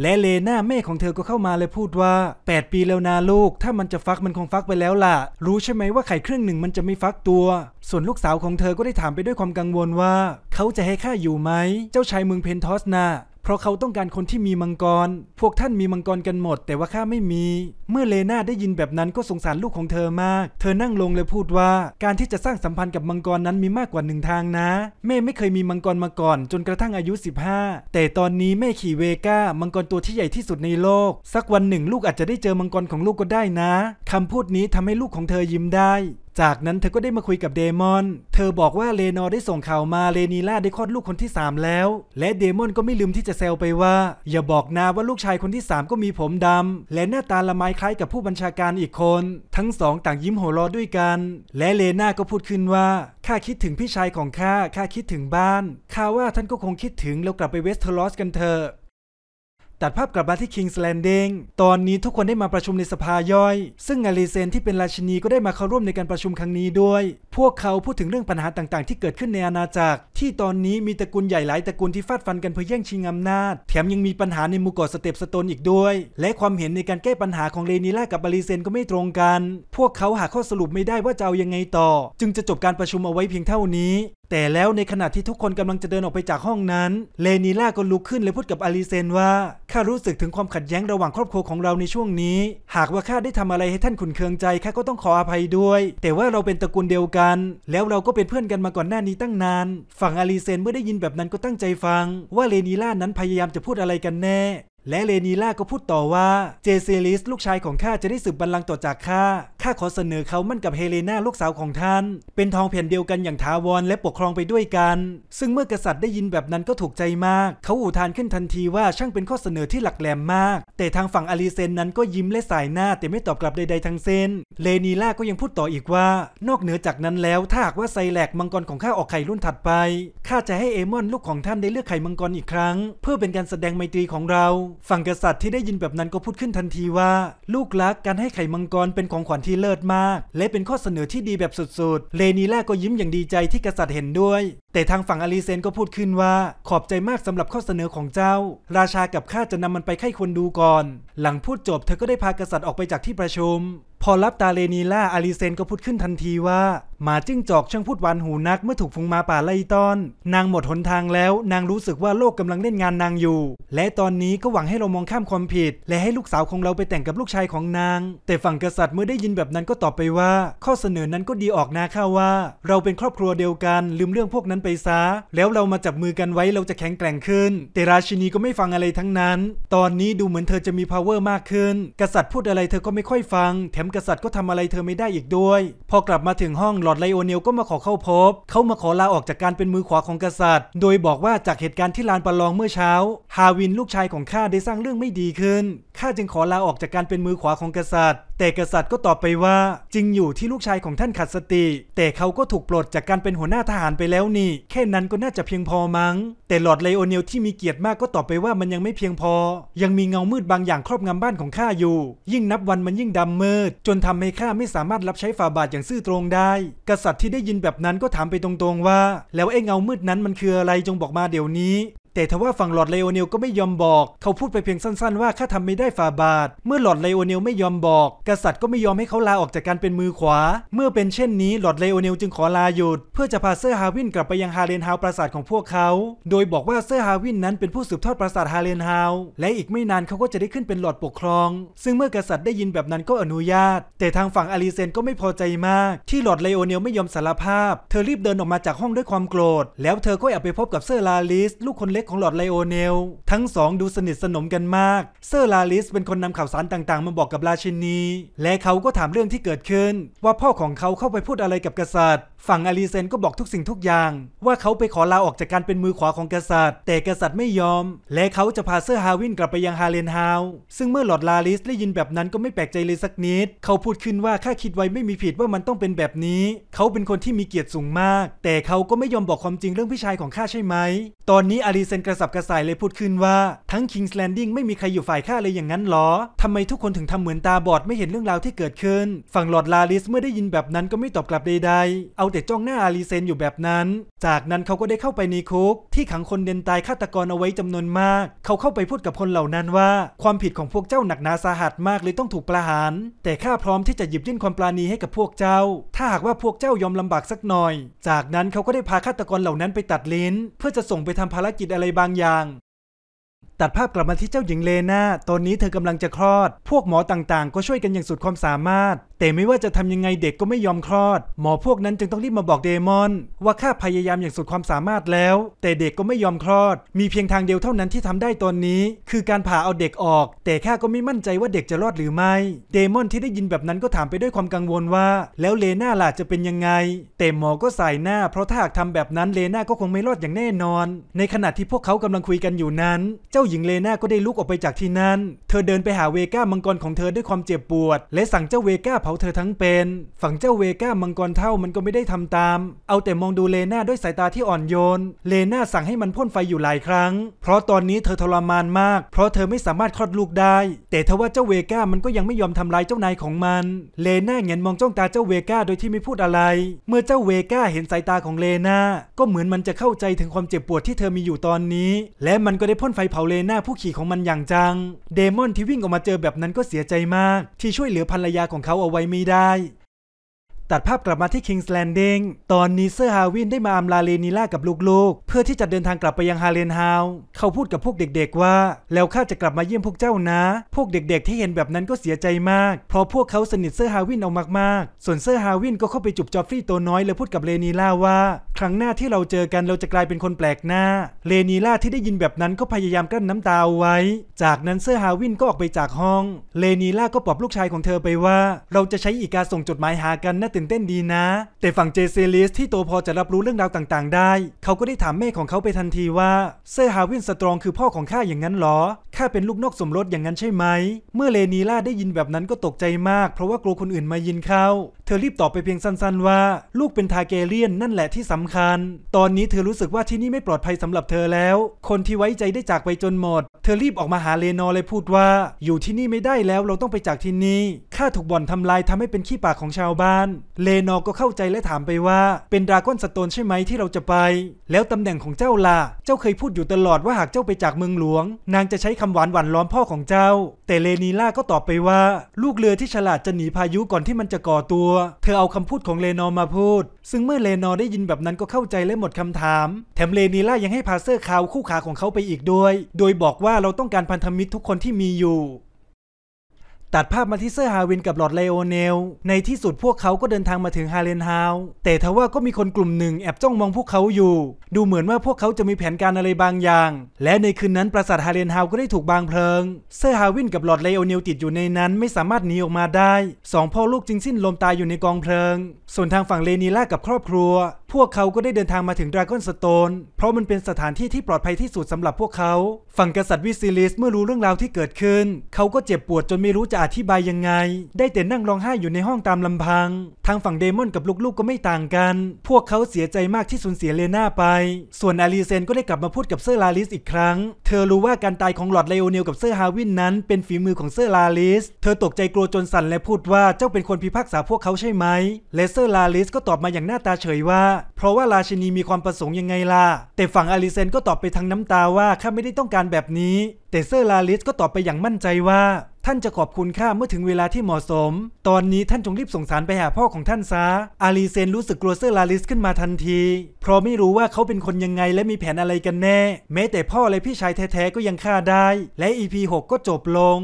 และเลน่าแม่ของเธอก็เข้ามาเลยพูดว่า 8 ปีแล้วนาลูก ถ้ามันจะฟักมันคงฟักไปแล้วล่ะ รู้ใช่ไหมว่าไข่ครึ่งหนึ่งมันจะไม่ฟักตัว ส่วนลูกสาวของเธอก็ได้ถามไปด้วยความกังวลว่า เขาจะให้ข้าอยู่ไหม เจ้าชายเมืองเพนทอสนาเพราะเขาต้องการคนที่มีมังกร พวกท่านมีมังกรกันหมดแต่ว่าข้าไม่มี เมื่อเลนาได้ยินแบบนั้นก็สงสารลูกของเธอมาก เธอนั่งลงและพูดว่าการที่จะสร้างสัมพันธ์กับมังกรนั้นมีมากกว่าหนึ่งทางนะแม่ไม่เคยมีมังกรมาก่อน จนกระทั่งอายุ 15 แต่ตอนนี้แม่ขี่เวก้ามังกรตัวที่ใหญ่ที่สุดในโลก สักวันหนึ่ง ลูกอาจจะได้เจอมังกรของลูกก็ได้นะคำพูดนี้ทำให้ลูกของเธอยิ้มได้จากนั้นเธอก็ได้มาคุยกับเดมอน เธอบอกว่าเลนอได้ส่งข่าวมาเลนีล่าได้คลอดลูกคนที่ 3 แล้ว และเดมอนก็ไม่ลืมที่จะแซวไปว่า อย่าบอกนาว่าลูกชายคนที่ 3 ก็มีผมดำ และหน้าตาละไมคล้ายกับผู้บัญชาการอีกคน ทั้งสองต่างยิ้มหัวเราะด้วยกัน และเลนา ก็พูดขึ้นว่าข้าคิดถึงพี่ชายของข้า ข้าคิดถึงบ้าน ข้าว่าท่านก็คงคิดถึงแล้วกลับไปเวสเทอร์ลอสกันเถอะตัดภาพกลับมาที่คิงส์แลนดิงตอนนี้ทุกคนได้มาประชุมในสภาย่อย ซึ่งอาริเซนที่เป็นราชินีก็ได้มาเข้าร่วมในการประชุมครั้งนี้ด้วย พวกเขาพูดถึงเรื่องปัญหาต่างๆ ที่เกิดขึ้นในอาณาจักร ที่ตอนนี้มีตระกูลใหญ่หลายตระกูลที่ฟาดฟันกันเพื่อแย่งชิงอำนาจ แถมยังมีปัญหาในหมู่เกาะสเตปสโตนอีกด้วย และความเห็นในการแก้ปัญหาของเลนิล่ากับอาริเซนก็ไม่ตรงกัน พวกเขาหาข้อสรุปไม่ได้ว่าจะเอายังไงต่อ จึงจะจบการประชุมเอาไว้เพียงเท่านี้แต่แล้วในขณะที่ทุกคนกำลังจะเดินออกไปจากห้องนั้น เลนีล่าก็ลุกขึ้นและพูดกับอาริเซนว่า ข้ารู้สึกถึงความขัดแย้งระหว่างครอบครัวของเราในช่วงนี้ หากว่าข้าได้ทำอะไรให้ท่านขุนเคืองใจข้าก็ต้องขออภัยด้วย แต่ว่าเราเป็นตระกูลเดียวกัน แล้วเราก็เป็นเพื่อนกันมาก่อนหน้านี้ตั้งนาน ฝั่งอาริเซนเมื่อได้ยินแบบนั้นก็ตั้งใจฟัง ว่าเลนีล่านั้นพยายามจะพูดอะไรกันแน่และเลนีล่าก็พูดต่อว่าเจเซลิสลูกชายของข้าจะได้สืบบัลลังก์ต่อจากข้าข้าขอเสนอเขามั่นกับเฮเลนาลูกสาวของท่าน เป็นทองแผ่นเดียวกันอย่างทาวรและปกครองไปด้วยกัน ซึ่งเมื่อกษัตริย์ได้ยินแบบนั้นก็ถูกใจมาก เขาอุทานขึ้นทันทีว่าช่างเป็นข้อเสนอที่หลักแหลมมาก แต่ทางฝั่งอาลีเซนนั้นก็ยิ้มและสายหน้าแต่ไม่ตอบกลับใด ๆทั้งเส้น เลนีล่าก็ยังพูดต่ออีกว่า นอกเหนือจากนั้นแล้วถ้าหากว่าไซแลกมังกรของข้าออกไข่รุ่นถัดไปข้าจะให้เอมอนลูกของท่านได้เลือกไข่มังกรอีกครั้ง เพื่อเป็นการแสดงไมตรีของเราฝั่งกษัตริย์ที่ได้ยินแบบนั้นก็พูดขึ้นทันทีว่า ลูกรักการให้ไข่มังกรเป็นของขวัญที่เลิศมาก และเป็นข้อเสนอที่ดีแบบสุดๆ เลนีล่าก็ยิ้มอย่างดีใจที่กษัตริย์เห็นด้วย แต่ทางฝั่งอลีเซนก็พูดขึ้นว่า ขอบใจมากสำหรับข้อเสนอของเจ้า ราชากับข้าจะนำมันไปไข้ควรดูก่อน หลังพูดจบเธอก็ได้พากษัตริย์ออกไปจากที่ประชุมพอรับตาเลนีล่าอาลีเซนก็พูดขึ้นทันทีว่าหมาจิ้งจอกช่างพูดวันหูนักเมื่อถูกฝูงมาป่าไล่ต้อน นางหมดหนทางแล้ว นางรู้สึกว่าโลกกำลังเล่นงานนางอยู่ และตอนนี้ก็หวังให้เรามองข้ามความผิด และให้ลูกสาวของเราไปแต่งกับลูกชายของนาง แต่ฝั่งกษัตริย์เมื่อได้ยินแบบนั้นก็ตอบไปว่า ข้อเสนอนั้นก็ดีออกนะข้าว่า เราเป็นครอบครัวเดียวกัน ลืมเรื่องพวกนั้นไปซะแล้วเรามาจับมือกันไว้เราจะแข็งแกร่งขึ้น แต่ราชินีก็ไม่ฟังอะไรทั้งนั้น ตอนนี้ดูเหมือนเธอจะมี power มากขึ้น กษัตริย์พูดอะไรเธอก็ไม่ค่อยฟัง แถมกษัตริย์ก็ทำอะไรเธอไม่ได้อีกด้วย พอกลับมาถึงห้องอดไลโอเนลก็มาขอเข้าพบ เขามาขอลาออกจากการเป็นมือขวาของกษัตริย์ โดยบอกว่าจากเหตุการณ์ที่ลานประลองเมื่อเช้า ฮาวินลูกชายของข้าได้สร้างเรื่องไม่ดีขึ้น ข้าจึงขอลาออกจากการเป็นมือขวาของกษัตริย์ แต่กษัตริย์ก็ตอบไปว่า จริงอยู่ที่ลูกชายของท่านขัดสติ แต่เขาก็ถูกปลดจากการเป็นหัวหน้าทหารไปแล้วนี่ แค่นั้นก็น่าจะเพียงพอมั้ง แต่หลอดไลโอเนลที่มีเกียรติมากก็ตอบไปว่ามันยังไม่เพียงพอ ยังมีเงามืดบางอย่างครอบงำบ้านของข้าอยู่ ยิ่งนับวันมันยิ่งดำมืด จนทำให้ข้าไม่สามารถรับใช้ฝ่าบาทอย่างซื่อตรงได้กษัตริย์ที่ได้ยินแบบนั้นก็ถามไปตรงๆว่า แล้วไอ้เงามืดนั้นมันคืออะไรจงบอกมาเดี๋ยวนี้แต่ทว่าฝั่งหลอดไลโอเนลก็ไม่ยอมบอก เขาพูดไปเพียงสั้นๆว่าข้าทำไม่ได้ฝ่าบาท เมื่อหลอดไลโอเนลไม่ยอมบอก กษัตริย์ก็ไม่ยอมให้เขาลาออกจากการเป็นมือขวา เมื่อเป็นเช่นนี้หลอดไลโอเนลจึงขอลาหยุด เพื่อจะพาเซอร์ฮาวินกลับไปยังฮาเรนฮาวปราสาทของพวกเขา โดยบอกว่า เซอร์ฮาวินนั้นเป็นผู้สืบทอดปราสาทฮาเรนฮาวและอีกไม่นานเขาก็จะได้ขึ้นเป็นหลอดปกครอง ซึ่งเมื่อกษัตริย์ได้ยินแบบนั้นก็อนุญาต แต่ทางฝั่งอาริเซนก็ไม่พอใจมาก ที่หลอดไลโอเนลไม่ยอมสารภาพ เธอรีบเดินออกมาจากห้องด้วยความโกรธแล้วเธอก็แอบไปพบกับเซอร์ลาลิสลูกคนเลล็กของหลอดไลโอเนลทั้งสอง ดูสนิทสนมกันมากเซอร์ลาลิสเป็นคนนำข่าวสารต่าง ๆมาบอกกับราชินีและเขาก็ถามเรื่องที่เกิดขึ้น ว่าพ่อของเขาเข้าไปพูดอะไรกับกษัตริย์ ฝั่งอารีเซนก็บอกทุกสิ่งทุกอย่าง ว่าเขาไปขอลาออกจากการเป็นมือขวาของกษัตริย์ แต่กษัตริย์ไม่ยอม และเขาจะพาเซอร์ฮาวินกลับไปยังฮาเลนฮาวซึ่งเมื่อหลอดลาลิสได้ยินแบบนั้นก็ไม่แปลกใจเลยสักนิดเขาพูดขึ้นว่าข้าคิดไว้ไม่มีผิดว่ามันต้องเป็นแบบนี้ เขาเป็นคนที่มีเกียรติสูงมาก แต่เขาก็ไม่ยอมบอกความจริงเรื่องพี่ชายของข้าใช่ไหม ตอนนี้อาริเซนกระสับกระส่ายเลยพูดขึ้นว่า ทั้งคิงส์แลนดิ้งไม่มีใครอยู่ฝ่ายข้าเลยอย่างนั้นหรอทำไมทุกคนถึงทำเหมือนตาบอดไม่เห็นเรื่องราวที่เกิดขึ้น ฝั่งหลอดลาลิสเมื่อได้ยินแบบนั้นก็ไม่ตอบกลับใดๆ เอาแต่จ้องหน้าอาลีเซนอยู่แบบนั้น จากนั้นเขาก็ได้เข้าไปในคุก ที่ขังคนเดนตายฆาตกรเอาไว้จำนวนมาก เขาเข้าไปพูดกับคนเหล่านั้นว่า ความผิดของพวกเจ้าหนักหนาสาหัสมากเลยต้องถูกประหาร แต่ข้าพร้อมที่จะหยิบยื่นความปราณีให้กับพวกเจ้า ถ้าหากว่าพวกเจ้ายอมลำบากสักหน่อย จากนั้นเขาก็ได้พาฆาตกรเหล่านั้นไปตัดลิ้น เพื่อจะส่งไปทำภารกิจอะอะไรบางอย่าง ตัดภาพกลับมาที่เจ้าหญิงเลนาตอนนี้เธอกำลังจะคลอด พวกหมอต่างๆ ก็ช่วยกันอย่างสุดความสามารถแต่ไม่ว่าจะทำยังไงเด็กก็ไม่ยอมคลอด หมอพวกนั้นจึงต้องรีบมาบอกเดมอนว่าข้าพยายามอย่างสุดความสามารถแล้วแต่เด็กก็ไม่ยอมคลอด มีเพียงทางเดียวเท่านั้นที่ทำได้ตอนนี้คือการผ่าเอาเด็กออกแต่ข้าก็ไม่มั่นใจว่าเด็กจะรอดหรือไม่เดมอนที่ได้ยินแบบนั้นก็ถามไปด้วยความกังวลว่าแล้วเลน่าล่ะจะเป็นยังไงแต่หมอก็ใส่หน้าเพราะถ้าหากทำแบบนั้นเลน่าก็คงไม่รอดอย่างแน่นอนในขณะที่พวกเขากำลังคุยกันอยู่นั้นเจ้าหญิงเลน่าก็ได้ลุกออกไปจากที่นั้นเธอเดินไปหาเวก้ามังกรของเธอด้วยความเจ็บปวดและสั่งเจ้าเวก้าเผาเาเธอทั้งเป็น ฝั่งเจ้าเวก้ามังกรเท่ามันก็ไม่ได้ทำตาม เอาแต่มองดูเลน่าด้วยสายตาที่อ่อนโยนเลน่าสั่งให้มันพ่นไฟอยู่หลายครั้ง เพราะตอนนี้เธอทรมานมาก เพราะเธอไม่สามารถคลอดลูกได้ แต่ทว่าเจ้าเวก้ามันก็ยังไม่ยอมทำลายเจ้านายของมันเลน่าเงียนมองจ้องตาเจ้าเวก้าโดยที่ไม่พูดอะไร เมื่อเจ้าเวก้าเห็นสายตาของเลน่าก็เหมือนมันจะเข้าใจถึงความเจ็บปวดที่เธอมีอยู่ตอนนี้ และมันก็ได้พ่นไฟเผาเลน่าผู้ขี่ของมันอย่างจัง เดมอนที่วิ่งออกมาเจอแบบนั้นก็เสียใจมากที่ช่วยเหลือภรรยาของเขาเอาไว้ว้ไม่ได้ตัดภาพกลับมาที่ King's Landing ตอนนี้เซอร์ฮาวินได้มาอำลาเลนีล่ากับลูกๆ เพื่อที่จะเดินทางกลับไปยังฮาเลนฮาว เขาพูดกับพวกเด็กๆว่า แล้วข้าจะกลับมาเยี่ยมพวกเจ้านะ พวกเด็กๆที่เห็นแบบนั้นก็เสียใจมาก เพราะพวกเขาสนิทเซอร์ฮาวินเอามากๆ ส่วนเซอร์ฮาวินก็เข้าไปจุบจอฟฟี่ตัวน้อยและพูดกับเลนีล่าว่า ครั้งหน้าที่เราเจอกันเราจะกลายเป็นคนแปลกหน้า เลนีล่าที่ได้ยินแบบนั้นก็พยายามกลั้นน้ำตาเอาไว้ จากนั้นเซอร์ฮาวินก็ออกไปจากห้อง เลนีล่าก็ปลอบลูกชายของเธอไปว่า เราจะใช้อีกาส่งจดหมายหากันนะ่ื่นเต้นดีนะ แต่ฝั่งเจเซลิสที่โตพอจะรับรู้เรื่องราวต่างๆได้ เขาก็ได้ถามแม่ของเขาไปทันทีว่า เซอร์ฮาวินสตรองคือพ่อของข้าอย่างนั้นหรอข้าเป็นลูกนอกสมรสอย่างนั้นใช่ไหม เมื่อเลนีล่าได้ยินแบบนั้นก็ตกใจมาก เพราะว่ากลัวคนอื่นมายินเข้าธอรีบตอบไปเพียงสั้นๆ ว่า ลูกเป็นทาเกเลียนนั่นแหละที่สำคัญ ตอนนี้เธอรู้สึกว่าที่นี่ไม่ปลอดภัยสำหรับเธอแล้ว คนที่ไว้ใจได้จากไปจนหมด เธอรีบออกมาหาเลนอเลยพูดว่า อยู่ที่นี่ไม่ได้แล้วเราต้องไปจากที่นี่ข้าถูกบ่อนทำลายทำให้เป็นขี้ปากของชาวบ้าน เลนอก็เข้าใจและถามไปว่า เป็นดราก้อนสโตนใช่ไหมที่เราจะไป แล้วตำแหน่งของเจ้าล่ะเจ้าเคยพูดอยู่ตลอดว่าหากเจ้าไปจากเมืองหลวง นางจะใช้คำหวานหวานล้อมพ่อของเจ้า แต่เลนีล่าก็ตอบไปว่า ลูกเรือที่ฉลาดจะหนีพายุก่อนที่มันจะก่อตัวเธอเอาคำพูดของเลนอมาพูด ซึ่งเมื่อเลนอได้ยินแบบนั้นก็เข้าใจและหมดคำถาม แถมเลนีล่ายังให้พาเซอร์คาวคู่ขาของเขาไปอีกด้วย โดยบอกว่าเราต้องการพันธมิตรทุกคนที่มีอยู่ตัดภาพมาที่เซอร์ฮาวินกับหลอดไลโอเนล ในที่สุดพวกเขาก็เดินทางมาถึงฮาเลนฮาวแต่ทว่าก็มีคนกลุ่มหนึ่งแอบจ้องมองพวกเขาอยู่ ดูเหมือนว่าพวกเขาจะมีแผนการอะไรบางอย่าง และในคืนนั้นปราสาทฮาเลนฮาวก็ได้ถูกบางเพลิงเซอร์ฮาวินกับหลอดไลโอเนล ติดอยู่ในนั้นไม่สามารถหนีออกมาได้ สองพ่อลูกจึงสิ้นลมตายอยู่ในกองเพลิง ส่วนทางฝั่งเลนีล่ากับครอบครัวพวกเขาก็ได้เดินทางมาถึงดราก้อนสโตน เพราะมันเป็นสถานที่ที่ปลอดภัยที่สุดสำหรับพวกเขา ฝั่งกษัตริย์วิซิลิสเมื่อรู้เรื่องราวที่เกิดขึ้น เขาก็เจ็บปวดจนไม่รู้จะอธิบายยังไง ได้แต่นั่งร้องไห้อยู่ในห้องตามลำพัง ทางฝั่งเดมอนกับลูกๆกก็ไม่ต่างกัน พวกเขาเสียใจมากที่สูญเสียเลน่าไป ส่วนอารีเซนก็ได้กลับมาพูดกับเซอร์ลาลิสอีกครั้ง เธอรู้ว่าการตายของหลอดไลโอเนลกับเซอร์ฮาวินนั้น เป็นฝีมือของเซอร์ลาลิสเธอตกใจกลัวจนสั่นและพูดว่าเจ้าเป็นคนพิพากษาพวกเขาใช่ไหม และเซอร์ลาลิสก็ตอบมาอย่างหน้าตาเฉยว่าเพราะว่าราชินีมีความประสงค์ยังไงล่ะแต่ฝั่งอาริเซนก็ตอบไปทางน้ำตาว่าข้าไม่ได้ต้องการแบบนี้แต่เซอร์ลาลิสก็ตอบไปอย่างมั่นใจว่า ท่านจะขอบคุณข้าเมื่อถึงเวลาที่เหมาะสม ตอนนี้ท่านจงรีบส่งสารไปหาพ่อของท่านซะอารีเซนรู้สึกกลัวเซอร์ลาลิสขึ้นมาทันที เพราะไม่รู้ว่าเขาเป็นคนยังไงและมีแผนอะไรกันแน่แม้แต่พ่อและพี่ชายแท้ๆก็ยังฆ่าได้และ EP 6ก็จบลง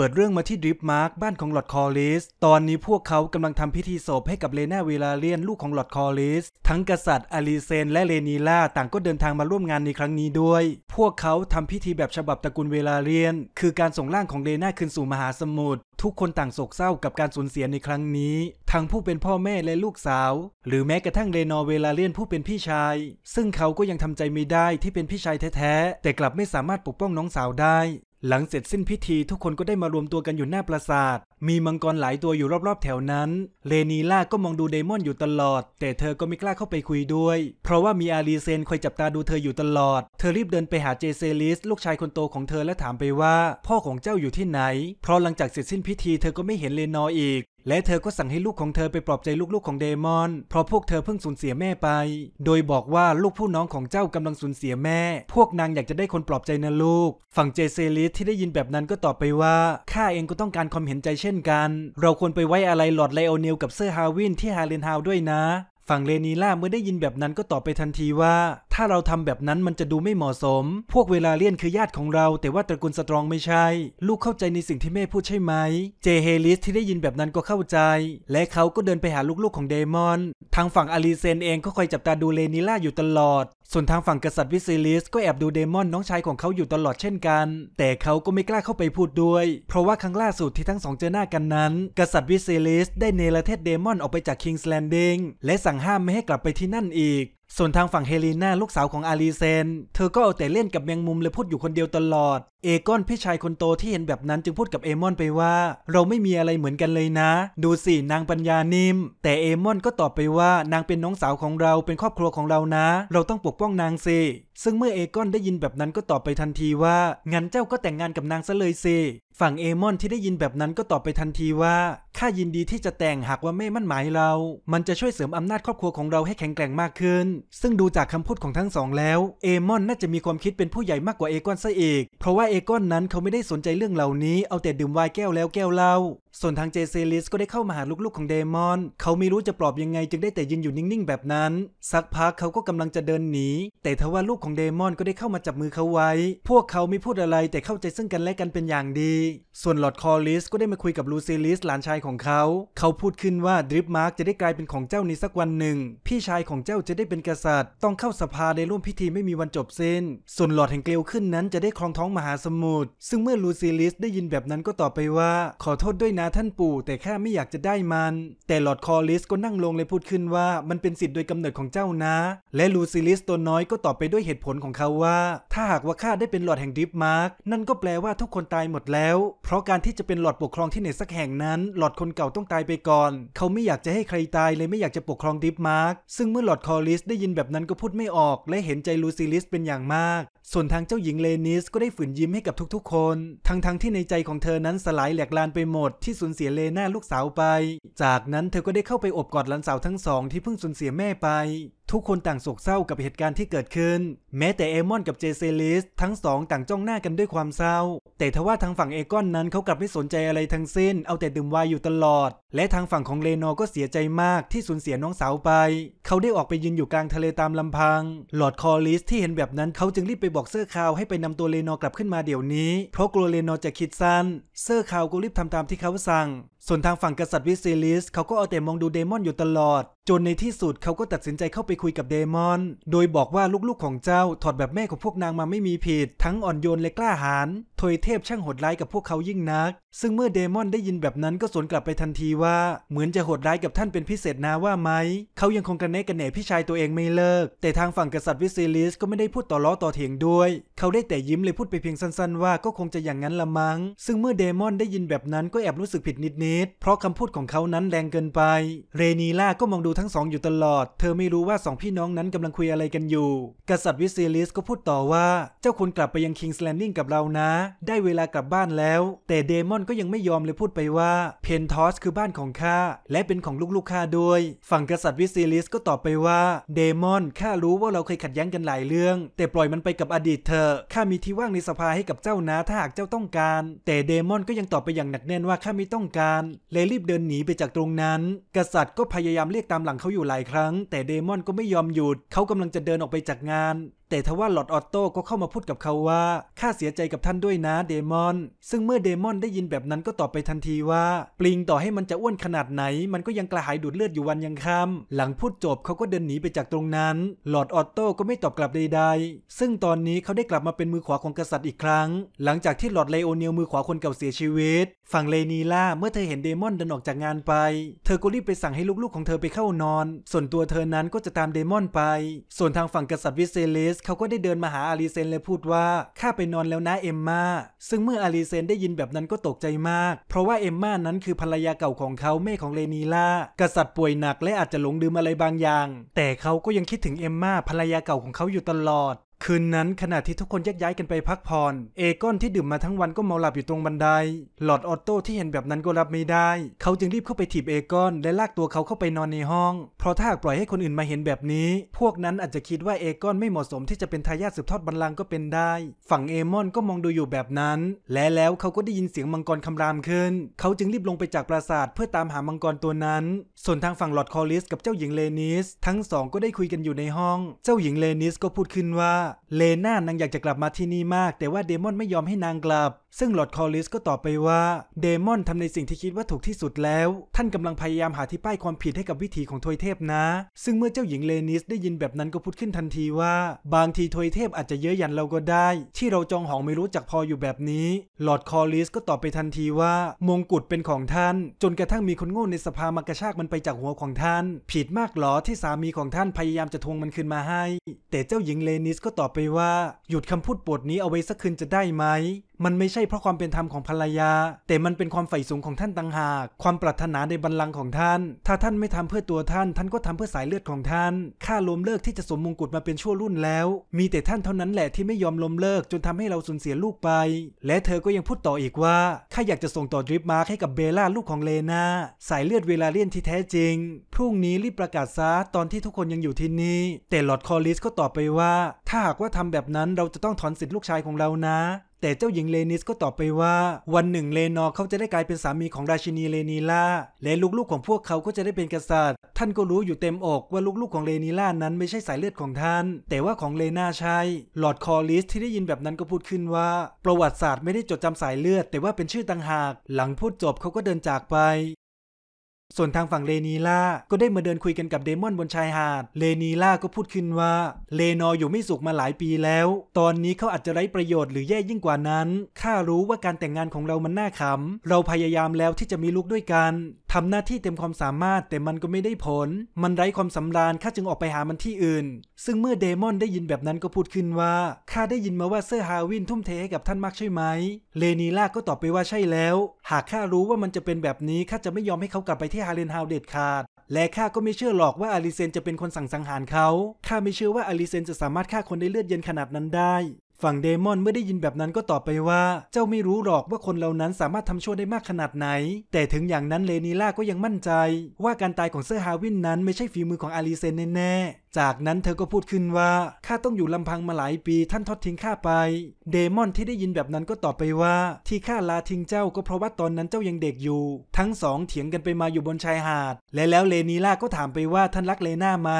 เปิดเรื่องมาที่ดริฟมาร์กบ้านของหลอดคอลิสตอนนี้พวกเขากำลังทำพิธีศพให้กับเลนาเวลาเลียนลูกของหลอดคอลิสทั้งกษัตริย์อารีเซน และเลนีล่าต่างก็เดินทางมาร่วมงานในครั้งนี้ด้วย พวกเขาทำพิธีแบบฉบับตระกูลเวลาเลียน คือการส่งร่างของเลนาขึ้นสู่มหาสมุทรทุกคนต่างโศกเศร้ากับการสูญเสียในครั้งนี้ ทั้งผู้เป็นพ่อแม่และลูกสาว หรือแม้กระทั่งเลนอเวลาเลียนผู้เป็นพี่ชาย ซึ่งเขาก็ยังทำใจไม่ได้ที่เป็นพี่ชายแท้ๆแต่กลับไม่สามารถปกป้องน้องสาวได้หลังเสร็จสิ้นพิธีทุกคนก็ได้มารวมตัวกันอยู่หน้าปราสาทมีมังกรหลายตัวอยู่รอบๆแถวนั้นเลนีล่าก็มองดูเดมอนอยู่ตลอด แต่เธอก็ไม่กล้าเข้าไปคุยด้วย เพราะว่ามีอารีเซนคอยจับตาดูเธออยู่ตลอดเธอรีบเดินไปหาเจเซลิสลูกชายคนโตของเธอและถามไปว่า พ่อของเจ้าอยู่ที่ไหนเพราะหลังจากเสร็จสิ้นพิธีเธอก็ไม่เห็นเลนออีกและเธอก็สั่งให้ลูกของเธอไปปลอบใจลูกๆของเดมอน เพราะพวกเธอเพิ่งสูญเสียแม่ไป โดยบอกว่าลูกผู้น้องของเจ้ากำลังสูญเสียแม่ พวกนางอยากจะได้คนปลอบใจนะลูก ฝั่งเจเซลิสที่ได้ยินแบบนั้นก็ตอบไปว่าข้าเองก็ต้องการความเห็นใจเช่นกัน เราควรไปไว้อะไรหลอดไลโอเนลกับเซอร์ฮาวินที่ฮาเลนฮาวด้วยนะฝั่งเลนีล่าเมื่อได้ยินแบบนั้นก็ตอบไปทันทีว่า ถ้าเราทำแบบนั้นมันจะดูไม่เหมาะสม พวกเวลาเลี่ยนคือญาติของเรา แต่ว่าตระกูลสตรองไม่ใช่ ลูกเข้าใจในสิ่งที่แม่พูดใช่ไหม เจเฮลิสที่ได้ยินแบบนั้นก็เข้าใจ และเขาก็เดินไปหาลูกๆ ของเดมอน ทางฝั่งอลิเซนเองก็คอยจับตาดูเลนีล่าอยู่ตลอดส่วนทางฝั่งกษัตริย์วิซิลิสก็แอบดูเดมอนน้องชายของเขาอยู่ตลอดเช่นกัน แต่เขาก็ไม่กล้าเข้าไปพูดด้วย เพราะว่าครั้งล่าสุดที่ทั้งสองเจอหน้ากันนั้น กษัตริย์วิซิลิสได้เนรเทศเดมอนออกไปจากคิงส์แลนดิงและสั่งห้ามไม่ให้กลับไปที่นั่นอีก ส่วนทางฝั่งเฮลีนาลูกสาวของอารีเซน เธอก็เอาแต่เล่นกับแมงมุมเลยพูดอยู่คนเดียวตลอดเอกอนพี่ชายคนโตที่เห็นแบบนั้นจึงพูดกับเอมอนไปว่าเราไม่มีอะไรเหมือนกันเลยนะ ดูสินางปัญญานิ่มแต่เอมอนก็ตอบไปว่านางเป็นน้องสาวของเราเป็นครอบครัวของเรานะ เราต้องปกป้องนางสิซึ่งเมื่อเอกอนได้ยินแบบนั้นก็ตอบไปทันทีว่า งั้นเจ้าก็แต่งงานกับนางซะเลยสิฝั่งเอมอนที่ได้ยินแบบนั้นก็ตอบไปทันทีว่าข้ายินดีที่จะแต่งหากว่าไม่มั่นหมายเรา มันจะช่วยเสริมอำนาจครอบครัวของเราให้แข็งแกร่งมากขึ้น ซึ่งดูจากคำพูดของทั้งสองแล้วเอมอนน่าจะมีความคิดเป็นผู้ใหญ่มากกว่าเอกอนซะอีกเพราะว่าเอกอนนั้นเขาไม่ได้สนใจเรื่องเหล่านี้ เอาแต่ดื่มไวน์แก้วแล้วแก้วเล่าส่วนทางเจเซลิสก็ได้เข้ามาหาลูกๆของเดมอน เขาไม่รู้จะปลอบยังไงจึงได้แต่ยืนอยู่นิ่งๆแบบนั้น สักพักเขาก็กำลังจะเดินหนี แต่ทว่าลูกของเดมอนก็ได้เข้ามาจับมือเขาไว้ พวกเขาไม่พูดอะไรแต่เข้าใจซึ่งกันและกันเป็นอย่างดี ส่วนหลอดคอลิสก็ได้มาคุยกับลูซิลิส หลานชายของเขา เขาพูดขึ้นว่าดริฟมาร์กจะได้กลายเป็นของเจ้าในสักวันหนึ่ง พี่ชายของเจ้าจะได้เป็นกษัตริย์ ต้องเข้าสภาในร่วมพิธีไม่มีวันจบสิ้น ส่วนหลอดแห่งเกลียวขึ้นนั้นจะได้ครองท้องมหาสมุทรซึ่งเมื่อลูซิลิสได้ยินแบบนั้นก็ตอบไปว่า ขอโทษด้วยนะท่านปู่แต่ข้าไม่อยากจะได้มัน แต่หลอดคอลิส ก็นั่งลงเลยพูดขึ้นว่า มันเป็นสิทธิ์โดยกำเนิดของเจ้านะ และลูซิลิสตัวน้อยก็ตอบไปด้วยเหตุผลของเขาว่า ถ้าหากว่าข้าได้เป็นหลอดแห่งดิฟมาร์กนั่นก็แปลว่าทุกคนตายหมดแล้ว เพราะการที่จะเป็นหลอดปกครองที่ไหนสักแห่งนั้นหลอดคนเก่าต้องตายไปก่อน เขาไม่อยากจะให้ใครตายเลยไม่อยากจะปกครองดิฟมาร์กซึ่งเมื่อหลอดคอลิสได้ยินแบบนั้นก็พูดไม่ออก และเห็นใจลูซิลิสเป็นอย่างมากส่วนทางเจ้าหญิงเลนิสก็ได้ฝืนยิ้มให้กับทุกๆคนทั้งๆทที่ในใจของเธอนั้นสลายแหลกลานไปหมดที่สูญเสียเลน่าลูกสาวไป จากนั้นเธอก็ได้เข้าไปอบกอดหลานสาวทั้งสองที่เพิ่งสูญเสียแม่ไปทุกคนต่างโศกเศร้ากับเหตุการณ์ที่เกิดขึ้น แม้แต่เอมอนกับเจเซลิสทั้งสองต่างจ้องหน้ากันด้วยความเศร้า แต่ทว่าทางฝั่งเอกอนนั้นเขากลับไม่สนใจอะไรทั้งสิ้น เอาแต่ดื่มวายอยู่ตลอด และทางฝั่งของเลนอก็เสียใจมากที่สูญเสียน้องสาวไป เขาได้ออกไปยืนอยู่กลางทะเลตามลำพังหลอดคอลิสที่เห็นแบบนั้นเขาจึงรีบไปบอกเซอร์คาวให้ไปนำตัวเลนอกลับขึ้นมาเดี๋ยวนี้เพราะกลัวเลนอจะคิดสั้นเซอร์คาวก็รีบทำตามที่เขาสั่ง ส่วนทางฝั่งกษัตริย์วิเซลิสเขาก็เอาแต่มองดูเดมอนอยู่ตลอด จนในที่สุดเขาก็ตัดสินใจเข้าไปคุยกับเดมอน โดยบอกว่าลูกๆของเจ้าถอดแบบแม่ของพวกนางมาไม่มีผิด ทั้งอ่อนโยนและกล้าหาญ ทวยเทพช่างโหดร้ายกับพวกเขายิ่งนักซึ่งเมื่อเดมอนได้ยินแบบนั้นก็สวนกลับไปทันทีว่าเหมือนจะโหดร้ายกับท่านเป็นพิเศษนะว่าไหมเขายังคงกระเนกระเหน่พี่ชายตัวเองไม่เลิก แต่ทางฝั่งกษัตริย์วิซิลิสก็ไม่ได้พูดต่อล้อต่อเถียงด้วย เขาได้แต่ยิ้มเลยพูดไปเพียงสั้นๆ ว่าก็คงจะอย่างนั้นละมัง้งซึ่งเมื่อเดมอนได้ยินแบบนั้นก็แอบรู้สึกผิดนิดๆเพราะคำพูดของเขานั้นแรงเกินไปเรนีล่าก็มองดูทั้งสองอยู่ตลอด เธอไม่รู้ว่าสองพี่น้องนั้นกำลังคุยอะไรกันอยู่ กษัตริย์วิซิลิสก็พูดต่อว่าเจ้าควรกลับไปยังคิงส์แลนดิ้งกับเรานะ ได้เวลากลับบ้านแล้ว แต่เดมอนอนก็ยังไม่ยอมเลยพูดไปว่าเพนทอสคือบ้านของข้าและเป็นของลูกๆข้าด้วย ฝั่งกษัตริย์วิซิลิสก็ตอบไปว่าเดมอนข้ารู้ว่าเราเคยขัดแย้งกันหลายเรื่อง แต่ปล่อยมันไปกับอดีตเธอข้ามีที่ว่างในสภาให้กับเจ้านะถ้าหากเจ้าต้องการ แต่เดมอนก็ยังตอบไปอย่าง หนักแน่นว่าข้าไม่ต้องการเลยรีบเดินหนีไปจากตรงนั้น กษัตริย์ก็พยายามเรียกตามหลังเขาอยู่หลายครั้ง แต่เดมอนก็ไม่ยอมหยุดเขากำลังจะเดินออกไปจากงานแต่ทว่าหลอดออโต้ก็เข้ามาพูดกับเขาว่า ข้าเสียใจกับท่านด้วยนะเดมอน ซึ่งเมื่อเดมอนได้ยินแบบนั้นก็ตอบไปทันทีว่า ปลิงต่อให้มันจะอ้วนขนาดไหน มันก็ยังกระหายดูดเลือดอยู่วันยังค่ำ หลังพูดจบเขาก็เดินหนีไปจากตรงนั้น หลอดออโต้ก็ไม่ตอบกลับใดๆ ซึ่งตอนนี้เขาได้กลับมาเป็นมือขวาของกษัตริย์อีกครั้ง หลังจากที่หลอดเลโอเนียลมือขวาคนเก่าเสียชีวิต ฝั่งเลนีล่าเมื่อเธอเห็นเดมอนเดินออกจากงานไป เธอก็รีบไปสั่งให้ลูกๆของเธอไปเข้านอน ส่วนตัวเธอนั้นก็จะตามเดมอนไป ส่วนทางฝั่งกษัตริย์วิเซเลสสเขาก็ได้เดินมาหาอาริเซนและพูดว่า ข้าไปนอนแล้วนะเอมมาซึ่งเมื่ออาริเซนได้ยินแบบนั้นก็ตกใจมาก เพราะว่าเอมมานั้นคือภรรยาเก่าของเขาแม่ของเลนีล่ากษัตริย์ป่วยหนักและอาจจะหลงลืมอะไรบางอย่าง แต่เขาก็ยังคิดถึงเอมมาภรรยาเก่าของเขาอยู่ตลอดคืนนั้นขณะที่ทุกคนแยกย้ายกันไปพักผ่อนเอกอนที่ดื่มมาทั้งวันก็เมาหลับอยู่ตรงบันไดหลอดออโต้ที่เห็นแบบนั้นก็รับไม่ได้ เขาจึงรีบเข้าไปถีบเอกอนและลากตัวเขาเข้าไปนอนในห้อง เพราะถ้าหากปล่อยให้คนอื่นมาเห็นแบบนี้ พวกนั้นอาจจะคิดว่าเอกอนไม่เหมาะสมที่จะเป็นทายาทสืบทอดบัลลังก์ก็เป็นได้ ฝั่งเอมอนก็มองดูอยู่แบบนั้น และแล้วเขาก็ได้ยินเสียงมังกรคำรามขึ้น เขาจึงรีบลงไปจากปราสาทเพื่อตามหามังกรตัวนั้น ส่วนทางฝั่งหลอดคอลิส กับเจ้าหญิงเลนิสทั้งสอง ก็ได้คุยกันอยู่ในห้อง เจ้าหญิงเลนิสก็พูดขึ้นว่าเลน่านางอยากจะกลับมาที่นี่มาก แต่ว่าเดมอนไม่ยอมให้นางกลับ ซึ่งหลอดคอลิสก็ตอบไปว่า เดมอนทำในสิ่งที่คิดว่าถูกที่สุดแล้ว ท่านกำลังพยายามหาที่ป้ายความผิดให้กับวิถีของทวยเทพนะ ซึ่งเมื่อเจ้าหญิงเลนิสได้ยินแบบนั้นก็พูดขึ้นทันทีว่า บางทีทวยเทพอาจจะเย้ยยันเราก็ได้ ที่เราจองหองไม่รู้จักพออยู่แบบนี้หลอดคอลิสก็ตอบไปทันทีว่า มงกุฎเป็นของท่าน จนกระทั่งมีคนโง่ในสภามากระชากมันไปจากหัวของท่าน ผิดมากหรอที่สามีของท่านพยายามจะทวงมันคืนมาให้ แต่เจ้าหญิงเลนิสก็ต่อไปว่า หยุดคำพูดวดนี้เอาไว้สักคืนจะได้ไหมมันไม่ใช่เพราะความเป็นธรรมของภรรยา แต่มันเป็นความใฝ่สูงของท่านต่างหากความปรารถนาในบัลลังก์ของท่าน ถ้าท่านไม่ทำเพื่อตัวท่าน ท่านก็ทำเพื่อสายเลือดของท่านข้าล้มเลิกที่จะสมมงกุฎมาเป็นชั่วรุ่นแล้ว มีแต่ท่านเท่านั้นแหละที่ไม่ยอมล้มเลิกจนทำให้เราสูญเสียลูกไป และเธอก็ยังพูดต่ออีกว่าข้าอยากจะส่งต่อดริปมาร์คให้กับเบล่าลูกของเลนาสายเลือดเวลาเลียนที่แท้จริงพรุ่งนี้รีบประกาศซะตอนที่ทุกคนยังอยู่ที่นี่แต่หลอดคอลิสก็ตอบไปว่า ถ้าหากว่าทำแบบนั้นเราจะต้องถอนสิทธิ์ลูกชายของเรานะแต่เจ้าหญิงเลนิสก็ตอบไปว่า วันหนึ่งเลนอร์เขาจะได้กลายเป็นสามีของราชินีเลนีล่าและลูกๆของพวกเขาก็จะได้เป็นกษัตริย์ท่านก็รู้อยู่เต็มอกว่าลูกๆของเลนีล่านั้นไม่ใช่สายเลือดของท่านแต่ว่าของเลนาใช่หลอดคอลิสที่ได้ยินแบบนั้นก็พูดขึ้นว่า ประวัติศาสตร์ไม่ได้จดจำสายเลือด แต่ว่าเป็นชื่อต่างหาก หลังพูดจบเขาก็เดินจากไปส่วนทางฝั่งเลนีล่า ก็ได้มาเดินคุยกันกับเดมอนบนชายหาด เลนีล่าก็พูดขึ้นว่าเลนออยู่ไม่สุขมาหลายปีแล้ว ตอนนี้เขาอาจจะไร้ประโยชน์หรือแย่ยิ่งกว่านั้น ข้ารู้ว่าการแต่งงานของเรามันน่าขำ เราพยายามแล้วที่จะมีลูกด้วยกันทำหน้าที่เต็มความสามารถ แต่มันก็ไม่ได้ผล มันไร้ความสำราญข้าจึงออกไปหามันที่อื่น ซึ่งเมื่อเดมอนได้ยินแบบนั้นก็พูดขึ้นว่า ข้าได้ยินมาว่าเซอร์ฮาวินทุ่มเทให้กับท่านมากใช่ไหม เลนีล่าก็ตอบไปว่าใช่แล้ว หากข้ารู้ว่ามันจะเป็นแบบนี้ข้าจะไม่ยอมให้เขากลับไปที่ฮาเลนฮาวเด็ดขาดและข้าก็ไม่เชื่อหรอกว่าอาริเซนจะเป็นคนสั่งสังหารเขา ข้าไม่เชื่อว่าอาริเซน จะสามารถฆ่าคนได้เลือดเย็นขนาดนั้นได้ฝั่งเดมอนเมื่อได้ยินแบบนั้นก็ตอบไปว่า เจ้าไม่รู้หรอกว่าคนเหล่านั้นสามารถทำชั่วได้มากขนาดไหน แต่ถึงอย่างนั้นเลนีล่าก็ยังมั่นใจ ว่าการตายของเซอร์ฮาวินนั้นไม่ใช่ฝีมือของอาลีเซนแน่ๆจากนั้นเธอก็พูดขึ้นว่า ข้าต้องอยู่ลำพังมาหลายปีท่านทอดทิ้งข้าไป เดมอนที่ได้ยินแบบนั้นก็ตอบไปว่าที่ข้าลาทิ้งเจ้าก็เพราะว่าตอนนั้นเจ้ายังเด็กอยู่ ทั้งสอง เถียงกันไปมาอยู่บนชายหาด และแล้วเลนีล่าก็ถามไปว่าท่านรักเลน่าไหม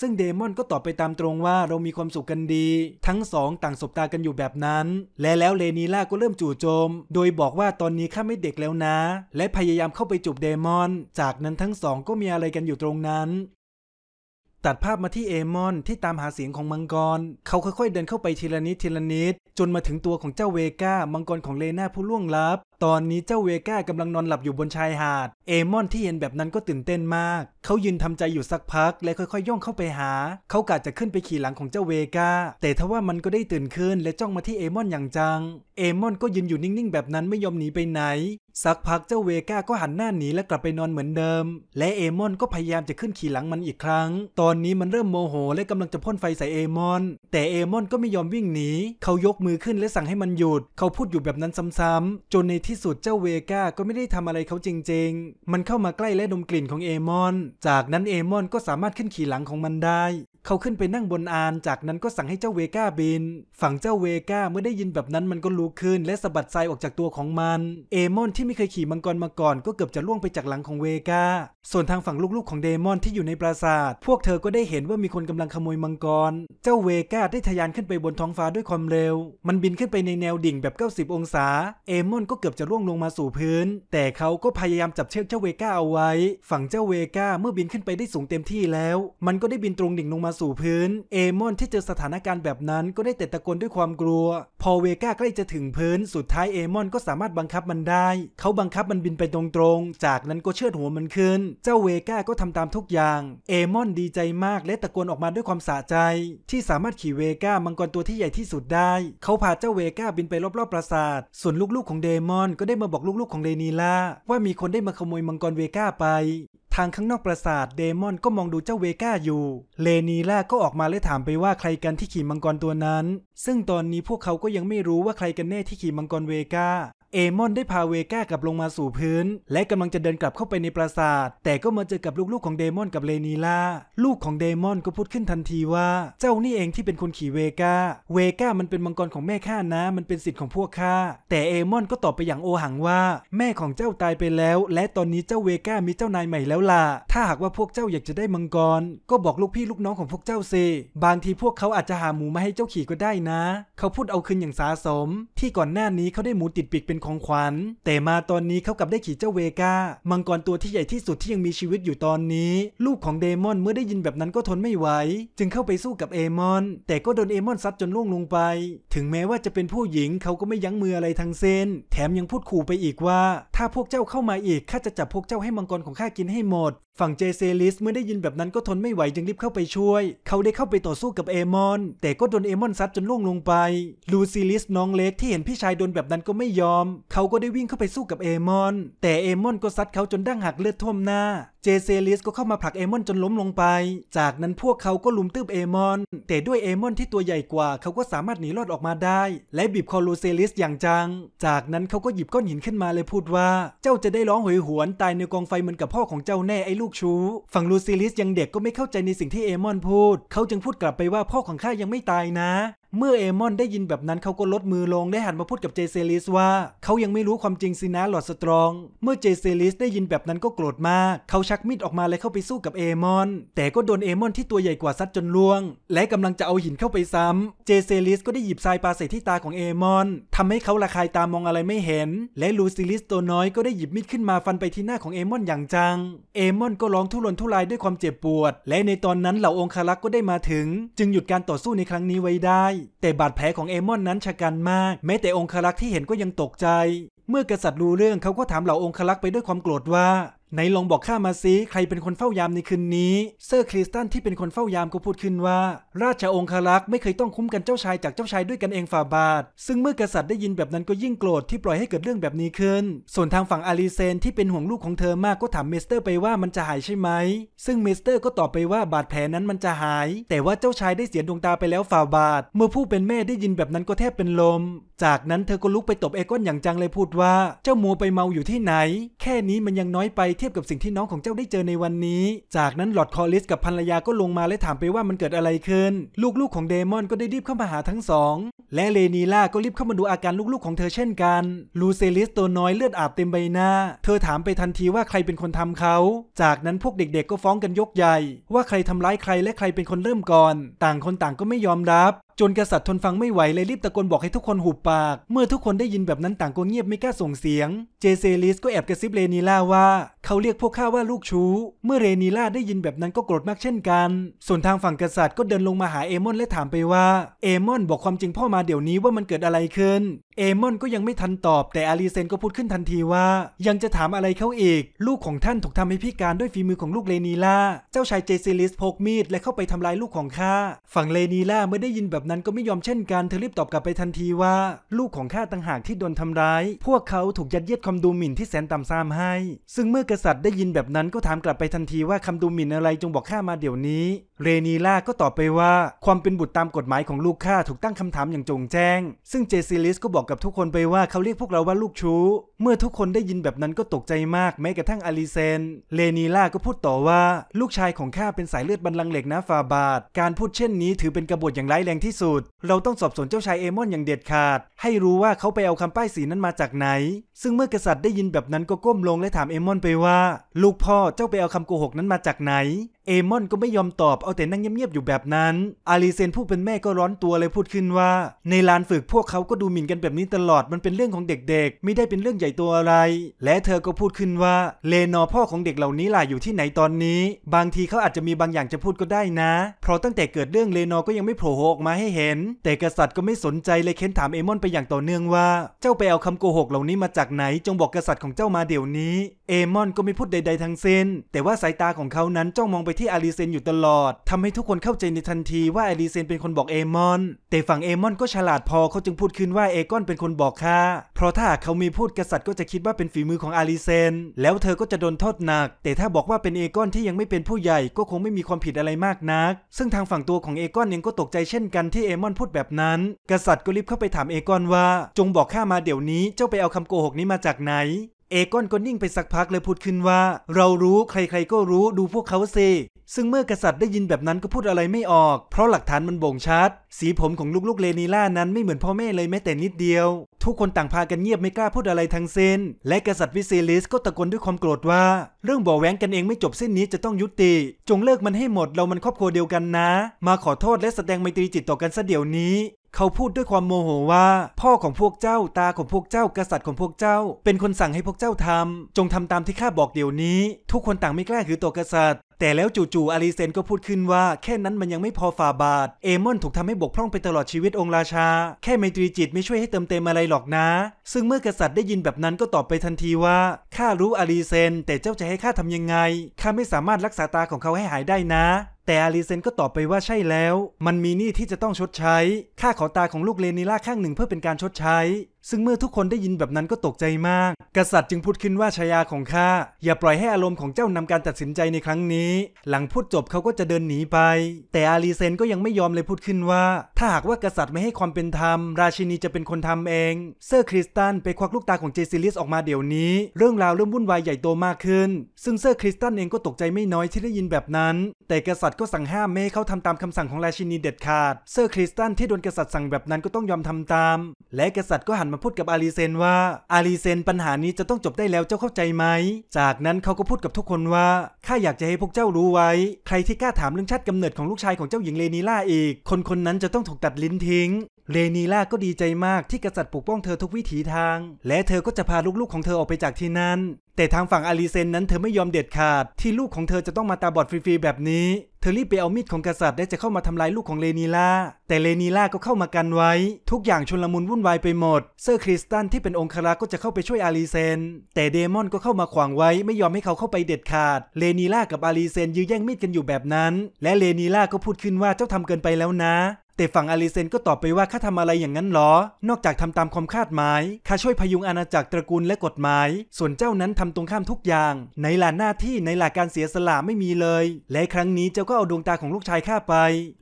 ซึ่งเดมอนก็ตอบไปตามตรงว่าเรามีความสุขกันดี ทั้งสอง ต่างสบตากันอยู่แบบนั้น และแล้วเลนีล่าก็เริ่มจู่โจม โดยบอกว่าตอนนี้ข้าไม่เด็กแล้วนะ และพยายามเข้าไปจูบเดมอน จากนั้นทั้งสองก็มีอะไรกันอยู่ตรงนั้นตัดภาพมาที่เอมอนที่ตามหาเสียงของมังกร เขาค่อยๆเดินเข้าไปทีละนิด ทีละนิด จนมาถึงตัวของเจ้าเวก้า มังกรของเลนาผู้ล่วงลับตอนนี้เจ้าเวก้ากำลังนอนหลับอยู่บนชายหาดเอมอนที่เห็นแบบนั้นก็ตื่นเต้นมาก เขายืนทำใจอยู่สักพักและค่อยๆ ย่องเข้าไปหา เขากะจะขึ้นไปขี่หลังของเจ้าเวก้าแต่ทว่ามันก็ได้ตื่นขึ้นและจ้องมาที่เอมอนอย่างจังเอมอนก็ยืนอยู่นิ่งๆแบบนั้นไม่ยอมหนีไปไหน สักพักเจ้าเวก้าก็หันหน้าหนีและกลับไปนอนเหมือนเดิม และเอมอนก็พยายามจะขึ้นขี่หลังมันอีกครั้ง ตอนนี้มันเริ่มโมโหและกำลังจะพ่นไฟใส่เอมอน แต่เอมอนก็ไม่ยอมวิ่งหนีเขายกมือขึ้นและสั่งให้มันหยุดเขาพูดอยู่แบบนั้นซ้ำๆจนในทที่สุดเจ้าเวก้าก็ไม่ได้ทำอะไรเขาจริงๆ มันเข้ามาใกล้และดมกลิ่นของเอมอน จากนั้นเอมอนก็สามารถขึ้นขี่หลังของมันได้ เขาขึ้นไปนั่งบนอาน จากนั้นก็สั่งให้เจ้าเวก้าบิน ฝั่งเจ้าเวก้าเมื่อได้ยินแบบนั้นมันก็ลุกขึ้นและสะบัดไซออกจากตัวของมัน เอมอนที่ไม่เคยขี่มังกรมาก่อนก็เกือบจะล่วงไปจากหลังของเวก้า ส่วนทางฝั่งลูกๆของเดมอนที่อยู่ในปราสาทพวกเธอก็ได้เห็นว่ามีคนกำลังขโมยมังกร เจ้าเวก้าได้ทะยานขึ้นไปบนท้องฟ้าด้วยความเร็ว มันบินขึ้นไปในแนวดิ่งแบบ 90 องศาเอมอนก็เกือบจะร่วงลงมาสู่พื้น แต่เขาก็พยายามจับเชือกเจ้าเวก้าเอาไว้ ฝั่งเจ้าเวก้าเมื่อบินขึ้นไปได้สูงเต็มที่แล้ว มันก็ได้บินตรงดิ่งลงมาสู่พื้น เอมอนที่เจอสถานการณ์แบบนั้น ก็ได้แต่ตะโกนด้วยความกลัว พอเวก้าใกล้จะถึงพื้น สุดท้ายเอมอนก็สามารถบังคับมันได้ เขาบังคับมันบินไปตรงๆ จากนั้นก็เชือดหัวมันขึ้น เจ้าเวก้าก็ทำตามทุกอย่าง เอมอนดีใจมากและตะโกนออกมาด้วยความสะใจ ที่สามารถขี่เวก้ามังกรตัวที่ใหญ่ที่สุดได้ เขาพาเจ้าเวก้าบินไปรอบๆปราสาท ส่วนลูกๆของเดมอนอนก็ได้มาบอกลูกๆ ของเลนีลาว่ามีคนได้มาขโมยมังกรเวก้าไป ทางข้างนอกปราสาท เดมอนก็มองดูเจ้าเวก้าอยู่เลนีล่าก็ออกมาและถามไปว่าใครกันที่ขี่มังกรตัวนั้น ซึ่งตอนนี้พวกเขาก็ยังไม่รู้ว่าใครกันแน่ที่ขี่มังกรเวก้าเอมอนได้พาเวก้ากลับลงมาสู่พื้น และกำลังจะเดินกลับเข้าไปในปราสาทแต่ก็มาเจอกับลูกๆของเดมอนกับเลนีล่าลูกของเดมอนก็พูดขึ้นทันทีว่าเจ้านี่เองที่เป็นคนขี่เวก้าเวก้ามันเป็นมังกรของแม่ข้านะมันเป็นสิทธิ์ของพวกข้าแต่เอมอนก็ตอบไปอย่างโอหังว่า แม่ของเจ้าตายไปแล้ว และตอนนี้เจ้าเวก้ามีเจ้านายใหม่แล้วล่ะถ้าหากว่าพวกเจ้าอยากจะได้มังกรก็บอกลูกพี่ลูกน้องของพวกเจ้าสิบางทีพวกเขาอาจจะหาหมูมาให้เจ้าขี่ก็ได้นะ เขาพูดเอาคืนอย่างสาสม ที่ก่อนหน้านี้เขาได้หมูติดปีกเป็นของขวัญแต่มาตอนนี้เขากลับได้ขี่เจ้าเวกามังกรตัวที่ใหญ่ที่สุดที่ยังมีชีวิตอยู่ตอนนี้ ลูกของเดมอนเมื่อได้ยินแบบนั้นก็ทนไม่ไหวจึงเข้าไปสู้กับเอมอน แต่ก็โดนเอมอนซัดจนล่วงลงไป ถึงแม้ว่าจะเป็นผู้หญิงเขาก็ไม่ยั้งมืออะไรทั้งเส้นแถมยังพูดขู่ไปอีกว่า ถ้าพวกเจ้าเข้ามาอีกข้าจะจับพวกเจ้าให้มังกรของข้ากินให้หมดฝั่งเจเซลิสเมื่อได้ยินแบบนั้นก็ทนไม่ไหวจึงรีบเข้าไปช่วย เขาได้เข้าไปต่อสู้กับเอมอนแต่ก็โดนเอมอนซัดจนล่วงลงไปลูซิลิสน้องเล็กที่เห็นพี่ชายโดนแบบนั้นก็ไม่ยอม เขาก็ได้วิ่งเข้าไปสู้กับเอมอนแต่เอมอนก็ซัดเขาจนดั้งหักเลือดท่วมหน้าเจเซลิสก็เข้ามาผลักเอมอนจนล้มลงไป จากนั้นพวกเขาก็ลุมตื้บเอมอน แต่ด้วยเอมอนที่ตัวใหญ่กว่าเขาก็สามารถหนีรอดออกมาได้ และบีบคอลูเซลิสอย่างจัง จากนั้นเขาก็หยิบก้อนหินขึ้นมาเลยพูดว่า เจ้าจะได้ร้องหวยหวนตายในกองไฟ เหมือนกับพ่อของเจ้าแน่ไอ้ลูกชู้ฝั่งลูเซลิสยังเด็กก็ไม่เข้าใจในสิ่งที่เอมอนพูด เขาจึงพูดกลับไปว่าพ่อของข้ายังไม่ตายนะเมื่อเอมอนได้ยินแบบนั้นเขาก็ลดมือลง ได้หันมาพูดกับเจเซลิสว่าเขายังไม่รู้ความจริงสินะหลอดสตรอง เมื่อเจเซลิสได้ยินแบบนั้นก็โกรธมาก เขาชักมีดออกมาเลยเข้าไปสู้กับเอมอน แต่ก็โดนเอมอนที่ตัวใหญ่กว่าซัดจนล่วง และกำลังจะเอาหินเข้าไปซ้ำ เจเซลิสก็ได้หยิบทรายปาใส่ที่ตาของเอมอน ทำให้เขาระคายตามองอะไรไม่เห็น และลูซิลิสตัวน้อยก็ได้หยิบมีดขึ้นมาฟันไปที่หน้าของเอมอนอย่างจัง เอมอนก็ร้องทุรนทุรายด้วยความเจ็บปวด และในตอนนั้นเหล่าองคารักษ์ก็ได้มาถึง จึงหยุดการต่อสู้ในครั้งนี้ไว้ได้แต่บาดแผลของเอมอนนั้นชะกันมาก แม้แต่องครักษ์ที่เห็นก็ยังตกใจ เมื่อกษัตริย์รู้เรื่องเขาก็ถามเหล่าองครักษ์ไปด้วยความโกรธว่าไหนลองบอกข้ามาซิใครเป็นคนเฝ้ายามในคืนนี้เซอร์คริสตันที่เป็นคนเฝ้ายามก็พูดขึ้นว่าราชองคารักษ์ไม่เคยต้องคุ้มกันเจ้าชายจากเจ้าชายด้วยกันเองฝ่าบาท ซึ่งเมื่อกษัตริย์ได้ยินแบบนั้นก็ยิ่งโกรธที่ปล่อยให้เกิดเรื่องแบบนี้ขึ้น ส่วนทางฝั่งอาริเซน ที่เป็นห่วงลูกของเธอมากก็ถามเมสเตอร์ไปว่ามันจะหายใช่ไหม ซึ่งเมสเตอร์ก็ตอบไปว่าบาดแผลนั้นมันจะหาย แต่ว่าเจ้าชายได้เสียดวงตาไปแล้วฝ่าบาท เมื่อผู้เป็นแม่ได้ยินแบบนั้นก็แทบเป็นลม จากนั้นเธอก็ลุกไปตบเอกอนอย่างจังเลยพูดว่าเจ้ามัวไปเมาอยู่ที่ไหน แค่นี้มันยังน้อยไปเทียบกับสิ่งที่น้องของเจ้าได้เจอในวันนี้ จากนั้นหลอดคอลิสกับภรรยาก็ลงมาและถามไปว่ามันเกิดอะไรขึ้น ลูกๆของเดมอนก็ได้รีบเข้ามาหาทั้งสอง และเลนีล่าก็รีบเข้ามาดูอาการลูกๆของเธอเช่นกัน ลูเซลิสตัวน้อยเลือดอาบเต็มใบหน้า เธอถามไปทันทีว่าใครเป็นคนทำเขา จากนั้นพวกเด็กๆก็ฟ้องกันยกใหญ่ ว่าใครทำร้ายใครและใครเป็นคนเริ่มก่อน ต่างคนต่างก็ไม่ยอมรับจนกษัตริย์ทนฟังไม่ไหวเลยรีบตะโกนบอกให้ทุกคนหุบปาก เมื่อทุกคนได้ยินแบบนั้นต่างก็เงียบไม่กล้าส่งเสียง เจเซลิสก็แอบกระซิบเรนีล่าว่า เขาเรียกพวกข้าว่าลูกชู้ เมื่อเรนีล่าได้ยินแบบนั้นก็โกรธมากเช่นกัน ส่วนทางฝั่งกษัตริย์ก็เดินลงมาหาเอมอนและถามไปว่า เอมอนบอกความจริงพ่อมาเดี๋ยวนี้ว่ามันเกิดอะไรขึ้นเอมอน ก็ยังไม่ทันตอบ แต่อารีเซนก็พูดขึ้นทันทีว่า ยังจะถามอะไรเขาอีก ลูกของท่านถูกทำให้พิการด้วยฝีมือของลูกเลนีล่าเจ้าชายเจซิลิสพกมีดและเข้าไปทำลายลูกของข้าฝั่งเลนีล่าเมื่อได้ยินแบบนั้นก็ไม่ยอมเช่นกันเธอรีบตอบกลับไปทันทีว่า ลูกของข้าต่างหากที่โดนทำร้ายพวกเขาถูกยัดเยียดคำดูหมิ่นที่แสนต่ำซามให้ ซึ่งเมื่อกษัตริย์ได้ยินแบบนั้นก็ถามกลับไปทันทีว่าคำดูหมิ่นอะไรจงบอกข้ามาเดี๋ยวนี้เรนีล่าก็ตอบไปว่าความเป็นบุตรตามกฎหมายของลูกข้าถูกตั้งคำถามอย่างจงแจ้ง ซึ่งเจซิลิสก็บอกกับทุกคนไปว่าเขาเรียกพวกเราว่าลูกชู้ เมื่อทุกคนได้ยินแบบนั้นก็ตกใจมากแม้กระทั่งอลิเซน เรนีล่าก็พูดต่อว่า ลูกชายของข้าเป็นสายเลือดบัลลังก์เหล็กนะฟาบาด การพูดเช่นนี้ถือเป็นกบฏอย่างร้ายแรงที่สุด เราต้องสอบสวนเจ้าชายเอมอนอย่างเด็ดขาด ให้รู้ว่าเขาไปเอาคำป้ายสีนั้นมาจากไหน ซึ่งเมื่อกษัตริย์ได้ยินแบบนั้นก็ก้มลงและถามเอมอนไปว่า ลูกพ่อเจ้าไปเอาคำโกหกนั้นมาจากไหนเอมอนก็ไม่ยอมตอบ เอาแต่นั่งเงียบๆอยู่แบบนั้น อาลีเซนผู้เป็นแม่ก็ร้อนตัวเลยพูดขึ้นว่า ในลานฝึกพวกเขาก็ดูหมิ่นกันแบบนี้ตลอด มันเป็นเรื่องของเด็กๆ ไม่ได้เป็นเรื่องใหญ่ตัวอะไร และเธอก็พูดขึ้นว่า เลนอพ่อของเด็กเหล่านี้ล่ะอยู่ที่ไหนตอนนี้ บางทีเขาอาจจะมีบางอย่างจะพูดก็ได้นะ เพราะตั้งแต่เกิดเรื่องเลนอก็ยังไม่โผล่ออกมาให้เห็นแต่กษัตริย์ก็ไม่สนใจเลยเค้นถามเอมอนไปอย่างต่อเนื่องว่า เจ้าไปเอาคำโกหกเหล่านี้มาจากไหน จงบอกกษัตริย์ของเจ้ามาเดี๋ยวนี้ เอมอนก็ไม่พูดใด ๆทั้งสิ้น แต่ว่าสายตาของเขานั้นจ้องมองไปที่อาริเซนอยู่ตลอด ทำให้ทุกคนเข้าใจในทันทีว่าอาริเซนเป็นคนบอกเอมอนแต่ฝั่งเอมอนก็ฉลาดพอเขาจึงพูดขึ้นว่าเอกอนเป็นคนบอกข้าเพราะถ้าเขามีพูดกษัตริย์ก็จะคิดว่าเป็นฝีมือของอาริเซน แล้วเธอก็จะโดนโทษหนัก แต่ถ้าบอกว่าเป็นเอกอนที่ยังไม่เป็นผู้ใหญ่ ก็คงไม่มีความผิดอะไรมากนัก ซึ่งทางฝั่งตัวของเอกอนเองก็ตกใจเช่นกันที่เอมอนพูดแบบนั้นกษัตริย์ก็รีบเข้าไปถามเอกอนว่าจงบอกข้ามาเดี๋ยวนี้เจ้าไปเอาคำโกหกนี้มาจากไหนเอกอนก็นิ่งไปสักพักเลยพูดขึ้นว่า เรารู้ใครๆก็รู้ดูพวกเขาสิซึ่งเมื่อกษัตริย์ได้ยินแบบนั้นก็พูดอะไรไม่ออก เพราะหลักฐานมันบ่งชัด สีผมของลูกๆเลนีล่านั้นไม่เหมือนพ่อแม่เลยแม้แต่นิดเดียว ทุกคนต่างพากันเงียบไม่กล้าพูดอะไรทั้งสซ้น และกษัตริย์วิเซลิสก็ตะโกนด้วยความโกรธว่า เรื่องบ่อแหวงกันเองไม่จบเส้นนี้จะต้องยุติ จงเลิกมันให้หมดเรา มันครอบครัวเดียวกันนะ มาขอโทษและแสดงไมตรีจิตต่อกันซะเดี๋ยวนี้เขาพูดด้วยความโมโหว่า พ่อของพวกเจ้าตาของพวกเจ้ากษัตริย์ของพวกเจ้า เป็นคนสั่งให้พวกเจ้าทำจงทำตามที่ข้าบอกเดี๋ยวนี้ ทุกคนต่างไม่กล้าคือตัวกษัตริย์แต่แล้วจู่ๆอารีเซนก็พูดขึ้นว่า แค่นั้นมันยังไม่พอฝ่าบาท เอมอนถูกทำให้บกพร่องไปตลอดชีวิตองค์ราชา แค่ไมตรีจิตไม่ช่วยให้เติมเต็มอะไรหรอกนะ ซึ่งเมื่อกษัตริย์ได้ยินแบบนั้นก็ตอบไปทันทีว่า ข้ารู้อารีเซน แต่เจ้าจะให้ข้าทำยังไง ข้าไม่สามารถรักษาตาของเขาให้หายได้นะ แต่อาริเซนก็ตอบไปว่าใช่แล้ว มันมีหนี้ที่จะต้องชดใช้ข้าขอตาของลูกเลนิล่าข้างหนึ่งเพื่อเป็นการชดใช้ซึ่งเมื่อทุกคนได้ยินแบบนั้นก็ตกใจมาก กษัตริย์จึงพูดขึ้นว่าชายาของข้าอย่าปล่อยให้อารมณ์ของเจ้านำการตัดสินใจในครั้งนี้ หลังพูดจบเขาก็จะเดินหนีไป แต่อาลีเซนก็ยังไม่ยอมเลยพูดขึ้นว่า ถ้าหากว่ากษัตริย์ไม่ให้ความเป็นธรรมราชินีจะเป็นคนทำเอง เซอร์คริสตันไปควักลูกตาของเจซิลิสออกมาเดี๋ยวนี้ เรื่องราวเริ่มวุ่นวายใหญ่โตมากขึ้น ซึ่งเซอร์คริสตันเองก็ตกใจไม่น้อยที่ได้ยินแบบนั้น แต่กษัตริย์ก็สั่งห้ามไม่ให้เขาทำตามคำสั่งของราชินีเด็ดขาดเซอร์คริสตันที่โดนกษัตริย์สั่งแบบนั้นก็ต้องยอมทำตาม และกษัตริย์ก็หันมาพูดกับอาลีเซนว่าอาลีเซนปัญหานี้จะต้องจบได้แล้วเจ้าเข้าใจไหม จากนั้นเขาก็พูดกับทุกคนว่าข้าอยากจะให้พวกเจ้ารู้ไว้ ใครที่กล้าถามเรื่องชาติกำเนิดของลูกชายของเจ้าหญิงเลนีล่าอีกคนคนนั้นจะต้องถูกตัดลิ้นทิ้งเลนีล่าก็ดีใจมากที่กษัตริย์ปกป้องเธอทุกวิถีทาง และเธอก็จะพาลูกๆของเธอออกไปจากที่นั้น แต่ทางฝั่งอาลีเซนนั้นเธอไม่ยอมเด็ดขาด ที่ลูกของเธอจะต้องมาตาบอดฟรีๆแบบนี้ เธอรีบไปเอามีดของกษัตริย์และจะเข้ามาทำลายลูกของเลนีล่า แต่เลนีล่าก็เข้ามากันไว้ ทุกอย่างชุลมุนวุ่นวายไปหมด เซอร์คริสตันที่เป็นองครักษ์ก็จะเข้าไปช่วยอาลีเซน แต่เดมอนก็เข้ามาขวางไว้ไม่ยอมให้เขาเข้าไปเด็ดขาด เลนีล่ากับอาลีเซนยื้อแย่งมีดกันอยู่แบบนั้น และเลนีล่าก็พูดขึ้นว่าเจ้าทำเกินไปแล้วนะแต่ฝั่งอาลิเซนก็ตอบไปว่าข้าทำอะไรอย่างนั้นหรอ นอกจากทำตามความคาดหมาย ข้าช่วยพยุงอาณาจักรตระกูลและกฎหมาย ส่วนเจ้านั้นทำตรงข้ามทุกอย่าง ในหลานหน้าที่ในหลักการเสียสละไม่มีเลย และครั้งนี้เจ้าก็เอาดวงตาของลูกชายข้าไป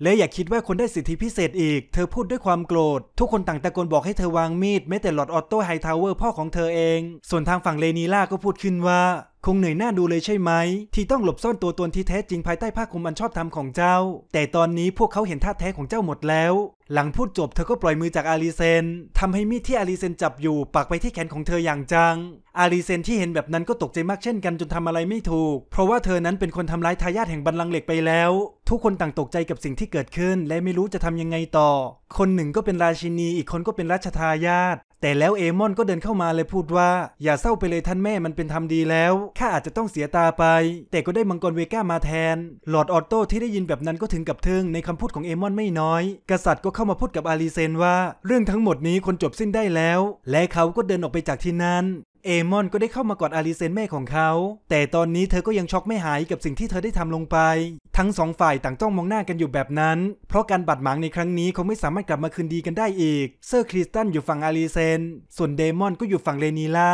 และอย่าคิดว่าคนได้สิทธิพิเศษอีก เธอพูดด้วยความโกรธ ทุกคนต่างตะโกนบอกให้เธอวางมีด แม้แต่หลอดออตโต้ไฮทาวเวอร์พ่อของเธอเอง ส่วนทางฝั่งเลนีล่าก็พูดขึ้นว่าคงเหนื่อยหน้าดูเลยใช่ไหม ที่ต้องหลบซ่อนตัวตนที่แท้จริงภายใต้ผ้าคลุมอันชอบธรรมของเจ้า แต่ตอนนี้พวกเขาเห็นท่าแท้ของเจ้าหมดแล้ว หลังพูดจบเธอก็ปล่อยมือจากอาริเซน ทำให้มีดที่อาริเซนจับอยู่ปักไปที่แขนของเธออย่างจังอาริเซนที่เห็นแบบนั้นก็ตกใจมากเช่นกันจนทำอะไรไม่ถูก เพราะว่าเธอนั้นเป็นคนทำร้ายทายาทแห่งบัลลังก์เหล็กไปแล้ว ทุกคนต่างตกใจกับสิ่งที่เกิดขึ้นและไม่รู้จะทำยังไงต่อ คนหนึ่งก็เป็นราชินี อีกคนก็เป็นราชทายาทแต่แล้วเอมอนก็เดินเข้ามาเลยพูดว่า อย่าเศร้าไปเลยท่านแม่มันเป็นทำดีแล้วข้าอาจจะต้องเสียตาไป แต่ก็ได้มังกรเวก้ามาแทน หลอดออโต้ที่ได้ยินแบบนั้นก็ถึงกับทึ่ง ในคำพูดของเอมอนไม่น้อยกษัตริย์ก็เข้ามาพูดกับอาลีเซนว่า เรื่องทั้งหมดนี้คนจบสิ้นได้แล้ว และเขาก็เดินออกไปจากที่นั้นเอมอนก็ได้เข้ามากอดอาริเซนแม่ของเขา แต่ตอนนี้เธอก็ยังช็อกไม่หายกับสิ่งที่เธอได้ทำลงไป ทั้งสองฝ่ายต่างจ้องมองหน้ากันอยู่แบบนั้น เพราะการบาดหมางในครั้งนี้คงไม่สามารถกลับมาคืนดีกันได้อีก เซอร์คริสตันอยู่ฝั่งอาริเซน ส่วนเดมอนก็อยู่ฝั่งเลนีล่า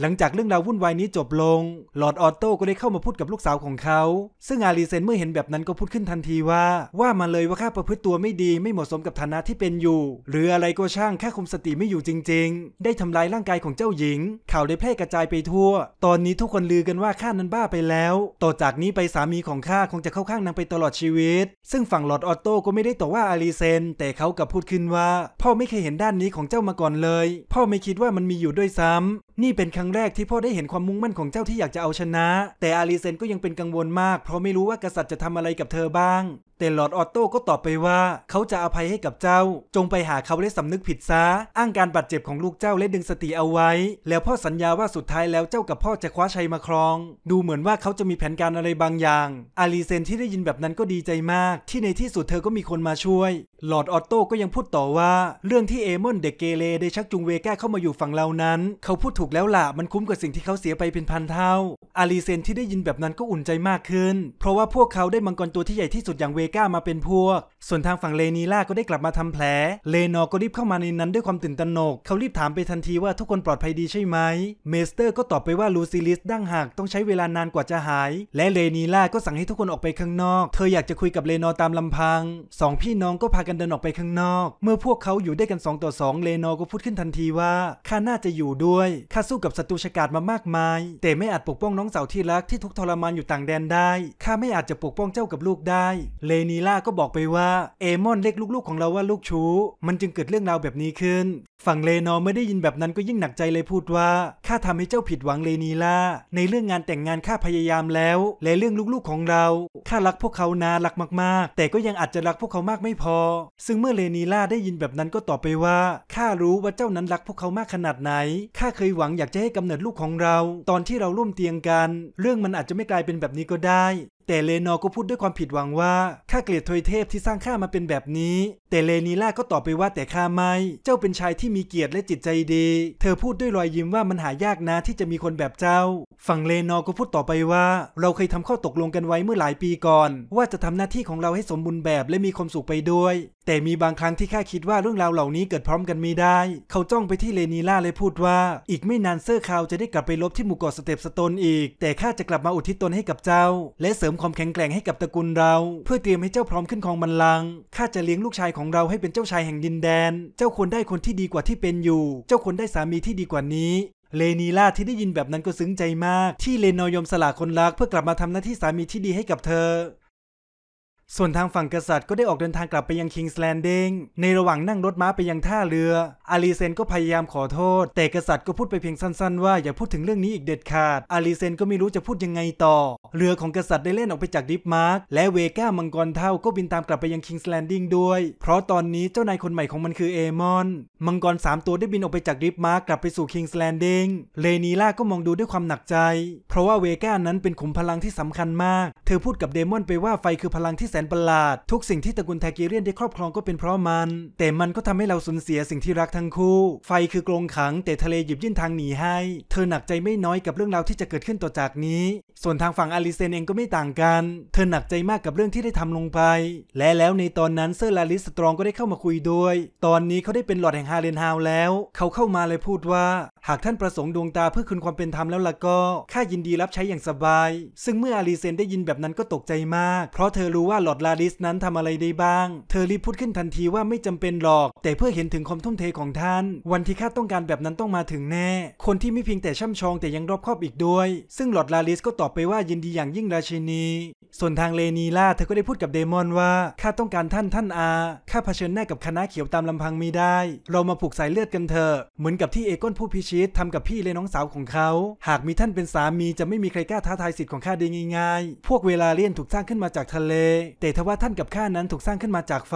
หลังจากเรื่องราววุ่นวายนี้จบลงหลอดออโต้ก็ได้เข้ามาพูดกับลูกสาวของเขา ซึ่งอารีเซนเมื่อเห็นแบบนั้นก็พูดขึ้นทันทีว่า ว่ามาเลยว่าข้าประพฤติตัวไม่ดีไม่เหมาะสมกับฐานะที่เป็นอยู่ หรืออะไรก็ช่างแค่คุมสติไม่อยู่จริงๆ ได้ทำลายร่างกายของเจ้าหญิง ข่าวได้แพร่กระจายไปทั่ว ตอนนี้ทุกคนลือกันว่าข้านั้นบ้าไปแล้ว ต่อจากนี้ไปสามีของข้าคงจะเข้าข้างนางไปตลอดชีวิต ซึ่งฝั่งหลอดออโต้ก็ไม่ได้ต่อว่าอารีเซน แต่เขากับพูดขึ้นว่า พ่อไม่เคยเห็นด้านนี้ของเจ้ามาก่อนเลย พ่อไม่คิดว่ามันมีอยู่ด้วยซ้ำนี่เป็นครั้งแรกที่พ่อได้เห็นความมุ่งมั่นของเจ้าที่อยากจะเอาชนะ แต่อาลีเซนก็ยังเป็นกังวลมากเพราะไม่รู้ว่ากษัตริย์จะทำอะไรกับเธอบ้างแต่หลอดออโต้ก็ตอบไปว่า เขาจะอภัยให้กับเจ้า จงไปหาเขาและสำนึกผิดซะอ้างการบาดเจ็บของลูกเจ้าและดึงสติเอาไว้ แล้วพ่อสัญญาว่าสุดท้ายแล้วเจ้ากับพ่อจะคว้าชัยมาครอง ดูเหมือนว่าเขาจะมีแผนการอะไรบางอย่างอาลีเซนที่ได้ยินแบบนั้นก็ดีใจมาก ที่ในที่สุดเธอก็มีคนมาช่วยหลอดออโต้ก็ยังพูดต่อว่าเรื่องที่เอมอนเด็กเกเรได้ชักจูงเวก้าเข้ามาอยู่ฝั่งเรานั้นเขาพูดถูกแล้วล่ะมันคุ้มกับสิ่งที่เขาเสียไปเป็นพันเท่าอาลีเซนที่ได้ยินแบบนั้นก็อุ่นใจมากขึ้น เพราะว่าพวกเขาได้มังกรตัวที่ใหญ่ที่สุดอย่างเวก้ามาเป็นพวก ส่วนทางฝั่งเลนีล่าก็ได้กลับมาทำแผลเลนอก็รีบเข้ามาในนั้นด้วยความตื่นตระหนก เขารีบถามไปทันทีว่าทุกคนปลอดภัยดีใช่ไหม เมสเตอร์ก็ตอบไปว่าลูซิลิสดั้งหักต้องใช้เวลานานกว่าจะหาย และเลนีล่าก็สั่งให้ทุกคนออกไปข้างนอก เธออยากจะคุยกับเลนอตามลำพัง สองพี่น้องก็พากันเดินออกไปข้างนอก เมื่อพวกเขาอยู่ได้กัน2ต่อ2เลนอก็พูดขึ้นทันทีว่าข้าน่าจะอยู่ด้วย ข้าสู้กับศัตรูชกาดมามากมาย แต่ไม่อาจปกป้องน้องสาวที่รักที่ทุกทรมานอยู่ต่างแดนได้ข้าไม่อาจจะปกป้องเจ้ากับลูกได้เลนีล่าก็บอกไปว่า เอมอนเรียกลูกๆของเราว่าลูกชู้มันจึงเกิดเรื่องราวแบบนี้ขึ้นฝั่งเลนอเมื่อได้ยินแบบนั้นก็ยิ่งหนักใจเลยพูดว่าข้าทำให้เจ้าผิดหวังเลนีล่า ในเรื่องงานแต่งงานข้าพยายามแล้ว และเรื่องลูกๆของเราข้ารักพวกเขานารักมากๆ แต่ก็ยังอาจจะรักพวกเขามากไม่พอ ซึ่งเมื่อเลนีล่าได้ยินแบบนั้นก็ตอบไปว่าข้ารู้ว่าเจ้านั้นรักพวกเขามากขนาดไหนข้าเคยหวังอยากจะให้กำเนิดลูกของเรา ตอนที่เราร่วมเตียงกัน เรื่องมันอาจจะไม่กลายเป็นแบบนี้ก็ได้ แต่เลนอก็พูดด้วยความผิดหวังว่าข้าเกลียดทวยเทพที่สร้างข้ามาเป็นแบบนี้แต่เลนีล่าก็ตอบไปว่า แต่ข้าไม่เจ้าเป็นชายที่ที่มีเกียรติและจิตใจดี เธอพูดด้วยรอยยิ้มว่ามันหายากนะที่จะมีคนแบบเจ้า ฝั่งเลนอก็พูดต่อไปว่า เราเคยทำข้อตกลงกันไว้เมื่อหลายปีก่อน ว่าจะทำหน้าที่ของเราให้สมบูรณ์แบบและมีความสุขไปด้วยแต่มีบางครั้งที่ข้าคิดว่าเรื่องราวเหล่านี้เกิดพร้อมกันไม่ได้ เขาจ้องไปที่เลนีล่าเลยพูดว่า อีกไม่นานเซอร์คาวจะได้กลับไปลบที่หมู่เกาะสเตปสโตนอีก แต่ข้าจะกลับมาอุทิศตนให้กับเจ้า และเสริมความแข็งแกร่งให้กับตระกูลเรา เพื่อเตรียมให้เจ้าพร้อมขึ้นครองบัลลังก์ข้าจะเลี้ยงลูกชายของเราให้เป็นเจ้าชายแห่งดินแดน เจ้าควรได้คนที่ดีกว่าที่เป็นอยู่ เจ้าควรได้สามีที่ดีกว่านี้ เลนีล่าที่ได้ยินแบบนั้นก็ซึ้งใจมาก ที่เลนอยอมสละคนรักเพื่อกลับมาทำหน้าที่สามีที่ดีให้กับเธอส่วนทางฝั่งกษัตริย์ก็ได้ออกเดินทางกลับไปยังคิงส์แลนดิงในระหว่างนั่งรถม้าไปยังท่าเรือ อารีเซนก็พยายามขอโทษ แต่กษัตริย์ก็พูดไปเพียงสั้นๆ ว่าอย่าพูดถึงเรื่องนี้อีกเด็ดขาด อารีเซนก็ไม่รู้จะพูดยังไงต่อ เรือของกษัตริย์ได้เล่นออกไปจากดิฟมาร์กและเวก้ามังกรเท่าก็บินตามกลับไปยังคิงส์แลนดิงด้วย เพราะตอนนี้เจ้านายคนใหม่ของมันคือเอมอน มังกร3ตัวได้บินออกไปจากดิฟมาร์กกลับไปสู่คิงส์แลนดิงเลนีล่าก็มองดูด้วยความหนักใจ เพราะว่าเวก้านั้นเป็นขุมพลังที่สำคัญมาก เธอพูดกับเดมอนไปว่าไฟคือพลังที่นประหลาดทุกสิ่งที่ตระกูลแทกิเรียนได้ครอบครองก็เป็นเพราะมัน แต่มันก็ทำให้เราสูญเสียสิ่งที่รักทั้งคู่ ไฟคือกรงขังแต่ทะเลหยิบยื่นทางหนีให้ เธอหนักใจไม่น้อยกับเรื่องราวที่จะเกิดขึ้นต่อจากนี้ ส่วนทางฝั่งอาริเซนเองก็ไม่ต่างกัน เธอหนักใจมากกับเรื่องที่ได้ทำลงไป และแล้วในตอนนั้นเซอร์ลาลิสตรองก็ได้เข้ามาคุยด้วย ตอนนี้เขาได้เป็นหลอดแห่งฮาเรนฮาวแล้ว เขาเข้ามาเลยพูดว่า หากท่านประสงค์ดวงตาเพื่อคืนความเป็นธรรมแล้วล่ะก็ข้ายินดีรับใช้อย่างสบาย ซึ่งเมื่ออาริเซนได้ยินแบบนั้นก็ตกใจมากเพราะเธอรู้ว่าหลลอดลาดิสนั้นทำอะไรได้บ้าง เธอรีบพูดขึ้นทันทีว่าไม่จำเป็นหรอก แต่เพื่อเห็นถึงความทุ่มเทของท่าน วันที่ข้าต้องการแบบนั้นต้องมาถึงแน่ คนที่ไม่เพียงแต่ช่ำชองแต่ยังรอบคอบอีกด้วย ซึ่งหลอดลาลิสก็ตอบไปว่ายินดีอย่างยิ่งราชินี ส่วนทางเลนีล่าเธอก็ได้พูดกับเดมอนว่า ข้าต้องการท่านท่านอา ข้าเผชิญหน้ากับคณะเขียวตามลำพังไม่ได้ เรามาผูกสายเลือดกันเถอะ เหมือนกับที่เอกอนผู้พิชิตทำกับพี่และน้องสาวของเขา หากมีท่านเป็นสามีจะไม่มีใครกล้าท้าทายสิทธิ์ของข้าได้ง่ายๆพวกเวลาเลี่ยนถูกสร้างขึ้นมาจากทะเลแต่ทว่าท่านกับข้านั้นถูกสร้างขึ้นมาจากไฟ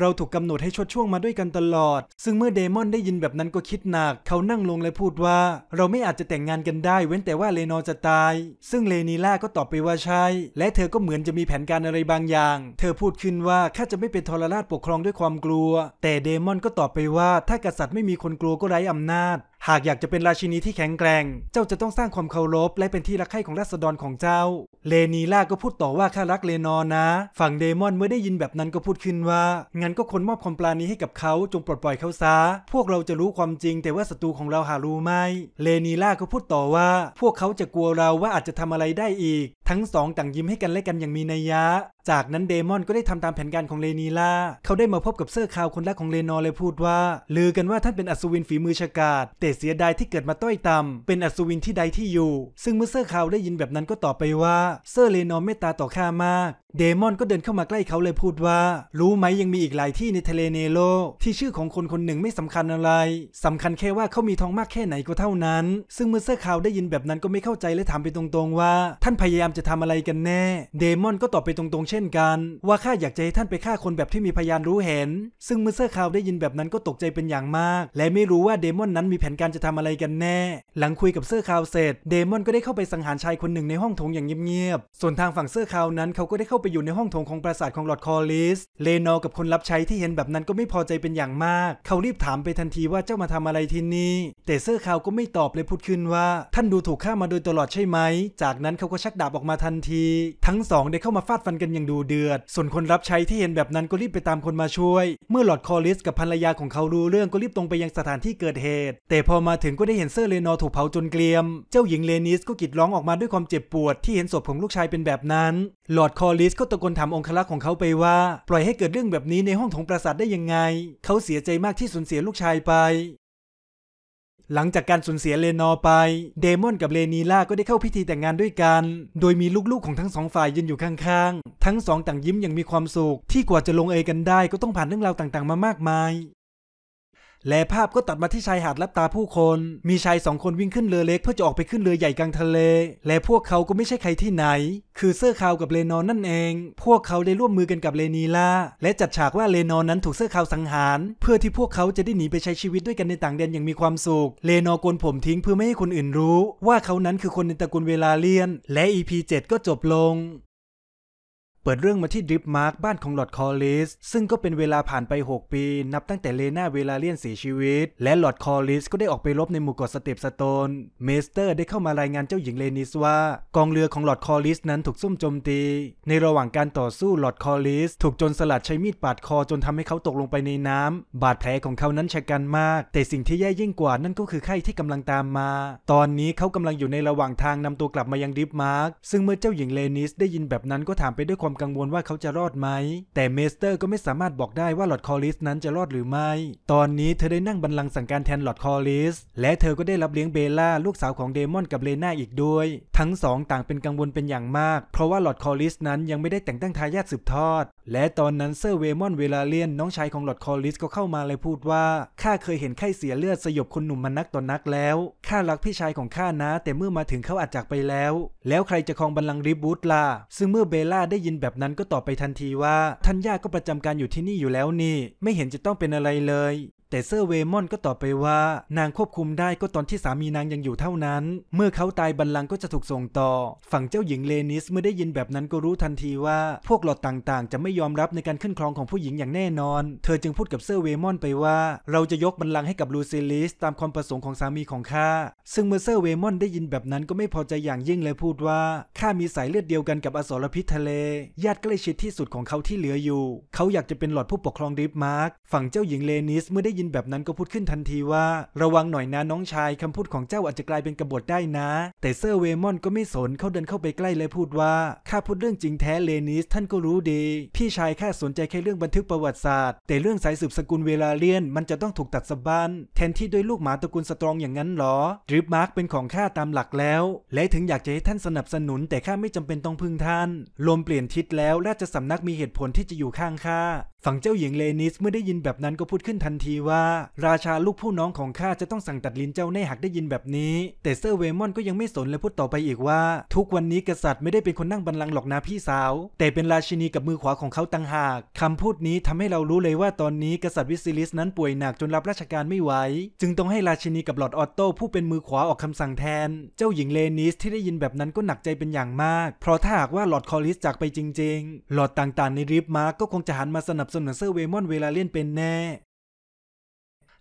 เราถูกกำหนดให้ชดช่วงมาด้วยกันตลอด ซึ่งเมื่อเดมอนได้ยินแบบนั้นก็คิดหนัก เขานั่งลงและพูดว่า เราไม่อาจจะแต่งงานกันได้เว้นแต่ว่าเลนอจะตาย ซึ่งเลนีล่าก็ตอบไปว่าใช่ และเธอก็เหมือนจะมีแผนการอะไรบางอย่าง เธอพูดขึ้นว่าข้าจะไม่เป็นทรราชปกครองด้วยความกลัว แต่เดมอนก็ตอบไปว่าถ้ากษัตริย์ไม่มีคนกลัวก็ไร้อำนาจหากอยากจะเป็นราชินีที่แข็งแกร่ง เจ้าจะต้องสร้างความเคารพและเป็นที่รักใคร่ของราษฎรของเจ้า เลนีล่าก็พูดต่อว่าข้ารักเลนอนนะ ฝั่งเดมอนเมื่อได้ยินแบบนั้นก็พูดขึ้นว่า งั้นก็คนมอบความปรานีให้กับเขาจงปลดปล่อยเขาซะพวกเราจะรู้ความจริง แต่ว่าศัตรูของเราหารู้ไม่เลนีล่าก็พูดต่อว่า พวกเขาจะกลัวเราว่าอาจจะทำอะไรได้อีกทั้งสองต่างยิ้มให้กันและกันอย่างมีนัยยะ จากนั้นเดมอนก็ได้ทำตามแผนการของเลนีล่า เขาได้มาพบกับเซอร์คาวคนแรกของเลนอร์เลยพูดว่า ลือกันว่าท่านเป็นอัศวินฝีมือฉกาดแต่เสียดายที่เกิดมาต้อยต่ำ เป็นอัศวินที่ใดที่อยู่ ซึ่งเมื่อเซอร์คาวได้ยินแบบนั้นก็ตอบไปว่าเซอร์เลนอร์เมตตาต่อข้ามากเดมอนก็เดินเข้ามาใกล้เขาเลยพูดว่า รู้ไหมยังมีอีกหลายที่ในทะเลเนโรที่ชื่อของคนคนหนึ่งไม่สำคัญอะไร สำคัญแค่ว่าเขามีทองมากแค่ไหนก็เท่านั้น ซึ่งเมื่อเซอร์คาวได้ยินแบบนั้นก็ไม่เข้าใจและถามไปตรงๆ ว่า ท่านพยายามจะทำอะไรกันแน่ เดมอนก็ตอบไปตรงๆเช่นกัน ว่าข้าอยากจะให้ท่านไปฆ่าคนแบบที่มีพยานรู้เห็น ซึ่งเมื่อเซอร์คาวได้ยินแบบนั้นก็ตกใจเป็นอย่างมากและไม่รู้ว่าเดมอนนั้นมีแผนการจะทำอะไรกันแน่หลังคุยกับเซอร์คาวเสร็จ เดมอนก็ได้เข้าไปสังหารชายคนหนึ่งในห้องโถงอย่างเงียบๆส่วนทางฝั่งเซอร์คาวนั้นเขาก็ได้เข้าไปอยู่ในห้องโถงของปราสาทของลอร์ดคอลิสเลนกับคนรับใช้ที่เห็นแบบนั้นก็ไม่พอใจเป็นอย่างมาก เขารีบถามไปทันทีว่าเจ้ามาทำอะไรที่นี่แต่เซอร์คาวก็ไม่ตอบเลยพูดขึ้นว่า ท่านดูถูกข้ามาโดยตลอดใช่ไหม จากนั้นเขาก็ชักดาบออกมาทันที ทั้งสอง ได้เข้ามาฟาดฟันกันอย่างดูเดือด ส่วนคนรับใช้ที่เห็นแบบนั้นก็รีบไปตามคนมาช่วย เมื่อลอร์ดคอลิส กับภรรยาของเขารู้เรื่องก็รีบตรงไปยังสถานที่เกิดเหตุ แต่พอมาถึงก็ได้เห็นเซอร์เลนถูกเผาจนเกรียม เจ้าหญิงเลนิสก็กรีดร้องออกมาด้วยความเจ็บปวด ที่เห็นศพของลูกชายเป็นแบบนั้นลอร์ดคอลิสก็ตะโกนถามองคลักษ์ของเขาไปว่า ปล่อยให้เกิดเรื่องแบบนี้ในห้องของปราสาทได้ยังไง เขาเสียใจมากที่สูญเสียลูกชายไป หลังจากการสูญเสียเลนอไป เดมอนกับเลนีล่าก็ได้เข้าพิธีแต่งงานด้วยกัน โดยมีลูกๆของทั้งสองฝ่ายยืนอยู่ข้างๆทั้งสองต่างยิ้มอย่างมีความสุขที่กว่าจะลงเอยกันได้ก็ต้องผ่านเรื่องราวต่างๆ มามากมายแลภาพก็ตัดมาที่ชายหาดลับตาผู้คน มีชายสองคนวิ่งขึ้นเรือเล็กเพื่อจะออกไปขึ้นเรือใหญ่กลางทะเล และพวกเขาก็ไม่ใช่ใครที่ไหน คือเสื้อขาวกับเลนอนนั่นเอง พวกเขาได้ร่วมมือกันกับเลนีลาและจัดฉากว่าเลนอนนั้นถูกเสื้อขาวสังหาร เพื่อที่พวกเขาจะได้หนีไปใช้ชีวิตด้วยกันในต่างแดนอย่างมีความสุข เลนอโกนผมทิ้งเพื่อไม่ให้คนอื่นรู้ ว่าเขานั้นคือคนในตระกูลเวลาเลียน และ EP 7ก็จบลงเปิดเรื่องมาที่ดริฟมาร์กบ้านของหลอดคอลิสซึ่งก็เป็นเวลาผ่านไป 6 ปี นับตั้งแต่เลนาเวลาเลียนเสียชีวิต และหลอดคอลิสก็ได้ออกไปรบในหมู่เกาะสเตปสโตน เมสเตอร์ได้เข้ามารายงานเจ้าหญิงเลนิสว่า กองเรือของหลอดคอลิสนั้นถูกซุ่มโจมตี ในระหว่างการต่อสู้หลอดคอลิสถูกจนสลัดใช้มีดปาดคอจนทำให้เขาตกลงไปในน้ำ บาดแผลของเขานั้นชะกันมาก แต่สิ่งที่แย่ยิ่งกว่านั่นก็คือไข้ที่กำลังตามมา ตอนนี้เขากำลังอยู่ในระหว่างทางนำตัวกลับมายังดริฟมาร์กซึ่งเมื่อเจ้าหญิงเลนิส ได้ยินแบบนั้นก็ถามไปด้วยความความกังวลว่าเขาจะรอดไหม แต่เมสเตอร์ก็ไม่สามารถบอกได้ว่าหลอดคอลิสนั้นจะรอดหรือไม่ ตอนนี้เธอได้นั่งบัรลังสั่งการแทนหลอดคอลิส และเธอก็ได้รับเลี้ยงเบล่าลูกสาวของเดมอนกับเลน่าอีกด้วย ทั้งสองต่างเป็นกังวลเป็นอย่างมาก เพราะว่าหลอดคอลิสนั้นยังไม่ได้แต่งตั้งทายาทสืบทอด และตอนนั้นเซอร์เวมอนเวลาเลียนน้องชายของหลอดคอลิสก็เข้ามาเลยพูดว่า ข้าเคยเห็นไข้เสียเลือดสยบคนหนุ่มมันนักต่อนนักแล้ว ข้ารักพี่ชายของข้านะ แต่เมื่อมาถึงเขาอาจจากไปแล้ว แล้วใครจะครองบัลลังก์ริบบูตล่ะซึ่งเมื่อเบล่าได้ยินแบบนั้นก็ตอบไปทันทีว่าท่านย่าก็ประจำการอยู่ที่นี่อยู่แล้วนี่ ไม่เห็นจะต้องเป็นอะไรเลยแต่เซอร์เวมอนก็ตอบไปว่า นางควบคุมได้ก็ตอนที่สามีนางยังอยู่เท่านั้น เมื่อเขาตายบัลลังก์ก็จะถูกส่งต่อ ฝั่งเจ้าหญิงเลนิสเมื่อได้ยินแบบนั้นก็รู้ทันทีว่า พวกหลอดต่างๆจะไม่ยอมรับในการขึ้นครองของผู้หญิงอย่างแน่นอน เธอจึงพูดกับเซอร์เวมอนไปว่า เราจะยกบัลลังก์ให้กับลูซิลิสตามความประสงค์ของสามีของข้า ซึ่งเมื่อเซอร์เวมอนได้ยินแบบนั้นก็ไม่พอใจอย่างยิ่งเลยพูดว่าข้ามีสายเลือดเดียวกันกับอสรพิษทะเล ญาติใกล้ชิดที่สุดของเขาที่เหลืออยู่ เขาอยากจะเป็นหลอดผู้ปกครองริบมาร์กฝั่งเจ้าหญิงเลนิสเมื่อได้ยินแบบนั้นก็พูดขึ้นทันทีว่า ระวังหน่อยนะน้องชายคำพูดของเจ้าอาจจะกลายเป็นกบฏได้นะ แต่เซอร์เวมอนก็ไม่สนเขาเดินเข้าไปใกล้และพูดว่าข้าพูดเรื่องจริงแท้เลนิสท่านก็รู้ดี พี่ชายข้าสนใจแค่เรื่องบันทึกประวัติศาสตร์ แต่เรื่องสายสืบสกุลเวลาเลียนมันจะต้องถูกตัดสบันแทนที่ด้วยลูกหมาตระกูลสตรองอย่างนั้นหรอดริฟมาร์กเป็นของข้าตามหลักแล้วและถึงอยากจะให้ท่านสนับสนุน แต่ข้าไม่จำเป็นต้องพึ่งท่านลมเปลี่ยนทิศแล้วและจะสำนักมีเหตุผลที่จะอยู่ข้างข้าฝั่งเจ้าหญิงเลนิสเมื่อได้ยินแบบนั้นก็พูดขึ้นทันทีว่า ราชาลูกผู้น้องของข้าจะต้องสั่งตัดลิ้นเจ้าแน่หักได้ยินแบบนี้ แต่เซอร์เวมอนก็ยังไม่สนและพูดต่อไปอีกว่า ทุกวันนี้กษัตริย์ไม่ได้เป็นคนนั่งบันลังหรอกนะพี่สาว แต่เป็นราชินีกับมือขวาของเขาต่างหากคำพูดนี้ทำให้เรารู้เลยว่าตอนนี้กษัตริย์วิซิลิสนั้นป่วยหนักจนรับราชการไม่ไหวจึงต้องให้ราชินีกับหลอดออตโต้ผู้เป็นมือขวาออกคำสั่งแทน เจ้าหญิงเลนิสที่ได้ยินแบบนั้นก็หนักใจเป็นอย่างมาก เพราะถ้าหากว่าหลอดคอลิสจากไปจริงๆหลอดต่างๆในริบมาร์กก็คงจะหันมาสนับโนุนเซอร์เวมอนเวลาเล่นเป็นแน่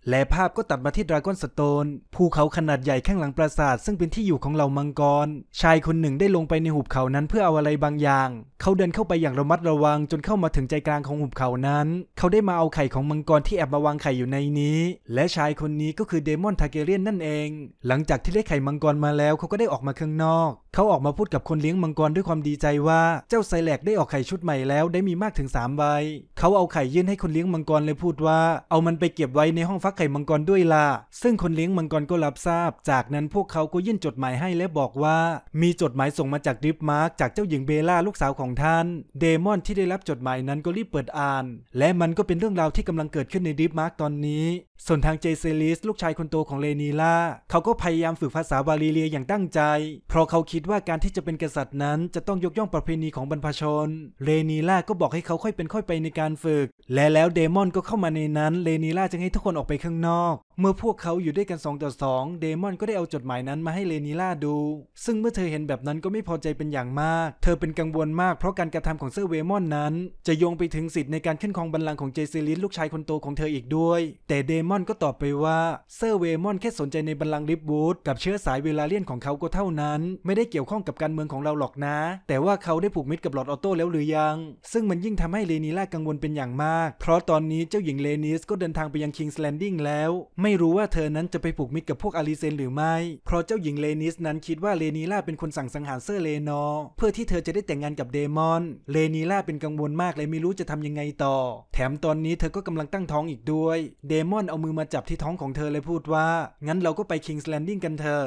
และภาพก็ตัดมาที่ดราก้อนสโตนภูเขาขนาดใหญ่ข้างหลังปราสาท ซึ่งเป็นที่อยู่ของเหล่ามังกร ชายคนหนึ่งได้ลงไปในหุบเขานั้นเพื่อเอาอะไรบางอย่าง เขาเดินเข้าไปอย่างระมัดระวังจนเข้ามาถึงใจกลางของหุบเขานั้น เขาได้มาเอาไข่ของมังกรที่แอบมาวางไข่อยู่ในนี้ และชายคนนี้ก็คือเดมอนทาเกเรียนนั่นเองหลังจากที่ได้ไข่มังกรมาแล้วเขาก็ได้ออกมาข้างนอกเขาออกมาพูดกับคนเลี้ยงมังกรด้วยความดีใจว่า เจ้าไซแลกได้ออกไข่ชุดใหม่แล้วได้มีมากถึง3ใบเขาเอาไข่ยื่นให้คนเลี้ยงมังกรเลยพูดว่าเอามันไปเก็บไว้ในห้องฟักไข่มังกรด้วยล่ะซึ่งคนเลี้ยงมังกรก็รับทราบ จากนั้นพวกเขาก็ยื่นจดหมายให้และบอกว่ามีจดหมายส่งมาจากดิฟมาร์กจากเจ้าหญิงเบล่าลูกสาวของท่าน เดมอนที่ได้รับจดหมายนั้นก็รีบเปิดอ่าน และมันก็เป็นเรื่องราวที่กำลังเกิดขึ้นในดิฟมาร์กตอนนี้ส่วนทางเจเซลิสลูกชายคนโตของเลนีล่าเขาก็พยายามฝึกภาษาบาลีเลียอย่างตั้งใจเพราะเขาคิดคิดว่าการที่จะเป็นกษัตริย์นั้นจะต้องยกย่องประเพณีของบรรพชน เรนีล่าก็บอกให้เขาค่อยเป็นค่อยไปในการฝึก และแล้วเดมอนก็เข้ามาในนั้น เรนีล่าจึงให้ทุกคนออกไปข้างนอก เมื่อพวกเขาอยู่ด้วยกัน2ต่อ2เดมอนก็ได้เอาจดหมายนั้นมาให้เรนีล่าดู ซึ่งเมื่อเธอเห็นแบบนั้นก็ไม่พอใจเป็นอย่างมาก เธอเป็นกังวลมากเพราะการกระทำของเซอร์เวมอนนั้นจะโยงไปถึงสิทธิ์ในการขึ้นครองบัลลังก์ของเจซิลิสลูกชายคนโตของเธออีกด้วย แต่เดมอนก็ตอบไปว่าเซอร์เวมอนแค่สนใจในบัลลังก์ลิบวูดกับเชื้อสายเวลาเลียนของเขาก็เท่านั้น ไม่ได้เกี่ยวข้องกับการเมืองของเราหรอกนะ แต่ว่าเขาได้ผูกมิตรกับหลอดออโต้แล้วหรือยัง ซึ่งมันยิ่งทำให้เลนีล่ากังวลเป็นอย่างมาก เพราะตอนนี้เจ้าหญิงเลนิสก็เดินทางไปยังคิงส์แลนดิ้งแล้ว ไม่รู้ว่าเธอนั้นจะไปผูกมิตรกับพวกอาริเซนหรือไม่ เพราะเจ้าหญิงเลนิสนั้นคิดว่าเลนีล่าเป็นคนสั่งสังหารเซอร์เลนอเพื่อที่เธอจะได้แต่งงานกับเดมอน เลนีล่าเป็นกังวลมากเลยไม่รู้จะทำยังไงต่อ แถมตอนนี้เธอก็กำลังตั้งท้องอีกด้วย เดมอนเอามือมาจับที่ท้องของเธอเลยพูดว่า งั้นเราก็ไปคิงส์แลนดิ้งกันเถอะ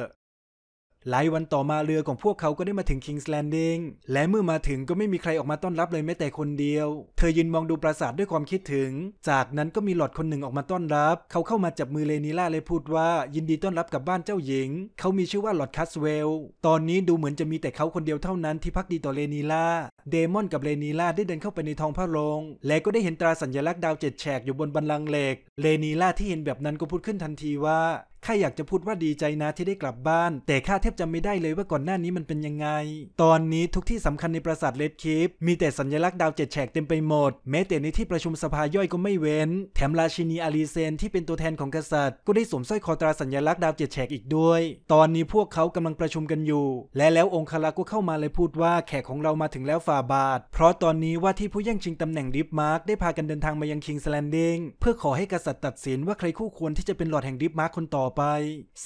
หลายวันต่อมาเรือของพวกเขาก็ได้มาถึงคิงส์แลนดิงและเมื่อมาถึงก็ไม่มีใครออกมาต้อนรับเลยแม้แต่คนเดียว เธอยืนมองดูปราสาทด้วยความคิดถึง จากนั้นก็มีหลอดคนหนึ่งออกมาต้อนรับ เขาเข้ามาจับมือเลนิล่าเลยพูดว่า ยินดีต้อนรับกับบ้านเจ้าหญิง เขามีชื่อว่าหลอดคัสเวลตอนนี้ดูเหมือนจะมีแต่เขาคนเดียวเท่านั้นที่พักดีต่อเลนิล่าเดมอนกับเลนิล่าได้เดินเข้าไปในท้องพระโรง และก็ได้เห็นตราสัญลักษณ์ดาวเจ็ดแฉกอยู่บนบันลังเหล็กเลนิล่าที่เห็นแบบนั้นก็พูดขึ้นทันทีว่าข้าอยากจะพูดว่าดีใจนะที่ได้กลับบ้าน แต่ข้าแทบจำไม่ได้เลยว่าก่อนหน้านี้มันเป็นยังไง ตอนนี้ทุกที่สำคัญในปราสาทเลดคิฟมีแต่สัญลักษณ์ดาวเจ็ดแฉกเต็มไปหมด แม้แต่ในที่ประชุมสภาย่อยก็ไม่เว้น แถมราชินีอารีเซนที่เป็นตัวแทนของกษัตริย์ก็ได้สวมสร้อยคอตราสัญลักษณ์ดาวเจ็ดแฉกอีกด้วย ตอนนี้พวกเขากำลังประชุมกันอยู่และแล้วองครักษ์ก็เข้ามาเลยพูดว่าแขกของเรามาถึงแล้วฝ่าบาทเพราะตอนนี้ว่าที่ผู้แย่งชิงตำแหน่งดิฟมาร์กได้พากันเดินทางมายังคิงสแลนดิงเพื่อขอให้กษัตริย์ตัดสินว่าใครคู่ควรที่จะเป็นหลอดแห่งดิฟมาร์กคนต่อไป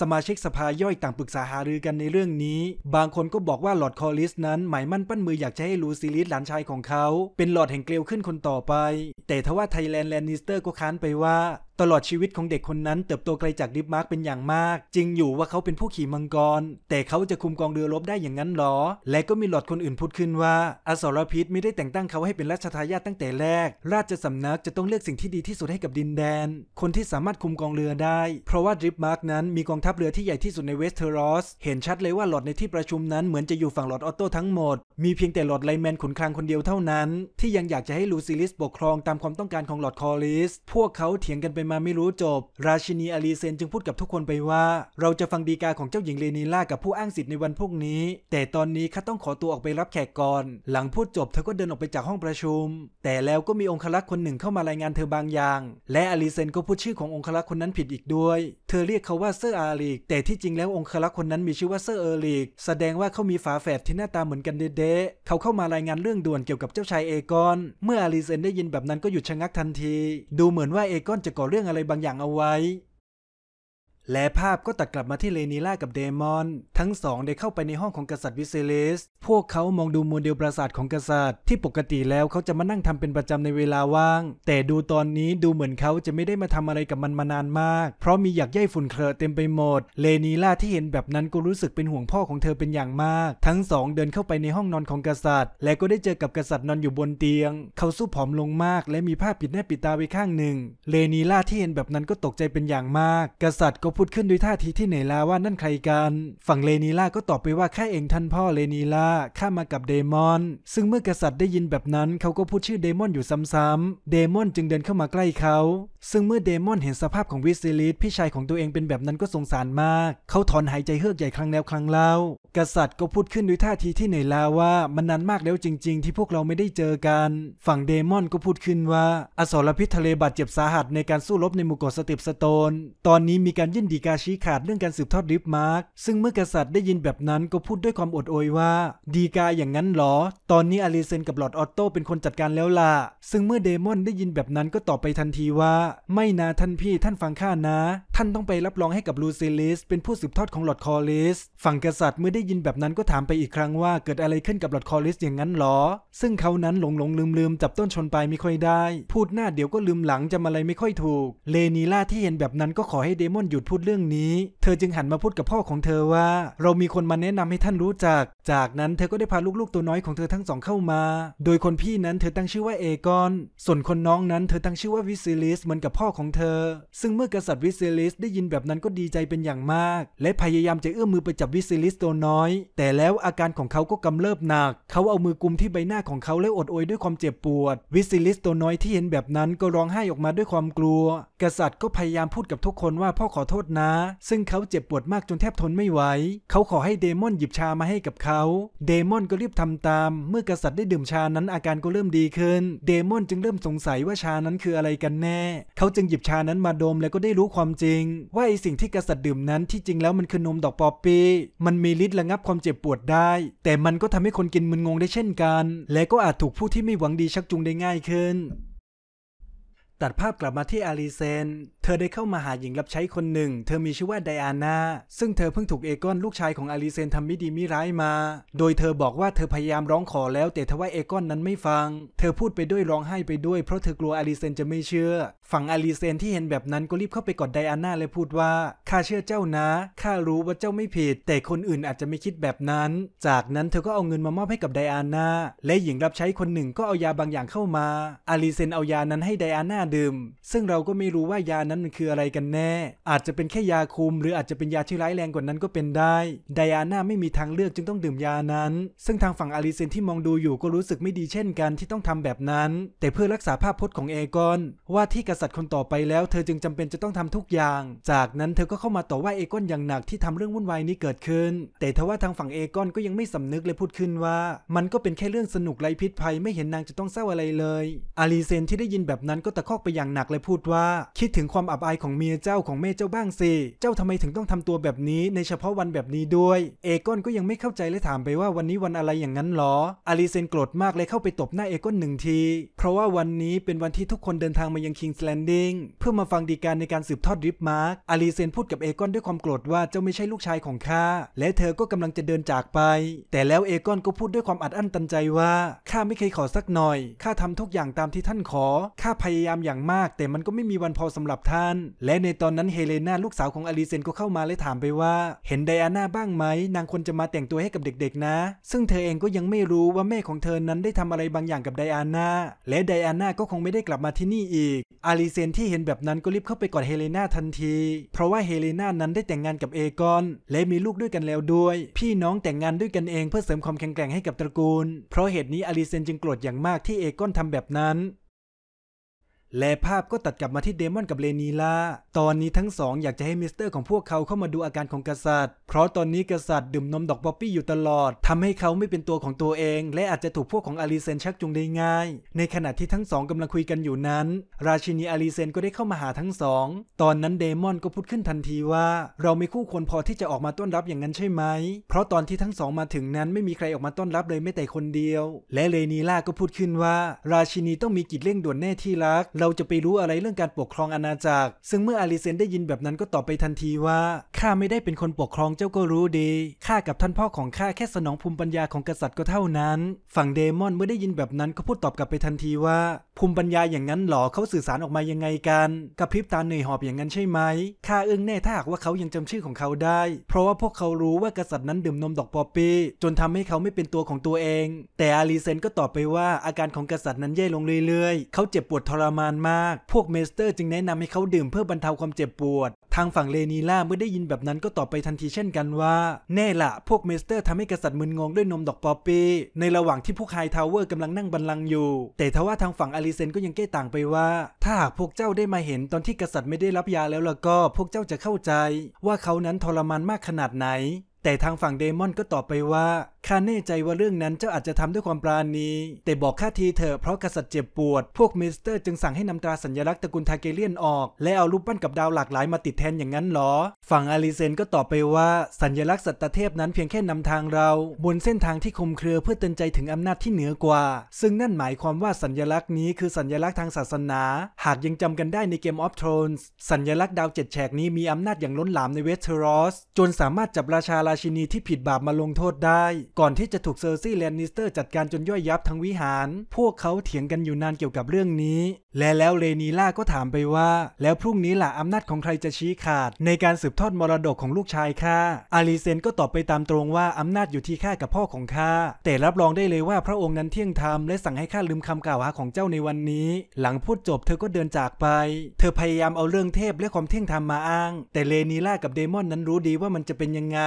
สมาชิกสภาย่อยต่างปรึกษาหารือกันในเรื่องนี้ บางคนก็บอกว่าหลอดคอลิสนั้นหมายมั่นปั้นมืออยากจะให้ลูซิลิสหลานชายของเขา เป็นหลอดแห่งเกลียวขึ้นคนต่อไป แต่ทว่าไทยแลนด์แลนนิสเตอร์ก็ค้านไปว่าตลอดชีวิตของเด็กคนนั้น เติบโตไกลจากดิฟมาร์กเป็นอย่างมาก จริงอยู่ว่าเขาเป็นผู้ขี่มังกร แต่เขาจะคุมกองเรือรบได้อย่างนั้นหรอ และก็มีหลอดคนอื่นพูดขึ้นว่า อสรพิษไม่ได้แต่งตั้งเขาให้เป็นราชทายาทตั้งแต่แรก ราชสำนักจะต้องเลือกสิ่งที่ดีที่สุดให้กับดินแดน คนที่สามารถคุมกองเรือได้ เพราะว่าดิฟมาร์กนั้นมีกองทัพเรือที่ใหญ่ที่สุดในเวสเทอรอส เห็นชัดเลยว่าหลอดในที่ประชุมนั้นเหมือนจะอยู่ฝั่งหลอดออตโต้ทั้งหมดมีเพียงแต่หลอดไลแมนขุนคลังคนเดียวเท่านั้น ที่ยังอยากจะให้ลูซิลิสปกครองตามความต้องการของหลอดคอลิสพวกเขาเถียงกันเป็นมาไม่รู้จบ ราชินีอาลีเซนจึงพูดกับทุกคนไปว่า เราจะฟังดีกาของเจ้าหญิงเลนีล่ากับผู้อ้างสิทธิ์ในวันพรุ่งนี้ แต่ตอนนี้ข้าต้องขอตัวออกไปรับแขกก่อนหลังพูดจบเธอก็เดินออกไปจากห้องประชุม แต่แล้วก็มีองครักษ์คนหนึ่งเข้ามารายงานเธอบางอย่างและอาลีเซนก็พูดชื่อขององครักษ์คนนั้นผิดอีกด้วย เธอเรียกเขาว่าเซอร์อาริกแต่ที่จริงแล้วองครักษ์คนนั้นมีชื่อว่าเซอร์เอริกแสดงว่าเขามีฝาแฝดที่หน้าตาเหมือนกันเด๊ะเขาเข้ามารายงานเรื่องด่วนเกี่ยวกับเจ้าชายเอกอนเมื่ออาลีเซนได้ยินแบบนั้นก็หยุดชะงักทันที ดูเหมือนว่าเอกอนจะก่อเรรื่องอะไรบางอย่างเอาไว้และภาพก็ตัดกลับมาที่เลนีล่ากับเดมอน ทั้งสองได้เข้าไปในห้องของกษัตริย์วิเซเลสพวกเขามองดูโมเดลปราสาทของกษัตริย์ที่ปกติแล้วเขาจะมานั่งทำเป็นประจำในเวลาว่าง แต่ดูตอนนี้ดูเหมือนเขาจะไม่ได้มาทำอะไรกับมันมานานมากเพราะมีหยักใยฝุ่นเคลอะเต็มไปหมด เลนีล่าที่เห็นแบบนั้นก็รู้สึกเป็นห่วงพ่อของเธอเป็นอย่างมาก ทั้งสองเดินเข้าไปในห้องนอนของกษัตริย์ และก็ได้เจอกับกษัตริย์นอนอยู่บนเตียง เขาสู้ผอมลงมาก และมีผ้าปิดหน้าปิดตาไว้ข้างหนึ่ง เลนีล่าที่เห็นแบบนั้นก็ตกใจเป็นอย่างมาก กษัตริย์ก็พูดขึ้นด้วยท่าทีที่เหนื่อยล้าว่านั่นใครกัน ฝั่งเลนีล่าก็ตอบไปว่าข้าเองท่านพ่อเลนีล่า ข้ามากับเดมอน ซึ่งเมื่อกษัตริย์ได้ยินแบบนั้น เขาก็พูดชื่อเดมอนอยู่ซ้ำๆเดมอนจึงเดินเข้ามาใกล้เขา ซึ่งเมื่อเดมอนเห็นสภาพของวิสซิลิสพี่ชายของตัวเองเป็นแบบนั้นก็สงสารมาก เขาถอนหายใจเฮือกใหญ่ครั้งแล้วครั้งเล่ากษัตริย์ก็พูดขึ้นด้วยท่าทีที่เหนื่อยล้าว่า มันนานมากแล้วจริง ๆ ที่พวกเราไม่ได้เจอกัน ฝั่งเดมอนก็พูดขึ้นว่าอสรพิษทะเลบาดเจ็บสาหัสในการสู้รบในหมู่เกาะสติปสโตน ตอนนี้มีการยื่นดีกาชี้ขาดเรื่องการสืบทอดริบมาร์ก ซึ่งเมื่อกษัตริย์ได้ยินแบบนั้นก็พูดด้วยความอดโอยว่า ดีกาอย่างนั้นหรอ ตอนนี้อาริเซนกับหลอดออตโตเป็นคนจัดการแล้วล่ะ ซึ่งเมื่อเดมอนได้ยินแบบนั้นก็ตอบไปทันทีว่า ไม่นะท่านพี่ท่านฟังข้านะ ท่านต้องไปรับรองให้กับลูซิลิสเป็นผู้สืบทอดของหลอดคอลิสฝั่งกษัตริย์เมื่อได้ยินแบบนั้นก็ถามไปอีกครั้งว่า เกิดอะไรขึ้นกับหลอดคอลิสอย่างนั้นหรอ ซึ่งเขานั้นหลงหลงลืมลืมจับต้นชนปลายไม่ค่อยได้ พูดหน้าเดี๋ยวก็ลืมหลังจำอะไรไม่ค่อยถูก เลนีล่าที่เห็นแบบนั้นก็ขอให้เดมอนหยุดพดเรื่องนี้เธอจึงหันมาพูดกับพ่อของเธอว่า เรามีคนมาแนะนำให้ท่านรู้จัก จากนั้นเธอก็ได้พาลูกๆตัวน้อยของเธอทั้งสองเข้ามา โดยคนพี่นั้นเธอตั้งชื่อว่าเอกอนส่วนคนน้องนั้นเธอตั้งชื่อว่าวิซิลิสเหมือนกับพ่อของเธอ ซึ่งเมื่อกษัตริย์วิซิลิสได้ยินแบบนั้นก็ดีใจเป็นอย่างมาก และพยายามจะเอื้อมมือไปจับวิซิลิสตัวน้อย แต่แล้วอาการของเขาก็กำเริบหนัก เขาเอามือกุมที่ใบหน้าของเขาแล้วอดโอยด้วยความเจ็บปวดวิซิลิสตัวน้อยที่เห็นแบบนั้นก็ร้องไห้ออกมาด้วยความกลัวกษัตริย์ก็พยายามพูดกับทุกคนว่าพ่อขอโทษนะ ซึ่งเขาเจ็บปวดมากจนแทบทนไม่ไหวเขาขอให้เดมอนหยิบชามาให้กับเขา เดมอนก็รีบทำตามเมื่อกษัตริย์ได้ดื่มชานั้นอาการก็เริ่มดีขึ้นเดมอนจึงเริ่มสงสัยว่าชานั้นคืออะไรกันแน่เขาจึงหยิบชานั้นมาดมแล้วก็ได้รู้ความจริง ว่าไอสิ่งที่กษัตริย์ดื่มนั้นที่จริงแล้วมันคือนมดอกปอปีมันมีฤทธิ์ระงับความเจ็บปวดได้ แต่มันก็ทำให้คนกินมึนงงได้เช่นกัน และก็อาจถูกผู้ที่ไม่หวังดีชักจูงได้ง่ายขึ้นตัดภาพกลับมาที่อาริเซน เธอได้เข้ามาหาหญิงรับใช้คนหนึ่ง เธอมีชื่อว่าไดอาน่าซึ่งเธอเพิ่งถูกเอกอน ลูกชายของอาริเซนทำไม่ดีไม่ร้ายมา โดยเธอบอกว่าเธอพยายามร้องขอแล้วแต่ทว่าเอกอนนั้นไม่ฟัง เธอพูดไปด้วยร้องไห้ไปด้วยเพราะเธอกลัวอาริเซนจะไม่เชื่อ ฝั่งอาริเซนที่เห็นแบบนั้นก็รีบเข้าไปกอดไดอาน่าและพูดว่า ข้าเชื่อเจ้านะ ข้ารู้ว่าเจ้าไม่ผิด แต่คนอื่นอาจจะไม่คิดแบบนั้น จากนั้นเธอก็เอาเงินมามอบให้กับไดอาน่าและหญิงรับใช้คนหนึ่งก็เอายาบางอย่างเข้ามาอาริเซนเอายานั้นให้ไดอาน่าดื่ม ซึ่งเราก็ไม่รู้ว่ายานั้น มันคืออะไรกันแน่ อาจจะเป็นแค่ยาคุมหรืออาจจะเป็นยาที่ร้ายแรงกว่านั้นก็เป็นได้ ไดอาน่าไม่มีทางเลือกจึงต้องดื่มยานั้น ซึ่งทางฝั่งอาริเซนที่มองดูอยู่ก็รู้สึกไม่ดีเช่นกันที่ต้องทำแบบนั้น แต่เพื่อรักษาภาพพจน์ของเอกอน ว่าที่กษัตริย์คนต่อไปแล้ว เธอจึงจำเป็นจะต้องทำทุกอย่าง จากนั้นเธอก็เข้ามาต่อว่าเอกอนอย่างหนักที่ทำเรื่องวุ่นวายนี้เกิดขึ้น แต่ทว่าทางฝั่งเอกอนก็ยังไม่สำนึกเลยพูดขึ้นว่า มันก็เป็นแค่เรื่องสนุกไรพิษภัยไม่เห็นนางจะต้องเศร้าอะไรเลยอาริเซนที่ได้ยินแบบนั้นก็ตะคอกอกไปอย่างหนักเลยพูดว่าคิดถึงความอับอายของเมียเจ้าของแม่เจ้าบ้างสิ เจ้าทำไมถึงต้องทำตัวแบบนี้ ในเฉพาะวันแบบนี้ด้วยเอกอนก็ยังไม่เข้าใจและถามไปว่าวันนี้วันอะไรอย่างนั้นหรออาริเซนโกรธมากเลยเข้าไปตบหน้าเอกอนหนึ่งที เพราะว่าวันนี้เป็นวันที่ทุกคนเดินทางมายังคิงส์แลนดิ้งเพื่อมาฟังดีการในการสืบทอดริปมาร์กอาริเซนพูดกับเอกอนด้วยความโกรธว่าเจ้าไม่ใช่ลูกชายของข้าและเธอก็กำลังจะเดินจากไป แต่แล้วเอกอนก็พูดด้วยความอัดอั้นตันใจว่าข้าไม่เคยขอสักหน่อยข้าทำทุกอย่างตามที่ท่านขอข้าพยายามอย่างมาก แต่มันก็ไม่มีวันพอสำหรับท่าน และในตอนนั้นเฮเลนาลูกสาวของอลิเซนก็เข้ามาและถามไปว่า เห็นไดอาน่าบ้างไหม นางควรจะมาแต่งตัวให้กับเด็กๆนะ ซึ่งเธอเองก็ยังไม่รู้ว่าแม่ของเธอนั้นได้ทำอะไรบางอย่างกับไดอาน่าและไดอาน่าก็คงไม่ได้กลับมาที่นี่อีกอลิเซนที่เห็นแบบนั้นก็รีบเข้าไปกอดเฮเลนาทันที เพราะว่าเฮเลนานั้นได้แต่งงานกับเอกอน และมีลูกด้วยกันแล้วด้วย พี่น้องแต่งงานด้วยกันเองเพื่อเสริมความแข็งแกร่งให้กับตระกูล เพราะเหตุนี้อลิเซนจึงโกรธอย่างมากที่เอกอนทำแบบนั้นและภาพก็ตัดกลับมาที่เดมอนกับเลนีลาตอนนี้ทั้งสองอยากจะให้มิสเตอร์ของพวกเขาเข้ามาดูอาการของกษัตริย์ เพราะตอนนี้กษัตริย์ดื่มนมดอกป๊อปปี้อยู่ตลอด ทำให้เขาไม่เป็นตัวของตัวเอง และอาจจะถูกพวกของอาริเซนชักจูงได้ง่าย ในขณะที่ทั้งสองกำลังคุยกันอยู่นั้น ราชินีอาริเซนก็ได้เข้ามาหาทั้งสอง ตอนนั้นเดมอนก็พูดขึ้นทันทีว่า เราไม่คู่ควรพอที่จะออกมาต้อนรับอย่างนั้นใช่ไหม เพราะตอนที่ทั้งสองมาถึงนั้นไม่มีใครออกมาต้อนรับเลยแม้แต่คนเดียว และเลนีลาก็พูดขึ้นว่า ราชินีต้องมีกิจเร่งด่วนแน่ที่รักเราเราจะไปรู้อะไรเรื่องการปกครองอาณาจักร ซึ่งเมื่ออาริเซนได้ยินแบบนั้นก็ตอบไปทันทีว่า ข้าไม่ได้เป็นคนปกครองเจ้าก็รู้ดี ข้ากับท่านพ่อของข้าแค่สนองภูมิปัญญาของกษัตริย์ก็เท่านั้น ฝั่งเดมอนเมื่อได้ยินแบบนั้นก็พูดตอบกลับไปทันทีว่า ภูมิปัญญาอย่างนั้นหรอเขาสื่อสารออกมายังไงกัน กับพริบตาเหนื่อยหอบอย่างนั้นใช่ไหม ข้าอึ้งแน่ถ้าหากว่าเขายังจำชื่อของเขาได้ เพราะว่าพวกเขารู้ว่ากษัตริย์นั้นดื่มนมดอกปอปีจนทำให้เขาไม่เป็นตัวของตัวเองแต่อาริเซนก็ตอบไปว่าอาการของกษัตริย์นั้นแย่ลงเรื่อย ๆ เขาเจ็บปวดทรมานมากพวกเมสเตอร์จึงแนะนำให้เขาดื่มเพื่อบรรเทาความเจ็บปวด ทางฝั่งเลนีล่าเมื่อได้ยินแบบนั้นก็ตอบไปทันทีเช่นกันว่า แน่ละพวกเมสเตอร์ทำให้กษัตริย์มึนงงด้วยนมดอกปอปีในระหว่างที่ผู้ไายทาวเวอร์กำลังนั่งบันลังอยู่ แต่ทว่าทางฝั่งอาริเซนก็ยังแก้ต่างไปว่า ถ้าหากพวกเจ้าได้มาเห็นตอนที่กษัตริย์ไม่ได้รับยาแล้วล่ะก็ พวกเจ้าจะเข้าใจ ว่าเขานั้นทรมานมากขนาดไหน แต่ทางฝั่งเดมอนก็ตอบไปว่าข้าแน่ใจว่าเรื่องนั้นเจ้าอาจจะทำด้วยความปราณี แต่บอกข้าทีเถอะเพราะกษัตริย์เจ็บปวด พวกมิสเตอร์จึงสั่งให้นำตราสัญลักษณ์ตระกูลทาเกเลียนออก และเอารูปปั้นกับดาวหลากหลายมาติดแทนอย่างนั้นหรอ ฝั่งอาริเซนก็ตอบไปว่าสัญลักษณ์สัตเทพนั้นเพียงแค่นำทางเรา บนเส้นทางที่คมเครือเพื่อเตือนใจถึงอำนาจที่เหนือกว่า ซึ่งนั่นหมายความว่าสัญลักษณ์นี้ คือสัญลักษณ์ทางศาสนา หากยังจำกันได้ในเกมออฟทรอนส์สัญลักษณ์ดาวเจ็ดแฉกนี้มี อำนาจอย่างล้นหลามในเวสเทอรอสจนสามารถจับราชาราชินีที่ผิดบาปมาลงโทษได้ก่อนที่จะถูกเซอร์ซี่แลนนิสเตอร์จัดการจนย่อยยับทั้งวิหาร พวกเขาเถียงกันอยู่นานเกี่ยวกับเรื่องนี้ และแล้วเรนีล่าก็ถามไปว่า แล้วพรุ่งนี้ล่ะอำนาจของใครจะชี้ขาด ในการสืบทอดมรดกของลูกชายข้าอาลีเซนก็ตอบไปตามตรงว่า อำนาจอยู่ที่ข้ากับพ่อของข้าแต่รับรองได้เลยว่าพระองค์นั้นเที่ยงธรรมและสั่งให้ข้าลืมคำกล่าวหาของเจ้าในวันนี้ หลังพูดจบ เธอก็เดินจากไป เธอพยายามเอาเรื่องเทพและความเที่ยงธรรมมาอ้าง แต่เรนีล่ากับเดมอนนั้นรู้ดีว่ามันจะเป็นยังไง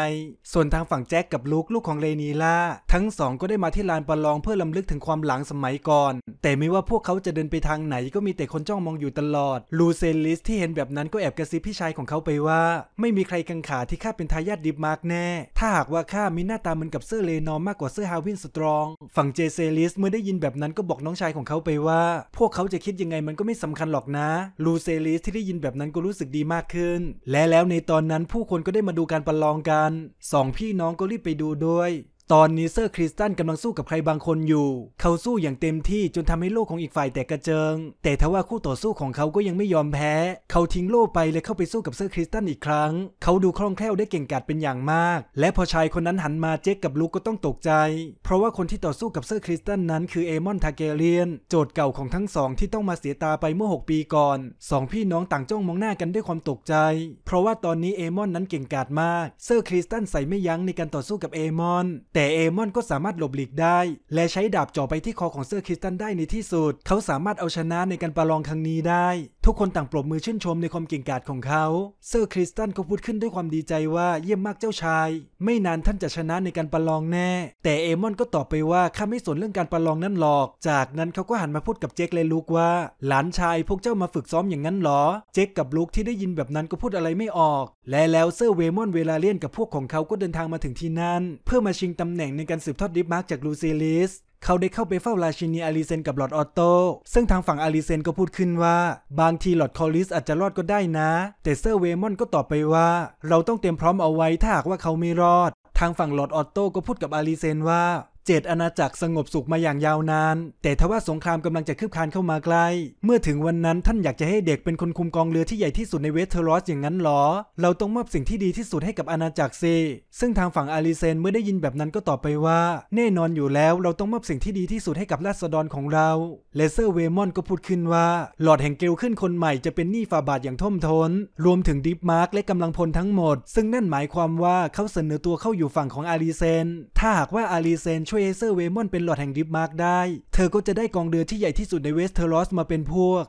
ส่วนทางฝั่งแจ็คกับลูกลูกของเรนีล่าทั้งสองก็ได้มาที่ลานประลองเพื่อลำลึกถึงความหลังสมัยก่อน แต่ไม่ว่าพวกเขาจะเดินไปทางไหนก็มีแต่คนจ้องมองอยู่ตลอด ลูเซลิสที่เห็นแบบนั้นก็แอบกระซิบพี่ชายของเขาไปว่า ไม่มีใครกังขาที่ข้าเป็นทายาทดิบมาร์กแน่ ถ้าหากว่าข้ามีหน้าตาเหมือนกับเซอร์เลนอมมากกว่าเซอร์ฮาวินสตรองฝั่งเจเซลิส เมื่อได้ยินแบบนั้นก็บอกน้องชายของเขาไปว่า พวกเขาจะคิดยังไงมันก็ไม่สำคัญหรอกนะ ลูเซลิสที่ได้ยินแบบนั้นก็รู้สึกดีมากขึ้น และแล้วในตอนนั้นผู้คนก็ได้มาดูการประลองกันสองพี่น้องก็รีบไปดูด้วยตอนนี้เซอร์คริสตันกำลังสู้กับใครบางคนอยู่ เขาสู้อย่างเต็มที่จนทำให้โลกของอีกฝ่ายแตกกระเจิง แต่ทว่าคู่ต่อสู้ของเขาก็ยังไม่ยอมแพ้ เขาทิ้งโล่ไปและเข้าไปสู้กับเซอร์คริสตันอีกครั้ง เขาดูคล่องแคล่วได้เก่งกาจเป็นอย่างมาก และพอชายคนนั้นหันมาเจ๊กกับลูกก็ต้องตกใจ เพราะว่าคนที่ต่อสู้กับเซอร์คริสตันนั้นคือเอมอนทาเกเรียน โจทย์เก่าของทั้งสอง ที่ต้องมาเสียตาไปเมื่อ 6 ปีก่อน2พี่น้องต่างจ้องมองหน้ากันด้วยความตกใจ เพราะว่าตอนนี้เอมอนนั้นเก่งกาจมากเซอร์คริสตันใส่ไม่ยั้งในการต่อสู้กับเอมอนแแต่เอมอนก็สามารถหลบหลีกได้ และใช้ดาบจ่อไปที่คอของเซอร์คริสตันได้ในที่สุด เขาสามารถเอาชนะในการประลองครั้งนี้ได้ทุกคนต่างปรบมือชื่นชมในความเก่งกาจของเขา เซอร์คริสตันก็พูดขึ้นด้วยความดีใจว่าเยี่ยมมากเจ้าชาย ไม่นานท่านจะชนะในการประลองแน่ แต่เอมอนก็ตอบไปว่าข้าไม่สนเรื่องการประลองนั่นหรอก จากนั้นเขาก็หันมาพูดกับเจคและลูกว่า หลานชายพวกเจ้ามาฝึกซ้อมอย่างนั้นหรอ เจคกับลูกที่ได้ยินแบบนั้นก็พูดอะไรไม่ออก และแล้วเซอร์เวมอนเวลาเลียนกับพวกของเขาก็เดินทางมาถึงที่นั่น เพื่อมาชิงตำแหน่งในการสืบทอดดิฟมาร์กจากลูซิลิสเขาได้เข้าไปเฝ้าราชินีอาริเซนกับหลอดออโต้ ซึ่งทางฝั่งอาริเซนก็พูดขึ้นว่า บางทีหลอดคอลิสอาจจะรอดก็ได้นะ แต่เซอร์เวมอนก็ตอบไปว่า เราต้องเตรียมพร้อมเอาไว้ถ้าหากว่าเขาไม่รอด ทางฝั่งหลอดออโต้ก็พูดกับอาริเซนว่าเจ็ดอาณาจักรสงบสุขมาอย่างยาวนาน แต่ทว่าสงครามกำลังจะคืบคลานเข้ามาใกล้ เมื่อถึงวันนั้นท่านอยากจะให้เด็กเป็น คนคุมกองเรือที่ใหญ่ที่สุดในเวสเทอร์รอสอย่างนั้นหรอ เราต้องมอบสิ่งที่ดีที่สุดให้กับอาณาจักรซีซึ่งทางฝั่งอาริเซนเมื่อได้ยินแบบนั้นก็ตอบไปว่าแน่นอนอยู่แล้วเราต้องมอบสิ่งที่ดีที่สุดให้กับราษฎรของเราเลเซอร์เวมอนก็พูดขึ้นว่าหลอดแห่งเกลขึ้นคนใหม่จะเป็นหนี้ฝาบาทอย่างท่มท้นรวมถึงดิฟมาร์กและกำลังพลทั้งหมดซึ่งนั่นหมายความว่าเขาเสนอตัวเข้าอยู่ฝั่งของอาริเซน ถ้าหากว่าอาริเซนช่วเเซอร์เวมอนเป็นหลอดแห่งดิฟมาร์กได้ เธอก็จะได้กองเรือที่ใหญ่ที่สุดในเวสเทอร์ลอสมาเป็นพวก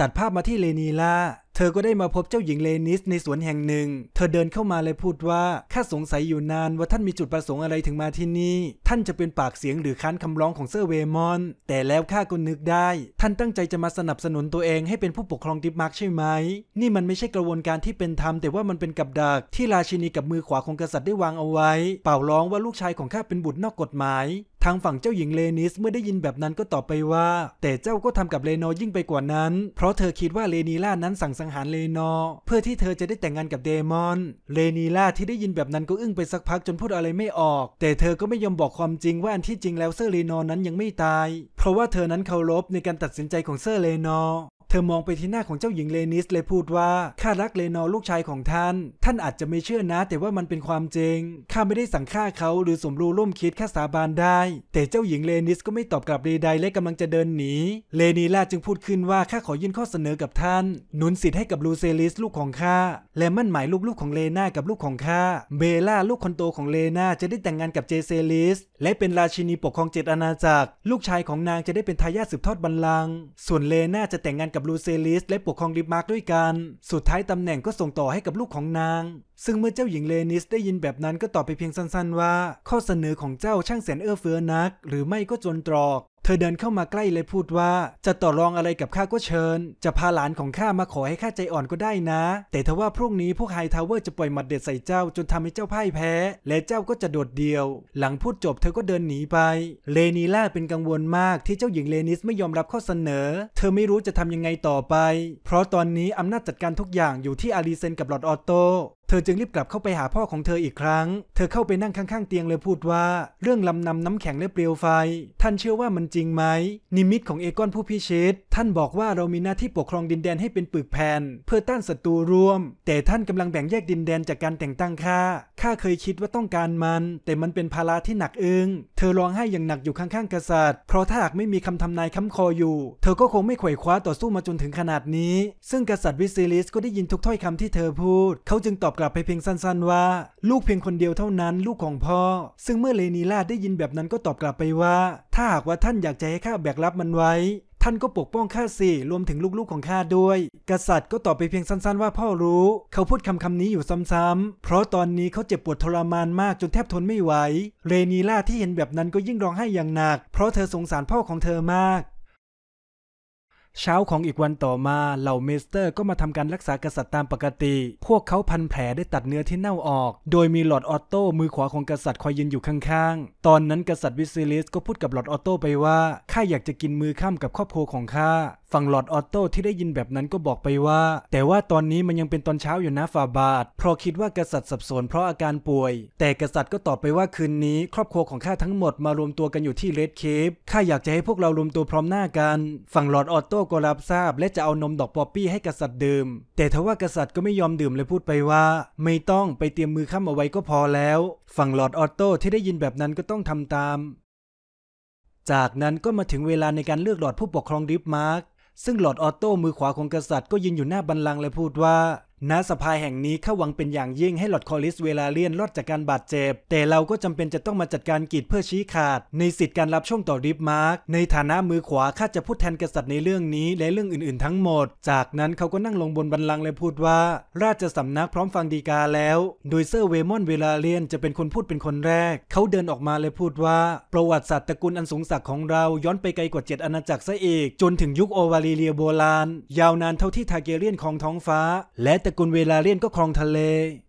ตัดภาพมาที่เลนีล่าเธอก็ได้มาพบเจ้าหญิงเลนิสในสวนแห่งหนึ่ง เธอเดินเข้ามาเลยพูดว่า ข้าสงสัยอยู่นานว่าท่านมีจุดประสงค์อะไรถึงมาที่นี่ ท่านจะเป็นปากเสียงหรือค้านคำร้องของเซอร์เวมอน แต่แล้วข้าก็นึกได้ ท่านตั้งใจจะมาสนับสนุนตัวเองให้เป็นผู้ปกครองดิฟมาร์กใช่ไหม นี่มันไม่ใช่กระบวนการที่เป็นธรรมแต่ว่ามันเป็นกับดักที่ราชินีกับมือขวาของกษัตริย์ได้วางเอาไว้เป่าร้องว่าลูกชายของข้าเป็นบุตรนอกกฎหมายทางฝั่งเจ้าหญิงเลนิสเมื่อได้ยินแบบนั้นก็ตอบไปว่า แต่เจ้าก็ทำกับเลนอยิ่งไปกว่านั้น เพราะเธอคิดว่าเลนีล่านั้นสั่งสังหารเลนอเพื่อที่เธอจะได้แต่งงานกับเดมอน เลนีล่าที่ได้ยินแบบนั้นก็อึ้งไปสักพักจนพูดอะไรไม่ออก แต่เธอก็ไม่ยอมบอกความจริงว่าอันที่จริงแล้วเซอร์เลนอนั้นยังไม่ตาย เพราะว่าเธอนั้นเคารพในการตัดสินใจของเซอร์เลนอเธอมองไปที่หน้าของเจ้าหญิงเลนิสเลยพูดว่า ข้ารักเลนอลูกชายของท่าน ท่านอาจจะไม่เชื่อนะแต่ว่ามันเป็นความจริง ข้าไม่ได้สั่งฆ่าเขาหรือสมรู้ร่วมคิดแคาสาบานได้ แต่เจ้าหญิงเลนิสก็ไม่ตอบกลับใดๆและกำลังจะเดินหนี เลนีล่าจึงพูดขึ้นว่าข้าขอยื่นข้อเสนอกับท่านหนุนสิทธิ์ให้กับลูเซลิสลูกของข้าและมั่นหมายลูกๆของเลนากับลูกของข้า เบล่าลูกคนโตของเลนาจะได้แต่งงานกับเจเซลิสและเป็นราชินีปกครองเจ็ดอาณาจักร ลูกชายของนางจะได้เป็นทายาทสืบทอดบัลลังก์ส่วนเลนาจะแต่งงานกับลูเซลิสและปกครองดิมาร์กด้วยกัน สุดท้ายตำแหน่งก็ส่งต่อให้กับลูกของนาง ซึ่งเมื่อเจ้าหญิงเลนิสได้ยินแบบนั้นก็ตอบไปเพียงสั้นๆว่า ข้อเสนอของเจ้าช่างแสนเอื้อเฟื้อนักหรือไม่ก็จนตรอกเธอเดินเข้ามาใกล้เลยพูดว่า จะต่อรองอะไรกับข้าก็เชิญ จะพาหลานของข้ามาขอให้ข้าใจอ่อนก็ได้นะ แต่ทว่าพรุ่งนี้พวกไฮทาวเวอร์จะปล่อยหมัดเด็ดใส่เจ้าจนทำให้เจ้าพ่ายแพ้ และเจ้าก็จะโดดเดี่ยว หลังพูดจบเธอก็เดินหนีไป เลนีล่าเป็นกังวลมากที่เจ้าหญิงเลนิสไม่ยอมรับข้อเสนอ เธอไม่รู้จะทำยังไงต่อไป เพราะตอนนี้อำนาจจัดการทุกอย่างอยู่ที่อารีเซนกับหลอดออโตเธอจึงรีบกลับเข้าไปหาพ่อของเธออีกครั้ง เธอเข้าไปนั่งข้างๆเตียงเลยพูดว่าเรื่องลำนำน้ำแข็งและเปลวไฟ ท่านเชื่อว่ามันจริงไหม นิมิตของเอกอนผู้พิชิตท่านบอกว่าเรามีหน้าที่ปกครองดินแดนให้เป็นปึกแผ่นเพื่อต้านศัตรูร่วม แต่ท่านกำลังแบ่งแยกดินแดนจากการแต่งตั้งข้าข้าเคยคิดว่าต้องการมัน แต่มันเป็นภาระที่หนักอึ้งเธอร้องไห้อย่างหนักอยู่ข้างๆกษัตริย์เพราะถ้าหากไม่มีคำทำนายค้ำคออยู่ เธอก็คงไม่ขวยคว้าต่อสู้มาจนถึงขนาดนี้ซึ่งกษัตริย์วิซิลิสก็ได้ยินทุกถ้อยคำที่เธอพูด เขาจึงตอบกลับไปเพียง สั้น ๆว่า ลูกเพียงคนเดียวเท่านั้นลูกของพ่อ ซึ่งเมื่อเลนีลาดได้ยินแบบนั้นก็ตอบกลับไปว่าถ้าหากว่าท่านอยากจะให้ข้าแบกรับมันไว้ ท่านก็ปกป้องข้าสิรวมถึงลูกๆของข้าด้วย กษัตริย์ก็ตอบไปเพียงสั้นๆ ว่าพ่อรู้ เขาพูดคำคำนี้อยู่ซ้ำๆเพราะตอนนี้เขาเจ็บปวดทรมานมากจนแทบทนไม่ไหวเรนีลาที่เห็นแบบนั้นก็ยิ่งร้องไห้อย่างหนักเพราะเธอสงสารพ่อของเธอมากเช้าของอีกวันต่อมาเหล่าเมสเตอร์ก็มาทำการรักษากษัตริย์ตามปกติ พวกเขาพันแผลได้ตัดเนื้อที่เน่าออก โดยมีหลอดออโต้มือขวาของกษัตริย์คอยยืนอยู่ข้างๆ ตอนนั้นกษัตริย์วิซิลิสก็พูดกับหลอดออโต้ไปว่าข้าอยากจะกินมือข้ามกับครอบครัวของข้าฝั่งหลอดออโต้ที่ได้ยินแบบนั้นก็บอกไปว่า แต่ว่าตอนนี้มันยังเป็นตอนเช้าอยู่นะฝ่าบาทเพราะคิดว่ากษัตริย์สับสนเพราะอาการป่วย แต่กษัตริย์ก็ตอบไปว่าคืนนี้ ครอบครัวของข้าทั้งหมดมารวมตัวกันอยู่ที่เลดเคฟข้าอยากจะให้พวกเรารวมตัวพร้อมหน้ากันฝั่งหลอดออโต้ก็รับทราบและจะเอานมดอกป๊อปปี้ให้กษัตริย์ดื่ม แต่ทว่ากษัตริย์ก็ไม่ยอมดื่มเลยพูดไปว่า ไม่ต้องไปเตรียมมือข้ามเอาไว้ก็พอแล้ว ฝั่งหลอดออโต้ที่ได้ยินแบบนั้นก็ต้องทำตาม จากนั้นก็มาถึงเวลาในการเลือกหลอดผู้ปกครองดิฟมาร์กซึ่งหลอดออโต้มือขวาของกษัตริย์ก็ยืนอยู่หน้าบันลังและพูดว่าณสภาแห่งนี้ข้าหวังเป็นอย่างยิ่งให้หลอดคอลิสเวลาเลียนรอดจากการบาดเจ็บแต่เราก็จำเป็นจะต้องมาจัดการกีดเพื่อชี้ขาด ในสิทธิการรับช่วงต่อริฟมาร์กในฐานะมือขวาข้าจะพูดแทน กษัตริย์ในเรื่องนี้ และเรื่องอื่นๆทั้งหมด จากนั้นเขาก็นั่งลงบนบันลังและพูดว่าราชสำนักพร้อมฟังดีกาแล้วโดยเซอร์เวมอนเวลาเลียนจะเป็นคนพูดเป็นคนแรก เขาเดินออกมาและพูดว่า ประวัติศาสตร์ตระกูลอันสูงศักดิ์ของเราย้อนไปไกลกว่าเจ็ดอาณาจักรซะอีกจนถึงยุคโอวาลีเลียโบราณ ยาวนานเท่าที่ทาเกเรียนของท้องฟ้า และต่กูลเวลาเลียนก็ครองทะเล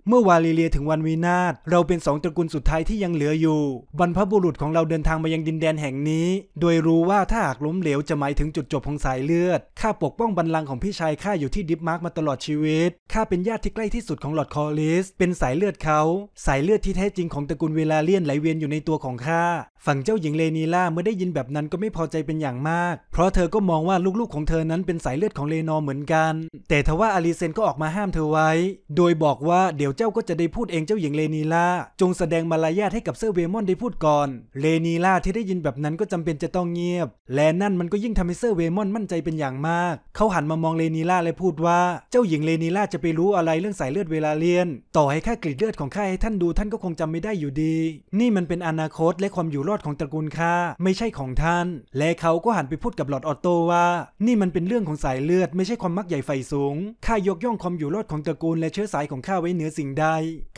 เมื่อวาลีเลียถึงวันวีนาศเราเป็นสองตระกูลสุดท้ายที่ยังเหลืออยู่ บรรพบุรุษของเราเดินทางมายังดินแดนแห่งนี้ โดยรู้ว่าถ้าหากล้มเหลวจะหมายถึงจุดจบของสายเลือดข้าปกป้องบรรลังของพี่ชายข้าอยู่ที่ดิฟมาร์กมาตลอดชีวิตข้าเป็นญาติที่ใกล้ที่สุดของหลอดคอลิสเป็นสายเลือดเขา สายเลือดที่แท้จริงของตระกูลเวลาเลียนไหลเวียนอยู่ในตัวของข้าฝั่งเจ้าหญิงเลนีล่าเมื่อได้ยินแบบนั้นก็ไม่พอใจเป็นอย่างมาก เพราะเธอก็มองว่าลูกๆของเธอนั้นเป็นสายเลือดของเลนอเหมือนกัน แต่ทว่าอาลีเซนก็ออกมาห้ามเธอไว้ โดยบอกว่าเดี๋ยวเจ้าก็จะได้พูดเอง เจ้าหญิงเลนีลาจงแสดงมารยาทให้กับเซอร์เวมอนได้พูดก่อน เลนีลาที่ได้ยินแบบนั้นก็จำเป็นจะต้องเงียบ และนั่นมันก็ยิ่งทำให้เซอร์เวมอนมั่นใจเป็นอย่างมาก เขาหันมามองเลนีลาและพูดว่า เจ้าหญิงเลนีลาจะไปรู้อะไรเรื่องสายเลือดเวลาเรียน ต่อให้ข้ากรีดเลือดของข้าให้ท่านดูท่านก็คงจำไม่ได้อยู่ดี นี่มันเป็นอนาคตและความอยู่รอดของตระกูลข้าไม่ใช่ของท่าน และเขาก็หันไปพูดกับหลอดออโตว่า นี่มันเป็นเรื่องของสายเลือด ไม่ใช่ความมักใหญ่ไฟสูงข้ายกย่องความอยู่รอดของตระกูลและเชื้อสายของข้าไว้เหนือสิ่งงใด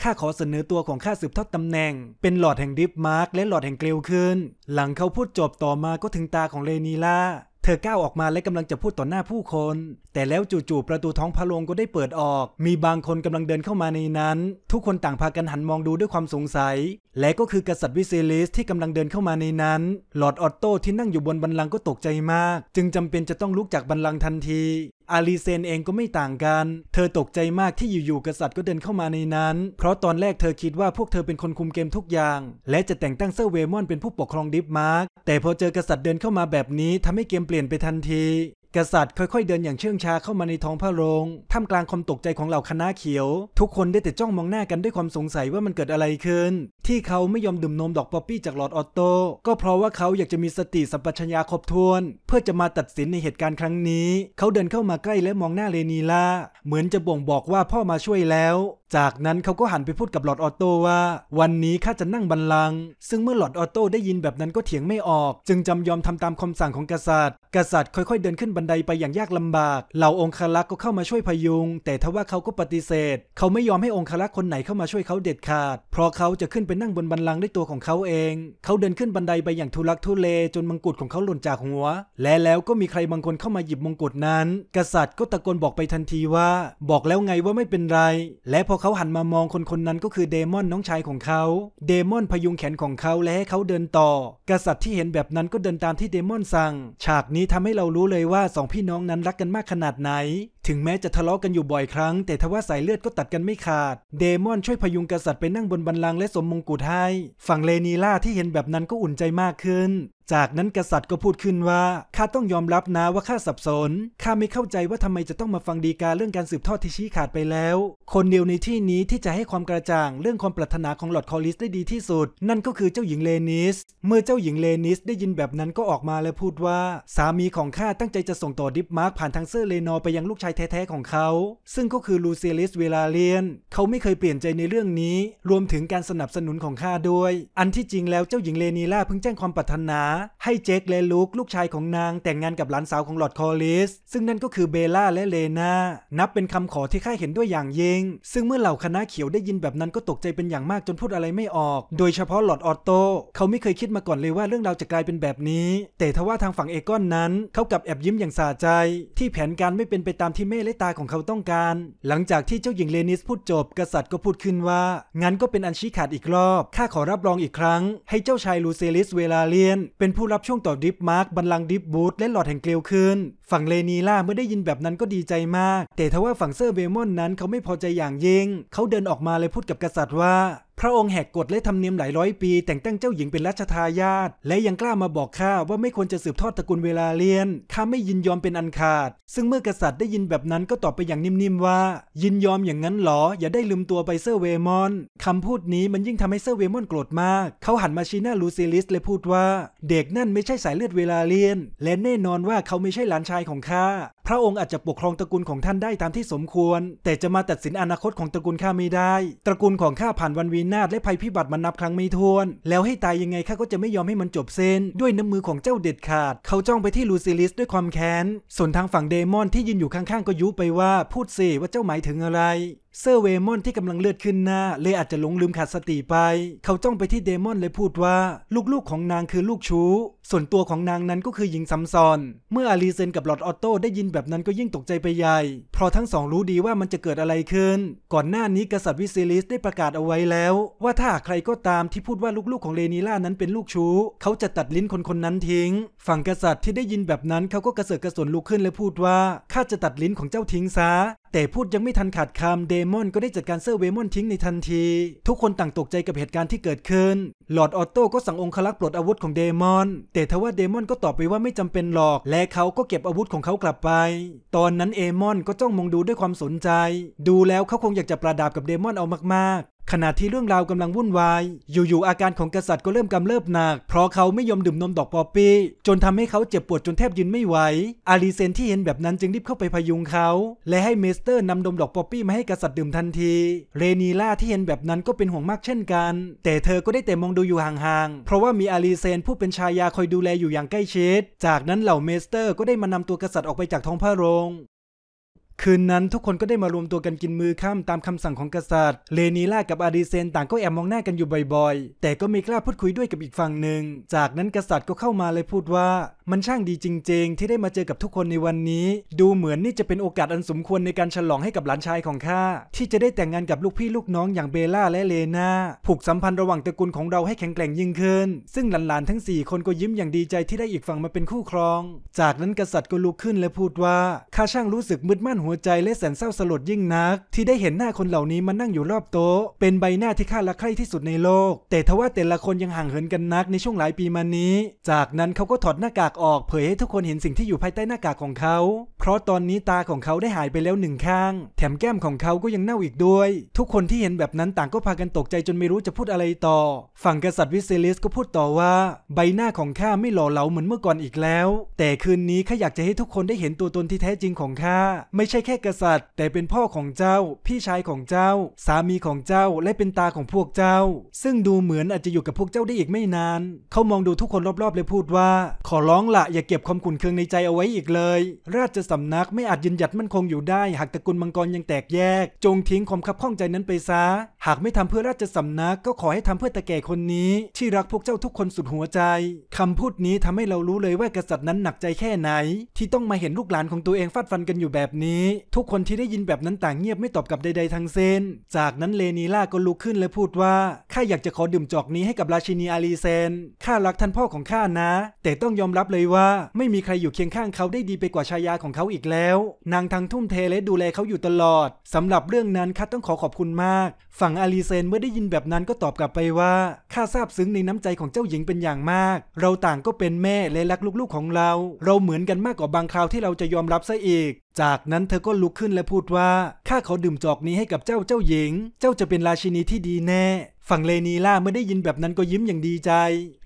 ข้าขอเสนอตัวของข้าสืบทอดตำแหน่ง เป็นหลอดแห่งดิฟมาร์กและหลอดแห่งเกลียวคืนหลังเขาพูดจบต่อมาก็ถึงตาของเลนีล่าเธอก้าวออกมาและกำลังจะพูดต่อหน้าผู้คน แต่แล้วจู่ๆประตูท้องพระโรงก็ได้เปิดออก มีบางคนกำลังเดินเข้ามาในนั้น ทุกคนต่างพากันหันมองดูด้วยความสงสัย และก็คือกษัตริย์วิเซลิสที่กำลังเดินเข้ามาในนั้นหลอดออตโตที่นั่งอยู่บนบันลังก็ตกใจมาก จึงจำเป็นจะต้องลุกจากบันลังทันทีอาลีเซนเองก็ไม่ต่างกัน เธอตกใจมากที่อยู่ๆกษัตริย์ก็เดินเข้ามาในนั้น เพราะตอนแรกเธอคิดว่าพวกเธอเป็นคนคุมเกมทุกอย่าง และจะแต่งตั้งเซอร์เวมอนเป็นผู้ปกครองดิฟมาร์กแต่พอเจอกษัตริย์เดินเข้ามาแบบนี้ ทำให้เกมเปลี่ยนไปทันทีกษัตริย์ค่อยๆเดินอย่างเชื่องช้าเข้ามาในท้องพระโรง ท่ามกลางความตกใจของเหล่าคณะเขียว ทุกคนได้แต่จ้องมองหน้ากันด้วยความสงสัยว่ามันเกิดอะไรขึ้น ที่เขาไม่ยอมดื่มนมดอกป๊อปปี้จากหลอดออโต้ ก็เพราะว่าเขาอยากจะมีสติสัมปชัญญะครบถ้วน เพื่อจะมาตัดสินในเหตุการณ์ครั้งนี้ เขาเดินเข้ามาใกล้และมองหน้าเลนีลาเหมือนจะบ่งบอกว่าพ่อมาช่วยแล้วจากนั้นเขาก็หันไปพูดกับหลอดออโต้ว่า วันนี้ข้าจะนั่งบัลลัง ซึ่งเมื่อหลอดออโต้ได้ยินแบบนั้นก็เถียงไม่ออก จึงจำยอมทำตามคำสั่งของกษัตริย์ กษัตริย์ค่อยๆเดินขึ้นบันไดไปอย่างยากลำบาก เหล่าองครักษ์ก็เข้ามาช่วยพยุงแต่ทว่าเขาก็ปฏิเสธ เขาไม่ยอมให้องครักษ์คนไหนเข้ามาช่วยเขาเด็ดขาด เพราะเขาจะขึ้นไปนั่งบนบันลังด้วยตัวของเขาเอง เขาเดินขึ้นบันไดไปอย่างทุลักทุเลจนมงกุฎของเขาหล่นจากหัว และแล้วก็มีใครบางคนเข้ามาหยิบมงกุฎนั้น กษัตริย์ก็ตะโกนบอกไปทันทีว่า บอกแล้วไงว่าไม่เป็นไร และพอเขาหันมามองคนคนนั้นก็คือเดมอนน้องชายของเขา เดมอนพยุงแขนของเขาและให้เขาเดินต่อ กษัตริย์ที่เห็นแบบนั้นก็เดินตามที่เดมอนสั่ง ฉากนี้ทำให้เรารู้เลยว่าสองพี่น้องนั้นรักกันมากขนาดไหนถึงแม้จะทะเลาะกันอยู่บ่อยครั้งแต่ทว่าสายเลือดก็ตัดกันไม่ขาด เดมอนช่วยพยุงกษัตริย์ไปนั่งบนบันลังและสมมงกุฎให้ฝั่งเลนีล่าที่เห็นแบบนั้นก็อุ่นใจมากขึ้น จากนั้นกษัตริย์ก็พูดขึ้นว่าข้าต้องยอมรับนะว่าข้าสับสน ข้าไม่เข้าใจว่าทำไมจะต้องมาฟังดีกาเรื่องการสืบทอดที่ชี้ขาดไปแล้ว คนเดียวในที่นี้ที่จะให้ความกระจ่าง เรื่องความปรารถนาของหลอดคอลิสได้ดีที่สุด นั่นก็คือเจ้าหญิงเลนิส เมื่อเจ้าหญิงเลนิสได้ยินแบบนั้นก็ออกมาและพูดว่า สามีของข้าตั้งใจจะส่งต่อดิฟมาร์กผ่านทางเซอร์เลนอไปยังลูกชายายแท้ ๆ ของเขา ซึ่งก็คือ ลูเซียลิสเวลาเรียนเขาไม่เคยเปลี่ยนใจในเรื่องนี้ รวมถึงการสนับสนุนของข้าด้วย อันที่จริงแล้วเจ้าหญิงเลนีล่าเพิ่งแจ้งความปรารถนา ให้เจคและลูก ลูกชายของนาง แต่งงานกับหลานสาวของหลอดคอลิสซึ่งนั่นก็คือเบล่าและเลนานับเป็นคำขอที่ข้าเห็นด้วยอย่างยิ่งซึ่งเมื่อเหล่าคณะเขียวได้ยินแบบนั้นก็ตกใจเป็นอย่างมากจนพูดอะไรไม่ออก โดยเฉพาะหลอดออโตเขาไม่เคยคิดมาก่อนเลยว่าเรื่องราวจะกลายเป็นแบบนี้ แต่ทว่าทางฝั่งเอกอนนั้นเขากับแอบยิ้มอย่างสาใจ ที่แผนการไม่เป็นไปตามท่ที่เม่และตาของเขาต้องการ หลังจากที่เจ้าหญิงเลนิสพูดจบกษัตริย์ก็พูดขึ้นว่า งั้นก็เป็นอันชี้ขาดอีกรอบ ข้าขอรับรองอีกครั้ง ให้เจ้าชายลูเซลิสเวลาเลียน เป็นผู้รับช่วงต่อดิฟมาร์ก บัลลังดิฟบูธและหลอดแห่งเกลียวคืน ฝั่งเลนีล่าเมื่อได้ยินแบบนั้นก็ดีใจมาก แต่ทว่าฝั่งเซอร์เบมอนนั้นเขาไม่พอใจอย่างยิ่ง เขาเดินออกมาเลยพูดกับกษัตริย์ว่าพระองค์แหกกฎและทำเนียมหลายร้อยปีแต่งตั้งเจ้าหญิงเป็นรัชทายาทและยังกล้ามาบอกข้าว่าไม่ควรจะสืบทอดตระกูลเวลาเลียนข้าไม่ยินยอมเป็นอันขาด ซึ่งเมื่อกษัตริย์ได้ยินแบบนั้นก็ตอบไปอย่างนิ่มๆว่า ยินยอมอย่างนั้นหรออย่าได้ลืมตัวไปเซอร์เวมอน คำพูดนี้มันยิ่งทำให้เซอร์เวมอนโกรธมากเขาหันมาชี้หน้าลูซิลิส และพูดว่า เด็กนั่นไม่ใช่สายเลือดเวลาเลียนและแน่นอนว่าเขาไม่ใช่หลานชายของข้าพระองค์อาจจะปกครองตระกูลของท่านได้ตามที่สมควร แต่จะมาตัดสินอนาคตของตระกูลข้าไม่ได้ ตระกูลของข้าผ่านวันวีนาศและภัยพิบัติมันนับครั้งไม่ถ้วนแล้วให้ตายยังไงข้าก็จะไม่ยอมให้มันจบเส้นด้วยน้ำมือของเจ้าเด็ดขาด เขาจ้องไปที่ลูซิลิสด้วยความแค้นส่วนทางฝั่งเดมอนที่ยืนอยู่ข้างๆก็ยุไปว่า พูดสิว่าเจ้าหมายถึงอะไรเซอร์เวมอนที่กำลังเลือดขึ้นหน้าเลยอาจจะหลงลืมขาดสติไป เขาจ้องไปที่เดมอนเลยพูดว่าลูกๆของนางคือลูกชู้ ส่วนตัวของนางนั้นก็คือหญิงซัมซอน เมื่ออารีเซนกับหลอดออโต้ได้ยินแบบนั้นก็ยิ่งตกใจไปใหญ่ เพราะทั้งสองรู้ดีว่ามันจะเกิดอะไรขึ้น ก่อนหน้านี้กษัตริย์วิซิลิสได้ประกาศเอาไว้แล้วว่าถ้าใครก็ตามที่พูดว่าลูกๆของเลนีล่านั้นเป็นลูกชู้เขาจะตัดลิ้นคนคนนั้นทิ้งฝั่งกษัตริย์ที่ได้ยินแบบนั้นเขาก็กระเสือกกระสนลุกขึ้นเลยพูดว่าข้าจะตัดลิ้นของเจ้าทิ้งซะแต่พูดยังไม่ทันขาดคำเดมอนก็ได้จัดการเซอร์เวมอนทิ้งในทันที ทุกคนต่างตกใจกับเหตุการณ์ที่เกิดขึ้นหลอดออโต้ก็สั่งองคลักษ์ปลดอาวุธของเดมอนแต่ทว่าเดมอนก็ตอบไปว่าไม่จำเป็นหรอก และเขาก็เก็บอาวุธของเขากลับไป ตอนนั้นเอมอนก็จ้องมองดูด้วยความสนใจ ดูแล้วเขาคงอยากจะประดาบกับเดมอนเอามากขณะที่เรื่องราวกำลังวุ่นวาย อยู่ๆอาการของกษัตริย์ก็เริ่มกำเริบหนัก เพราะเขาไม่ยอมดื่มนมดอกปอปี้ จนทำให้เขาเจ็บปวดจนแทบยืนไม่ไหว อารีเซนที่เห็นแบบนั้นจึงรีบเข้าไปพยุงเขา และให้เมสเตอร์นำนมดอกปอปี้มาให้กษัตริย์ดื่มทันที เรนีล่าที่เห็นแบบนั้นก็เป็นห่วงมากเช่นกัน แต่เธอก็ได้แต่มองดูอยู่ห่างๆ เพราะว่ามีอารีเซนผู้เป็นชายาคอยดูแลอยู่อย่างใกล้ชิด จากนั้นเหล่าเมสเตอร์ก็ได้มานำตัวกษัตริย์ออกไปจากท้องพระโรงคืนนั้นทุกคนก็ได้มารวมตัวกันกินมือค่ำตามคำสั่งของกษัตริย์ เลนีล่ากับอาดีเซนต่างก็แอบมองหน้ากันอยู่บ่อยๆ แต่ก็ไม่กล้าพูดคุยด้วยกับอีกฝั่งหนึ่ง จากนั้นกษัตริย์ก็เข้ามาเลยพูดว่ามันช่างดีจริงๆ ที่ได้มาเจอกับทุกคนในวันนี้ ดูเหมือนนี่จะเป็นโอกาสอันสมควรในการฉลองให้กับหลานชายของข้าที่จะได้แต่งงานกับลูกพี่ลูกน้องอย่างเบล่าและเลนาผูกสัมพันธ์ระหว่างตระกูลของเราให้แข็งแกร่งยิ่งขึ้น ซึ่งหลานๆ ทั้ง 4 คนก็ยิ้มอย่างดีใจที่ได้อีกฝั่งมาเป็นคู่ครอง จากนั้นกษัตริย์ก็ลุกขึ้นและพูดว่าข้าช่างรู้สึกมึดมั่นหัวใจและแสนเศร้าสลดยิ่งนัก ที่ได้เห็นหน้าคนเหล่านี้มานั่งอยู่รอบโต๊ะเป็นใบหน้าที่ข้ารักใคร่ที่สุดในโลก แต่ทว่าแต่ละคนยังห่างเหินกันนักในช่วงหลายปีมานี้ จากนั้นเขาก็ถอดหน้ากากออกเผยให้ทุกคนเห็นสิ่งที่อยู่ภายใต้หน้ากากของเขา เพราะตอนนี้ตาของเขาได้หายไปแล้วหนึ่งข้าง แถมแก้มของเขา ก็ยังเน่าอีกด้วย ทุกคนที่เห็นแบบนั้นต่างก็พากันตกใจจนไม่รู้จะพูดอะไรต่อ ฝั่งกษัตริย์วิเซเลสก็พูดต่อว่า ใบหน้าของข้าไม่หล่อเหลาเหมือนเมื่อก่อนอีกแล้ว แต่คืนนี้ข้าอยากจะให้ทุกคนได้เห็นตัวตนที่แท้จริงของข้า ไม่ใช่แค่กษัตริย์ แต่เป็นพ่อของเจ้า พี่ชายของเจ้า สามีของเจ้า และเป็นตาของพวกเจ้า ซึ่งดูเหมือนอาจจะอยู่กับพวกเจ้าได้อีกไม่นาน เขามองดูทุกคนรอบๆเลยพูดว่าขอร้องละอย่าเก็บความขุ่นเคืองในใจเอาไว้อีกเลย ราชสำนักไม่อาจยืนหยัดมั่นคงอยู่ได้ หากตระกูลมังกรยังแตกแยก จงทิ้งความขับข้องใจนั้นไปซะหากไม่ทำเพื่อราชสำนัก ก็ขอให้ทำเพื่อตะแก่คนนี้ ที่รักพวกเจ้าทุกคนสุดหัวใจ คำพูดนี้ทำให้เรารู้เลยว่ากษัตริย์นั้นหนักใจแค่ไหน ที่ต้องมาเห็นลูกหลานของตัวเองฟาดฟันกันอยู่แบบนี้ ทุกคนที่ได้ยินแบบนั้นต่างเงียบไม่ตอบกลับใด ๆทั้งเส้นจากนั้นเลนีล่าก็ลุกขึ้น และพูดว่า ข้าอยากจะขอดื่มจอกนี้ให้กับราชินีอาลีเซน ข้ารักท่านพ่อของข้านะ แต่ต้องยอมรับเลยว่า ไม่มีใครอยู่เคียงข้างเขาได้ดีไปกว่าชายาของเขาอีกแล้ว นางทั้งทุ่มเทและดูแลเขาอยู่ตลอด สำหรับเรื่องนั้นข้าต้องขอขอบคุณมากฝัั่งอาลีเซนเมื่อได้ยินแบบนั้นก็ตอบกลับไปว่าข้าซาบซึ้งในน้ำใจของเจ้าหญิงเป็นอย่างมาก เราต่างก็เป็นแม่ และรักลูกๆของเรา เราเหมือนกันมากกว่าบางคราวที่เราจะยอมรับซะอีก จากนั้นเธอก็ลุกขึ้นและพูดว่าข้าขอดื่มจอกนี้ให้กับเจ้าเจ้าหญิง เจ้าจะเป็นราชินีที่ดีแน่ฝั่งเลนีล่าเมื่อได้ยินแบบนั้นก็ยิ้มอย่างดีใจ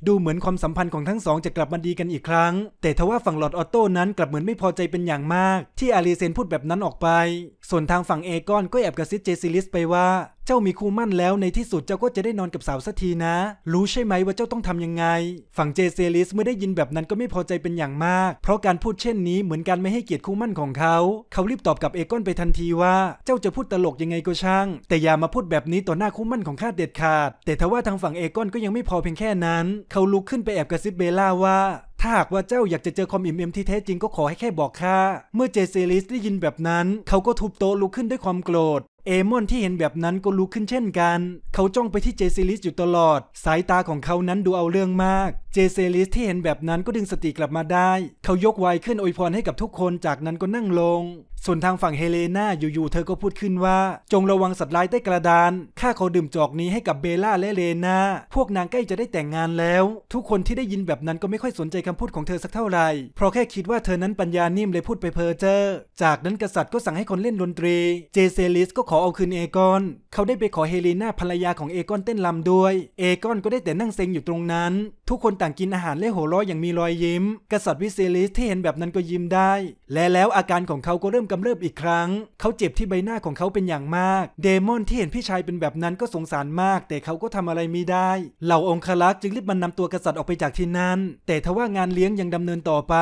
ดูเหมือนความสัมพันธ์ของทั้งสองจะกลับมาดีกันอีกครั้ง แต่ทว่าฝั่งหลอดออโต้นั้นกลับเหมือนไม่พอใจเป็นอย่างมาก ที่อารีเซนพูดแบบนั้นออกไป ส่วนทางฝั่งเอกอนก็แอบกระซิบเจซิลิสไปว่า เจ้ามีคู่มั่นแล้วในที่สุดเจ้าก็จะได้นอนกับสาวสักทีนะรู้ใช่ไหมว่าเจ้าต้องทำยังไง ฝั่งเจเซลิสเมื่อได้ยินแบบนั้นก็ไม่พอใจเป็นอย่างมากเพราะการพูดเช่นนี้เหมือนการไม่ให้เกียรติคู่มั่นของเขา เขารีบตอบกับเอกอนไปทันทีว่าเจ้าจะพูดตลกยังไงก็ช่างแต่อย่ามาพูดแบบนี้ต่อหน้าคู่มั่นของข้าเด็ดขาดาดแต่ทว่าทางฝั่งเอกอนก็ยังไม่พอเพียงแค่นั้น เขาลุกขึ้นไปแอบกระซิบเบลล่าว่า ถ้าหากว่าเจ้าอยากจะเจอความอิ่มเอมที่แท้จริงก็ขอให้แค่บอกข้า เมื่อเจเซลิสได้ยินแบบนั้น เขาก็ทุบโต๊ะลุกขึ้นด้วยความโกรธ เอมอนที่เห็นแบบนั้นก็ลุกขึ้นเช่นกัน เขาจ้องไปที่เจซิลิสอยู่ตลอดสายตาของเขานั้นดูเอาเรื่องมาก เจเซลิสที่เห็นแบบนั้นก็ดึงสติกลับมาได้ เขายกไวขึ้นอวยพรให้กับทุกคนจากนั้นก็นั่งลงส่วนทางฝั่งเฮเลนาอยู่ๆ เธอก็พูดขึ้นว่า จงระวังสัตว์ร้ายใต้กระดานข้าขอดื่มจอกนี้ให้กับเบล่าและเลนาพวกนางใกล้จะได้แต่งงานแล้ว ทุกคนที่ได้ยินแบบนั้นก็ไม่ค่อยสนใจคำพูดของเธอสักเท่าไหร่เพราะแค่คิดว่าเธอนั้นปัญญานิ่มเลยพูดไปเพ้อเจ้อจากนั้นกษัตริย์ก็สั่งให้คนเล่นดนตรีเจเซลิสก็ขอเอาคืนเอกอนเขาได้ไปขอเฮเลนาภรรยาของเอกอนเต้นลำด้วย เอกอนก็ได้แต่นั่งเซ็งอยู่ตรงนั้น ทุกคนต่างกินอาหารและโหัว้อยอย่างมีรอยยิ้ม กษัตริย์วิเซลิสที่เห็นแบบนั้นก็ยิ้มได้ และแล้วอาการของเขาก็เริ่มกกำเริบอีกครั้ง เขาเจ็บที่ใบหน้าของเขาเป็นอย่างมาก เดมอนที่เห็นพี่ชายเป็นแบบนั้นก็สงสารมาก แต่เขาก็ทำอะไรไม่ได้ เหล่าองคลักษ์จึงรีบมันนำตัวกษัตริย์ออกไปจากที่นั่นแต่ทว่างานเลี้ยงยังดำเนินต่อไป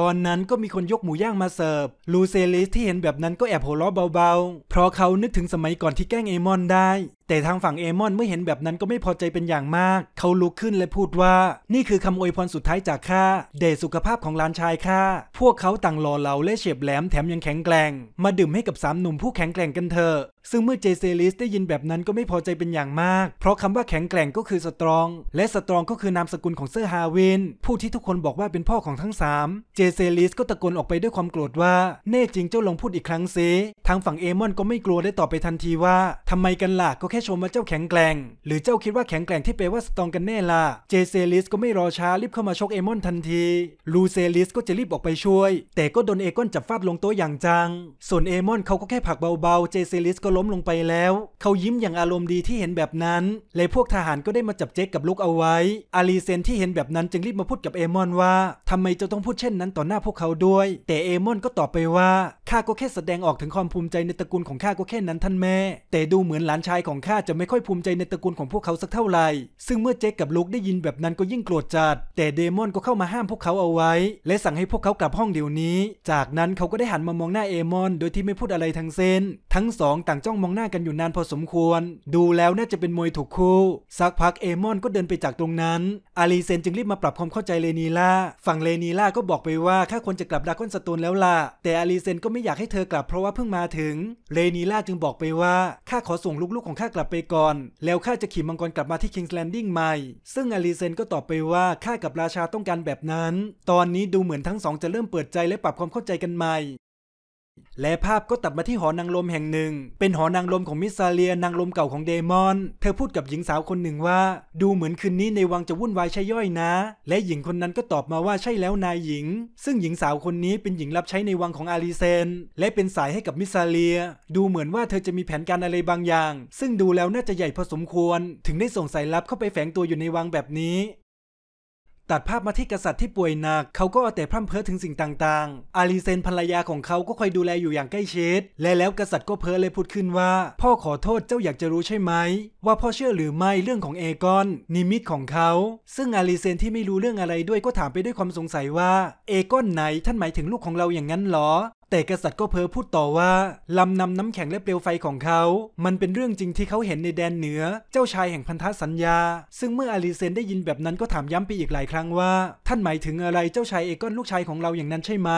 ตอนนั้นก็มีคนยกหมูย่างมาเสิร์ฟ ลูเซลิสที่เห็นแบบนั้นก็แอบหัวเราะเบาๆ เพราะเขานึกถึงสมัยก่อนที่แกล้งเอมอนได้ แต่ทางฝั่งเอมอนเมื่อเห็นแบบนั้นก็ไม่พอใจเป็นอย่างมาก เขาลุกขึ้นและพูดว่า นี่คือคำอวยพรสุดท้ายจากข้า เดชสุขภาพของหลานชายข้า พวกเขาต่างรอเราและเฉียบแหลมแถมยังแข็งแกร่ง มาดื่มให้กับสามหนุ่มผู้แข็งแกร่งกันเถอะซึ่งเมื่อเจเซลิสได้ยินแบบนั้นก็ไม่พอใจเป็นอย่างมาก เพราะคำว่าแข็งแกร่งก็คือสตรอง และสตรองก็คือนามสกุลของเซอร์ฮาวิน ผู้ที่ทุกคนบอกว่าเป็นพ่อของทั้ง3เจเซลิสก็ตะโกนออกไปด้วยความโกรธว่า แน่จริงเจ้าลองพูดอีกครั้งซิทางฝั่งเอมอนก็ไม่กลัวได้ตอบไปทันทีว่าทำไมกันล่ะก็แค่ชมว่าเจ้าแข็งแกร่ง หรือเจ้าคิดว่าแข็งแกร่งที่แปลว่าสตรองกันแน่ล่ะเจเซลิสก็ไม่รอช้ารีบเข้ามาชกเอมอนทันทีลูเซลิสก็จะรีบออกไปช่วย แต่ก็โดนเอกอนจับฟาดลงโต๊ะอย่างจังส่วนเอมอนเขาก็แค่ผักเบาๆเจเซลิสก็ล้มลงไปแล้ว เขายิ้มอย่างอารมณ์ดีที่เห็นแบบนั้นเลยพวกทหารก็ได้มาจับเจ๊กกับลูกเอาไว้อาลีเซนที่เห็นแบบนั้นจึงรีบมาพูดกับเอมอนว่า ทำไมจะต้องพูดเช่นนั้นต่อหน้าพวกเขาด้วย แต่เอมอนก็ตอบไปว่าข้าก็แค่แสดงออกถึงความภูมิใจในตระกูลของข้าก็แค่นั้นท่านแม่แต่ดูเหมือนหลานชายของข้าจะไม่ค่อยภูมิใจในตระกูลของพวกเขาสักเท่าไหร่ซึ่งเมื่อเจ๊กกับลูกได้ยินแบบนั้นก็ยิ่งโกรธจัด แต่เดมอนก็เข้ามาห้ามพวกเขาเอาไว้และสั่งให้พวกเขากลับห้องเดี๋ยวนี้ จากนั้นเขาก็ได้หันมามองหน้าเอมอนโดยที่ไม่พูดอะไรทั้งเส้นทั้งสองต่างจ้องมองหน้ากันอยู่นานพอสมควร ดูแล้วน่าจะเป็นมวยถูกคู่ สักพักเอมอนก็เดินไปจากตรงนั้น อาลีเซนจึงรีบมาปรับความเข้าใจเลนีล่าฝั่งเลนีล่าก็บอกไปว่าข้าควรจะกลับดากอนสตูนแล้วล่ะ แต่อาลีเซนก็ไม่อยากให้เธอกลับเพราะว่าเพิ่งมาถึง เลนีล่าจึงบอกไปว่าข้าขอส่งลูกๆของข้ากลับไปก่อน แล้วข้าจะขี่มังกรกลับมาที่คิงส์แลนดิ้งใหม่ ซึ่งอาลีเซนก็ตอบไปว่าข้ากับราชาต้องการแบบนั้น ตอนนี้ดูเหมือนทั้งสองจะเริ่มเปิดใจและปรับความเข้าใจกันใหม่และภาพก็ตัดมาที่หอนางลมแห่งหนึ่ง เป็นหอนางลมของมิซาเลีย นางลมเก่าของเดมอน เธอพูดกับหญิงสาวคนหนึ่งว่า ดูเหมือนคืนนี้ในวังจะวุ่นวายใช่ย่อยนะ และหญิงคนนั้นก็ตอบมาว่าใช่แล้วนายหญิง ซึ่งหญิงสาวคนนี้เป็นหญิงรับใช้ในวังของอาริเซน และเป็นสายให้กับมิซาเลีย ดูเหมือนว่าเธอจะมีแผนการอะไรบางอย่าง ซึ่งดูแล้วน่าจะใหญ่พอสมควร ถึงได้ส่งสายลับเข้าไปแฝงตัวอยู่ในวังแบบนี้ตัดภาพมาที่กษัตริย์ที่ป่วยหนัก เขาก็เอาแต่พร่ำเพ้อถึงสิ่งต่างๆ อาลีเซนภรรยาของเขาก็คอยดูแลอยู่อย่างใกล้ชิด และแล้วกษัตริย์ก็เพ้อเลยพูดขึ้นว่า พ่อขอโทษเจ้าอยากจะรู้ใช่ไหม ว่าพ่อเชื่อหรือไม่เรื่องของเอกอน นิมิตของเขา ซึ่งอาลีเซนที่ไม่รู้เรื่องอะไรด้วย ก็ถามไปด้วยความสงสัยว่า เอกอนไหนท่านหมายถึงลูกของเราอย่างนั้นหรอแต่กษัตริย์ก็เพ้อพูดต่อว่าลำนำน้ำแข็งและเปลวไฟของเขา มันเป็นเรื่องจริงที่เขาเห็นในแดนเหนือ เจ้าชายแห่งพันธสัญญา ซึ่งเมื่ออาลีเซนได้ยินแบบนั้นก็ถามย้ำไปอีกหลายครั้งว่า ท่านหมายถึงอะไรเจ้าชายเอกอนลูกชายของเราอย่างนั้นใช่ไหม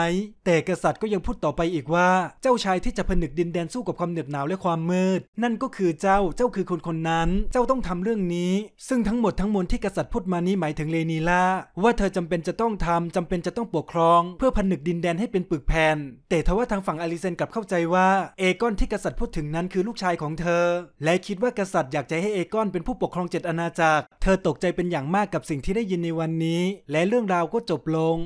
แต่กษัตริย์ก็ยังพูดต่อไปอีกว่า เจ้าชายที่จะผนึกดินแดนสู้กับความเหน็บหนาวและความมืด นั่นก็คือเจ้าเจ้าคือคนคนนั้น เจ้าต้องทำเรื่องนี้ ซึ่งทั้งหมดทั้งมวลที่กษัตริย์พูดมานี้หมายถึงเลนีล่าว่าเธอจำเป็นจะต้องทำจำเป็นจะต้องปกครองเพื่อผนึกดินแดนให้เป็นปึกแผ่นแต่ทว่าทางฝั่งอลิเซนกลับเข้าใจว่าเอกอนที่กษัตริย์พูดถึงนั้นคือลูกชายของเธอ และคิดว่ากษัตริย์อยากจะให้เอกอนเป็นผู้ปกครองเจ็ดอาณาจักร เธอตกใจเป็นอย่างมากกับสิ่งที่ได้ยินในวันนี้ และเรื่องราวก็จบลง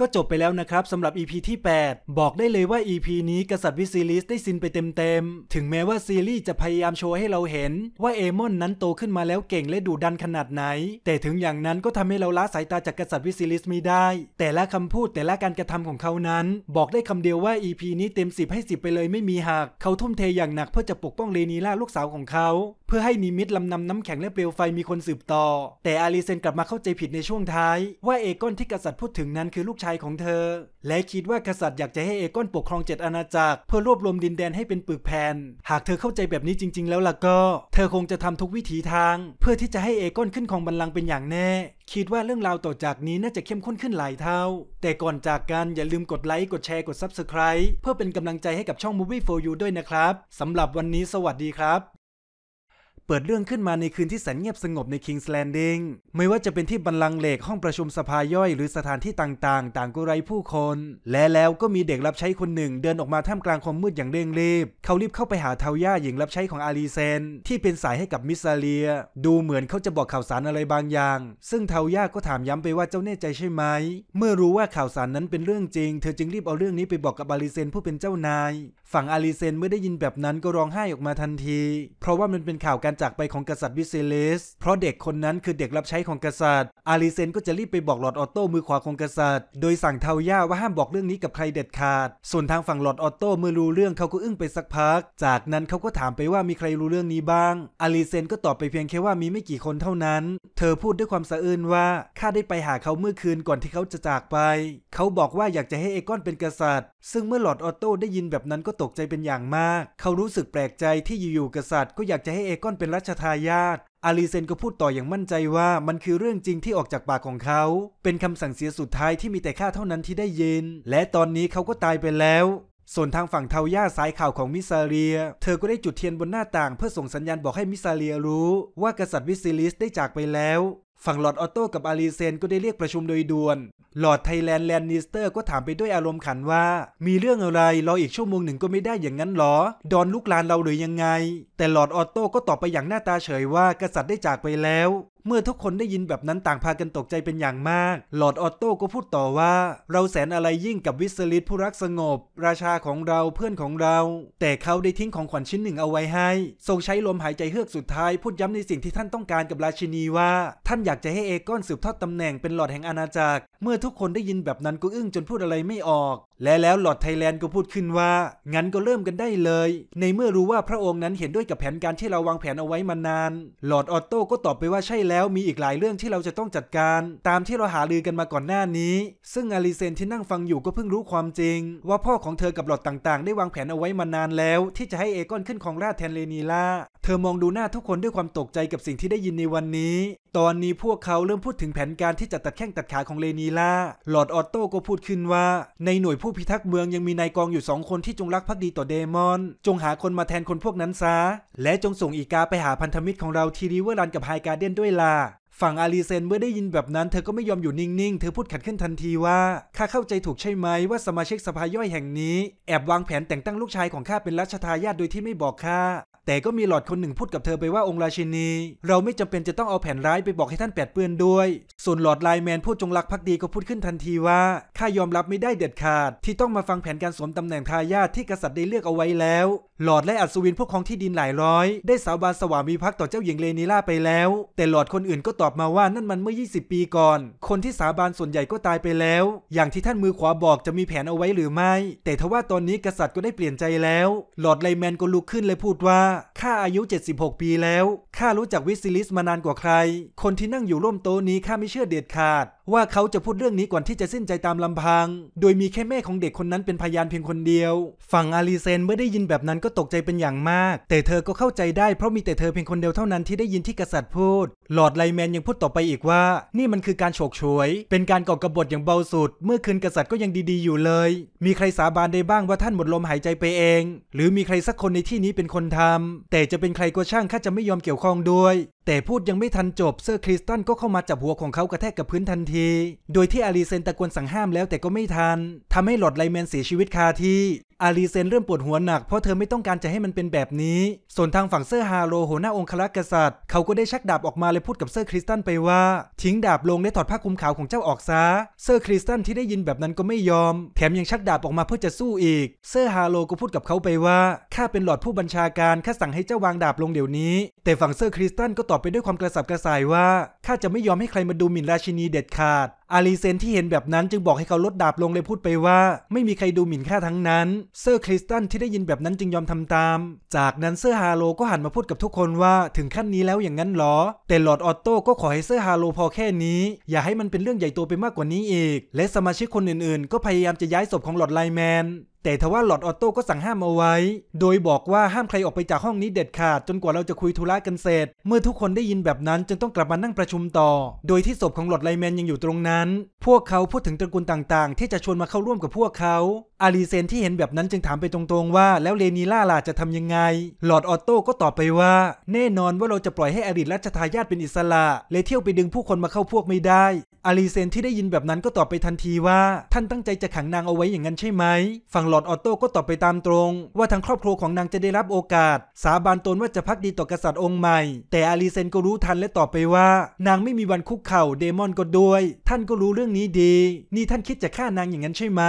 ก็จบไปแล้วนะครับสำหรับ EP ที่8 บอกได้เลยว่า EP นี้กษัตริย์วิซิลิสได้ซินไปเต็มๆถึงแม้ว่าซีรีส์จะพยายามโชว์ให้เราเห็นว่าเอมอนนั้นโตขึ้นมาแล้วเก่งและดุดันขนาดไหน แต่ถึงอย่างนั้นก็ทำให้เราละสายตาจากกษัตริย์วิซิลิสไม่ได้ แต่ละคำพูดแต่ละการกระทำของเขานั้น บอกได้คำเดียวว่า EP นี้เต็ม10ให้10ไปเลยไม่มีหักเขาทุ่มเทอย่างหนัก เพื่อจะปกป้องเลนีล่าลูกสาวของเขาเพื่อให้นิมิตลำนำน้ำแข็งและเปลวไฟมีคนสืบต่อ แต่อารีเซนกลับมาเข้าใจผิดในช่วงท้ายว่าเอกอนที่กษัตริย์พูดถึงนั้นคือลูกชายของเธอ และคิดว่ากษัตริย์อยากจะให้เอกอนปกครองเจ็ดอาณาจักรเพื่อรวบรวมดินแดนให้เป็นปึกแผ่น หากเธอเข้าใจแบบนี้จริงๆ แล้วล่ะก็ เธอคงจะทำทุกวิถีทางเพื่อที่จะให้เอกอนขึ้นของบัลลังก์เป็นอย่างแน่ คิดว่าเรื่องราวต่อจากนี้น่าจะเข้มข้นขึ้นหลายเท่า แต่ก่อนจากกันอย่าลืมกดไลค์ กดแชร์ กด Subscribe เพื่อเป็นกำลังใจให้กับช่อง Movie for You ด้วยนะครับสำหรับวันนี้สวัสดีครับเปิดเรื่องขึ้นมาในคืนที่แสนเงียบสงบในคิงส์แลนดิ้งไม่ว่าจะเป็นที่บันลังเหล็กห้องประชุมสภาย่อยหรือสถานที่ต่างๆ ต่างก็ไร้ผู้คน และแล้วก็มีเด็กรับใช้คนหนึ่ง เดินออกมาท่ามกลางความมืดอย่างเร่งรีบ เขารีบเข้าไปหาเทาย่าหญิงรับใช้ของอารีเซนที่เป็นสายให้กับมิซาเลีย ดูเหมือนเขาจะบอกข่าวสารอะไรบางอย่าง ซึ่งเทาย่าก็ถามย้ำไปว่าเจ้าแน่ใจใช่ไหม เมื่อรู้ว่าข่าวสารนั้นเป็นเรื่องจริง เธอจึงรีบเอาเรื่องนี้ไปบอกกับอารีเซนผู้เป็นเจ้านายฝั่งอาลีเซนเมื่อได้ยินแบบนั้นก็ร้องไห้ออกมาทันที เพราะว่ามันเป็นข่าวการจากไปของกษัตริย์วิเซเลสเพราะเด็กคนนั้นคือเด็กรับใช้ของกษัตริย์อาลีเซนก็จะรีบไปบอกหลอดออโต้มือขวาของกษัตริย์โดยสั่งเทาย่าว่าห้ามบอกเรื่องนี้กับใครเด็ดขาด ส่วนทางฝั่งหลอดออโต้เมื่อรู้เรื่องเขาก็อึ้งไปสักพัก จากนั้นเขาก็ถามไปว่ามีใครรู้เรื่องนี้บ้างอาลีเซนก็ตอบไปเพียงแค่ว่ามีไม่กี่คนเท่านั้น เธอพูดด้วยความสะอื้นว่าข้าได้ไปหาเขาเมื่อคืนก่อนที่เขาจะจากไป เขาบอกว่าอยากจะให้เอกอนเป็นกษัตริย์ ซึ่งเมื่อหลอดออโต้ได้ยินแบบนั้นก็ตกใจเป็นอย่างมาก เขารู้สึกแปลกใจที่อยู่ๆ กษัตริย์ ก็อยากจะให้เอกอนเป็นรัชทายาท อาลีเซนก็พูดต่ออย่างมั่นใจว่ามันคือเรื่องจริงที่ออกจากปากของเขา เป็นคำสั่งเสียสุดท้ายที่มีแต่ข้าเท่านั้นที่ได้ยิน และตอนนี้เขาก็ตายไปแล้ว ส่วนทางฝั่งเทาย่าสายข่าวของมิซาเรีย เธอก็ได้จุดเทียนบนหน้าต่าง เพื่อส่งสัญญาณบอกให้มิซาเรียรู้ ว่ากษัตริย์วิซิลิสได้จากไปแล้วฝั่งหลอดออโต้กับอารีเซนก็ได้เรียกประชุมโดยด่วน หลอดไทยแลนด์แลนนิสเตอร์ก็ถามไปด้วยอารมณ์ขันว่า มีเรื่องอะไรรออีกชั่วโมงหนึ่งก็ไม่ได้อย่างนั้นหรอ ดอนลุกลานเราหรือยังไง แต่หลอดออโต้ก็ตอบไปอย่างหน้าตาเฉยว่ากษัตริย์ได้จากไปแล้วเมื่อทุกคนได้ยินแบบนั้นต่างพากันตกใจเป็นอย่างมาก หลอร์ดออตโต้ก็พูดต่อว่า เราแสนอะไรยิ่งกับวิสลิตผู้รักสงบ ราชาของเราเพื่อนของเรา แต่เขาได้ทิ้งของขวัญชิ้นหนึ่งเอาไว้ให้ทรงใช้ลมหายใจเฮือกสุดท้าย พูดย้ำในสิ่งที่ท่านต้องการกับราชินีว่า ท่านอยากจะให้เอกอนสืบทอดตำแหน่งเป็นหลอร์ดแห่งอาณาจักร เมื่อทุกคนได้ยินแบบนั้นก็อึ้งจนพูดอะไรไม่ออก และแล้วหลอร์ดไทยแลนด์ก็พูดขึ้นว่างั้นก็เริ่มกันได้เลย ในเมื่อรู้ว่าพระองค์นั้นเห็นด้วยกับแผนการที่เราวางแผนเอาไว้มานาน หลอร์ดออโต้ก็ตอบไปว่าใช่แล้วมีอีกหลายเรื่องที่เราจะต้องจัดการ ตามที่เราหาลือกันมาก่อนหน้านี้ ซึ่งอาริเซนที่นั่งฟังอยู่ก็เพิ่งรู้ความจริง ว่าพ่อของเธอกับหลอดต่างๆได้วางแผนเอาไว้มานานแล้ว ที่จะให้เอกอนขึ้นของราชแทนเลนีล่าธอมองดูหน้าทุกคนด้วยความตกใจกับสิ่งที่ได้ยินในวันนี้ ตอนนี้พวกเขาเริ่มพูดถึงแผนการที่จะตัดแข้งตัดขาของเลนีล่าหลอดออตโต้ก็พูดขึ้นว่า ในหน่วยผู้พิทักษ์เมืองยังมีนายกองอยู่สองคนที่จงรักภักดีต่อเดมอน จงหาคนมาแทนคนพวกนั้นซะ และจงส่งอีกาไปหาพันธมิตรของเราทีริเวอร์รันกับไฮการเดนด้วยล่ะฝั่งอาลีเซนเมื่อได้ยินแบบนั้นเธอก็ไม่ยอมอยู่นิ่งๆ เธอพูดขัดขึ้นทันทีว่า ข้าเข้าใจถูกใช่ไหมว่าสมาชิกสภาย่อยแห่งนี้แอบวางแผนแต่งตั้งลูกชายของข้าเป็นรัชทายาทโดยที่ไม่บอกข้าแต่ก็มีหลอดคนหนึ่งพูดกับเธอไปว่าองค์ราชินี เราไม่จำเป็นจะต้องเอาแผ่นร้ายไปบอกให้ท่านแปดเปื้อนด้วย ส่วนหลอดไลแมนผู้จงรักภักดีก็พูดขึ้นทันทีว่าข้ายอมรับไม่ได้เด็ดขาด ที่ต้องมาฟังแผนการสวมตำแหน่งทายาทที่กษัตริย์ได้เลือกเอาไว้แล้ว หลอดและอัศวินพวกของที่ดินหลายร้อย ได้สาบานสวามีภักดิ์ต่อเจ้าหญิงเลนิล่าไปแล้ว แต่หลอดคนอื่นก็ตอบมาว่านั่นมันเมื่อ 20 ปีก่อน คนที่สาบานส่วนใหญ่ก็ตายไปแล้ว อย่างที่ท่านมือขวาบอกจะมีแผนเอาไว้หรือไม่ แต่ทว่าตอนนี้กษัตริย์ก็ได้เปลี่ยนใจแล้ว หลอดไลแมนก็ลุกขึ้นเลยพูดว่าข้าอายุ 76 ปีแล้ว ข้ารู้จักวิซิลิสมานานกว่าใคร คนที่นั่งอยู่ร่วมโต๊ะนี้ข้าไม่เชื่อเด็ดขาด ว่าเขาจะพูดเรื่องนี้ก่อนที่จะสิ้นใจตามลำพัง โดยมีแค่แม่ของเด็กคนนั้นเป็นพยานเพียงคนเดียว ฝั่งอาลีเซนเมื่อได้ยินแบบนั้นก็ตกใจเป็นอย่างมาก แต่เธอก็เข้าใจได้เพราะมีแต่เธอเพียงคนเดียวเท่านั้นที่ได้ยินที่กษัตริย์พูดหลอดไลแมนยังพูดต่อไปอีกว่า นี่มันคือการโฉกฉวย เป็นการก่อกบฏอย่างเบาสุด เมื่อคืนกษัตริย์ก็ยังดีๆอยู่เลย มีใครสาบานได้บ้างว่าท่านหมดลมหายใจไปเอง หรือมีใครสักคนในที่นี้เป็นคนทำ แต่จะเป็นใครก็ช่างข้าจะไม่ยอมเกี่ยวข้องด้วยแต่พูดยังไม่ทันจบเซอร์คริสตันก็เข้ามาจับหัวของเขากระแทกกับพื้นทันที โดยที่อารีเซนตะโกนสั่งห้ามแล้วแต่ก็ไม่ทัน ทำให้หลอดไลแมนเสียชีวิตคาที่อารีเซนเริ่มปวดหัวหนักเพราะเธอไม่ต้องการจะให้มันเป็นแบบนี้ ส่วนทางฝั่งเซอร์ฮาโลหัวหน้าองครักษ์กษัตริย์เขาก็ได้ชักดาบออกมาเลยพูดกับเซอร์คริสตันไปว่าทิ้งดาบลงและถอดผ้าคลุมขาวของเจ้าออกซะเซอร์คริสตันที่ได้ยินแบบนั้นก็ไม่ยอม แถมยังชักดาบออกมาเพื่อจะสู้อีกเซอร์ฮาโลก็พูดกับเขาไปว่าข้าเป็นหลอดผู้บัญชาการข้าสั่งให้เจ้าวางดาบลงเดี๋ยวนี้แต่ฝั่งเซอร์คริสตันก็ตออบไปด้วยความกระสับกระส่ายว่า ข้าจะไม่ยอมให้ใครมาดูหมิ่นราชินีเด็ดขาด อาลีเซน ที่เห็นแบบนั้นจึงบอกให้เขาลดดาบลงเลยพูดไปว่า ไม่มีใครดูหมิ่นข้าทั้งนั้น เซอร์คริสตันที่ได้ยินแบบนั้นจึงยอมทำตาม จากนั้นเซอร์ฮาโลก็หันมาพูดกับทุกคนว่า ถึงขั้นนี้แล้วอย่างนั้นหรอ แต่ลอร์ดออตโต้ก็ขอให้เซอร์ฮาโลพอแค่นี้ อย่าให้มันเป็นเรื่องใหญ่โตไปมากกว่านี้อีก และสมาชิกคนอื่น ๆ ก็พยายามจะย้ายศพของลอร์ดไลแมนแต่ทว่าหลอดออโต้ก็สั่งห้ามเอาไว้ โดยบอกว่าห้ามใครออกไปจากห้องนี้เด็ดขาด จนกว่าเราจะคุยธุระกันเสร็จ เมื่อทุกคนได้ยินแบบนั้นจึงต้องกลับมานั่งประชุมต่อ โดยที่ศพของหลอดไลแมนยังอยู่ตรงนั้น พวกเขาพูดถึงตระกูลต่างๆ ที่จะชวนมาเข้าร่วมกับพวกเขาอารีเซนที่เห็นแบบนั้นจึงถามไปตรงๆว่า แล้วเลนีล่าล่ะจะทำยังไง หลอดออโต้ก็ตอบไปว่า แน่นอนว่าเราจะปล่อยให้อดีตราชทายาทเป็นอิสระ เลยเที่ยวไปดึงผู้คนมาเข้าพวกไม่ได้อารีเซนที่ได้ยินแบบนั้นก็ตอบไปทันทีว่า ท่านตั้งใจจะขังนางเอาไว้อย่างนั้นใช่ไหมฝั่งหลอดออโต้ก็ตอบไปตามตรง ว่าทางครอบครัวของนางจะได้รับโอกาส สาบานตนว่าจะพักดีต่อกษัตริย์องค์ใหม่ แต่อารีเซนก็รู้ทันและตอบไปว่า นางไม่มีวันคุกเข่าเดมอนก็ด้วย ท่านก็รู้เรื่องนี้ดี นี่ท่านคิดจะฆ่านางอย่างนั้นใช่ไหม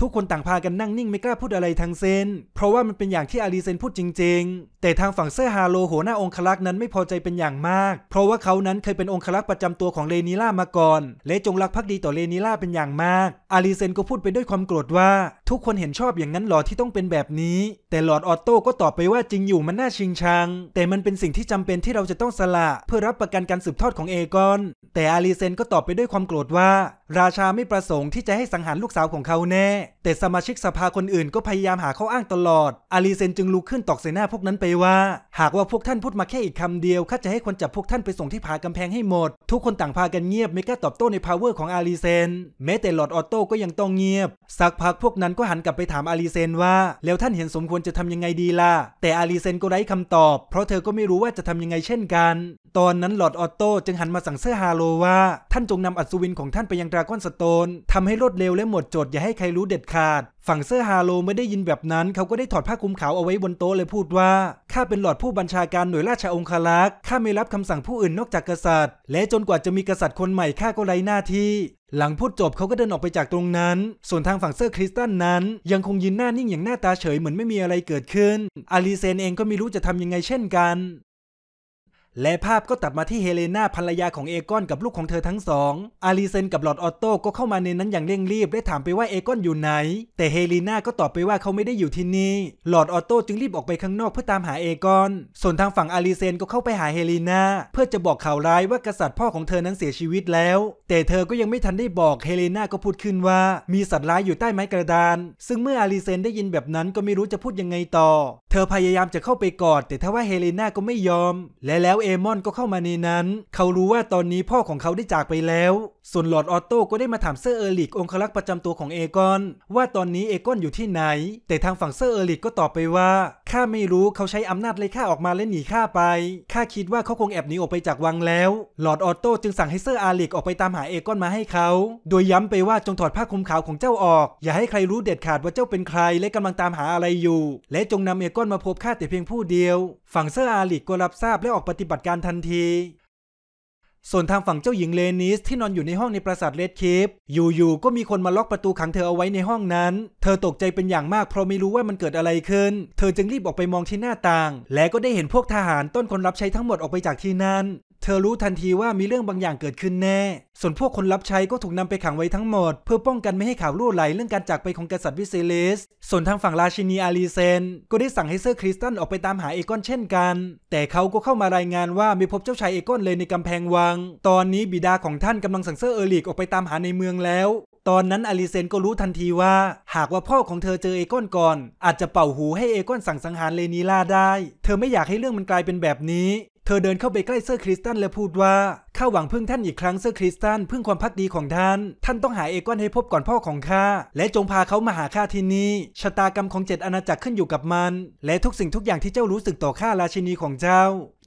ทุกคนต่างพากันนั่งนิ่งไม่กล้าพูดอะไรทั้งเซนเพราะว่ามันเป็นอย่างที่อารีเซนพูดจริงแต่ทางฝั่งเซอร์ฮาโลหัวหน้าองครักษ์นั้นไม่พอใจเป็นอย่างมาก เพราะว่าเขานั้นเคยเป็นองครักษ์ประจำตัวของเลนิล่ามาก่อน และจงรักภักดีต่อเลนิล่าเป็นอย่างมากอารีเซนก็พูดไปด้วยความโกรธว่า ทุกคนเห็นชอบอย่างนั้นหรอที่ต้องเป็นแบบนี้ แต่หลอดออโต้ก็ตอบไปว่าจริงอยู่มันน่าชิงชัง แต่มันเป็นสิ่งที่จำเป็นที่เราจะต้องสละเพื่อรับประกันการสืบทอดของเอกอนแต่อารีเซนก็ตอบไปด้วยความโกรธว่า ราชาไม่ประสงค์ที่จะให้สังหารลูกสาวของเขาแน่ แต่สมาชิกสภาคนอื่นก็พยายามหาข้ออ้างตลอดอารีเซนจึงลุกขึ้นตอกใส่หน้าพวกนั้นไปว่าหากว่าพวกท่านพูดมาแค่อีกคำเดียวข้าจะให้คนจับพวกท่านไปส่งที่ผากำแพงให้หมด ทุกคนต่างพากันเงียบไม่กล้าตอบโต้ในพาวเวอร์ของอารีเซน แม้แต่หลอดออโต้ก็ยังต้องเงียบ สักพักพวกนั้นก็หันกลับไปถามอารีเซนว่า แล้วท่านเห็นสมควรจะทำยังไงดีล่ะ แต่อารีเซนก็ไร้คำตอบ เพราะเธอก็ไม่รู้ว่าจะทำยังไงเช่นกัน ตอนนั้นหลอดออโต้จึงหันมาสั่งเสื้อฮาโลว่าท่านจงนำอัศวินของท่านไปยังดราก้อนสโตนทำให้รวดเร็วและหมดจดอย่าให้ใครรู้เด็ดขาดฝั่งเซอร์ฮาโลไม่ได้ยินแบบนั้น เขาก็ได้ถอดผ้าคลุมขาวเอาไว้บนโต๊ะเลยพูดว่าข้าเป็นหลอดผู้บัญชาการหน่วยราชองครักษ์ข้าไม่รับคำสั่งผู้อื่นนอกจากกษัตริย์ และจนกว่าจะมีกษัตริย์คนใหม่ข้าก็ไร้หน้าที่ หลังพูดจบเขาก็เดินออกไปจากตรงนั้น ส่วนทางฝั่งเซอร์คริสตันนั้น ยังคงยืนหน้านิ่งอย่างหน้าตาเฉยเหมือนไม่มีอะไรเกิดขึ้นอาลีเซนเองก็ไม่รู้จะทำยังไงเช่นกันและภาพก็ตัดมาที่เฮเลนาภรรยาของเอกอนกับลูกของเธอทั้งสองอารีเซนกับหลอดออโต้ก็เข้ามาในนั้นอย่างเร่งรีบและถามไปว่าเอกอนอยู่ไหน แต่เฮเลนาก็ตอบไปว่าเขาไม่ได้อยู่ที่นี่หลอดออโต้จึงรีบออกไปข้างนอกเพื่อตามหาเอกอน ส่วนทางฝั่งอารีเซนก็เข้าไปหาเฮเลนาเพื่อจะบอกข่าวร้ายว่ากษัตริย์พ่อของเธอนั้นเสียชีวิตแล้ว แต่เธอก็ยังไม่ทันได้บอกเฮเลนาก็พูดขึ้นว่า มีสัตว์ร้ายอยู่ใต้ไม้กระดาน ซึ่งเมื่ออารีเซนได้ยินแบบนั้นก็ไม่รู้จะพูดยังไงต่อ เธอพยายามจะเข้าไปกอดแต่ทว่าเฮเลนาก็ไม่ยอม และแล้วเอมอนก็เข้ามาในนั้น เขารู้ว่าตอนนี้พ่อของเขาได้จากไปแล้ว ส่วนหลอดออโต้ก็ได้มาถามเซอร์เออริกองคลักษ์ประจำตัวของเอกอนว่าตอนนี้เอกอนอยู่ที่ไหน แต่ทางฝั่งเซอร์เออริกก็ตอบไปว่าข้าไม่รู้เขาใช้อำนาจเลยข้าออกมาและหนีข้าไป ข้าคิดว่าเขาคงแอบหนีออกไปจากวังแล้วหลอดออโต้จึงสั่งให้เซอร์อาริกออกไปตามหาเอกอนมาให้เขา โดยย้ำไปว่าจงถอดผ้าคลุมขาวของเจ้าออก อย่าให้ใครรู้เด็ดขาดว่าเจ้าเป็นใคร และกำลังตามหาอะไรอยู่ และจงนำเอกอนมาพบข้าแต่เพียงผู้เดียว ฝั่งเซอร์อาริกก็รับทราบและออกปฏิบััติการทันที ส่วนทางฝั่งเจ้าหญิงเลนิสที่นอนอยู่ในห้องในปราสาทเลดคิฟอยู่ๆก็มีคนมาล็อกประตูขังเธอเอาไว้ในห้องนั้น เธอตกใจเป็นอย่างมากเพราะไม่รู้ว่ามันเกิดอะไรขึ้น เธอจึงรีบออกไปมองที่หน้าต่าง และก็ได้เห็นพวกทหารต้นคนรับใช้ทั้งหมดออกไปจากที่นั่นเธอรู้ทันทีว่ามีเรื่องบางอย่างเกิดขึ้นแน่ ส่วนพวกคนรับใช้ก็ถูกนำไปขังไว้ทั้งหมดเพื่อป้องกันไม่ให้ข่าวลั่ไหลเรื่องการจากไปของกษัตริย์วิเซเลส ส่วนทางฝั่งราชินีอารีเซนก็ได้สั่งให้เซอร์คริสตันออกไปตามหาเอกอนเช่นกัน แต่เขาก็เข้ามารายงานว่าไม่พบเจ้าชายเอกอนเลยในกำแพงวัง ตอนนี้บิดาของท่านกำลังสั่งเซอร์เออริกออกไปตามหาในเมืองแล้ว ตอนนั้นอาริเซนก็รู้ทันทีว่าหากว่าพ่อของเธอเจอเอกอนก่อน อาจจะเป่าหูให้เอกอนสั่งสังหารเลนีล่าได้ เธอไม่อยากให้เรื่องมันกลายเป็นแบบนี้เธอเดินเข้าไปใกล้เซอร์คริสตันและพูดว่าข้าหวังพึ่งท่านอีกครั้งเซอร์คริสตันพึ่งความพักดีของท่าน ท่านต้องหาเอกอนให้พบก่อนพ่อของข้า และจงพาเขามาหาข้าที่นี่ชะตากรรมของเจ็ดอาณาจักรขึ้นอยู่กับมัน และทุกสิ่งทุกอย่างที่เจ้ารู้สึกต่อข้าราชินีของเจ้า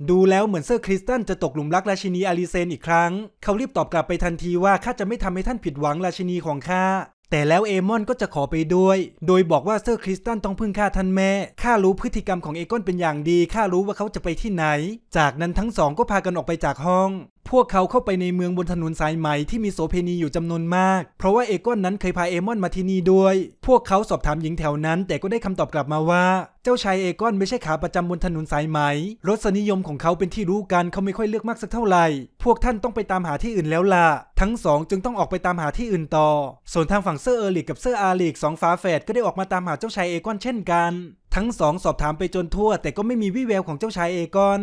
ดูแล้วเหมือนเซอร์คริสตันจะตกหลุมรักราชินีอาริเซนอีกครั้ง เขารีบตอบกลับไปทันทีว่า ข้าจะไม่ทำให้ท่านผิดหวังราชินีของข้าแต่แล้วเอมอนก็จะขอไปด้วย โดยบอกว่าเซอร์คริสตันต้องพึ่งข้าท่านแม่ข้ารู้พฤติกรรมของเอกอนเป็นอย่างดี ข้ารู้ว่าเขาจะไปที่ไหน จากนั้นทั้งสองก็พากันออกไปจากห้องพวกเขาเข้าไปในเมืองบนถนนสายใหม่ที่มีโสเพณีอยู่จำนวนมาก เพราะว่าเอโกอนนั้นเคยพาเอมอนมาที่นี่ด้วย พวกเขาสอบถามหญิงแถวนั้น แต่ก็ได้คำตอบกลับมาว่า เจ้าชายเอโกอนไม่ใช่ขาประจำบนถนนสายไหมรสนิยมของเขาเป็นที่รู้กันเขาไม่ค่อยเลือกมากสักเท่าไหร่ พวกท่านต้องไปตามหาที่อื่นแล้วล่ะทั้งสองจึงต้องออกไปตามหาที่อื่นต่อส่วนทางฝั่งเซอร์เอริกกับเซอร์อาริกสองฟ้าแฝดก็ได้ออกมาตามหาเจ้าชายเอโกอน เช่นกัน ทั้งสองสอบถามไปจนทั่ว แต่ก็ไม่มีวี่แววของเจ้าชายเอกอน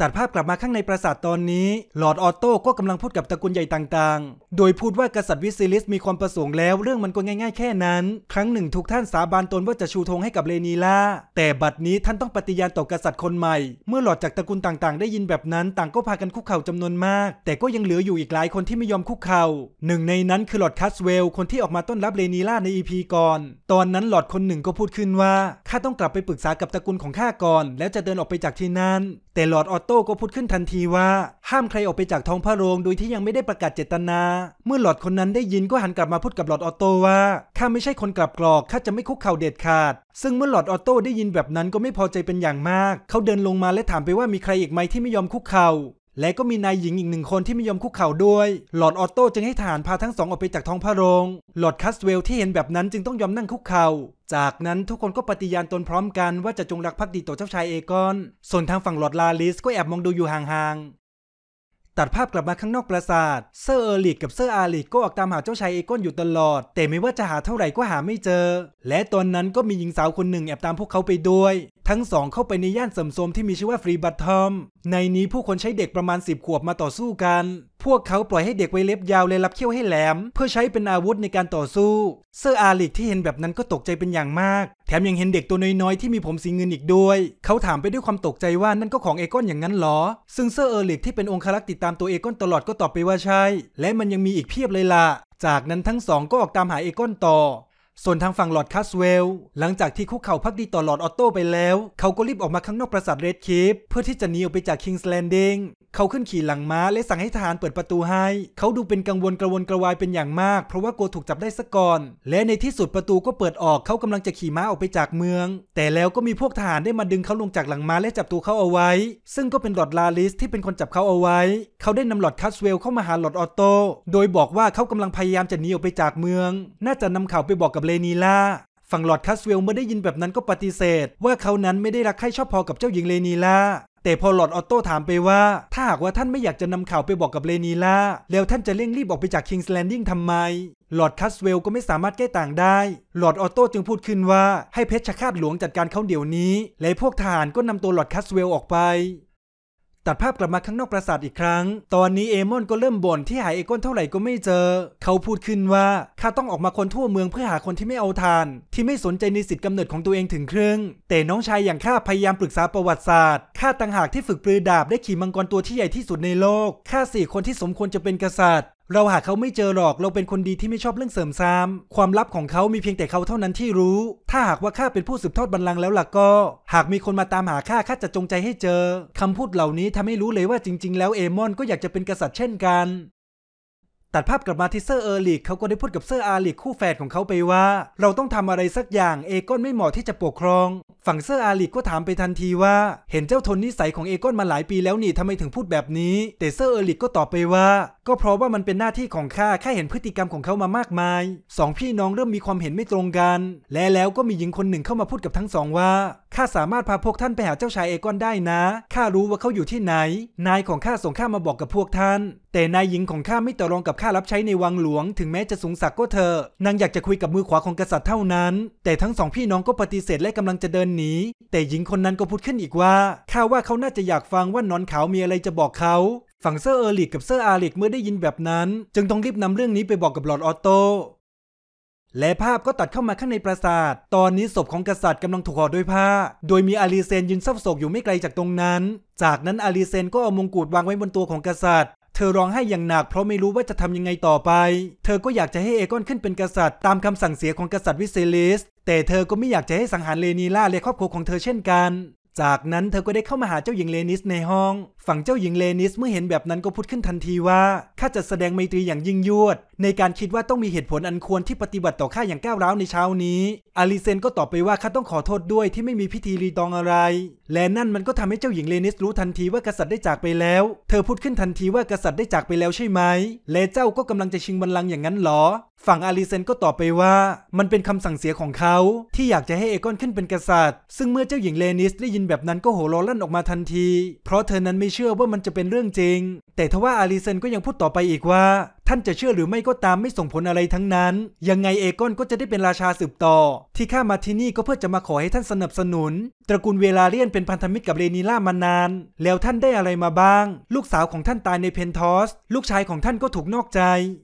ตัดภาพกลับมาข้างในปราสาทตอนนี้ หลอร์ดออโต้ก็กำลังพูดกับตระกูลใหญ่ต่างๆ โดยพูดว่ากษัตริย์วิซิลิสมีความประสงค์แล้วเรื่องมันก็ง่ายๆแค่นั้น ครั้งหนึ่งทุกท่านสาบานตนว่าจะชูธงให้กับเลนีลาแต่บัดนี้ท่านต้องปฏิญาณต่อกษัตริย์คนใหม่ เมื่อหลอดจากตระกูลต่างๆได้ยินแบบนั้น ต่างก็พากันคุกเข่าจำนวนมาก แต่ก็ยังเหลืออยู่อีกหลายคนที่ไม่ยอมคุกเข่า หนึ่ง ในนั้นคือหลอดคัสเวล คนที่ออกมาต้อนรับเลนีลาในอีพีก่อน ตอนนั้นหลอดคนหนึ่งก็พูดขึ้นว่าข้าต้องกลับไปปรึกษากับตระกูลของข้าก่อน แล้วจะเดินออกไปจากที่นั้นแต่หลอร์ดออโต้ก็พูดขึ้นทันทีว่า ห้ามใครออกไปจากท้องพระโรงโดยที่ยังไม่ได้ประกาศเจตนา เมื่อหลอดคนนั้นได้ยินก็หันกลับมาพูดกับหลอดออโต้ว่า ข้าไม่ใช่คนกลับกรอกข้าจะไม่คุกเข่าเด็ดขาด ซึ่งเมื่อหลอดออโต้ได้ยินแบบนั้นก็ไม่พอใจเป็นอย่างมาก เขาเดินลงมาและถามไปว่ามีใครอีกไหมที่ไม่ยอมคุกเข่าและก็มีนายหญิงอีกหนึ่งคนที่ไม่ยอมคุกเข่าด้วย หลอดออโต้จึงให้ทหารพาทั้งสองออกไปจากท้องพระโรง หลอดคัสเวลที่เห็นแบบนั้นจึงต้องยอมนั่งคุกเข่า จากนั้นทุกคนก็ปฏิญาณตนพร้อมกันว่าจะจงรักภักดีต่อเจ้าชายเอกอน ส่วนทางฝั่งหลอดลาลิสก็แอบมองดูอยู่ห่างๆ ตัดภาพกลับมาข้างนอกปราสาทเซอร์เออริกกับเซอร์อาริกก็ออกตามหาเจ้าชายเอกอนอยู่ตลอด แต่ไม่ว่าจะหาเท่าไหร่ก็หาไม่เจอ และตอนนั้นก็มีหญิงสาวคนหนึ่งแอบตามพวกเขาไปด้วยทั้งสองเข้าไปในย่านเสริมโทรมที่มีชื่อว่าฟรีบัตทอมในนี้ผู้คนใช้เด็กประมาณ 10 ขวบมาต่อสู้กัน พวกเขาปล่อยให้เด็กไว้เล็บยาวเลยรับเขี้ยวให้แหลม เพื่อใช้เป็นอาวุธในการต่อสู้ เซอร์อาลิกที่เห็นแบบนั้นก็ตกใจเป็นอย่างมาก แถมยังเห็นเด็กตัวน้อยๆ ที่มีผมสีเงินอีกด้วย เขาถามไปด้วยความตกใจว่านั่นก็ของเอกอนอย่างนั้นหรอ ซึ่งเซอร์เออริกที่เป็นองครักษ์ติดตามตัวเอกอนตลอดก็ตอบไปว่าใช่ และมันยังมีอีกเพียบเลยล่ะ จากนั้นทั้งสองก็ออกตามหาเอกอนต่อส่วนทางฝั่งลอร์ดคาสเวลหลังจากที่คุกเข่าพักดีต่อลอร์ดออตโตไปแล้ว เขาก็รีบออกมาข้างนอกปราสาทเรดคิฟเพื่อที่จะหนีออกไปจากคิงส์แลนดิ้งเขาขึ้นขี่หลังม้าและสั่งให้ทหารเปิดประตูให้ เขาดูเป็นกังวลกระวนกระวายเป็นอย่างมาก เพราะว่ากลัวถูกจับได้ซะก่อน และในที่สุดประตูก็เปิดออกเขากำลังจะขี่ม้าออกไปจากเมือง แต่แล้วก็มีพวกทหารได้มาดึงเขาลงจากหลังม้าและจับตัวเขาเอาไว้ ซึ่งก็เป็นลอร์ดลาลิสที่เป็นคนจับเขาเอาไว้ เขาได้นำลอร์ดคาสเวลเข้ามาหาลอร์ดออตโตโดยบอกว่าเขากำลังพยายามจะหนีออกไปจากเมือง น่าจะนำข่าวไปบอกกับเลนีลาฝั่งลอดคัสเวลเมื่อได้ยินแบบนั้นก็ปฏิเสธว่าเขานั้นไม่ได้รักใคร่ชอบพอกับเจ้าหญิงเลนีล่าแต่พอหลอดออโต้ถามไปว่า ถ้าหากว่าท่านไม่อยากจะนำข่าวไปบอกกับเลนีล่าแล้วท่านจะเร่งรีบออกไปจากคิงส์แลนดิ้งทำไมหลอดคัสเวลก็ไม่สามารถแก้ต่างได้หลอดออโต้จึงพูดขึ้นว่า ให้เพชรชาตหลวงจัดการเขาเดี๋ยวนี้ และพวกทหารก็นำตัวหลอดคัสเวลออกไปตัดภาพกลับมาข้างนอกปราสาทอีกครั้ง ตอนนี้เอมอนก็เริ่มบ่นที่หาเอกอนเท่าไหร่ก็ไม่เจอ เขาพูดขึ้นว่า ข้าต้องออกมาคนทั่วเมืองเพื่อหาคนที่ไม่เอาทาน ที่ไม่สนใจในสิทธิ์กำเนิดของตัวเองถึงครึ่ง แต่น้องชายอย่างข้าพยายามปรึกษาประวัติศาสตร์ ข้าต่างหากที่ฝึกปรือดาบได้ขี่มังกรตัวที่ใหญ่ที่สุดในโลก ข้าสี่คนที่สมควรจะเป็นกษัตริย์เราหาเขาไม่เจอหรอก เราเป็นคนดีที่ไม่ชอบเรื่องเสริมซ้ำความลับของเขามีเพียงแต่เขาเท่านั้นที่รู้ ถ้าหากว่าข้าเป็นผู้สืบทอดบัลลังก์แล้วล่ะก็ หากมีคนมาตามหาข้าข้าจะจงใจให้เจอ คำพูดเหล่านี้ทำให้รู้เลยว่าจริง ๆ แล้วเอมอนก็อยากจะเป็นกษัตริย์เช่นกัน ตัดภาพกลับมาที่เซอร์เออริกเขาก็ได้พูดกับเซอร์อาริกคู่แฝดของเขาไปว่า เราต้องทำอะไรสักอย่าง เอกอนไม่เหมาะที่จะปกครอง ฝั่งเซอร์อาริกก็ถามไปทันทีว่า เห็นเจ้าทนนิสัยของเอกอนมาหลายปี แล้วนี่ทำไมถึงพูดแบบนี้ แต่เซอร์เออริกก็ตอบไปว่าก็เพราะว่ามันเป็นหน้าที่ของข้าข้าเห็นพฤติกรรมของเขามามากมาย สองพี่น้องเริ่มมีความเห็นไม่ตรงกัน และแล้วก็มีหญิงคนหนึ่งเข้ามาพูดกับทั้งสองว่า ข้าสามารถพาพวกท่านไปหาเจ้าชายเอกอนได้นะ ข้ารู้ว่าเขาอยู่ที่ไหน นายของข้าส่งข้ามาบอกกับพวกท่าน แต่นายหญิงของข้าไม่ต่อรองกับข้ารับใช้ในวังหลวง ถึงแม้จะสูงสักก็เถอะนางอยากจะคุยกับมือขวาของกษัตริย์เท่านั้น แต่ทั้งสอง พี่น้องก็ปฏิเสธและกำลังจะเดินหนี แต่หญิงคนนั้นก็พูดขึ้นอีกว่า ข้าว่าเขาน่าจะอยากฟังว่านนอนขาวมีอะไรจะบอกเขาฝั่งเซอร์เออริกกับเซอร์อาริกเมื่อได้ยินแบบนั้น จึงต้องรีบนำเรื่องนี้ไปบอกกับลอร์ดออโตและภาพก็ตัดเข้ามาข้างในปราสาทตอนนี้ศพของกษัตริย์กำลังถูกห่อด้วยผ้า โดยมีอารีเซนยืนเศร้าโศกอยู่ไม่ไกลจากตรงนั้น จากนั้นอารีเซนก็เอามงกุฎวางไว้บนตัวของกษัตริย์ เธอร้องไห้อย่างหนักเพราะไม่รู้ว่าจะทำยังไงต่อไป เธอก็อยากจะให้เอกอนขึ้นเป็นกษัตริย์ตามคำสั่งเสียของกษัตริย์วิเซเลสแต่เธอก็ไม่อยากจะให้สังหารเลนีล่าและครอบครัวของเธอเช่นกัน จากนั้นเธอก็ได้เข้ามาหาเจ้าหญิงเลนิสในห้องฝั่งเจ้าหญิงเลนิสเมื่อเห็นแบบนั้นก็พูดขึ้นทันทีว่าข้าจะแสดงไมตรีอย่างยิ่งยวด ในการคิดว่าต้องมีเหตุผลอันควรที่ปฏิบัติต่อข้าอย่างก้าวร้าวในเช้านี้อาริเซนก็ตอบไปว่าข้าต้องขอโทษด้วยที่ไม่มีพิธีรีตองอะไร และนั่นมันก็ทำให้เจ้าหญิงเลนิสรู้ทันทีว่ากษัตริย์ได้จากไปแล้ว เธอพูดขึ้นทันทีว่ากษัตริย์ได้จากไปแล้วใช่ไหม และเจ้าก็กำลังจะชิงบัลลังก์อย่างนั้นหรอ ฝั่งอาริเซนก็ตอบไปว่ามันเป็นคำสั่งเสียของเขาที่อยากจะให้เอกอนขึ้นเป็นกษัตริย์ซึ่งเมื่อเจ้าหญิงเลนิสได้ยินแบบนั้นก็โหร้อลั่นออกมาทันทีเพราะเธอนั้นไม่เชื่อว่ามันจะเป็นเรื่องจริง แต่ทว่าอาริเซนก็ยังพูดต่อไปอีกว่าท่านจะเชื่อหรือไม่ก็ตามไม่ส่งผลอะไรทั้งนั้น ยังไงเอกอนก็จะได้เป็นราชาสืบต่อ ที่ข้ามาที่นี่ก็เพื่อจะมาขอให้ท่านสนับสนุน ตระกูลเวลาเรียนเป็นพันธมิตรกับเรนีล่ามานาน แล้วท่านได้อะไรมาบ้าง ลูกสาวของท่านตายในเพนทอส ลูกชายของท่านก็ถูกนอกใจ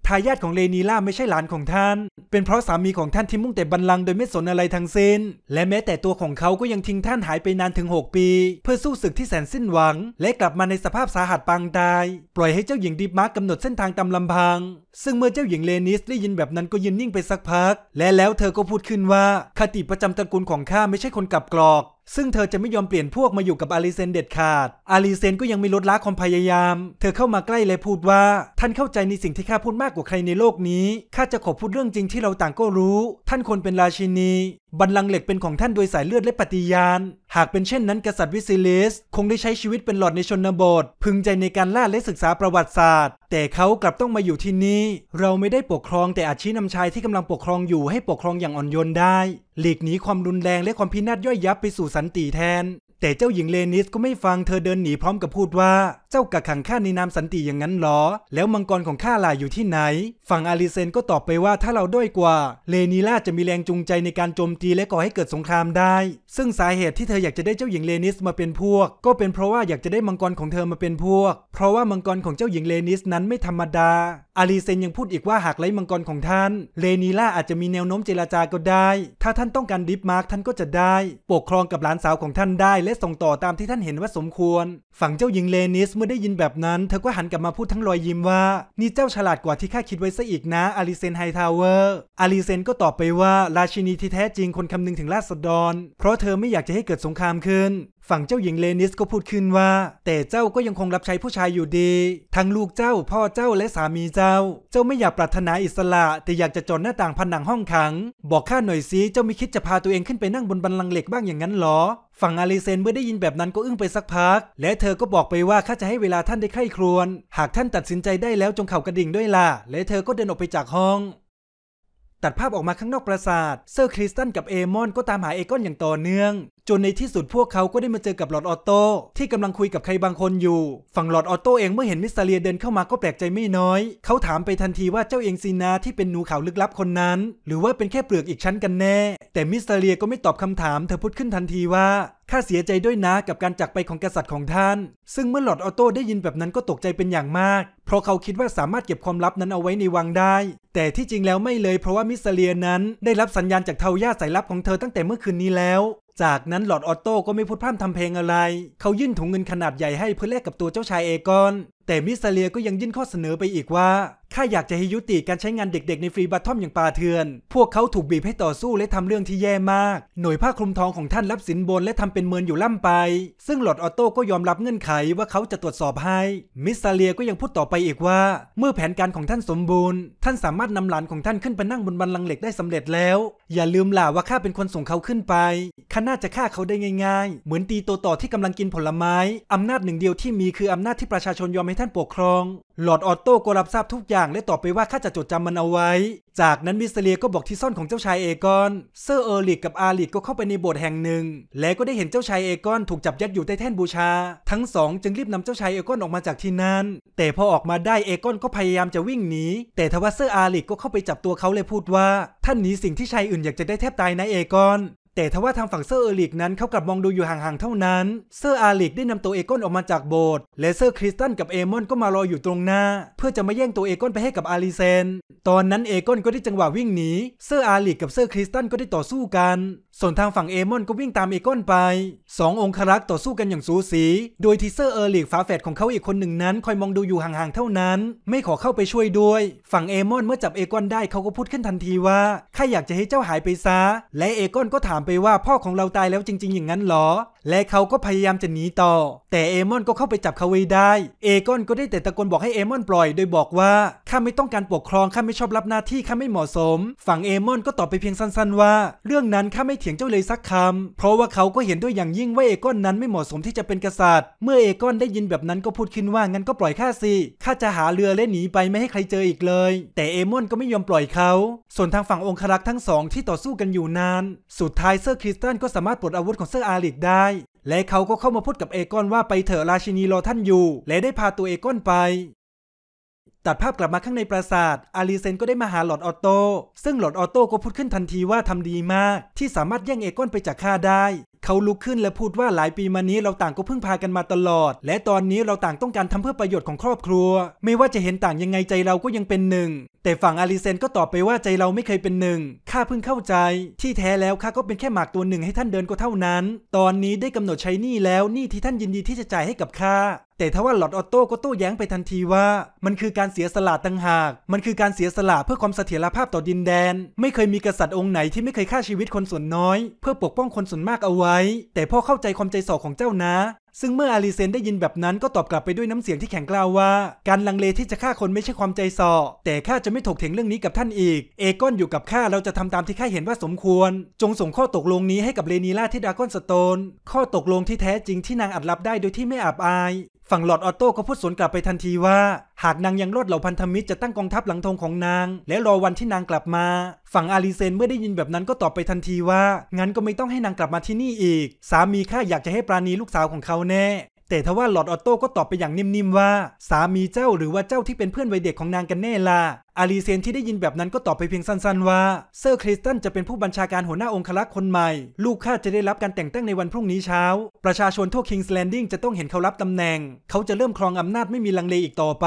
ทายาทของเรนีล่าไม่ใช่หลานของท่าน เป็นเพราะสามีของท่านที่มุ่งแต่บันลังโดยไม่สนอะไรทั้งสิ้น และแม้แต่ตัวของเขาก็ยังทิ้งท่านหายไปนานถึง 6 ปี เพื่อสู้ศึกที่แสนสิ้นหวัง และกลับมาในสภาพสาหัสปางตาย ปล่อยให้เจ้าหญิงดิบมาร์กกำหนดเส้นทางตามลำพังังซึ่งเมื่อเจ้าหญิงเลนิสได้ยินแบบนั้นก็ยืนนิ่งไปสักพัก และแล้วเธอก็พูดขึ้นว่าคติประจำตระกูลของข้าไม่ใช่คนกลับกรอก ซึ่งเธอจะไม่ยอมเปลี่ยนพวกมาอยู่กับอาริเซนเด็ดขาดอาริเซนก็ยังไม่ลดละความพยายาม เธอเข้ามาใกล้และพูดว่า ท่านเข้าใจในสิ่งที่ข้าพูดมากกว่าใครในโลกนี้ข้าจะขอพูดเรื่องจริงที่เราต่างก็รู้ ท่านควรเป็นราชินีบัลลังก์เหล็กเป็นของท่านโดยสายเลือดและปฏิญาณหากเป็นเช่นนั้นกษัตริย์วิซิลิส คงได้ใช้ชีวิตเป็นหลอดในชนบทพึงใจในการล่าและศึกษาประวัติศาสตร์ แต่เขากลับต้องมาอยู่ที่นี่เราไม่ได้ปกครองแต่อาชีนำชายที่กำลังปกครองอยู่ให้ปกครองอย่างอ่อนโยนได้ หลีกหนีความรุนแรงและความพินาศย่อยยับไปสู่สันติแทนแต่เจ้าหญิงเลนิสก็ไม่ฟังเธอเดินหนีพร้อมกับพูดว่าเจ้ากักขังข้าในนามสันติอย่างนั้นหรอ แล้วมังกรของข้าล่ะอยู่ที่ไหน ฝั่งอาริเซนก็ตอบไปว่าถ้าเราด้อยกว่า เลนีล่าจะมีแรงจูงใจในการโจมตีและก่อให้เกิดสงครามได้ ซึ่งสาเหตุที่เธออยากจะได้เจ้าหญิงเลนิสมาเป็นพวก ก็เป็นเพราะว่าอยากจะได้มังกรของเธอมาเป็นพวก เพราะว่ามังกรของเจ้าหญิงเลนิสนั้นไม่ธรรมดา อาริเซนยังพูดอีกว่าหากไล่มังกรของท่าน เลนีล่าอาจจะมีแนวโน้มเจราจาก็ได้ ถ้าท่านต้องการดิฟมาร์กท่านก็จะได้ ปกครองกับหลานสาวของท่านได้ และส่งต่อตามที่ท่านเห็นว่าสมควร ฝั่งเจ้าหญิงเลนิสมื่อได้ยินแบบนั้นเธอก็หันกลับมาพูดทั้งรอยยิ้มว่า นี่เจ้าฉลาดกว่าที่ข้าคิดไว้ซะอีกนะอาริเซนไฮทาวเวอร์อาริเซนก็ตอบไปว่า ราชินีที่แท้จริงคนคำนึงถึงราษฎรเพราะเธอไม่อยากจะให้เกิดสงครามขึ้นฝั่งเจ้าหญิงเลนิสก็พูดขึ้นว่า แต่เจ้าก็ยังคงรับใช้ผู้ชายอยู่ดีทั้งลูกเจ้าพ่อเจ้าและสามีเจ้า เจ้าไม่อยากปรารถนาอิสระแต่อยากจะจนหน้าต่างผนังห้องขัง บอกข้าหน่อยสิเจ้าไม่คิดจะพาตัวเองขึ้นไปนั่งบนบันลังเหล็กบ้างอย่างนั้นหรอฝั่งอาริเซนเมื่อได้ยินแบบนั้นก็อึ้งไปสักพัก และเธอก็บอกไปว่าข้าจะให้เวลาท่านได้ไข้ครวนหากท่านตัดสินใจได้แล้วจงเข่ากระดิ่งด้วยล่ะและเธอก็เดินออกไปจากห้องตัดภาพออกมาข้างนอกปราสาท เซอร์คริสตันกับเอมอนก็ตามหาเอกอนอย่างต่อเนื่อง จนในที่สุดพวกเขาก็ได้มาเจอกับหลอดออโต้ที่กำลังคุยกับใครบางคนอยู่ ฝั่งหลอดออโต้เองเมื่อเห็นมิสเตเรียเดินเข้ามาก็แปลกใจไม่น้อย เขาถามไปทันทีว่าเจ้าเองซีนาที่เป็นหนูขาวลึกลับคนนั้น หรือว่าเป็นแค่เปลือกอีกชั้นกันแน่ แต่มิสเตเรียก็ไม่ตอบคำถามเธอพูดขึ้นทันทีว่า ข้าเสียใจด้วยนะกับการจากไปของกษัตริย์ของท่าน ซึ่งเมื่อหลอดออโต้ได้ยินแบบนั้นก็ตกใจเป็นอย่างมาก เพราะเขาคิดว่าสามารถเก็บความลับนั้นเอาไว้ในวังได้แต่ที่จริงแล้วไม่เลยเพราะว่ามิสเลียนั้นได้รับสัญญาณจากเทาย่าสายลับของเธอตั้งแต่เมื่อคืนนี้แล้ว จากนั้นหลอดออโต้ก็ไม่พูดพร่ำทำเพลงอะไร เขายื่นถุงเงินขนาดใหญ่ให้เพื่อแลกกับตัวเจ้าชายเอกอนแต่มิสเลียก็ยังยื่นข้อเสนอไปอีกว่าข้าอยากจะให้ยุติการใช้งานเด็กๆ ในฟรีบัตทอมอย่างปาเทือน พวกเขาถูกบีบให้ต่อสู้และทำเรื่องที่แย่มากหน่วยผ้าคลุมทองของท่านรับสินบนและทำเป็นเมินอยู่ล่ำไป ซึ่งหลอดออโต้ก็ยอมรับเงื่อนไขว่าเขาจะตรวจสอบให้มิซาเลียก็ยังพูดต่อไปอีกว่า เมื่อแผนการของท่านสมบูรณ์ท่านสามารถนำหลานของท่านขึ้นไปนั่ง บนบันลังเหล็กได้สำเร็จแล้ว อย่าลืมล่ะว่าข้าเป็นคนส่งเขาขึ้นไปข้าน่าจะฆ่าเขาได้ง่ายๆ เหมือนตีตัวต่อที่กำลังกินผลไม้อำนาจหนึ่งเดียวที่มีคืออำนาจที่ประชาชนยอมให้ท่านปกครอง หลอดออตโต้ก็รับทราบทุกอย่างและตอบไปว่าข้าจะจดจำมันเอาไว้ จากนั้นมิสเลียก็บอกที่ซ่อนของเจ้าชายเอกอน เซอร์เออริกกับอาริกก็เข้าไปในโบสถ์แห่งหนึ่ง และก็ได้เห็นเจ้าชายเอกอนถูกจับยัดอยู่ใต้แท่นบูชา ทั้งสองจึงรีบนำเจ้าชายเอกอนออกมาจากที่นั้นแต่พอออกมาได้เอกอนก็พยายามจะวิ่งหนีแต่ทว่าเซอร์อาริกก็เข้าไปจับตัวเขาเลยพูดว่าท่านหนีสิ่งที่ชายอื่นอยากจะได้แทบตายนะเอกอนแต่ทว่าทางฝั่งเซอร์เอริกนั้นเขากลับมองดูอยู่ห่างๆ เท่านั้นเซอร์อาริกได้นำตัวเอกอนออกมาจากโบสถ์และเซอร์คริสตันกับเอมอนก็มารออยู่ตรงหน้าเพื่อจะมาแย่งตัวเอกอนไปให้กับอาริเซน ตอนนั้นเอกอนก็ได้จังหวะวิ่งหนีเซอร์อาริกกับเซอร์คริสตันก็ได้ต่อสู้กัน ส่วนทางฝั่งเอมอนก็วิ่งตามเอกอนไป 2 องครักษ์ต่อสู้กันอย่างสูสี โดยที่เซอร์เอริกฝาแฝดของเขาอีกคนหนึ่งนั้นคอยมองดูอยู่ห่างๆ เท่านั้น ไม่ขอเข้าไปช่วยด้วย ฝั่งเอมอนเมื่อจับเอกนได้เขาก็พูดขึ้นทันทีว่าข้าอยากจะให้เจ้าหายไปซะและเอกนก็ถามไปว่าพ่อของเราตายแล้วจริงๆอย่างนั้นหรอและเขาก็พยายามจะหนีต่อ แต่เอมอนก็เข้าไปจับเขาไว้ได้ เอกอนก็ได้แต่ตะโกนบอกให้เอมอน ปล่อยโดยบอกว่าข้าไม่ต้องการปกครองข้าไม่ชอบรับหน้าที่ข้าไม่เหมาะสมฝั่งเอมอนก็ตอบไปเพียงสั้นๆว่า เรื่องนั้นข้าไม่เถียงเจ้าเลยสักคำเพราะว่าเขาก็เห็นด้วยอย่างยิ่งว่าเอกอนนั้นไม่เหมาะสมที่จะเป็นกษัตริย์ เมื่อเอกอนได้ยินแบบนั้นก็พูดขึ้นว่างั้นก็ปล่อยข้าสิข้าจะหาเรือและหนีไปไม่ให้ใครเจออีกเลยแต่เอมอนก็ไม่ยอมปล่อยเขาส่วนทางฝั่งองครักษ์ทั้งสอง ที่ต่อสู้กันอยู่นานสุดท้ายเซอร์คริสตันก็สามารถปลดอาวุธของเซอร์อาริกได้และเขาก็เข้ามาพูดกับเอกอนว่าไปเถอะราชินีรอท่านอยู่ และได้พาตัวเอกอนไปตัดภาพกลับมาข้างในปราสาทอารีเซนก็ได้มาหาหลอดออโต้ ซึ่งหลอดออโต้ก็พูดขึ้นทันทีว่าทำดีมาก ที่สามารถแย่งเอกอนไปจากข้าได้ เขาลุกขึ้นและพูดว่าหลายปีมานี้เราต่างก็พึ่งพากันมาตลอด และตอนนี้เราต่างต้องการทำเพื่อประโยชน์ของครอบครัว ไม่ว่าจะเห็นต่างยังไงใจเราก็ยังเป็นหนึ่ง แต่ฝั่งอารีเซนก็ตอบไปว่าใจเราไม่เคยเป็นหนึ่ง ข้าเพิ่งเข้าใจ ที่แท้แล้วข้าก็เป็นแค่หมากตัวหนึ่งให้ท่านเดินก็เท่านั้น ตอนนี้ได้กำหนดใช้หนี้แล้วหนี้ที่ท่านยินดีที่จะจ่ายให้กับข้าแต่ถ้าว่าหลอดออโต้ก็โต้แย้งไปทันทีว่ามันคือการเสียสละต่างหาก มันคือการเสียสละเพื่อความเสถียรภาพต่อดินแดน ไม่เคยมีกษัตริย์องค์ไหนที่ไม่เคยฆ่าชีวิตคนส่วนน้อย เพื่อปกป้องคนส่วนมากเอาไว้ แต่พ่อเข้าใจความใจสอของเจ้านะซึ่งเมื่ออาริเซนได้ยินแบบนั้นก็ตอบกลับไปด้วยน้ำเสียงที่แข็งกร้าวว่า การลังเลที่จะฆ่าคนไม่ใช่ความใจซอแต่ข้าจะไม่ถกเถียงเรื่องนี้กับท่านอีก เอกอนอยู่กับข้าเราจะทำตามที่ข้าเห็นว่าสมควร จงส่งข้อตกลงนี้ให้กับเลนีล่าที่ดากอนสโตน ข้อตกลงที่แท้จริงที่นางอัดรับได้โดยที่ไม่อับอาย ฝั่งหลอดออโต้ก็พูดสวนกลับไปทันทีว่าหากนางยังรอดเหล่าพันธมิตรจะตั้งกองทัพหลังธงของนาง และรอวันที่นางกลับมา ฝั่งอาลีเซนเมื่อได้ยินแบบนั้นก็ตอบไปทันทีว่างั้นก็ไม่ต้องให้นางกลับมาที่นี่อีก สามีข้าอยากจะให้ปราณีลูกสาวของเขาแน่ แต่ทว่าหลอดออโต้ก็ตอบไปอย่างนิ่มๆว่า สามีเจ้าหรือว่าเจ้าที่เป็นเพื่อนวัยเด็กของนางกันแน่ล่ะอารีเซนที่ได้ยินแบบนั้นก็ตอบไปเพียงสั้นๆว่า เซอร์คริสตันจะเป็นผู้บัญชาการหัวหน้าองครักษ์คนใหม่ ลูกข้าจะได้รับการแต่งตั้งในวันพรุ่งนี้เช้า ประชาชนทั่วคิงส์แลนดิ้งจะต้องเห็นเขารับตำแหน่ง เขาจะเริ่มครองอำนาจไม่มีลังเลอีกต่อไป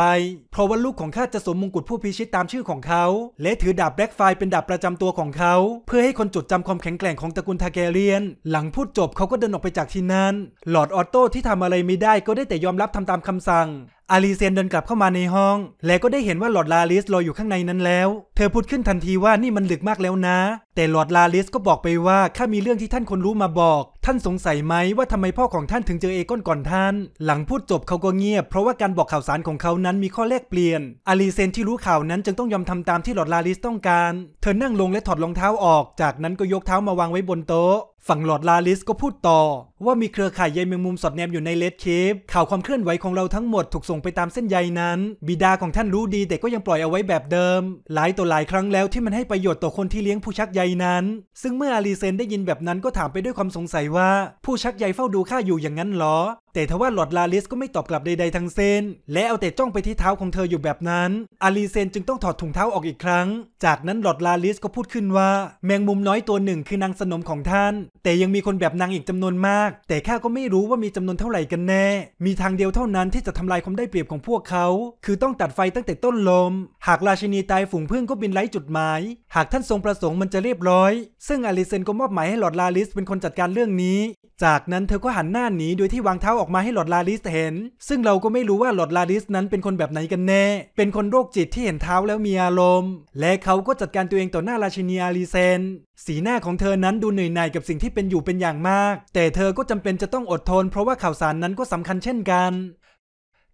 เพราะว่าลูกของข้าจะสมมงกุฎผู้พิชิตตามชื่อของเขา และถือดาบแบล็กไฟเป็นดาบประจำตัวของเขา เพื่อให้คนจดจำความแข็งแกร่งของตระกูลทาแกเรียน หลังพูดจบเขาก็เดินออกไปจากที่นั้นหลอดออโต้ที่ทำอะไรไม่ได้ก็ได้แต่ยอมรับทำตามคำสั่งอาลีเซนเดินกลับเข้ามาในห้อง และก็ได้เห็นว่าหลอดลาลิสลอยอยู่ข้างในนั้นแล้ว เธอพูดขึ้นทันทีว่านี่มันดึกมากแล้วนะ แต่หลอดลาลิสก็บอกไปว่าข้ามีเรื่องที่ท่านคนรู้มาบอกท่านสงสัยไหมว่าทำไมพ่อของท่านถึงเจอเอกอนก่อนท่าน หลังพูดจบเขาก็เงียบเพราะว่าการบอกข่าวสารของเขานั้นมีข้อแลกเปลี่ยน อาลีเซนที่รู้ข่าวนั้นจึงต้องยอมทำตามที่หลอดลาลิสต้องการ เธอนั่งลงและถอดรองเท้าออก จากนั้นก็ยกเท้ามาวางไว้บนโต๊ะ ฝั่งหลอดลาลิสก็พูดต่อ ว่ามีเครือข่ายใยแมงมุมสอดแนมอยู่ในเลดเคฟข่าวความเคลื่อนไหวของเราทั้งหมดถูกส่งไปตามเส้นใยนั้น บิดาของท่านรู้ดีแต่ก็ยังปล่อยเอาไว้แบบเดิม หลายตัวหลายครั้งแล้วที่มันให้ประโยชน์ต่อคนที่เลี้ยงผู้ชักใยนั้น ซึ่งเมื่ออาลีเซนได้ยินแบบนั้นก็ถามไปด้วยความสงสัยว่าผู้ชักใยเฝ้าดูข้าอยู่อย่างนั้นหรอ แต่ทว่าหลอดลาลิสก็ไม่ตอบกลับใดๆทั้งเส้นและเอาแต่จ้องไปที่เท้าของเธออยู่แบบนั้น อาลีเซนจึงต้องถอดถุงเท้าออกอีกครั้ง จากนั้นหลอดลาลิสก็พูดขึ้นว่า แมงมุมน้อยตัวหนึ่งคือนางสนมของท่าน แต่ยังมีคนแบบนางอีกจำนวนมาก แต่ข้าก็ไม่รู้ว่ามีจำนวนเท่าไหร่กันแน่ มีทางเดียวเท่านั้นที่จะทำลายความได้เปรียบของพวกเขา คือต้องตัดไฟตั้งแต่ต้นลม หากราชินีตายฝูงพึ่งก็บินไล่จุดหมาย หากท่านทรงประสงค์มันจะเรียบร้อย ซึ่งอาลีเซนก็มอบหมายให้หลอดลาลิสเป็นคนจัดการเรื่องนี้นี้จากนั้นเธอก็หันหน้าหนีโดยที่วางเท้าออกมาให้หลอดลาลิสเห็น ซึ่งเราก็ไม่รู้ว่าหลอดลาลิสนั้นเป็นคนแบบไหนกันแน่ เป็นคนโรคจิตที่เห็นเท้าแล้วมีอารมณ์ และเขาก็จัดการตัวเองต่อหน้าราชินีอาลีเซนสีหน้าของเธอนั้นดูเหนื่อยหน่ายกับสิ่งที่เป็นอยู่เป็นอย่างมาก แต่เธอก็จำเป็นจะต้องอดทน เพราะว่าข่าวสารนั้นก็สำคัญเช่นกัน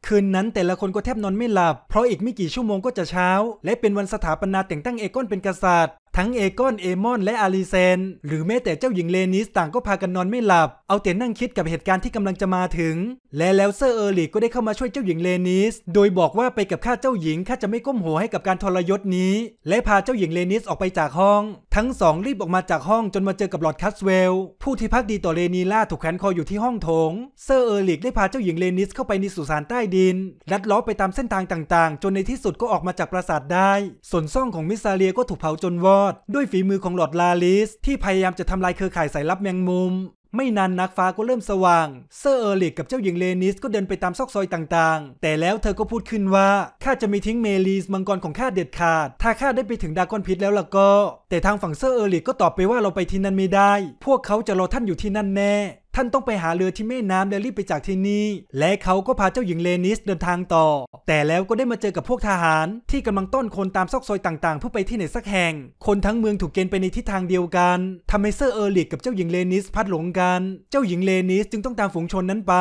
คืนนั้นแต่ละคนก็แทบนอนไม่หลับ เพราะอีกไม่กี่ชั่วโมงก็จะเช้า และเป็นวันสถาปนาแต่งตั้งเอกอนเป็นกษัตริย์ทั้งเอกอนเอมอน และอาริเซน หรือแม้แต่เจ้าหญิงเลนิสต่างก็พากันนอนไม่หลับเอาแต่นั่งคิดกับเหตุการณ์ที่กำลังจะมาถึง และแล้วเซอร์เออร์ลิกก็ได้เข้ามาช่วยเจ้าหญิงเลนิส โดยบอกว่าไปกับข้าเจ้าหญิงข้าจะไม่ก้มหัวให้กับการทรยศนี้ และพาเจ้าหญิงเลนิสออกไปจากห้อง ทั้งสองรีบออกมาจากห้องจนมาเจอกับลอร์ดคัสเวลผู้ที่พักดีต่อเลนีล่าถูกแขวนคออยู่ที่ห้องโถงเซอร์เออร์ลิได้พาเจ้าหญิงเลนิสเข้าไปในสุสานใต้ดินลัดล้อไปตามเส้นทางต่างๆ จนในที่สุดก็ออกมาจากปราสาทได้ส่วนซ่องของมิซาเลียก็ถูกเผาจนวออดด้วยฝีมือของหลอดลาลิส ที่พยายามจะทำลายเครือข่ายสายลับแมงมุม ไม่นานนักฟ้าก็เริ่มสว่าง เซอร์เออริกกับเจ้าหญิงเลนิสก็เดินไปตามซอกซอยต่างๆ แต่แล้วเธอก็พูดขึ้นว่าข้าจะไม่ทิ้งเมลีสมังกรของข้าเด็ดขาด ถ้าข้าได้ไปถึงดากอนพิษแล้วล่ะก็ แต่ทางฝั่งเซอร์เออริกก็ตอบไปว่าเราไปที่นั่นไม่ได้ พวกเขาจะรอท่านอยู่ที่นั่นแน่ท่านต้องไปหาเรือที่แม่น้ำและรีบไปจากที่นี่ และเขาก็พาเจ้าหญิงเลนิสเดินทางต่อ แต่แล้วก็ได้มาเจอกับพวกทหารที่กำลังต้อนคนตามซอกซอยต่าง ๆ เพื่อไปที่ไหนสักแห่ง คนทั้งเมืองถูกเกณฑ์ไปในทิศทางเดียวกันทำให้เซอร์เออริกกับเจ้าหญิงเลนิสพัดหลงกัน เจ้าหญิงเลนิสจึงต้องตามฝูงชนนั้นไป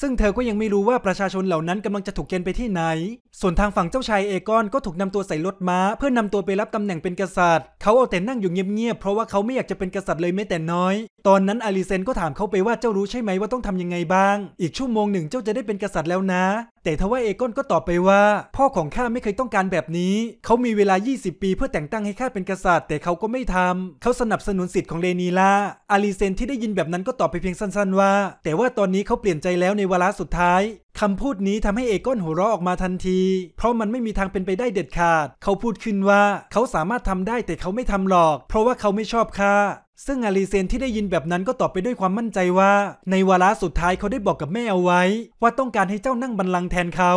ซึ่งเธอก็ยังไม่รู้ว่าประชาชนเหล่านั้นกำลังจะถูกเกณฑ์ไปที่ไหน ส่วนทางฝั่งเจ้าชายเอกอนก็ถูกนำตัวใส่รถม้าเพื่อนำตัวไปรับตำแหน่งเป็นกษัตริย์ เขาเอาแต่นั่งอยู่เงียบๆเพราะว่าเขาไม่อยากจะเป็นกษัตริย์เลยแม้แต่น้อย ตอนนั้นอาริเซนก็ถามเขาไปว่าว่าเจ้ารู้ใช่ไหมว่าต้องทำยังไงบ้าง อีกชั่วโมงหนึ่งเจ้าจะได้เป็นกษัตริย์แล้วนะ แต่ทว่าเอกอนก็ตอบไปว่า พ่อของข้าไม่เคยต้องการแบบนี้ เขามีเวลา 20 ปีเพื่อแต่งตั้งให้ข้าเป็นกษัตริย์ แต่เขาก็ไม่ทำ เขาสนับสนุนสิทธิ์ของเลนีลาอาลีเซนที่ได้ยินแบบนั้นก็ตอบไปเพียงสั้น ๆ ว่า แต่ว่าตอนนี้เขาเปลี่ยนใจแล้วในเวลาสุดท้ายคำพูดนี้ทำให้เอกอนหัวเราะออกมาทันที เพราะมันไม่มีทางเป็นไปได้เด็ดขาด เขาพูดขึ้นว่าเขาสามารถทำได้แต่เขาไม่ทำหรอก เพราะว่าเขาไม่ชอบข้าซึ่งอาลีเซนที่ได้ยินแบบนั้นก็ตอบไปด้วยความมั่นใจว่า ในวาระสุดท้ายเขาได้บอกกับแม่เอาไว้ ว่าต้องการให้เจ้านั่งบันลังแทนเขา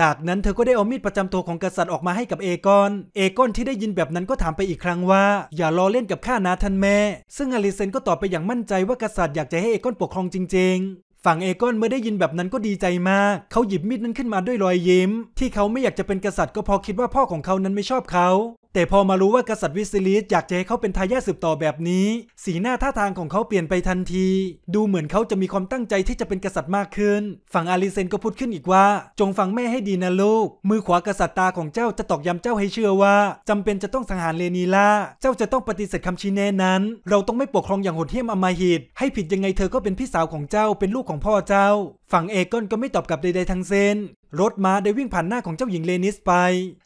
จากนั้นเธอก็ได้เอามีดประจำตัวของกษัตริย์ออกมาให้กับเอกอนเอกอนที่ได้ยินแบบนั้นก็ถามไปอีกครั้งว่า อย่ารอเล่นกับข้านะท่านแม่ ซึ่งอาลีเซนก็ตอบไปอย่างมั่นใจว่ากษัตริย์อยากจะให้เอกอนปกครองจริงๆ ฝั่งเอกอนเมื่อได้ยินแบบนั้นก็ดีใจมาก เขาหยิบมีดนั้นขึ้นมาด้วยรอยยิ้ม ที่เขาไม่อยากจะเป็นกษัตริย์ก็พอคิดว่าพ่อของเขานั้นไม่ชอบเขาแต่พอมารู้ว่ากษัตริย์วิสิลิสอยากจะให้เขาเป็นทายาทสืบต่อแบบนี้สีหน้าท่าทางของเขาเปลี่ยนไปทันที ดูเหมือนเขาจะมีความตั้งใจที่จะเป็นกษัตริย์มากขึ้น ฝั่งอาริเซนก็พูดขึ้นอีกว่า จงฟังแม่ให้ดีนะลูก มือขวากษัตริย์ตาของเจ้าจะตอกย้ำเจ้าให้เชื่อว่า จำเป็นจะต้องสังหารเลนีล่าเจ้าจะต้องปฏิเสธคำชี้แนะนั้น เราต้องไม่ปกครองอย่างโหดเหี้ยมอมมหิตให้ผิดยังไงเธอก็เป็นพี่สาวของเจ้าเป็นลูกของพ่อเจ้าฝั่งเอกอนก็ไม่ตอบกลับใด ๆทั้งเส้นรถม้าได้วิ่งผ่านหน้าของเจ้าหญิงเลนิสไป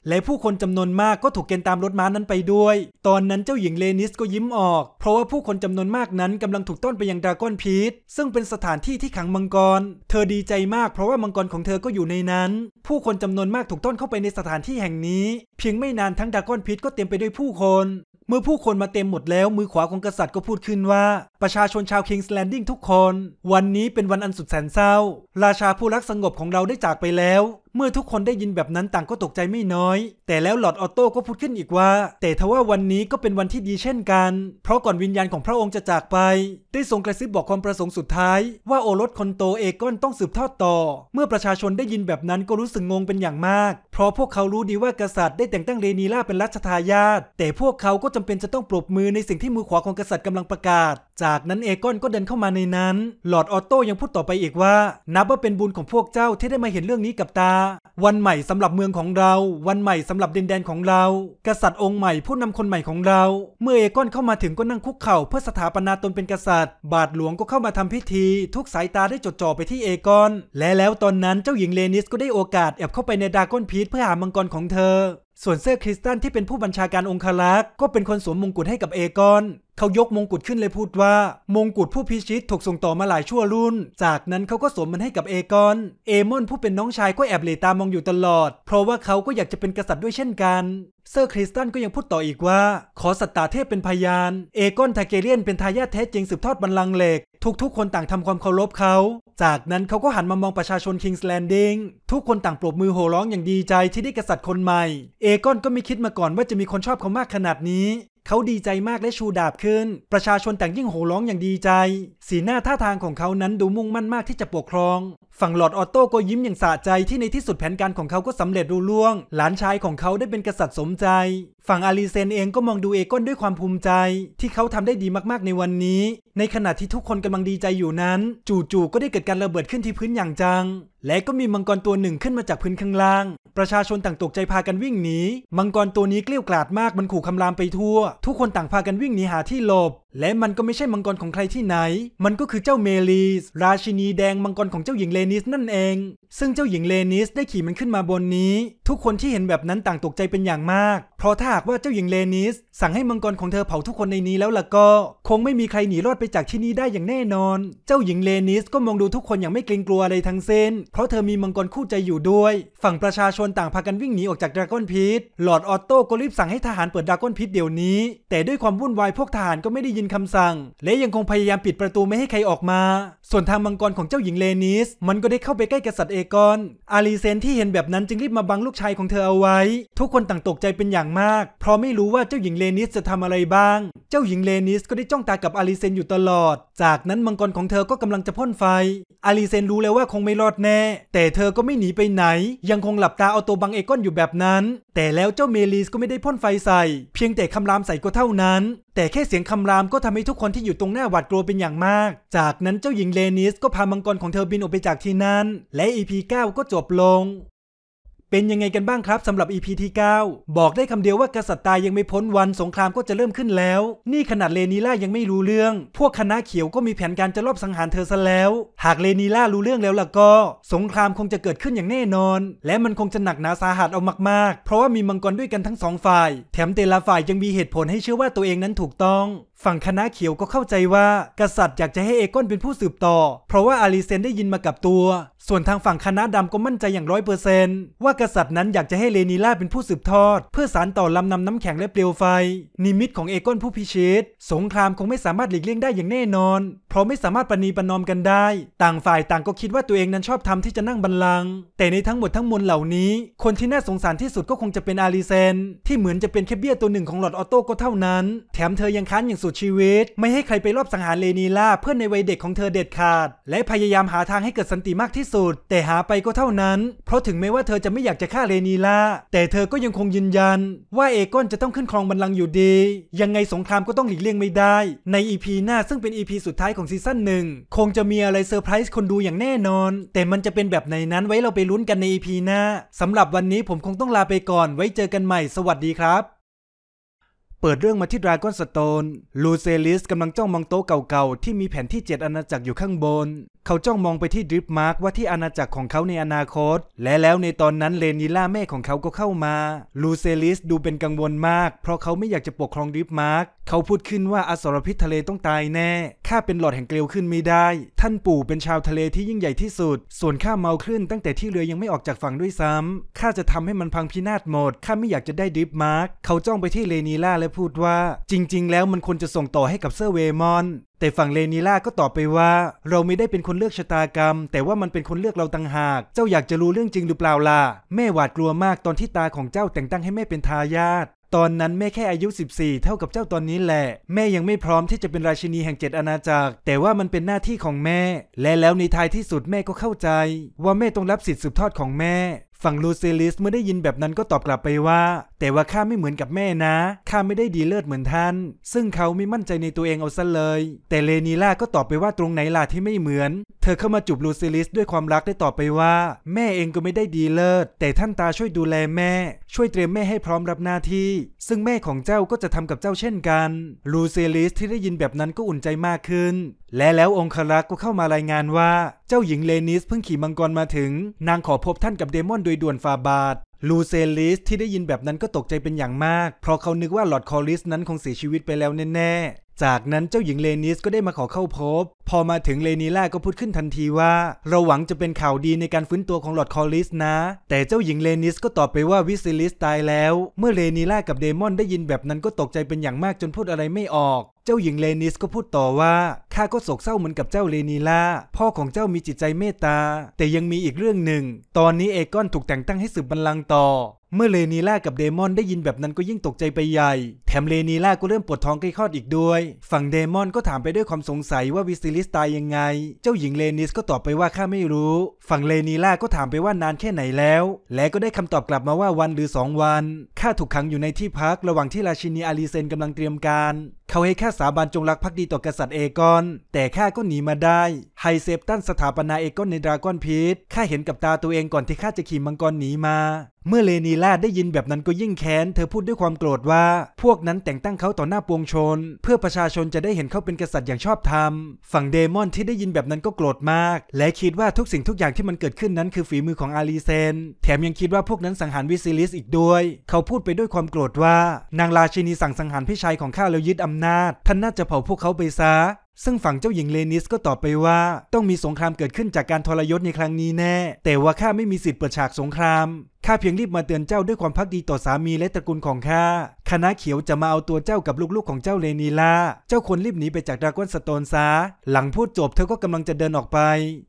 และผู้คนจำนวนมากก็ถูกเกณฑ์ตามรถม้านั้นไปด้วย ตอนนั้นเจ้าหญิงเลนิสก็ยิ้มออก เพราะว่าผู้คนจำนวนมากนั้นกำลังถูกต้อนไปยังดราก้อนพีทซึ่งเป็นสถานที่ที่ขังมังกร เธอดีใจมากเพราะว่ามังกรของเธอก็อยู่ในนั้น ผู้คนจำนวนมากถูกต้อนเข้าไปในสถานที่แห่งนี้ เพียงไม่นานทั้งดราก้อนพีทก็เต็มไปด้วยผู้คนเมื่อผู้คนมาเต็มหมดแล้ว มือขวาของกษัตริย์ก็พูดขึ้นว่า ประชาชนชาวคิงส์แลนดิ้งทุกคน วันนี้เป็นวันอันสุดแสนเศร้า ราชาผู้รักสงบของเราได้จากไปแล้วเมื่อทุกคนได้ยินแบบนั้นต่างก็ตกใจไม่น้อย แต่แล้วหลอดออโต้ก็พูดขึ้นอีกว่า แต่ทว่าวันนี้ก็เป็นวันที่ดีเช่นกัน เพราะก่อนวิญญาณของพระองค์จะจากไป ได้ทรงกระซิบบอกความประสงค์สุดท้ายว่าโอรสคนโตเอกอนต้องสืบทอดต่อ เมื่อประชาชนได้ยินแบบนั้นก็รู้สึกงงเป็นอย่างมาก เพราะพวกเขารู้ดีว่ากษัตริย์ได้แต่งตั้งเรนีล่าเป็นรัชทายาทแต่พวกเขาก็จำเป็นจะต้องปรบมือในสิ่งที่มือขวาของกษัตริย์กำลังประกาศจากนั้นเอกอนก็เดินเข้ามาในนั้นหลอดออโต้ยังพูดต่อไปอีกว่า นับว่าเป็นบุญของพวกเจ้าที่ได้มาเห็นเรื่องนี้กับตา วันใหม่สำหรับเมืองของเรา วันใหม่สำหรับดินแดนของเรา กษัตริย์องค์ใหม่ผู้นำคนใหม่ของเรา เมื่อเอกอนเข้ามาถึงก็นั่งคุกเข่าเพื่อสถาปนาตนเป็นกษัตริย์ บาทหลวงก็เข้ามาทำพิธี ทุกสายตาได้จดจ่อไปที่เอกอน และแล้วตอนนั้นเจ้าหญิงเลนิสก็ได้โอกาสแอบเข้าไปในดาก้อนพีทเพื่อหามังกรของเธอ ส่วนเซอร์คริสตันที่เป็นผู้บัญชาการองคารักษ์ก็เป็นคนสวมมงกุฎให้กับเอกอนเขายกมงกุฎขึ้นเลยพูดว่า มงกุฎผู้พิชิตถูกส่งต่อมาหลายชั่วรุ่น จากนั้นเขาก็สวมมันให้กับเอกอน เอมอนผู้เป็นน้องชายก็แอบเหลตามองอยู่ตลอด เพราะว่าเขาก็อยากจะเป็นกษัตริย์ด้วยเช่นกันเซอร์คริสตันก็ยังพูดต่ออีกว่าขอสัตตาเทพเป็นพยานเอกอนทาเกเรียนเป็นทายาทแท้จริงสืบทอดบัลลังก์เหล็กทุกๆคนต่างทำความเคารพเขา จากนั้นเขาก็หันมามองประชาชนคิงส์แลนดิงทุกคนต่างปรบมือโห่ร้องอย่างดีใจที่ได้กษัตริย์คนใหม่เอกอนก็ไม่คิดมาก่อนว่าจะมีคนชอบเขามากขนาดนี้เขาดีใจมากและชูดาบขึ้น ประชาชนแต่งยิ่งโห่ร้องอย่างดีใจ สีหน้าท่าทางของเขานั้นดูมุ่งมั่นมากที่จะปกครอง ฝั่งหลอดออโต้ก็ยิ้มอย่างสะใจที่ในที่สุดแผนการของเขาก็สำเร็จรุล่วง หลานชายของเขาได้เป็นกษัตริย์สมใจ ฝั่งอาลีเซนเองก็มองดูเอก้นด้วยความภูมิใจ ที่เขาทำได้ดีมากๆในวันนี้ ในขณะที่ทุกคนกำลังดีใจอยู่นั้น จู่ๆก็ได้เกิดการระเบิดขึ้นที่พื้นอย่างจังและก็มีมังกรตัวหนึ่งขึ้นมาจากพื้นข้างล่าง ประชาชนต่างตกใจพากันวิ่งหนี มังกรตัวนี้เกลี้ยวกล่อมมากมันขู่คำรามไปทั่ว ทุกคนต่างพากันวิ่งหนีหาที่หลบและมันก็ไม่ใช่มังกรของใครที่ไหน มันก็คือเจ้าเมลีส ราชินีแดงมังกรของเจ้าหญิงเลนิสนั่นเอง ซึ่งเจ้าหญิงเลนิสได้ขี่มันขึ้นมาบนนี้ ทุกคนที่เห็นแบบนั้นต่างตกใจเป็นอย่างมาก เพราะถ้าหากว่าเจ้าหญิงเลนิส สั่งให้มังกรของเธอเผาทุกคนในนี้แล้วล่ะก็ คงไม่มีใครหนีรอดไปจากที่นี้ได้อย่างแน่นอน เจ้าหญิงเลนิสก็มองดูทุกคนอย่างไม่เกรงกลัวอะไรทั้งสิ้นเพราะเธอมีมังกรคู่ใจอยู่ด้วย ฝั่งประชาชนต่างพากันวิ่งหนีออกจากดราก้อนพิษหลอร์ดออตโต้ก็รีบสั่งให้ทหารเปิดดราก้อนพิษเดี๋ยวนี้ แต่ด้วยความวุ่นวายพวกทหารก็ไม่ได้ยิยินคำสั่งและยังคงพยายามปิดประตูไม่ให้ใครออกมา ส่วนทางมังกรของเจ้าหญิงเลนิสมันก็ได้เข้าไปใกล้กษัตริย์เอกอนอารีเซนที่เห็นแบบนั้นจึงรีบมาบังลูกชายของเธอเอาไว้ ทุกคนต่างตกใจเป็นอย่างมาก เพราะไม่รู้ว่าเจ้าหญิงเลนิสจะทำอะไรบ้าง เจ้าหญิงเลนิสก็ได้จ้องตากับอารีเซนอยู่ตลอด จากนั้นมังกรของเธอก็กำลังจะพ่นไฟอารีเซนรู้แล้วว่าคงไม่รอดแน่ แต่เธอก็ไม่หนีไปไหน ยังคงหลับตาเอาตัวบังเอกอนอยู่แบบนั้นแต่แล้วเจ้าเมลีสก็ไม่ได้พ่นไฟใส่ เพียงแต่คำรามใส่ก็เท่านั้น แต่แค่เสียงคำรามก็ทำให้ทุกคนที่อยู่ตรงหน้าหวาดกลัวเป็นอย่างมาก จากนั้นเจ้าหญิงเลนิสก็พามังกรของเธอบินออกไปจากที่นั้นและ EP 9 ก็จบลงเป็นยังไงกันบ้างครับสำหรับ EP ที่ 9 บอกได้คำเดียวว่ากษัตริย์ตายยังไม่พ้นวันสงครามก็จะเริ่มขึ้นแล้ว นี่ขนาดเลนีล่ายังไม่รู้เรื่อง พวกคณะเขียวก็มีแผนการจะลอบสังหารเธอซะแล้ว หากเลนีล่ารู้เรื่องแล้วล่ะก็ สงครามคงจะเกิดขึ้นอย่างแน่นอน และมันคงจะหนักหนาสาหัสเอามากๆ เพราะว่ามีมังกรด้วยกันทั้งสองฝ่าย แถมแต่ละฝ่ายยังมีเหตุผลให้เชื่อว่าตัวเองนั้นถูกต้องฝั่งคณะเขียวก็เข้าใจว่า กษัตริย์อยากจะให้เอกอนเป็นผู้สืบต่อ เพราะว่าอาริเซนได้ยินมากับตัว ส่วนทางฝั่งคณะดำก็มั่นใจอย่างร้อยเปอร์เซนต์ว่า กษัตริย์นั้นอยากจะให้เลนิล่าเป็นผู้สืบทอด เพื่อสารต่อลำนำน้ำแข็งและเปลวไฟ นิมิตของเอกอนผู้พิชิตสงครามคงไม่สามารถหลีกเลี่ยงได้อย่างแน่นอน เพราะไม่สามารถปณีประนอมกันได้ ต่างฝ่ายต่างก็คิดว่าตัวเองนั้นชอบทำที่จะนั่งบันลังแต่ในทั้งหมดทั้งมวลเหล่านี้ คนที่น่าสงสารที่สุดก็คงจะเป็นอาริเซน ที่เหมือนจะเป็นแค่เบี้ยตัวหนึ่งของหลอดออโต้ก็เท่านั้นแถมเธอยังค้านอย่างสุดชีวิตไม่ให้ใครไปรอบสังหารเลนีล่าเพื่อนในวัยเด็กของเธอเด็ดขาด และพยายามหาทางให้เกิดสันติมากที่สุด แต่หาไปก็เท่านั้น เพราะถึงแม้ว่าเธอจะไม่อยากจะฆ่าเลนีล่าแต่เธอก็ยังคงยืนยัน ว่าเอกอนจะต้องขึ้นครองบัลลังก์อยู่ดี ยังไงสงครามก็ต้องหลีกเลี่ยงไม่ได้ ในอีพีหน้าซึ่งเป็นอีพีสุดท้ายของซีซั่นหนึ่งคงจะมีอะไรเซอร์ไพรส์คนดูอย่างแน่นอน แต่มันจะเป็นแบบไหนนั้นไว้เราไปลุ้นกันในอีพีหน้าสำหรับวันนี้ผมคงต้องลาไปก่อน ไว้เจอกันใหม่สวัสดีครับเปิดเรื่องมาที่ดราก้อนสโตนลูเซลิสกำลังจ้องมองโต๊ะเก่าๆ ที่มีแผนที่ 7 อาณาจักรอยู่ข้างบน เขาจ้องมองไปที่ดริฟมาร์กว่าที่อาณาจักรของเขาในอนาคต และแล้วในตอนนั้นเลนิล่าแม่ของเขาก็เข้ามา ลูเซลิสดูเป็นกังวลมาก เพราะเขาไม่อยากจะปกครองดริฟมาร์กเขาพูดขึ้นว่าอสรพิษทะเลต้องตายแน่ข้าเป็นหลอดแห่งเกลียวขึ้นไม่ได้ ท่านปู่เป็นชาวทะเลที่ยิ่งใหญ่ที่สุด ส่วนข้าเมาคลื่นตั้งแต่ที่เรือยังไม่ออกจากฝั่งด้วยซ้ำข้าจะทำให้มันพังพินาศหมด ข้าไม่อยากจะได้ดริฟมาร์กเขาจ้องไปที่เลนีล่าและพูดว่าจริงๆแล้วมันควรจะส่งต่อให้กับเซอร์เวมอน แต่ฝั่งเลนิล่าก็ตอบไปว่า เราไม่ได้เป็นคนเลือกชะตากรรม แต่ว่ามันเป็นคนเลือกเราต่างหาก เจ้าอยากจะรู้เรื่องจริงหรือเปล่าล่ะแม่หวาดกลัวมากตอนที่ตาของเจ้าแต่งตั้งให้แม่เป็นทายาทตอนนั้นแม่แค่อายุ 14 เท่ากับเจ้าตอนนี้แหละ แม่ยังไม่พร้อมที่จะเป็นราชินีแห่งเจ็ดอาณาจักร แต่ว่ามันเป็นหน้าที่ของแม่ และแล้วในท้ายที่สุดแม่ก็เข้าใจ ว่าแม่ต้องรับสิทธิสืบทอดของแม่ฝั่งลูซิลิสเมื่อได้ยินแบบนั้นก็ตอบกลับไปว่า แต่ว่าข้าไม่เหมือนกับแม่นะข้าไม่ได้ดีเลิศเหมือนท่าน ซึ่งเขาไม่มั่นใจในตัวเองเอาซะเลย แต่เลนีล่าก็ตอบไปว่าตรงไหนล่ะที่ไม่เหมือน เธอเข้ามาจูบลูซิลิสด้วยความรักได้ตอบไปว่า แม่เองก็ไม่ได้ดีเลิศแต่ท่านตาช่วยดูแลแม่ ช่วยเตรียมแม่ให้พร้อมรับหน้าที่ ซึ่งแม่ของเจ้าก็จะทำกับเจ้าเช่นกัน ลูซิลิสที่ได้ยินแบบนั้นก็อุ่นใจมากขึ้น และแล้วองครักษ์ก็เข้ามารายงานว่าจ้าหญิงเลนิสเพิ่งขี่มังกรมาถึง นางขอพบท่านกับเดมอนโดยด่วนฟาบาดลูเซลิสที่ได้ยินแบบนั้นก็ตกใจเป็นอย่างมาก เพราะเขานึกว่าหลอดคอริสนั้นคงเสียชีวิตไปแล้วแน่จากนั้นเจ้าหญิงเลนิสก็ได้มาขอเข้าพบ พอมาถึงเลนีล่าก็พูดขึ้นทันทีว่า เราหวังจะเป็นข่าวดีในการฟื้นตัวของหลอดคอลิสนะ แต่เจ้าหญิงเลนิสก็ตอบไปว่าวิซิลิสตายแล้ว เมื่อเลนีล่ากับเดมอนได้ยินแบบนั้นก็ตกใจเป็นอย่างมากจนพูดอะไรไม่ออก เจ้าหญิงเลนิสก็พูดต่อว่าข้าก็โศกเศร้าเหมือนกับเจ้าเลนีล่า พ่อของเจ้ามีจิตใจเมตตา แต่ยังมีอีกเรื่องหนึ่ง ตอนนี้เอกอนถูกแต่งตั้งให้สืบบัลลังก์ต่อเมื่อเลนีล่ากับเดมอนได้ยินแบบนั้นก็ยิ่งตกใจไปใหญ่ แถมเลนีล่าก็เริ่มปวดท้องใกล้คลอดอีกด้วย ฝั่งเดมอนก็ถามไปด้วยความสงสัยว่าวิซิลิสตายยังไง เจ้าหญิงเลนิสก็ตอบไปว่าข้าไม่รู้ ฝั่งเลนีล่าก็ถามไปว่านานแค่ไหนแล้ว และก็ได้คำตอบกลับมาว่าวันหรือ 2 วัน ข้าถูกขังอยู่ในที่พักระหว่างที่ราชินีอาลีเซนกำลังเตรียมการ เขาให้ข้าสาบานจงรักภักดีต่อกษัตริย์เอกอน แต่ข้าก็หนีมาได้ ไฮเซปตันสถาปนาเอกอนในดราก้อนพีทข้าเห็นกับตาตัวเองก่อนที่ข้าจะขี่มังกรหนีมาเมื่อเลนีลาดได้ยินแบบนั้นก็ยิ่งแค้น เธอพูดด้วยความโกรธว่า พวกนั้นแต่งตั้งเขาต่อหน้าปวงชน เพื่อประชาชนจะได้เห็นเขาเป็นกษัตริย์อย่างชอบธรรม ฝั่งเดมอนที่ได้ยินแบบนั้นก็โกรธมาก และคิดว่าทุกสิ่งทุกอย่างที่มันเกิดขึ้นนั้นคือฝีมือของอาลีเซน แถมยังคิดว่าพวกนั้นสังหารวิซิลิสอีกด้วย เขาพูดไปด้วยความโกรธว่า นางราชินีสั่งสังหารพี่ชายของข้าแล้วยึดอำนาจ ท่านน่าจะเผาพวกเขาไปซะซึ่งฝั่งเจ้าหญิงเลนิสก็ตอบไปว่า ต้องมีสงครามเกิดขึ้นจากการทรยศในครั้งนี้แน่ แต่ว่าข้าไม่มีสิทธิ์เปิดฉากสงครามข้าเพียงรีบมาเตือนเจ้าด้วยความพักดีต่อสามีและตระกูลของข้าคณะเขียวจะมาเอาตัวเจ้ากับลูกๆ ของเจ้าเลนีลาเจ้าควรรีบหนีไปจากดรากอนสโตนซา หลังพูดจบเธอก็กำลังจะเดินออกไป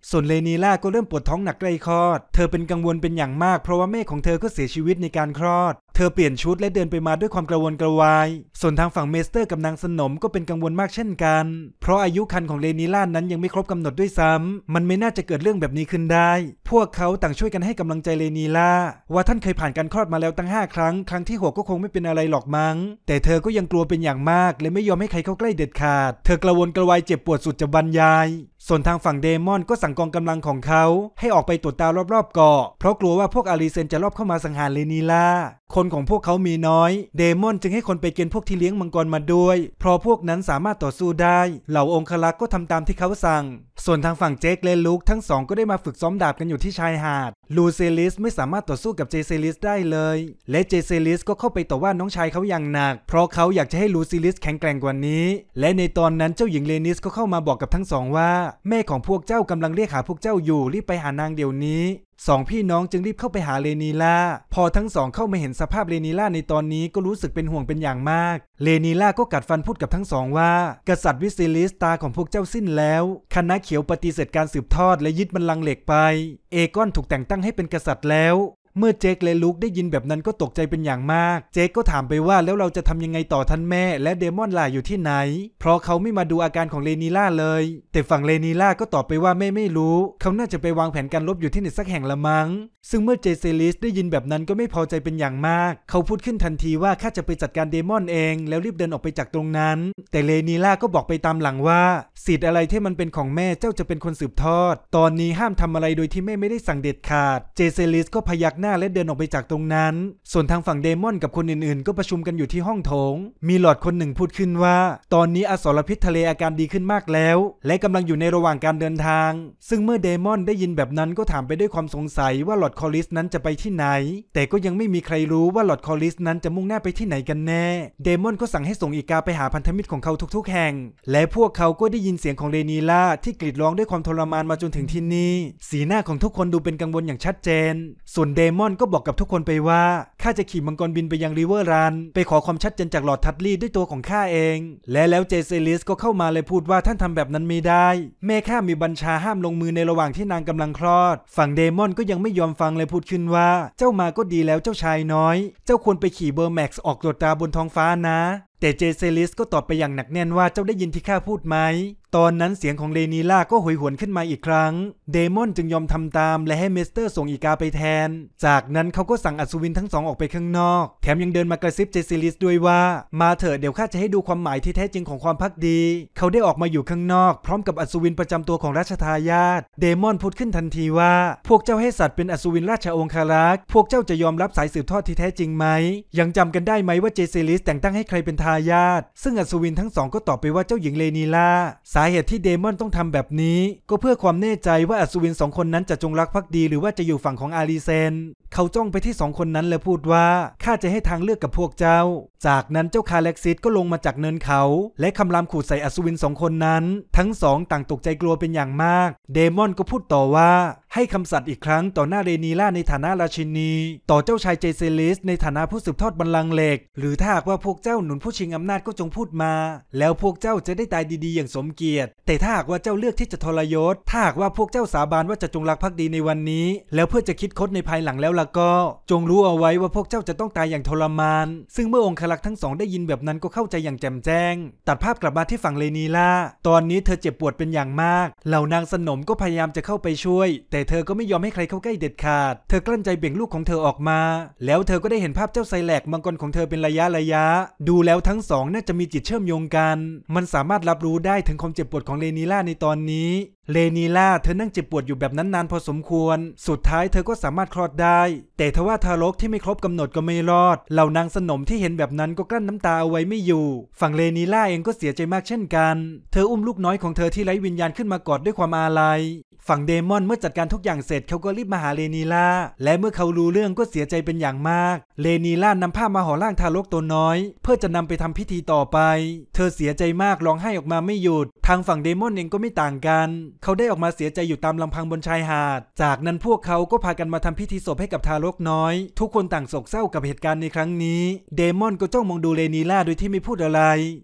ส่วนเลนีลาก็เริ่มปวดท้องหนักใกล้คลอด เธอเป็นกังวลเป็นอย่างมากเพราะว่าแม่ของเธอก็เสียชีวิตในการคลอดเธอเปลี่ยนชุดและเดินไปมาด้วยความกระวนกระวาย ส่วนทางฝั่งเมสเตอร์กับนางสนมก็เป็นกังวลมากเช่นกัน เพราะอายุคันของเลนิล่านั้นยังไม่ครบกำหนดด้วยซ้ำมันไม่น่าจะเกิดเรื่องแบบนี้ขึ้นได้ พวกเขาต่างช่วยกันให้กำลังใจเลนิล่าว่าท่านเคยผ่านการคลอดมาแล้วตั้ง 5 ครั้ง ครั้งที่หัวก็คงไม่เป็นอะไรหรอกมั้ง แต่เธอก็ยังกลัวเป็นอย่างมากและไม่ยอมให้ใครเข้าใกล้เด็ดขาด เธอกระวนกระวายเจ็บปวดสุดจะบรรยาย ส่วนทางฝั่งเดมอนก็สั่งกองกำลังของเขา ให้ออกไปตรวจตารอบๆเกาะเพราะกลัวว่าพวกอาริเซนจะรอบเข้ามาสังหารเลนิล่าคนของพวกเขามีน้อย เดมอนจึงให้คนไปเกณฑ์พวกที่เลี้ยงมังกรมาด้วย เพราะพวกนั้นสามารถต่อสู้ได้ เหล่าองค์ลักษ์ก็ทำตามที่เขาสั่ง ส่วนทางฝั่งเจคและลุกทั้งสองก็ได้มาฝึกซ้อมดาบกันอยู่ที่ชายหาดลูเซลิสไม่สามารถต่อสู้กับเจเซลิสได้เลย และเจเซลิสก็เข้าไปต่อว่าน้องชายเขาอย่างหนัก เพราะเขาอยากจะให้ลูซิลิสแข็งแกร่งกว่านี้ และในตอนนั้นเจ้าหญิงเลนิสก็เข้ามาบอกกับทั้งสองว่าแม่ของพวกเจ้ากำลังเรียกหาพวกเจ้าอยู่ รีบไปหานางเดี๋ยวนี้ สองพี่น้องจึงรีบเข้าไปหาเลนีล่าพอทั้งสองเข้ามาเห็นสภาพเลนีล่าในตอนนี้ก็รู้สึกเป็นห่วงเป็นอย่างมาก เลนีล่าก็กัดฟันพูดกับทั้งสอง ว่า กษัตริย์วิซิลิสตาของพวกเจ้าสิ้นแล้ว คณะเขียวปฏิเสธการสืบทอดและยึดบัลลังก์เหล็กไปเอกอนถูกแต่งตั้งให้เป็นกษัตริย์แล้วเมื่อเจคและลุกได้ยินแบบนั้นก็ตกใจเป็นอย่างมาก เจคก็ถามไปว่าแล้วเราจะทำยังไงต่อท่านแม่ และเดมอนล่าอยู่ที่ไหน เพราะเขาไม่มาดูอาการของเลนีล่าเลย แต่ฝั่งเลนีล่าก็ตอบไปว่าแม่ไม่รู้ เขาน่าจะไปวางแผนการลบอยู่ที่ไหนสักแห่งละมัง้งซึ่งเมื่อเจเซลิสได้ยินแบบนั้นก็ไม่พอใจเป็นอย่างมาก เขาพูดขึ้นทันทีว่าข้าจะไปจัดการเดมอนเองแล้วรีบเดินออกไปจากตรงนั้น แต่เลนีล่าก็บอกไปตามหลังว่าสิทธิ์อะไรที่มันเป็นของแม่เจ้าจะเป็นคนสืบทอด ตอนนี้ห้ามทำอะไรโดยที่แม่ไม่ได้สั่งเด็ดขาดเจเซลิสก็พยักหน้าและเดินออกไปจากตรงนั้น ส่วนทางฝั่งเดมอนกับคนอื่นๆ ก็ประชุมกันอยู่ที่ห้องโถง มีหลอดคนหนึ่งพูดขึ้นว่า ตอนนี้อสรพิษทะเลอาการดีขึ้นมากแล้ว และกำลังอยู่ในระหว่างการเดินทาง ซึ่งเมื่อเดมอนได้ยินแบบนั้นก็ถามไปด้วยความสงสัยว่าหลอดคอลิสนั้นจะไปที่ไหน แต่ก็ยังไม่มีใครรู้ว่าหลอดคอลิสนั้นจะมุ่งหน้าไปที่ไหนกันแน่ เดมอน ก็สั่งให้ส่งอีกาไปหาพันธมิตรของเขาทุกๆ แห่ง และพวกเขาก็ได้ยินเสียงของเรนีล่าที่กรีดร้องด้วยความทรมานมาจนถึงที่นี่สีหน้าของทุกคนดูเป็นกังวลอย่างชัดเจน ส่วนเดมอนก็บอกกับทุกคนไปว่า ข้าจะขี่มังกรบินไปยังริเวอร์รัน ไปขอความชัดเจนจากหลอดทัตลีด้วยตัวของข้าเอง และแล้วเจเซลิสก็เข้ามาเลยพูดว่าท่านทำแบบนั้นไม่ได้ แม่ข้ามีบัญชาห้ามลงมือในระหว่างที่นางกำลังคลอด ฝั่งเดมอนก็ยังไม่ยอมฟังเลยพูดขึ้นว่า เจ้ามาก็ดีแล้วเจ้าชายน้อย เจ้าควรไปขี่เบอร์แม็กซ์ออกตรวจตาบนท้องฟ้านะแต่เจเซลิสก็ตอบไปอย่างหนักแน่นว่าเจ้าได้ยินที่ข้าพูดไหม ตอนนั้นเสียงของเลนีล่าก็หวยหวนขึ้นมาอีกครั้ง เดมอนจึงยอมทำตามและให้เมสเตอร์ส่งอีกาไปแทน จากนั้นเขาก็สั่งอัศวินทั้งสองออกไปข้างนอก แถมยังเดินมากระซิบเจเซลิสด้วยว่า มาเถอะเดี๋ยวข้าจะให้ดูความหมายที่แท้จริงของความพักดี เขาได้ออกมาอยู่ข้างนอก พร้อมกับอัศวินประจำตัวของราชทายาทเดมอนพูดขึ้นทันทีว่า พวกเจ้าให้สัตว์เป็นอัศวินราชองคารักษ์พวกเจ้าจะยอมรับสายสืบทอดที่แท้จริงไหม ยังจากันได้ไหมว่าเจเซลิสแต่งตั้งให้ใครเป็นทาาญาตซึ่งอัศวินทั้งสอง ก็ตอบไปว่าเจ้าหญิงเลนีล่าสาเหตุที่เดมอนต้องทำแบบนี้ ก็เพื่อความแน่ใจว่าอัศวินสองคนนั้นจะจงรักภักดีหรือว่าจะอยู่ฝั่งของอารีเซน เขาจ้องไปที่สองคนนั้นและพูดว่าข้าจะให้ทางเลือกกับพวกเจ้า จากนั้นเจ้าคาเล็กซิสก็ลงมาจากเนินเขา และคำรามขู่ใส่อัศวินสองคนนั้น ทั้งสองต่างตกใจกลัวเป็นอย่างมาก เดมอนก็พูดต่อว่าให้คำสัตย์อีกครั้งต่อหน้าเรนีล่าในฐานะราชินี ต่อเจ้าชายเจเซลิสในฐานะผู้สืบทอดบัลลังก์เหล็กหรือถ้าหากว่าพวกเจ้าหนุนผู้ชิงอำนาจก็จงพูดมา แล้วพวกเจ้าจะได้ตายดีๆอย่างสมเกียรติ แต่ถ้าหากว่าเจ้าเลือกที่จะทรยศ ถ้าหากว่าพวกเจ้าสาบานว่าจะจงรักภักดีในวันนี้ แล้วเพื่อจะคิดคดในภายหลังแล้วล่ะก็ จงรู้เอาไว้ว่าพวกเจ้าจะต้องตายอย่างทรมาน ซึ่งเมื่อองค์คลักทั้งสองได้ยินแบบนั้นก็เข้าใจอย่างแจ่มแจ้งตัดภาพกลับมาที่ฝั่งเรนีล่าตอนนี้เธอเจ็บปวดเป็นอย่างมากเหล่านางสนมก็พยายามจะเข้าไปช่วยแต่เธอก็ไม่ยอมให้ใครเข้าใกล้เด็ดขาด เธอกลั้นใจเบี่ยงลูกของเธอออกมา แล้วเธอก็ได้เห็นภาพเจ้าไซแลกมังกรของเธอเป็นระยะระยะ ดูแล้วทั้งสองน่าจะมีจิตเชื่อมโยงกัน มันสามารถรับรู้ได้ถึงความเจ็บปวดของเลนีล่าในตอนนี้เลนีล่าเธอนั่งเจ็บปวดอยู่แบบนั้นนานพอสมควร สุดท้ายเธอก็สามารถคลอดได้ แต่ทว่าทารกที่ไม่ครบกำหนดก็ไม่รอด เหล่านางสนมที่เห็นแบบนั้นก็กลั้นน้ำตาเอาไว้ไม่อยู่ ฝั่งเลนีล่าเองก็เสียใจมากเช่นกัน เธออุ้มลูกน้อยของเธอที่ไร้วิญญาณขึ้นมากอดด้วยความอาลัยฝั่งเดมอนเมื่อจัดการทุกอย่างเสร็จเขาก็รีบมาหาเลนีล่าและเมื่อเขารู้เรื่องก็เสียใจเป็นอย่างมาก เลนีล่านำผ้ามาห่อร่างทารกตัวน้อย เพื่อจะนำไปทำพิธีต่อไป เธอเสียใจมากร้องไห้ออกมาไม่หยุดทางฝั่งเดมอนเองก็ไม่ต่างกันเขาได้ออกมาเสียใจอยู่ตามลำพังบนชายหาด จากนั้นพวกเขาก็พากันมาทำพิธีศพให้กับทารกน้อย ทุกคนต่างโศกเศร้ากับเหตุการณ์ในครั้งนี้ เดมอนก็จ้องมองดูเลนีล่าโดยที่ไม่พูดอะไร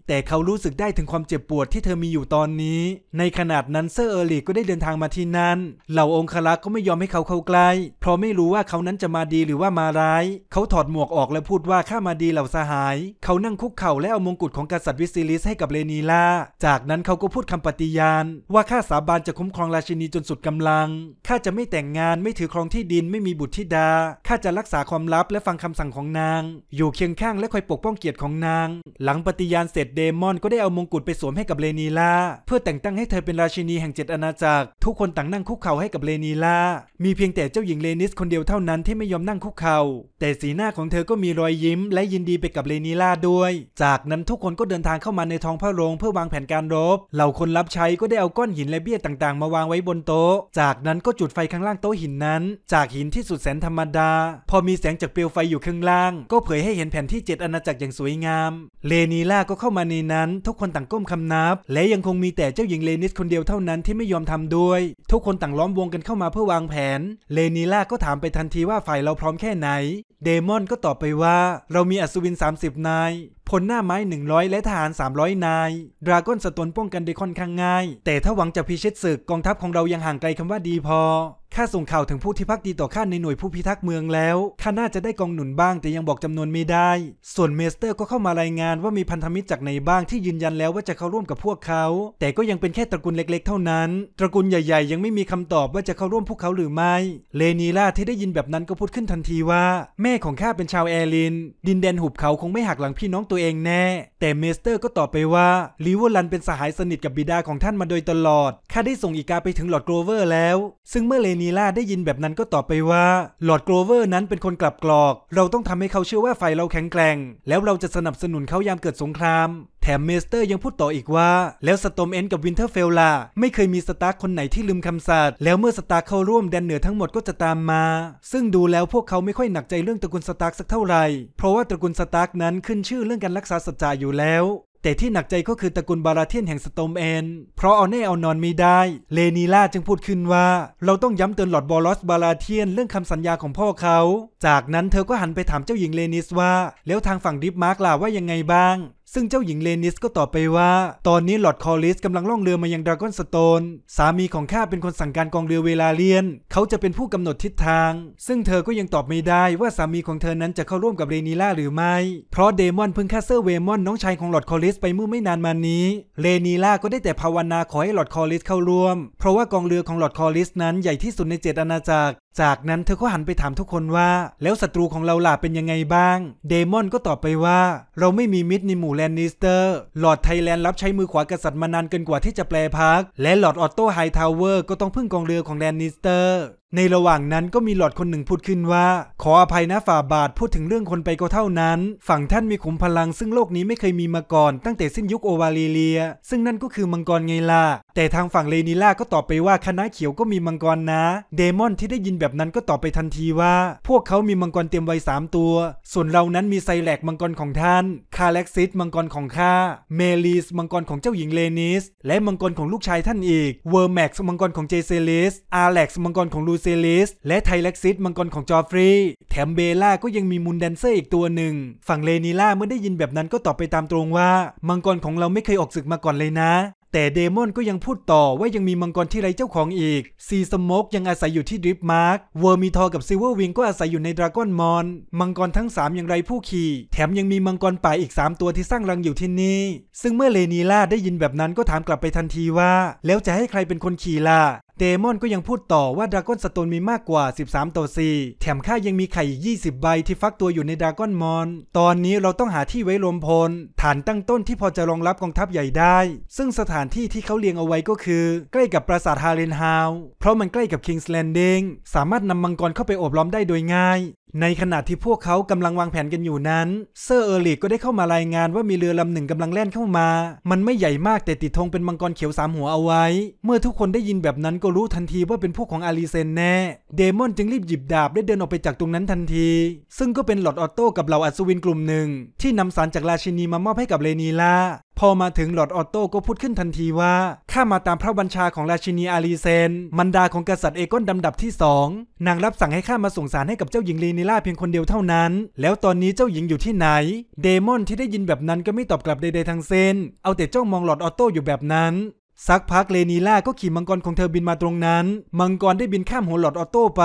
แต่เขารู้สึกได้ถึงความเจ็บปวดที่เธอมีอยู่ตอนนี้ ในขนาดนั้นเซอร์เออร์ลีก็ได้เดินทางมาที่นั่น เหล่าองคลักษ์ก็ไม่ยอมให้เขาเข้าใกล้ เพราะไม่รู้ว่าเขานั้นจะมาดีหรือว่ามาร้าย เขาถอดหมวกออกและพูดว่าข้ามาดีเหล่าสหาย เขานั่งคุกเข่าและเอามงกุฎของกษัตริย์วิซิลิสให้กับเลนีล่าจากนั้นเขาก็พูดคำปฏิญาณว่าข้าสาบานรจะคุ้มครองราชินีจนสุดกำลัง ข้าจะไม่แต่งงานไม่ถือครองที่ดินไม่มีบุตรธิดาข้าจะรักษาความลับ และฟังคำสั่งของนาง อยู่เคียงข้างและคอยปกป้องเกียรติของนาง หลังปฏิญาณเสร็จเดมอนก็ได้เอามงกุฎไปสวมให้กับเลนีลาเพื่อแต่งตั้งให้เธอเป็นราชินีแห่งเจ็ดอาณาจักร ทุกคนต่างนั่งคุกเข่าให้กับเลนีลามีเพียงแต่เจ้าหญิงเลนิสคนเดียวเท่านั้นที่ไม่ยอมนั่งคุกเข่า แต่สีหน้าของเธอก็มีรอยยิ้มและยินดีไปกับเลนีลาด้วย จากนั้นทุกคนก็เดินทางเข้ามาในท้องพระโรงเพื่อวางแผนการรบเหล่าคนรับใช้ก็ได้เอาก้อนหินและเบี้ยต่าง ๆ มา วางไว้บนโต๊ะ จากนั้นก็จุดไฟข้างล่าง โต๊ะ หินนั้น จากหินที่สุดแสนธรรมดา พอมีแสงจากเปลวไฟอยู่ ข้าง ล่าง ก็ เผยให้เห็นแผ่นที่7อาณาจักรอย่างสวยงาม เลนีล่าก็เข้ามา ใน นั้น ทุกคนต่างก้มคำนับ และยังคงมีแต่ เจ้าหญิงเลนิสคนเดียวเท่านั้นที่ไม่ยอมทำด้วย ทุกคนต่างล้อมวงกันเข้ามาเพื่อวางแผน เลนีล่าก็ถามไปทันทีว่าฝ่ายเราพร้อมแค่ไหน เดมอนก็ตอบไปว่าเรามีอัศวิน 30นายพลหน้าไม้ 100 และทหาร 300 นายดราก้อนสตนป้องกันได้ค่อนข้างง่าย แต่ถ้าหวังจะพิชิตศึกกองทัพของเรายังห่างไกลคำว่าดีพอข้าส่งข่าวถึงผู้ที่พักดีต่อข้าในหน่วยผู้พิทักษ์เมืองแล้วข้าน่าจะได้กองหนุนบ้างแต่ยังบอกจำนวนไม่ได้ ส่วนเมสเตอร์ก็เข้ามารายงานว่ามีพันธมิตรจากไหนบ้างที่ยืนยันแล้วว่าจะเข้าร่วมกับพวกเขา แต่ก็ยังเป็นแค่ตระกูลเล็กๆ เท่านั้น ตระกูลใหญ่ ๆยังไม่มีคำตอบว่าจะเข้าร่วมพวกเขาหรือไม่เลนีล่าที่ได้ยินแบบนั้นก็พูดขึ้นทันทีว่า แม่ของข้าเป็นชาวแอรินดินแดนหุบเขาคงไม่หักหลังพี่น้องตัวเองแน่ แต่เมสเตอร์ก็ตอบไปว่าลิวอลันเป็นสหายสนิทกับบิดาของท่านมาโดยตลอดข้าได้ส่งอีกาไปถึงหลอดโกลเวอร์ แล้ว ซึ่งเมื่อเลนีล่าได้ยินแบบนั้นก็ตอบไปว่า หลอดโกลเวอร์นั้นเป็นคนกลับกรอก เราต้องทำให้เขาเชื่อว่าไฟเราแข็งแกร่ง แล้วเราจะสนับสนุนเขายามเกิดสงคราม แถมเมสเตอร์ยังพูดต่ออีกว่า แล้วสตอมเอนกับวินเทอร์เฟลล่ะไม่เคยมีสตาร์คนไหนที่ลืมคำสัตย์แล้วเมื่อสตาร์เข้าร่วมแดนเหนือทั้งหมดก็จะตามมา ซึ่งดูแล้วพวกเขาไม่ค่อยหนักใจเรื่องตระกูลสตาร์สักเท่าไหร่ เพราะว่าตระกูลสตาร์นั้นขึ้นชื่อเรื่องการรักษาสัจจะอยู่แล้วแต่ที่หนักใจก็คือตระกูลบาราเทียนแห่งสโตมแอน เพราะเอาแน่เอานอนไม่ได้ เลนีล่าจึงพูดขึ้นว่า เราต้องย้ำเตือนหลอดบอลอสบาราเทียนเรื่องคำสัญญาของพ่อเขา จากนั้นเธอก็หันไปถามเจ้าหญิงเลนิสว่า แล้วทางฝั่งดิฟมาร์กล่าว่ายังไงบ้างซึ่งเจ้าหญิงเลนิสก็ตอบไปว่า ตอนนี้หลอดคอลิสกำลังล่องเรือมายังดราก้อนสโตน สามีของข้าเป็นคนสั่งการกองเรือเวลาเลียน เขาจะเป็นผู้กำหนดทิศทาง ซึ่งเธอก็ยังตอบไม่ได้ว่าสามีของเธอนั้นจะเข้าร่วมกับเรนิล่าหรือไม่ เพราะเดมอนเพิ่งฆ่าเซอร์เวมอนน้องชายของหลอดคอลิสไปเมื่อไม่นานมานี้ เรนิล่าก็ได้แต่ภาวนาขอให้หลอดคอลิสเข้าร่วม เพราะว่ากองเรือของหลอดคอลิสนั้นใหญ่ที่สุดในเจ็ดอาณาจักรจากนั้นเธอก็หันไปถามทุกคนว่า แล้วศัตรูของเราล่ะเป็นยังไงบ้าง เดมอนก็ตอบไปว่าเราไม่มีมิตรในหมู่แลนนิสเตอร์ หลอดไทยแลนด์รับใช้มือขวากษัตริย์มานานเกินกว่าที่จะแปลพัก และหลอดออตโตไฮทาวเวอร์ก็ต้องพึ่งกองเรือของแลนนิสเตอร์ในระหว่างนั้นก็มีหลอดคนหนึ่งพูดขึ้นว่าขออภัยนะฝ่าบาทพูดถึงเรื่องคนไปก็เท่านั้น ฝั่งท่านมีขุมพลัง ซึ่งโลกนี้ไม่เคยมีมาก่อน ตั้งแต่สิ้นยุคโอวาลีเลีย ซึ่งนั่นก็คือมังกรไงล่ะแต่ทางฝั่งเลนิล่าก็ตอบไปว่าคณะเขียวก็มีมังกรนะเดมอนที่ได้ยินแบบนั้นก็ตอบไปทันทีว่า พวกเขามีมังกรเตรียมไว้มตัว ส่วนเรานั้นมีไซแลกมังกรของท่าน คาเล็กซิสมังกรของข้าเมลีสมังกรของเจ้าหญิงเลนิสและมังกรของลูกชายท่านอีกเวอร์แม็กซ์มังกรของเจเซลิสอาเล็กซ์มังกรของลูซิลิสและไทเล็กซิสมังกรของจอฟรี แถมเบล่าก็ยังมีมูนแดนเซอร์อีกตัวหนึ่ง ฝั่งเลนีล่าเมื่อได้ยินแบบนั้นก็ตอบไปตามตรงว่า มังกรของเราไม่เคยออกศึกมาก่อนเลยนะ แต่เดมอนก็ยังพูดต่อว่ายังมีมังกรที่ไร้เจ้าของอีก ซีสโมกยังอาศัยอยู่ที่ดริฟมาร์ก เวอร์มีทอกับซิเวอร์วิงก็อาศัยอยู่ในดราก้อนมอน มังกรทั้ง3ยังไร้ผู้ขี่ แถมยังมีมังกรป่าอีก 3 ตัวที่สร้างรังอยู่ที่นี่ ซึ่งเมื่อเลนีล่าได้ยินแบบนั้นก็ถามกลับไปทันทีว่า แล้วจะให้ใครเป็นคนขี่ล่ะเดมอนก็ยังพูดต่อว่าดราก้อนสโตนมีมากกว่า 13ต่อ4แถมข้ายังมีไข่อีก20 ใบที่ฟักตัวอยู่ในดราก้อนมอน ตอนนี้เราต้องหาที่ไว้รวมพล ฐานตั้งต้นที่พอจะรองรับกองทัพใหญ่ได้ ซึ่งสถานที่ที่เขาเลียงเอาไว้ก็คือ ใกล้กับปราสาทฮาเรนฮาว เพราะมันใกล้กับคิงส์แลนดิงสามารถนำมังกรเข้าไปโอบล้อมได้โดยง่ายในขณะที่พวกเขากำลังวางแผนกันอยู่นั้นเซอร์เออร์ลิกก็ได้เข้ามารายงานว่ามีเรือลำหนึ่งกำลังแล่นเข้ามามันไม่ใหญ่มากแต่ติดธงเป็นมังกรเขียวสามหัวเอาไว้ เมื่อทุกคนได้ยินแบบนั้นก็รู้ทันทีว่าเป็นพวกของอารีเซนแน่ เดมอนจึงรีบหยิบดาบได้เดินออกไปจากตรงนั้นทันที ซึ่งก็เป็นหลอดออโต้กับเหล่าอัศวินกลุ่มหนึ่ง ที่นำสารจากราชินีมามอบให้กับเลนีลาพอมาถึงหลอดออโต้ก็พูดขึ้นทันทีว่าข้ามาตามพระบัญชาของราชินีอารีเซนมันดาของกษัตริย์เอกอนดำดับที่สองนางรับสั่งให้ข้ามาส่งสารให้กับเจ้าหญิงลีนิล่าเพียงคนเดียวเท่านั้น แล้วตอนนี้เจ้าหญิงอยู่ที่ไหน เดมอนที่ได้ยินแบบนั้นก็ไม่ตอบกลับใดๆทั้งเส้นเอาแต่จ้องมองหลอดออโต้อยู่แบบนั้นสักพักเลนีล่าก็ขี่มังกรของเธอบินมาตรงนั้น มังกรได้บินข้ามหัวหลอดออโต้ไป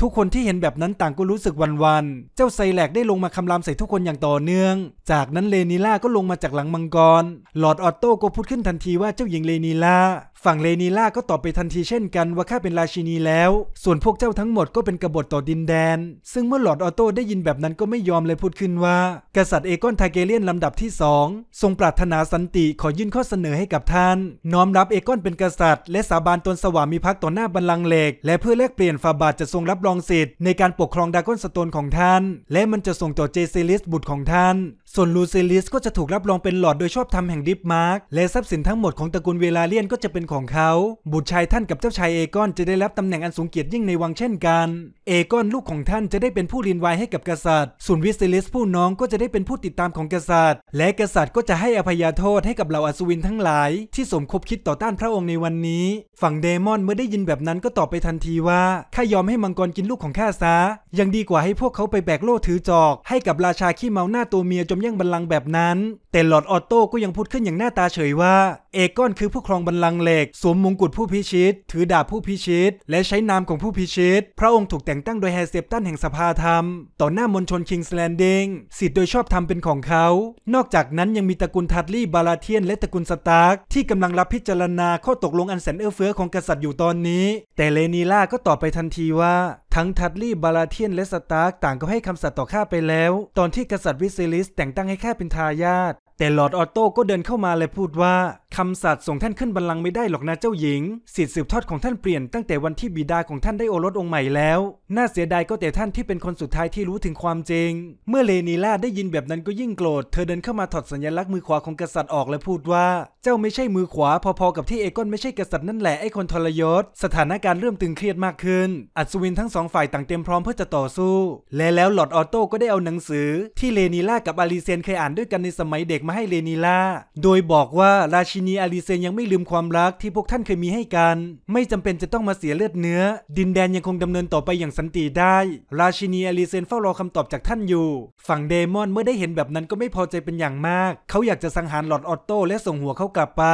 ทุกคนที่เห็นแบบนั้นต่างก็รู้สึกวันวัน เจ้าไซแลกได้ลงมาคำรามใส่ทุกคนอย่างต่อเนื่อง จากนั้นเลนีล่าก็ลงมาจากหลังมังกร หลอดออโต้ก็พูดขึ้นทันทีว่าเจ้าหญิงเลนีล่าฝั่งเลนีล่าก็ตอบไปทันทีเช่นกันว่าข้าเป็นราชินีแล้ว ส่วนพวกเจ้าทั้งหมดก็เป็นกบฏต่อดินแดน ซึ่งเมื่อหลอดออโต้ได้ยินแบบนั้นก็ไม่ยอมเลยพูดขึ้นว่ากษัตริย์เอกอนทาเกเลียนลำดับที่สองทรงปรารถนาสันติขอยื่นข้อเสนอให้กับท่าน น้อมรับเอกอนเป็นกษัตริย์ และสาบานตนสวามีภักดิ์ต่อหน้าบัลลังเหล็กและเพื่อแลกเปลี่ยนฝาบาทจะทรงรับรองสิทธิ์ในการปกครองดากอนสโตนของท่าน และมันจะส่งต่อเจเซลิสบุตรของท่าน ส่วนลูเซลิสก็จะถูกรับรองเป็นหลอดโดยชอบธรรมแห่งดิฟมาร์กและทรัพย์สินทั้งหมดของตระกูลเวลาเลียนก็จะเป็นของเขา บุตรชายท่านกับเจ้าชายเอกอน จะได้รับตำแหน่งอันสูงเกียรติยิ่งในวังเช่นกัน เอกอนลูกของท่านจะได้เป็นผู้รินวายให้กับกษัตริย์ส่วนวิสเซลลสผู้น้องก็จะได้เป็นผู้ติดตามของกษัตริย์ และกษัตริย์ก็จะให้อภัยโทษให้กับเหล่าอัศวินทั้งหลาย ที่สมคบคิดต่อต้านพระองค์ในวันนี้ ฝั่งเดมอนเมื่อได้ยินแบบนั้นก็ตอบไปทันทีว่า ข้ายอมให้มังกรกินลูกของข้าซะ ยังดีกว่าให้พวกเขาไปแบกโล่ถือจอก ให้กับราชาขี้เมาหน้าตัวเมียจมย่งบัลลังก์แบบนั้นแต่หลอดออโต้ก็ยังพูดขึ้นอย่างหน้าตาเฉยว่า เอกอนคือผู้ครองบัลลังก์เหลกสวมมงกุฎผู้พิชิต ถือดาบผู้พิชิต และใช้นามของผู้พิชิตพระองค์ถูกแต่งตั้งโดยแฮเซปตันแห่งสภาธรรมต่อหน้ามวลชนคิงส์แลนดิงสิทธิ์โดยชอบธรรมเป็นของเขา นอกจากนั้นยังมีตระกูลทัตลี่บาลาเทียนและตระกูลสตาร์กที่กำลังรับพิจารณาข้อตกลงอันแสนเอื้อเฟื้อของกษัตริย์อยู่ตอนนี้แต่เลนีล่าก็ตอบไปทันทีว่า ทั้งทัตลี่บาลาเทียนและสตาร์กต่างก็ให้คำสัตย์ต่อข้าไปแล้ว ตอนที่กษัตริย์วิซิลิสแต่งตั้งให้ข้าเป็นทายาทแต่หลอดออโต้ก็เดินเข้ามาและพูดว่าคำสัตย์ส่งท่านขึ้นบัลลังก์ไม่ได้หรอกนะเจ้าหญิงสิทธิสืบทอดของท่านเปลี่ยนตั้งแต่วันที่บิดาของท่านได้โอรสองค์ใหม่แล้ว น่าเสียดายก็แต่ท่านที่เป็นคนสุดท้ายที่รู้ถึงความจริง เมื่อเลนีล่าได้ยินแบบนั้นก็ยิ่งโกรธเธอเดินเข้ามาถอดสัญลักษณ์มือขวาของกษัตริย์ออกและพูดว่าเจ้าไม่ใช่มือขวา พอๆกับที่เอกอนไม่ใช่กษัตริย์นั่นแหละไอ้คนทรยศสถานการณ์เริ่มตึงเครียดมากขึ้นอัศวินทั้งสองฝ่ายต่างเตรียมพร้อมเพื่อจะต่อสู้และแล้วลอดออโต้ก็ได้เอาหนังสือ ที่เลนีล่ากับอาลีเซนเคยอ่านด้วยกันในสมัยเด็กมาให้เลนิล่า โดยบอกว่าราชินีอาริเซยังไม่ลืมความรักที่พวกท่านเคยมีให้กัน ไม่จำเป็นจะต้องมาเสียเลือดเนื้อ ดินแดนยังคงดำเนินต่อไปอย่างสันติได้ ราชินีอาริเซนเฝ้ารอคำตอบจากท่านอยู่ ฝั่งเดมอนเมื่อได้เห็นแบบนั้นก็ไม่พอใจเป็นอย่างมาก เขาอยากจะสังหารหลอดออตโต้และส่งหัวเขากลับไป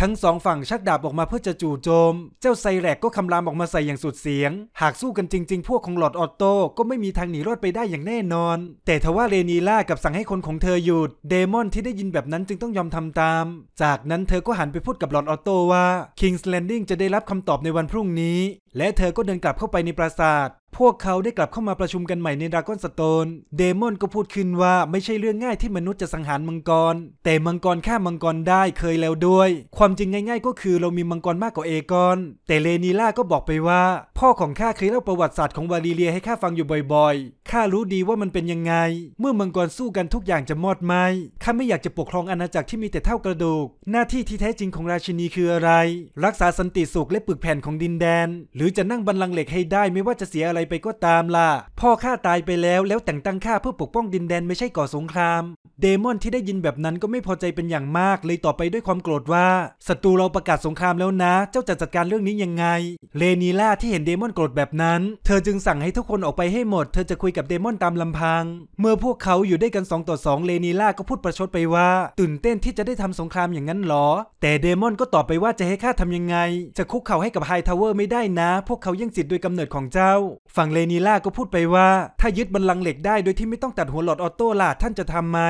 ทั้งสองฝั่งชักดาบออกมาเพื่อจะจู่โจม เจ้าไซแรกก็คำรามออกมาใส่อย่างสุดเสียง หากสู้กันจริงๆ พวกของหลอดออตโต้ก็ไม่มีทางหนีรอดไปได้อย่างแน่นอน แต่ทว่าเรนีล่ากับสั่งให้คนของเธอหยุด เดมอนที่ได้ยินแบบนั้นจึงต้องยอมทำตาม จากนั้นเธอก็หันไปพูดกับหลอนออโต้ว่า King's Landing จะได้รับคำตอบในวันพรุ่งนี้ และเธอก็เดินกลับเข้าไปในปราสาท พวกเขาได้กลับเข้ามาประชุมกันใหม่ในดราก้อนสโตน เดมอนก็พูดขึ้นว่าไม่ใช่เรื่องง่ายที่มนุษย์จะสังหารมังกร แต่มังกรฆ่ามังกรได้เคยแล้วด้วย ความจริงง่ายๆ ก็คือเรามีมังกรมากกว่าเอกอนแต่เลนีล่าก็บอกไปว่า พ่อของข้าเคยเล่าประวัติศาสตร์ของวาลีเลียให้ข้าฟังอยู่บ่อยข้ารู้ดีว่ามันเป็นยังไง เมื่อมังกรสู้กันทุกอย่างจะมอดไหมข้าไม่อยากจะปกครองอาณาจักรที่มีแต่เท่ากระดูก หน้าที่ที่แท้จริงของราชินีคืออะไร รักษาสันติสุขและปึกแผ่นของดินแดน หรือจะนั่งบันลังเหล็กให้ได้ไม่ว่าจะเสียอะไรไปก็ตามล่ะพ่อข้าตายไปแล้ว แล้วแต่งตั้งข้าเพื่อปกป้องดินแดนไม่ใช่ก่อสงคราม เดมอนที่ได้ยินแบบนั้นก็ไม่พอใจเป็นอย่างมากเลยต่อไปด้วยความโกรธว่าศัตรูเราประกาศสงครามแล้วนะ เจ้าจะจัดการเรื่องนี้ยังไงเลนีล่าที่เห็นเดมอนโกรธแบบนั้นเธอจึงสั่งให้ทุกคนออกไปให้หมดเธอจะคุยกับกับเดมอนตามลำพัง เมื่อพวกเขาอยู่ได้กัน 2ต่อ2เลนีล่าก็พูดประชดไปว่า ตื่นเต้นที่จะได้ทำสงครามอย่างนั้นหรอ แต่เดมอนก็ตอบไปว่าจะให้ข้าทำยังไง จะคุกเข่าให้กับไฮทาวเวอร์ไม่ได้นะ พวกเขายังสิทธิ์โดยกำเนิดของเจ้า ฝั่งเลนีล่าก็พูดไปว่า ถ้ายึดบัลลังก์เหล็กได้โดยที่ไม่ต้องตัดหัวหลอดออโต้ล่ะท่านจะทํำไหม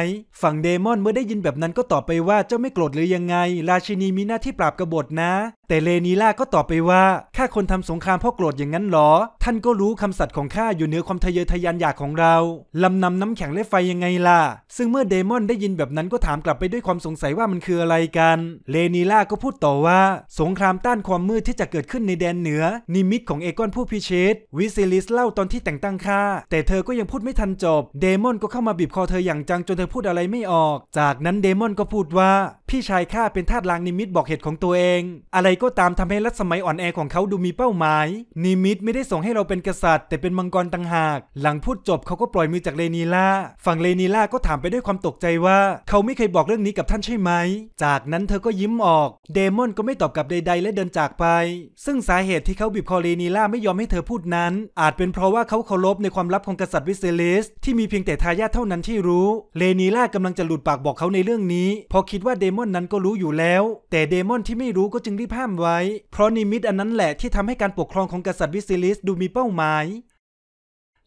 ฝั่งเดมอนเมื่อได้ยินแบบนั้นก็ตอบไปว่า เจ้าไม่โกรธหรือยังไง ราชินีมีหน้าที่ปราบกบฏนะ แต่เลนีล่าก็ตอบไปว่าข้าคนทำสงครามเพราะโกรธอย่างนั้นหรอ ท่านก็รู้คำสัตย์ของข้าอยู่เหนือความทะเยอทะยานอยากของเรา ลำนำน้ำแข็งและไฟยังไงล่ะ ซึ่งเมื่อเดมอนได้ยินแบบนั้นก็ถามกลับไปด้วยความสงสัยว่ามันคืออะไรกัน เลนีล่าก็พูดต่อว่า สงครามต้านความมืดที่จะเกิดขึ้นในแดนเหนือ นิมิตของเอกอนผู้พิเชษวิซิลิสเล่าตอนที่แต่งตั้งข้าแต่เธอก็ยังพูดไม่ทันจบ เดมอนก็เข้ามาบีบคอเธออย่างจังจนเธอพูดอะไรไม่ออก จากนั้นเดมอนก็พูดว่า พี่ชายข้าเป็นทาสลางนิมิตบอกเหตุของตัวเอง อะไรก็ตามทำให้รัชสมัยอ่อนแอของเขาดูมีเป้าหมาย นิมิตไม่ได้ส่งให้เราเป็นกษัตริย์ แต่เป็นมังกรต่างหาก หลังพูดจบเขาก็ปล่อยมือจากเลนีล่าฝั่งเลนีล่าก็ถามไปด้วยความตกใจว่าเขาไม่เคยบอกเรื่องนี้กับท่านใช่ไหม จากนั้นเธอก็ยิ้มออก เดมอนก็ไม่ตอบกลับใดๆและเดินจากไป ซึ่งสาเหตุที่เขาบีบคอเลนีล่าไม่ยอมให้เธอพูดนั้น อาจเป็นเพราะว่าเขาเคารพในความลับของกษัตริย์วิเซเลสที่มีเพียงแต่ทายาทเท่านั้นที่รู้ เลนีล่ากำลังจะหลุดปากบอกเขาในเรื่องนี้พอคิดว่าเดมอนนั้นก็รู้อยู่แล้ว แต่เดมอนที่ไม่รู้ก็จึงรีบห้ามไว้เพราะนิมิตอันนั้นแหละที่ทำให้การปกครองของกษัตริย์วิเซเลสดูมีเป้าหมาย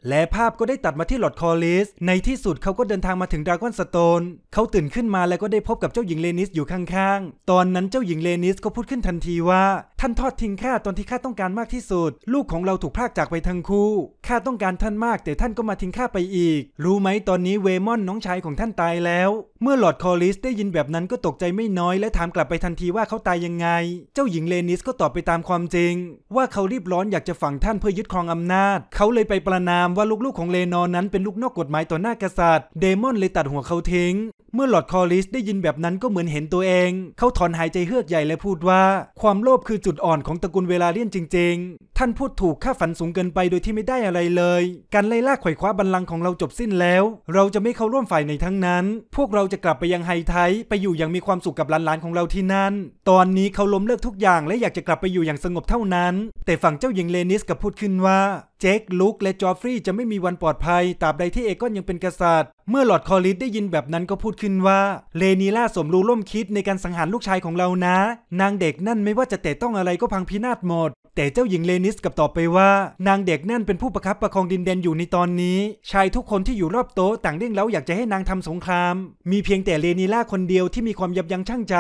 และภาพก็ได้ตัดมาที่หลอดคอลิส ในที่สุดเขาก็เดินทางมาถึงดราก้อนสโตน เขาตื่นขึ้นมาแล้วก็ได้พบกับเจ้าหญิงเลนิสอยู่ข้างๆ ตอนนั้นเจ้าหญิงเลนิสก็พูดขึ้นทันทีว่า ท่านทอดทิ้งข้าตอนที่ข้าต้องการมากที่สุด ลูกของเราถูกพรากจากไปทั้งคู่ข้าต้องการท่านมากแต่ท่านก็มาทิ้งข้าไปอีก รู้ไหมตอนนี้เวมอนน้องชายของท่านตายแล้ว เมื่อหลอดคอลิสได้ยินแบบนั้นก็ตกใจไม่น้อยและถามกลับไปทันทีว่าเขาตายยังไง เจ้าหญิงเลนิสก็ตอบไปตามความจริง ว่าเขารีบร้อนอยากจะฝังท่านเพื่อยึดครองอำนาจ เขาเลยไปประนามว่าลูกๆของเลนอนนั้นเป็นลูกนอกกฎหมายต่อหน้ากษัตริย์เดมอนเลยตัดหัวเขาทิ้ง เมื่อหลอดคอริสได้ยินแบบนั้นก็เหมือนเห็นตัวเอง เขาถอนหายใจเฮือกใหญ่และพูดว่า ความโลภคือจุดอ่อนของตระกูลเวลาเลียนจริงๆ ท่านพูดถูกข้าฝันสูงเกินไปโดยที่ไม่ได้อะไรเลย การไล่ล่าไขว่คว้าบัลลังก์ของเราจบสิ้นแล้ว เราจะไม่เข้าร่วมฝ่ายในทั้งนั้น พวกเราจะกลับไปยังไฮไทไปอยู่อย่างมีความสุขกับหลานๆของเราที่นั่นตอนนี้เขาล้มเลิกทุกอย่างและอยากจะกลับไปอยู่อย่างสงบเท่านั้น แต่ฝั่งเจ้าหญิงเลนิสก็พูดขึ้นว่าเจคลุกและจอฟรีย์จะไม่มีวันปลอดภัยตราบใดที่เอกอนยังเป็นกษัตริย์ เมื่อหลอดคอลิสได้ยินแบบนั้นก็พูดขึ้นว่าเลนีล่าสมรู้ร่วมคิดในการสังหารลูกชายของเรานะ นางเด็กนั่นไม่ว่าจะแตะต้องอะไรก็พังพินาศหมด แต่เจ้าหญิงเลนิสกับตอบไปว่า นางเด็กนั่นเป็นผู้ประคับประคองดินแดนอยู่ในตอนนี้ ชายทุกคนที่อยู่รอบโต๊ะต่างเร่งเร้าอยากจะให้นางทำสงคราม มีเพียงแต่เลนีล่าคนเดียวที่มีความยับยั้งชั่งใจ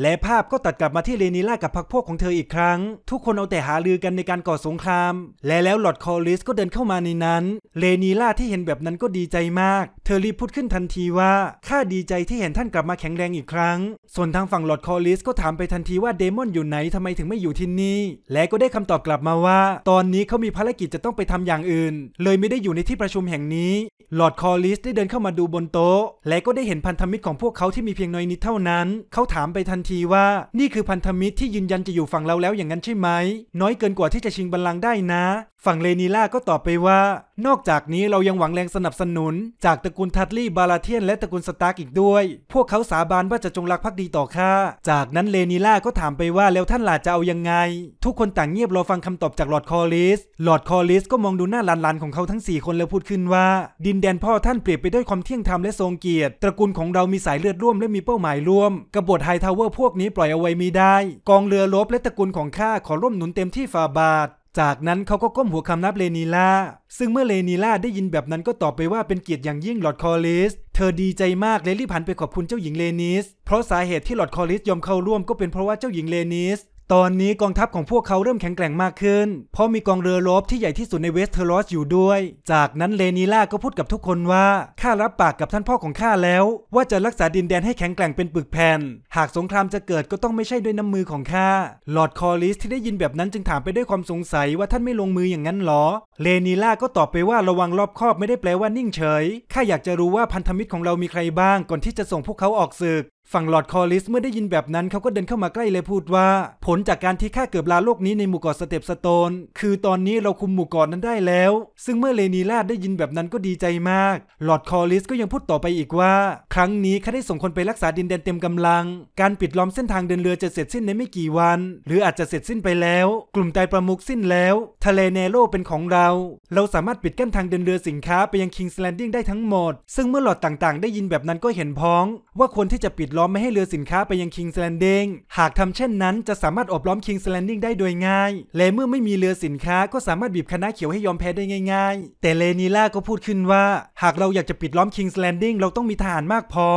และภาพก็ตัดกลับมาที่เลนีล่ากับพรรคพวกของเธออีกครั้ง ทุกคนเอาแต่หาลือกันในการก่อสงคราม และแล้วหลอดคอลิสก็เดินเข้ามาในนั้นเลนีล่าที่เห็นแบบนั้นก็ดีใจมาก เธอรีบพูดขึ้นทันทีว่าข้าดีใจที่เห็นท่านกลับมาแข็งแรงอีกครั้ง ส่วนทางฝั่งหลอดคอลิสก็ถามไปทันทีว่าเดมอนอยู่ไหนทำไมถึงไม่อยู่ที่นี่และก็ได้คำตอบกลับมาว่า ตอนนี้เขามีภารกิจจะต้องไปทำอย่างอื่น เลยไม่ได้อยู่ในที่ประชุมแห่งนี้หลอดคอลิสได้เดินเข้ามาดูบนโต๊ะและก็ได้เห็นพันธมิตรของพวกเขาที่มีเพียงน้อยนิดเท่านั้น เขาถามไปทันนทีว่านี่คือพันธมิตรที่ยืนยันจะอยู่ฝั่งเราแล้วอย่างนั้นใช่ไหม น้อยเกินกว่าที่จะชิงบัลลังก์ได้นะ ฝั่งเลนิล่าก็ตอบไปว่า นอกจากนี้เรายังหวังแรงสนับสนุน จากตระกูลทัตลี่บาลาเทียนและตระกูลสตาร์กอีกด้วย พวกเขาสาบานว่าจะจงรักภักดีต่อข้าจากนั้นเลนิล่าก็ถามไปว่าแล้วท่านหลาจะเอายังไง ทุกคนต่างเงียบรอฟังคำตอบจากหลอดคอลิสหลอดคอลิสก็มองดูหน้านลานของเขาทั้ง4คนแล้วพูดขึ้นว่าดินแดนพ่อท่านเปรียบไปด้วยความเที่ยงธรรมและทรงเกียรติตระกูลของเรามีสายเลือดร่วมและมีเป้าหมายร่วมกบฏไฮทาวเพวกนี้ปล่อยเอาไว้มีได้ กองเรือลบและตระกูลของข้าขอร่วมหนุนเต็มที่ฝ่าบาท จากนั้นเขาก็ก้มหัวคำนับเลนีล่าซึ่งเมื่อเลนีล่าได้ยินแบบนั้นก็ตอบไปว่าเป็นเกียรติอย่างยิ่งลอร์ดคอลิสเธอดีใจมากและรีบหันไปขอบคุณเจ้าหญิงเลนิสเพราะสาเหตุที่ลอร์ดคอลิสยอมเข้าร่วมก็เป็นเพราะว่าเจ้าหญิงเลนิสตอนนี้กองทัพของพวกเขาเริ่มแข็งแกร่งมากขึ้น เพราะมีกองเรือรบที่ใหญ่ที่สุดในเวสเทอร์ลอสอยู่ด้วย จากนั้นเลนีล่าก็พูดกับทุกคนว่าข้ารับปากกับท่านพ่อของข้าแล้ว ว่าจะรักษาดินแดนให้แข็งแกร่งเป็นปึกแผ่น หากสงครามจะเกิดก็ต้องไม่ใช่ด้วยน้ำมือของข้าลอร์ดคอลิสที่ได้ยินแบบนั้นจึงถามไปด้วยความสงสัยว่าท่านไม่ลงมืออย่างนั้นหรอ เลนีล่าก็ตอบไปว่าระวังรอบคอบไม่ได้แปลว่านิ่งเฉยข้าอยากจะรู้ว่าพันธมิตรของเรามีใครบ้าง ก่อนที่จะส่งพวกเขาออกศึกฝั่งหลอดคอลิสเมื่อได้ยินแบบนั้นเขาก็เดินเข้ามาใกล้เลยพูดว่า ผลจากการที่ข้าเกือบลาโลกนี้ในหมู่เกาะสเตปสโตน คือตอนนี้เราคุมหมู่เกาะนั้นได้แล้ว ซึ่งเมื่อเลนีลาดได้ยินแบบนั้นก็ดีใจมากหลอดคอลิสก็ยังพูดต่อไปอีกว่า ครั้งนี้ข้าได้ส่งคนไปรักษาดินแดนเต็มกำลัง การปิดล้อมเส้นทางเดินเรือจะเสร็จสิ้นในไม่กี่วัน หรืออาจจะเสร็จสิ้นไปแล้ว กลุ่มไตประมุกสิ้นแล้ว ทะเลเนโรเป็นของเราเราสามารถปิดกั้นทางเดินเรือสินค้าไปยังคิงส์แลนดิ้งได้ทั้งหมด ซึ่งเมื่อหลอดต่างๆ ได้ยินแบบนั้นก็เห็นพ้องว่าคนที่จะปิดล้อมไม่ให้เรือสินค้าไปยังคิงส์แลนดิงหากทำเช่นนั้นจะสามารถอบล้อมคิงส์แลนดิงได้โดยง่าย และเมื่อไม่มีเรือสินค้าก็สามารถบีบคณะเขียวให้ยอมแพ้ได้ง่ายๆ แต่เลนีล่าก็พูดขึ้นว่า หากเราอยากจะปิดล้อมคิงส์แลนดิงเราต้องมีทหารมากพอ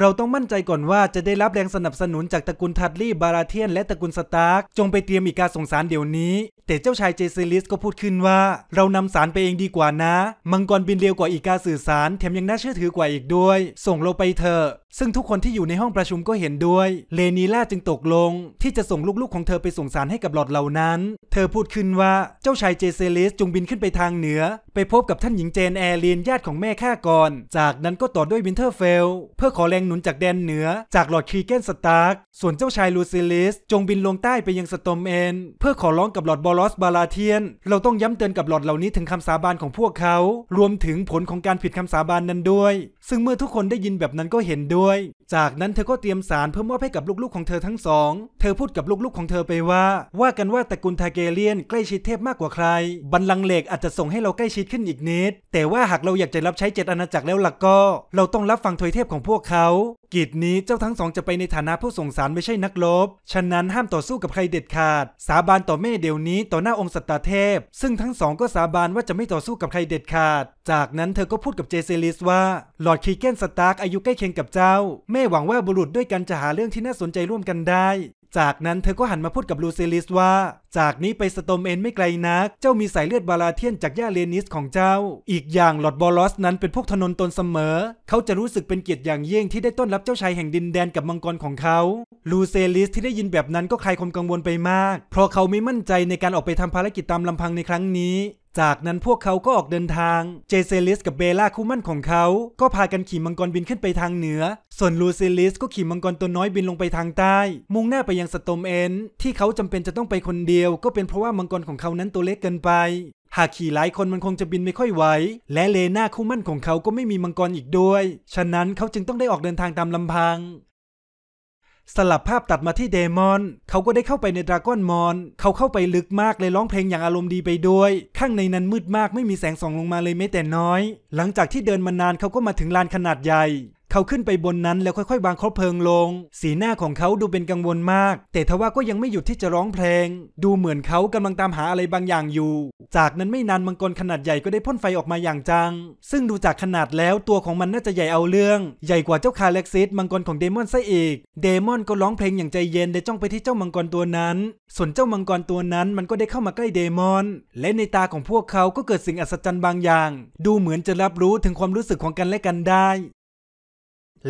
เราต้องมั่นใจก่อนว่าจะได้รับแรงสนับสนุนจากตระกูลทัดลี่บาราเทียน และตระกูลสตาร์กจงไปเตรียมอีกาส่งสารเดี๋ยวนี้ แต่เจ้าชายเจซิลิสก็พูดขึ้นว่าเรานำสารไปเองดีกว่านะ มังกรบินเร็วกว่าอีกาสื่อสารแถมยังน่าเชื่อถือกว่าอีกด้วย ส่งเราไปเถอะซึ่งทุกคนที่อยู่ในห้องประชุมก็เห็นด้วยเลนีล่าจึงตกลง ที่จะส่งลูกๆของเธอไปส่งสารให้กับหลอดเหล่านั้น เธอพูดขึ้นว่าเจ้าชายเจเซลิสจงบินขึ้นไปทางเหนือ ไปพบกับท่านหญิงเจนแอรีนญาติของแม่ข้าก่อน จากนั้นก็ต่อด้วยวินเทอร์เฟลเพื่อขอแรงหนุนจากแดนเหนือจากหลอดครีเกนสตาร์กส่วนเจ้าชายลูซิลิสจงบินลงใต้ไปยังสตอมเอน เพื่อขอร้องกับหลอดบอลอสบาลาเทียน เราต้องย้ำเตือนกับหลอดเหล่านี้ถึงคำสาบานของพวกเขา รวมถึงผลของการผิดคำสาบานนั้นด้วย ซึ่งเมื่อทุกคนได้ยินแบบนั้นก็เห็นด้วยยจากนั้นเธอก็เตรียมสารเพื่อมอบให้กับลูกๆของเธอทั้งสอง เธอพูดกับลูกๆของเธอไปว่า ว่ากันว่าตระกูลทาเกเลียนใกล้ชิดเทพมากกว่าใครบัลลังก์เหล็กอาจจะส่งให้เราใกล้ชิดขึ้นอีกนิด แต่ว่าหากเราอยากจะรับใช้เจ็ดอาณาจักรแล้วล่ะก็ เราต้องรับฟังทวยเทพของพวกเขากิจนี้เจ้าทั้งสองจะไปในฐานะผู้ส่งสารไม่ใช่นักรบฉะนั้นห้ามต่อสู้กับใครเด็ดขาด สาบานต่อแม่เดี๋ยวนี้ ต่อหน้าองค์สัตตาเทพ ซึ่งทั้งสองก็สาบานว่าจะไม่ต่อสู้กับใครเด็ดขาด จากนั้นเธอก็พูดกับเจเซลิสว่าลอดคีเกนสตาร์กอายุใกล้เคียงกับเจ้าาแม่หวังว่าบุรุษด้วยกันจะหาเรื่องที่น่าสนใจร่วมกันได้ จากนั้นเธอก็หันมาพูดกับลูเซลิสว่า จากนี้ไปสตอมเอนไม่ไกลนัก เจ้ามีสายเลือดบาลาเทียนจากย่าเลนิสของเจ้า อีกอย่างหลอดบอลอสนั้นเป็นพวกทนนตนเสมอ เขาจะรู้สึกเป็นเกียรติอย่างยิ่งที่ได้ต้อนรับเจ้าชายแห่งดินแดนกับมังกรของเขา ลูเซลิสที่ได้ยินแบบนั้นก็คลายความกังวลไปมาก เพราะเขาไม่มั่นใจในการออกไปทำภารกิจตามลำพังในครั้งนี้จากนั้นพวกเขาก็ออกเดินทาง เจเซลิสกับเบล่าคู่มั่นของเขา ก็พากันขี่มังกรบินขึ้นไปทางเหนือ ส่วนลูซิลิสก็ขี่มังกรตัวน้อยบินลงไปทางใต้ มุ่งหน้าไปยังสตอมเอน ที่เขาจำเป็นจะต้องไปคนเดียว ก็เป็นเพราะว่ามังกรของเขานั้นตัวเล็กเกินไป หากขี่หลายคนมันคงจะบินไม่ค่อยไหว และเลนาคู่มั่นของเขาก็ไม่มีมังกรอีกด้วย ฉะนั้นเขาจึงต้องได้ออกเดินทางตามลำพังสลับภาพตัดมาที่เดมอน เขาก็ได้เข้าไปในดราก้อนมอน เขาเข้าไปลึกมากเลยร้องเพลงอย่างอารมณ์ดีไปด้วย ข้างในนั้นมืดมากไม่มีแสงส่องลงมาเลยแม้แต่น้อย หลังจากที่เดินมานานเขาก็มาถึงลานขนาดใหญ่เขาขึ้นไปบนนั้นแล้วค่อยๆวางครบเพลิงลง สีหน้าของเขาดูเป็นกังวลมาก แต่ทว่าก็ยังไม่หยุดที่จะร้องเพลง ดูเหมือนเขากำลังตามหาอะไรบางอย่างอยู่ จากนั้นไม่นานมังกรขนาดใหญ่ก็ได้พ่นไฟออกมาอย่างจัง ซึ่งดูจากขนาดแล้วตัวของมันน่าจะใหญ่เอาเรื่อง ใหญ่กว่าเจ้าคาเล็กซิสมังกรของเดมอนซะอีก เดมอนก็ร้องเพลงอย่างใจเย็นและจ้องไปที่เจ้ามังกรตัวนั้น ส่วนเจ้ามังกรตัวนั้น มันก็ได้เข้ามาใกล้เดมอน และในตาของพวกเขาก็เกิดสิ่งอัศจรรย์บางอย่าง ดูเหมือนจะรับรู้ถึงความรู้สึกของกันและกันได้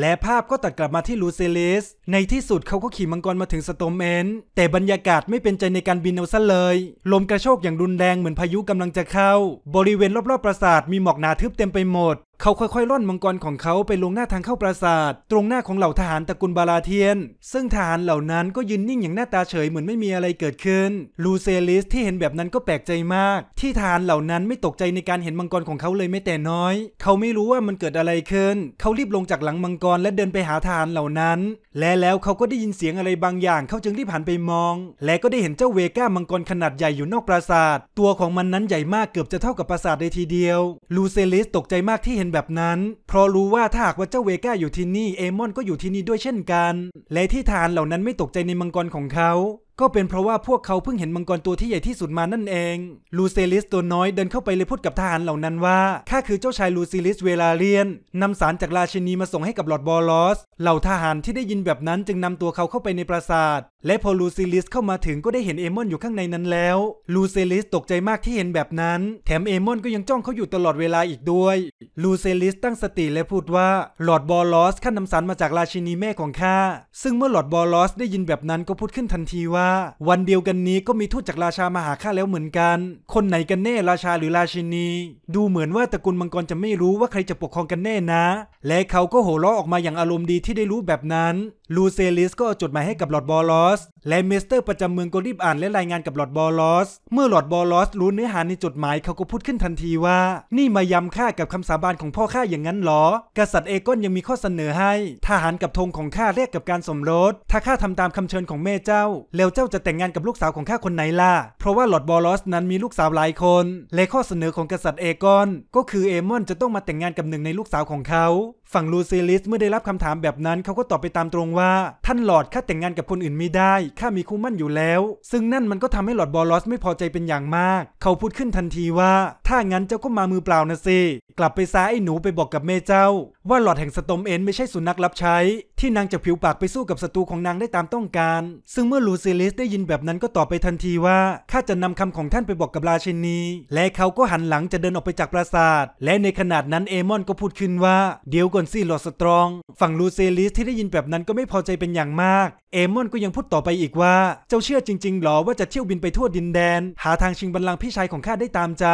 และภาพก็ตัดกลับมาที่ลูเซเลสในที่สุดเขาก็ขี่มังกรมาถึงสโตมเอนแต่บรรยากาศไม่เป็นใจในการบินเอาซะเลย ลมกระโชกอย่างรุนแรงเหมือนพายุกำลังจะเข้า บริเวณรอบๆปราสาทมีหมอกหนาทึบเต็มไปหมดเขาค่อยๆล่อนมังกรของเขาไปลงหน้าทางเข้าปราสาทตรงหน้าของเหล่าทหารตระกูลบาลาเทียน ซึ่งทหารเหล่านั้นก็ยืนนิ่งอย่างหน้าตาเฉยเหมือนไม่มีอะไรเกิดขึ้น ลูเซลิสที่เห็นแบบนั้นก็แปลกใจมาก ที่ทหารเหล่านั้นไม่ตกใจในการเห็นมังกรของเขาเลยไม่แต่น้อย เขาไม่รู้ว่ามันเกิดอะไรขึ้น เขารีบลงจากหลังมังกรและเดินไปหาทหารเหล่านั้น และแล้วเขาก็ได้ยินเสียงอะไรบางอย่าง เขาจึงรีบหันไปมอง และก็ได้เห็นเจ้าเวก้ามังกรขนาดใหญ่อยู่นอกปราสาทตัวของมันนั้นใหญ่มากเกือบจะเท่ากับปราสาทเลยทีเดียว ลูเซลิสตกใจมากที่เห็น็นแบบนั้น เพราะรู้ว่าถ้าหากว่าเจ้าเวก้าอยู่ที่นี่เอมอนก็อยู่ที่นี่ด้วยเช่นกัน และที่ทานเหล่านั้นไม่ตกใจในมังกรของเขา ก็เป็นเพราะว่าพวกเขาเพิ่งเห็นมังกรตัวที่ใหญ่ที่สุดมานั่นเอง ลูเซลิสตัวน้อยเดินเข้าไปเลยพูดกับทหารเหล่านั้นว่าข้าคือเจ้าชายลูซิลิสเวลาเรียนนำสารจากราชินีมาส่งให้กับหลอดบอลลอสเหล่าทหารที่ได้ยินแบบนั้นจึงนำตัวเขาเข้าไปในปราสาทและพอลูซิลิสเข้ามาถึงก็ได้เห็นเอมอนอยู่ข้างในนั้นแล้ว ลูเซลิสตกใจมากที่เห็นแบบนั้น แถมเอมอนก็ยังจ้องเขาอยู่ตลอดเวลาอีกด้วยลูเซลิสตั้งสติและพูดว่าหลอดบอลลอสข้านำสารมาจากราชินีแม่ของข้าซึ่งเมื่อหลอดบอลลอสได้ยินแบบนั้นก็พูดขึ้นทันทีว่า วันเดียวกันนี้ก็มีทูตจากราชามาหาข้าแล้วเหมือนกัน คนไหนกันแน่ราชาหรือราชินี ดูเหมือนว่าตระกูลมังกรจะไม่รู้ว่าใครจะปกครองกันแน่นะ และเขาก็โห่ร้องออกมาอย่างอารมณ์ดีที่ได้รู้แบบนั้นลูเซลิสก็จดหมายให้กับหลอดบอลลอสสและเมสเตอร์ประจำเมืองก็รีบอ่านและรายงานกับหลอดบอลลอส เมื่อหลอดบอลลอสรู้เนื้อหาในจดหมายเขาก็พูดขึ้นทันทีว่า นี่มายำข้ากับคำสาบานของพ่อข้าอย่างนั้นหรอ กษัตริย์เอกอนยังมีข้อเสนอให้ ทหารกับธงของข้าแลกกับการสมรส ถ้าข้าทำตามคำเชิญของแม่เจ้าแล้วเจ้าจะแต่งงานกับลูกสาวของข้าคนไหนล่ะ เพราะว่าหลอดบอลลอสนั้นมีลูกสาวหลายคน และข้อเสนอของกษัตริย์เอกอน ก็คือเอมอนจะต้องมาแต่งงานกับหนึ่งในลูกสาวของเขาฝั่งลูซิลิสเมื่อได้รับคำถามแบบนั้นเขาก็ตอบไปตามตรงว่า ท่านหลอดข้าแต่งงานกับคนอื่นไม่ได้ข้ามีคู่มั่นอยู่แล้ว ซึ่งนั่นมันก็ทำให้หลอดบอลอสไม่พอใจเป็นอย่างมาก เขาพูดขึ้นทันทีว่า ถ้างั้นเจ้าก็มามือเปล่านะสิกลับไปซาไอ้หนูไปบอกกับเมเจ้า ว่าหลอดแห่งสตอมเอ็นไม่ใช่สุนัขรับใช้ ที่นางจะผิวปากไปสู้กับศัตรูของนางได้ตามต้องการ ซึ่งเมื่อลูซิลิสได้ยินแบบนั้นก็ตอบไปทันทีว่าข้าจะนำคำของท่านไปบอกกับราชินี และเขาก็หันหลังจะเดินออกไปจากปราสาท และในขณะนั้นเอมอนก็พูดขึ้นว่าเดี๋ยวก่อนนซีหลอดสตรองฝั่งลูเซลิสที่ได้ยินแบบนั้นก็ไม่พอใจเป็นอย่างมากเอมอน ก็ยังพูดต่อไปอีกว่าเจ้าเชื่อจริง ๆหรอว่าจะเที่ยวบินไปทั่วดินแดน หาทางชิงบัลลังก์พี่ชายของข้าได้ตามใจ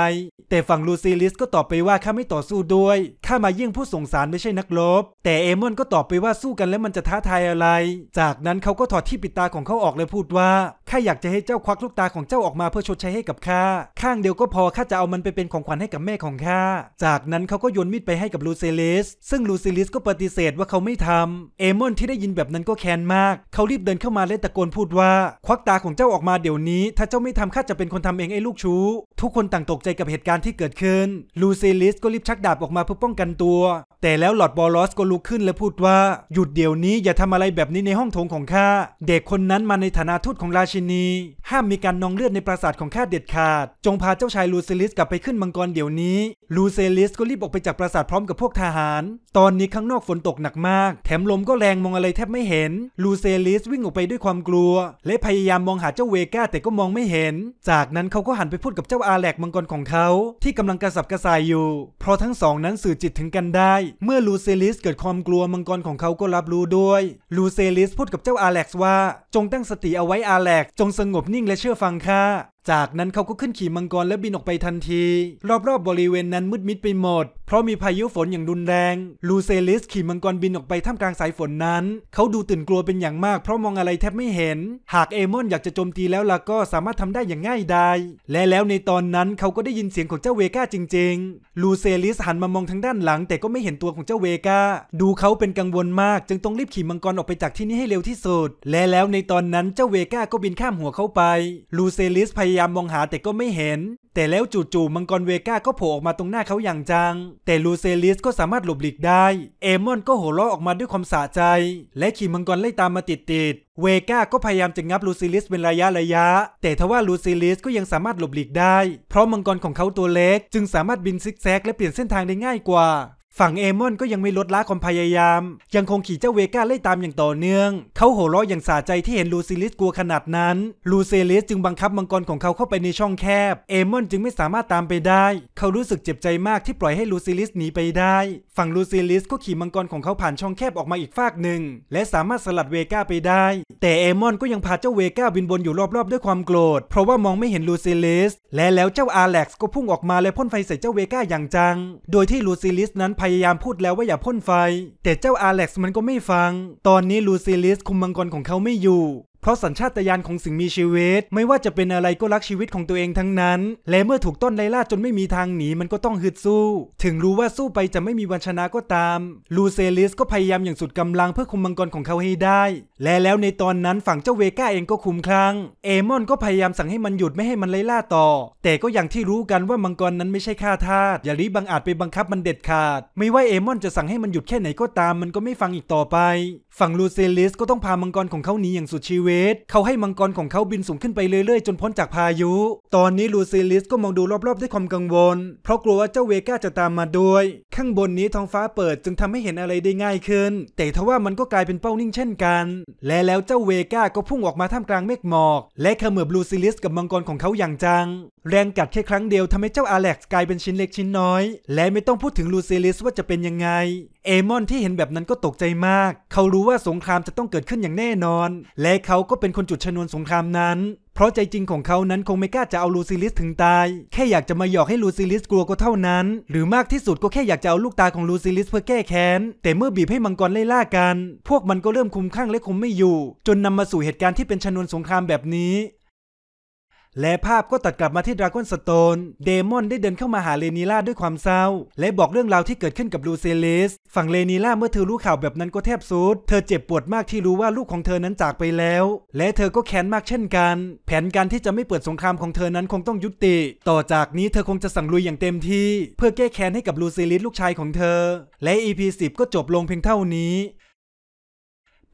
แต่ฝั่งลูซิลิสก็ตอบไปว่าข้าไม่ต่อสู้ด้วยข้ามาเยี่ยงผู้สงสารไม่ใช่นักรบแต่เอมอนก็ตอบไปว่าสู้กันแล้วมันจะท้าทายอะไร จากนั้นเขาก็ถอดที่ปิดตาของเขาออกและพูดว่าข้าอยากจะให้เจ้าควักลูกตาของเจ้าออกมาเพื่อชดใช้ให้กับข้าข้างเดียวก็พอข้าจะเอามันไปเป็นของขวัญให้กับแม่ของข้าจากนั้นเขาก็โยนมีดไปให้กับลูซิลิสซึ่งลูซิลิสก็ปฏิเสธว่าเขาไม่ทำเอมอนที่ได้ยินแบบนั้นก็แค้นมากเขารีบเดินเข้ามาและตะโกนพูดว่า ควักตาของเจ้าออกมาเดี๋ยวนี้ ถ้าเจ้าไม่ทำข้าจะเป็นคนทำเองไอ้ลูกชู้ ทุกคนต่างตกใจกับเหตุการณ์ที่เกิดขึ้นลูซลิสก็รีบชักดาบออกมาเพื่อป้องกันตัว แต่แล้วหลอดบอลอสก็ลุกขึ้นและพูดว่า หยุดเดี๋ยวนี้อย่าทำอะไรแบบนี้ในห้องโถงของข้าเด็กคนนั้นมาในฐานะทูตของราชินีห้ามมีการนองเลือดในปราสาทของข้าเด็ดขาดจงพาเจ้าชายลูซิลิสกลับไปขึ้นมังกรเดี๋ยวนี้ลูเซลิสก็รีบออกไปจากปราสาทพร้อมกับพวกทหาร ตอนนี้ข้างนอกฝนตกหนักมาก แถมลมก็แรงมองอะไรแทบไม่เห็น ลูเซลิสวิ่งออกไปด้วยความกลัว และพยายามมองหาเจ้าเวก้าแต่ก็มองไม่เห็น จากนั้นเขาก็หันไปพูดกับเจ้าอาแลกมังกรของเขา ที่กำลังกระสับกระส่ายอยู่ เพราะทั้งสองนั้นสื่อจิตถึงกันได้ เมื่อลูเซลิสเกิดความกลัวมังกรของเขาก็รับรู้ด้วย ลูเซลิสพูดกับเจ้าอาแล็กว่าจงตั้งสติเอาไว้อาแล็กจงสงบนิ่งและเชื่อฟังข้าจากนั้นเขาก็ขึ้นขี่มังกรและบินออกไปทันที รอบๆบบริเวณนั้นมืดมิดไปหมด เพราะมีพายุฝนอย่างรุนแรง ลูเซลิสขี่มังกรบินออกไปท่ามกลางสายฝนนั้น เขาดูตื่นกลัวเป็นอย่างมาก เพราะมองอะไรแทบไม่เห็น หากเอมอนอยากจะโจมตีแล้วล่ะก็สามารถทำได้อย่างง่ายดายและแล้วในตอนนั้นเขาก็ได้ยินเสียงของเจ้าเวก้าจริง ๆ ลูเซลิสหันมามองทางด้านหลัง แต่ก็ไม่เห็นตัวของเจ้าเวก้า ดูเขาเป็นกังวลมากจึงต้องรีบขี่มังกรออกไปจากที่นี่ให้เร็วที่สุดและแล้วในตอนนั้นเจ้าเวก้าก็บินข้ามหัวเขาไป ลูเซลิสพยยายามมองหาแต่ก็ไม่เห็น แต่แล้วจู่ๆมังกรเวก้าก็โผล่ออกมาตรงหน้าเขาอย่างจัง แต่ลูเซลิสก็สามารถหลบหลีกได้เอมอนก็โห่ร้องออกมาด้วยความสะใจ และขี่มังกรไล่ตามมาติดๆเวก้าก็พยายามจะงับลูซิลิสเป็นระยะระยะแต่ทว่าลูซิลิสก็ยังสามารถหลบหลีกได้ เพราะมังกรของเขาตัวเล็กจึงสามารถบินซิกแซกและเปลี่ยนเส้นทางได้ง่ายกว่าฝั่งเอมอนก็ยังไม่ลดละความพยายาม ยังคงขี่เจ้าเวก้าไล่ตามอย่างต่อเนื่อง เขาโห่ร้องอย่างสาใจที่เห็นลูซิลิสกลัวขนาดนั้นลูซิลิสจึงบังคับมังกรของเขาเข้าไปในช่องแคบเอมอนจึงไม่สามารถตามไปได้เขารู้สึกเจ็บใจมากที่ปล่อยให้ลูซิลิสหนีไปได้ ฝั่งลูซิลิสก็ขี่มังกรของเขาผ่านช่องแคบออกมาอีกฟากหนึ่ง และสามารถสลัดเวก้าไปได้แต่เอมอนก็ยังพาเจ้าเวก้าบินบนอยู่รอบๆด้วยความโกรธเพราะว่ามองไม่เห็นลูซิลิสและแล้วเจ้าอาเล็กซ์ก็พุ่งออกมาและพ่นไฟใส่เจ้าเวก้าอย่างจัง โดยที่ลูซิลิสนั้นพยายามพูดแล้วว่าอย่าพ่นไฟ แต่เจ้าอาเล็กซ์มันก็ไม่ฟัง ตอนนี้ลูซิลิสคุมมังกรของเขาไม่อยู่เพราะสัญชาตญาณของสิ่งมีชีวิต ไม่ว่าจะเป็นอะไรก็รักชีวิตของตัวเองทั้งนั้น และเมื่อถูกต้นไล่ล่าจนไม่มีทางหนีมันก็ต้องฮึดสู้ ถึงรู้ว่าสู้ไปจะไม่มีวันชนะก็ตาม ลูเซลิสก็พยายามอย่างสุดกำลังเพื่อคุมมังกรของเขาให้ได้ และแล้วในตอนนั้นฝั่งเจ้าเวก้าเองก็คุมคลังเอมอนก็พยายามสั่งให้มันหยุดไม่ให้มันไล่ล่าต่อ แต่ก็อย่างที่รู้กันว่ามังกรนั้นไม่ใช่ข้าทาสอย่ารีบบังอาจไปบังคับมันเด็ดขาด ไม่ว่าเอมอนจะสั่งให้มันหยุดแค่ไหนก็ตาม มันก็ไม่ฟังอีกต่อไปฝั่งลูเซลิสก็ต้องพามังกรของเขาหนีอย่างสุดชีวิต เขาให้มังกรของเขาบินสูงขึ้นไปเรื่อยๆ จนพ้นจากพายุ ตอนนี้ลูเซลิสก็มองดูรอบๆด้วยความกังวล เพราะกลัวว่าเจ้าเวก้าจะตามมาด้วย ข้างบนนี้ท้องฟ้าเปิดจึงทำให้เห็นอะไรได้ง่ายขึ้น แต่ทว่ามันก็กลายเป็นเป้านิ่งเช่นกัน และแล้วเจ้าเวก้าก็พุ่งออกมาท่ามกลางเมฆหมอก และเขมือบลูเซลิส กับมังกรของเขาอย่างจังแรงกัดแค่ครั้งเดียวทำให้เจ้าอาเล็กซ์กลายเป็นชิ้นเล็กชิ้นน้อย และไม่ต้องพูดถึงลูซิลิสว่าจะเป็นยังไง เอมอนที่เห็นแบบนั้นก็ตกใจมาก เขารู้ว่าสงครามจะต้องเกิดขึ้นอย่างแน่นอน และเขาก็เป็นคนจุดชนวนสงครามนั้น เพราะใจจริงของเขานั้นคงไม่กล้าจะเอาลูซิลิสถึงตาย แค่อยากจะมาหยอกให้ลูซิลิสกลัวก็เท่านั้น หรือมากที่สุดก็แค่อยากจะเอาลูกตาของลูซิลิสเพื่อแก้แค้นแต่เมื่อบีบให้มังกรไล่ล่ากัน พวกมันก็เริ่มคุมข้างและคุมไม่อยู่ จนนำมาสู่เหตุการณ์ที่เป็นชนวนสงครามแบบนี้และภาพก็ตัดกลับมาที่ดราก้อนสโตน เดมอนได้เดินเข้ามาหาเลนีล่าด้วยความเศร้า และบอกเรื่องราวที่เกิดขึ้นกับลูเซเลสฝั่งเลนีล่าเมื่อเธอรู้ข่าวแบบนั้นก็แทบสุด เธอเจ็บปวดมากที่รู้ว่าลูกของเธอนั้นจากไปแล้ว และเธอก็แค้นมากเช่นกัน แผนการที่จะไม่เปิดสงครามของเธอนั้นคงต้องยุติ ต่อจากนี้เธอคงจะสั่งลุยอย่างเต็มที่ เพื่อแก้แค้นให้กับลูเซเลสลูกชายของเธอ และ EP10 ก็จบลงเพียงเท่านี้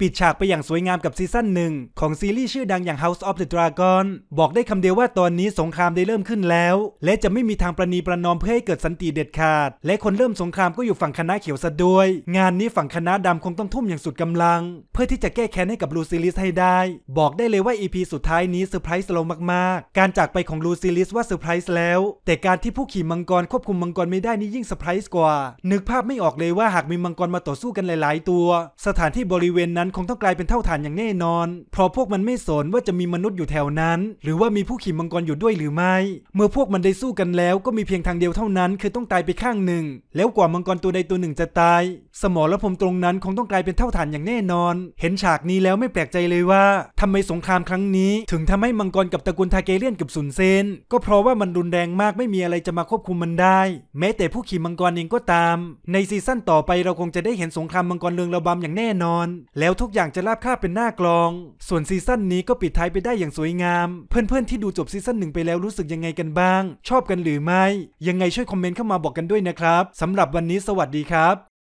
ปิดฉากไปอย่างสวยงามกับซีซั่นหนึ่งของซีรีส์ชื่อดังอย่าง House of the Dragon บอกได้คำเดียวว่าตอนนี้สงครามได้เริ่มขึ้นแล้ว และจะไม่มีทางประนีประนอมเพื่อให้เกิดสันติเด็ดขาด และคนเริ่มสงครามก็อยู่ฝั่งคณะเขียวซะด้วย งานนี้ฝั่งคณะดำคงต้องทุ่มอย่างสุดกำลัง เพื่อที่จะแก้แค้นให้กับลูซิลิสให้ได้ บอกได้เลยว่า EP สุดท้ายนี้เซอร์ไพรส์เรามากๆการจากไปของลูซิลิสว่าเซอร์ไพรส์แล้วแต่การที่ผู้ขี่มังกรควบคุมมังกรไม่ได้นี่ยิ่งเซอร์ไพรส์กว่านึกภาพไม่ออกเลยว่าหากมีมังกรมาต่อสู้กันหลายๆ ตัว สถานที่บริเวณนั้น้นคงต้องกลายเป็นเท่าฐานอย่างแน่นอน เพราะพวกมันไม่สนว่าจะมีมนุษย์อยู่แถวนั้น หรือว่ามีผู้ขี่มังกรอยู่ด้วยหรือไม่ เมื่อพวกมันได้สู้กันแล้วก็มีเพียงทางเดียวเท่านั้น คือต้องตายไปข้างหนึ่ง แล้วกว่ามังกรตัวใดตัวหนึ่งจะตาย สมอและผมตรงนั้น คงต้องกลายเป็นเท่าฐานอย่างแน่นอน เห็นฉากนี้แล้วไม่แปลกใจเลยว่า ทำไมสงครามครั้งนี้ ถึงทำให้มังกรกับตระกูลทาเกเลียนกับสุนเซน ก็เพราะว่ามันรุนแรงมากไม่มีอะไรจะมาควบคุมมันได้ แม้แต่ผู้ขี่มังกรเองก็ตาม ในซีซั่นต่อไปเราคงจะได้เห็นสงครามมังกรเรืองระบำอย่างแน่นอน แล้วทุกอย่างจะราบคาบเป็นหน้ากลอง ส่วนซีซั่นนี้ก็ปิดท้ายไปได้อย่างสวยงาม เพื่อนๆที่ดูจบซีซั่นหนึ่งไปแล้วรู้สึกยังไงกันบ้าง ชอบกันหรือไม่ ยังไงช่วยคอมเมนต์เข้ามาบอกกันด้วยนะครับ สำหรับวันนี้สวัสดีครับ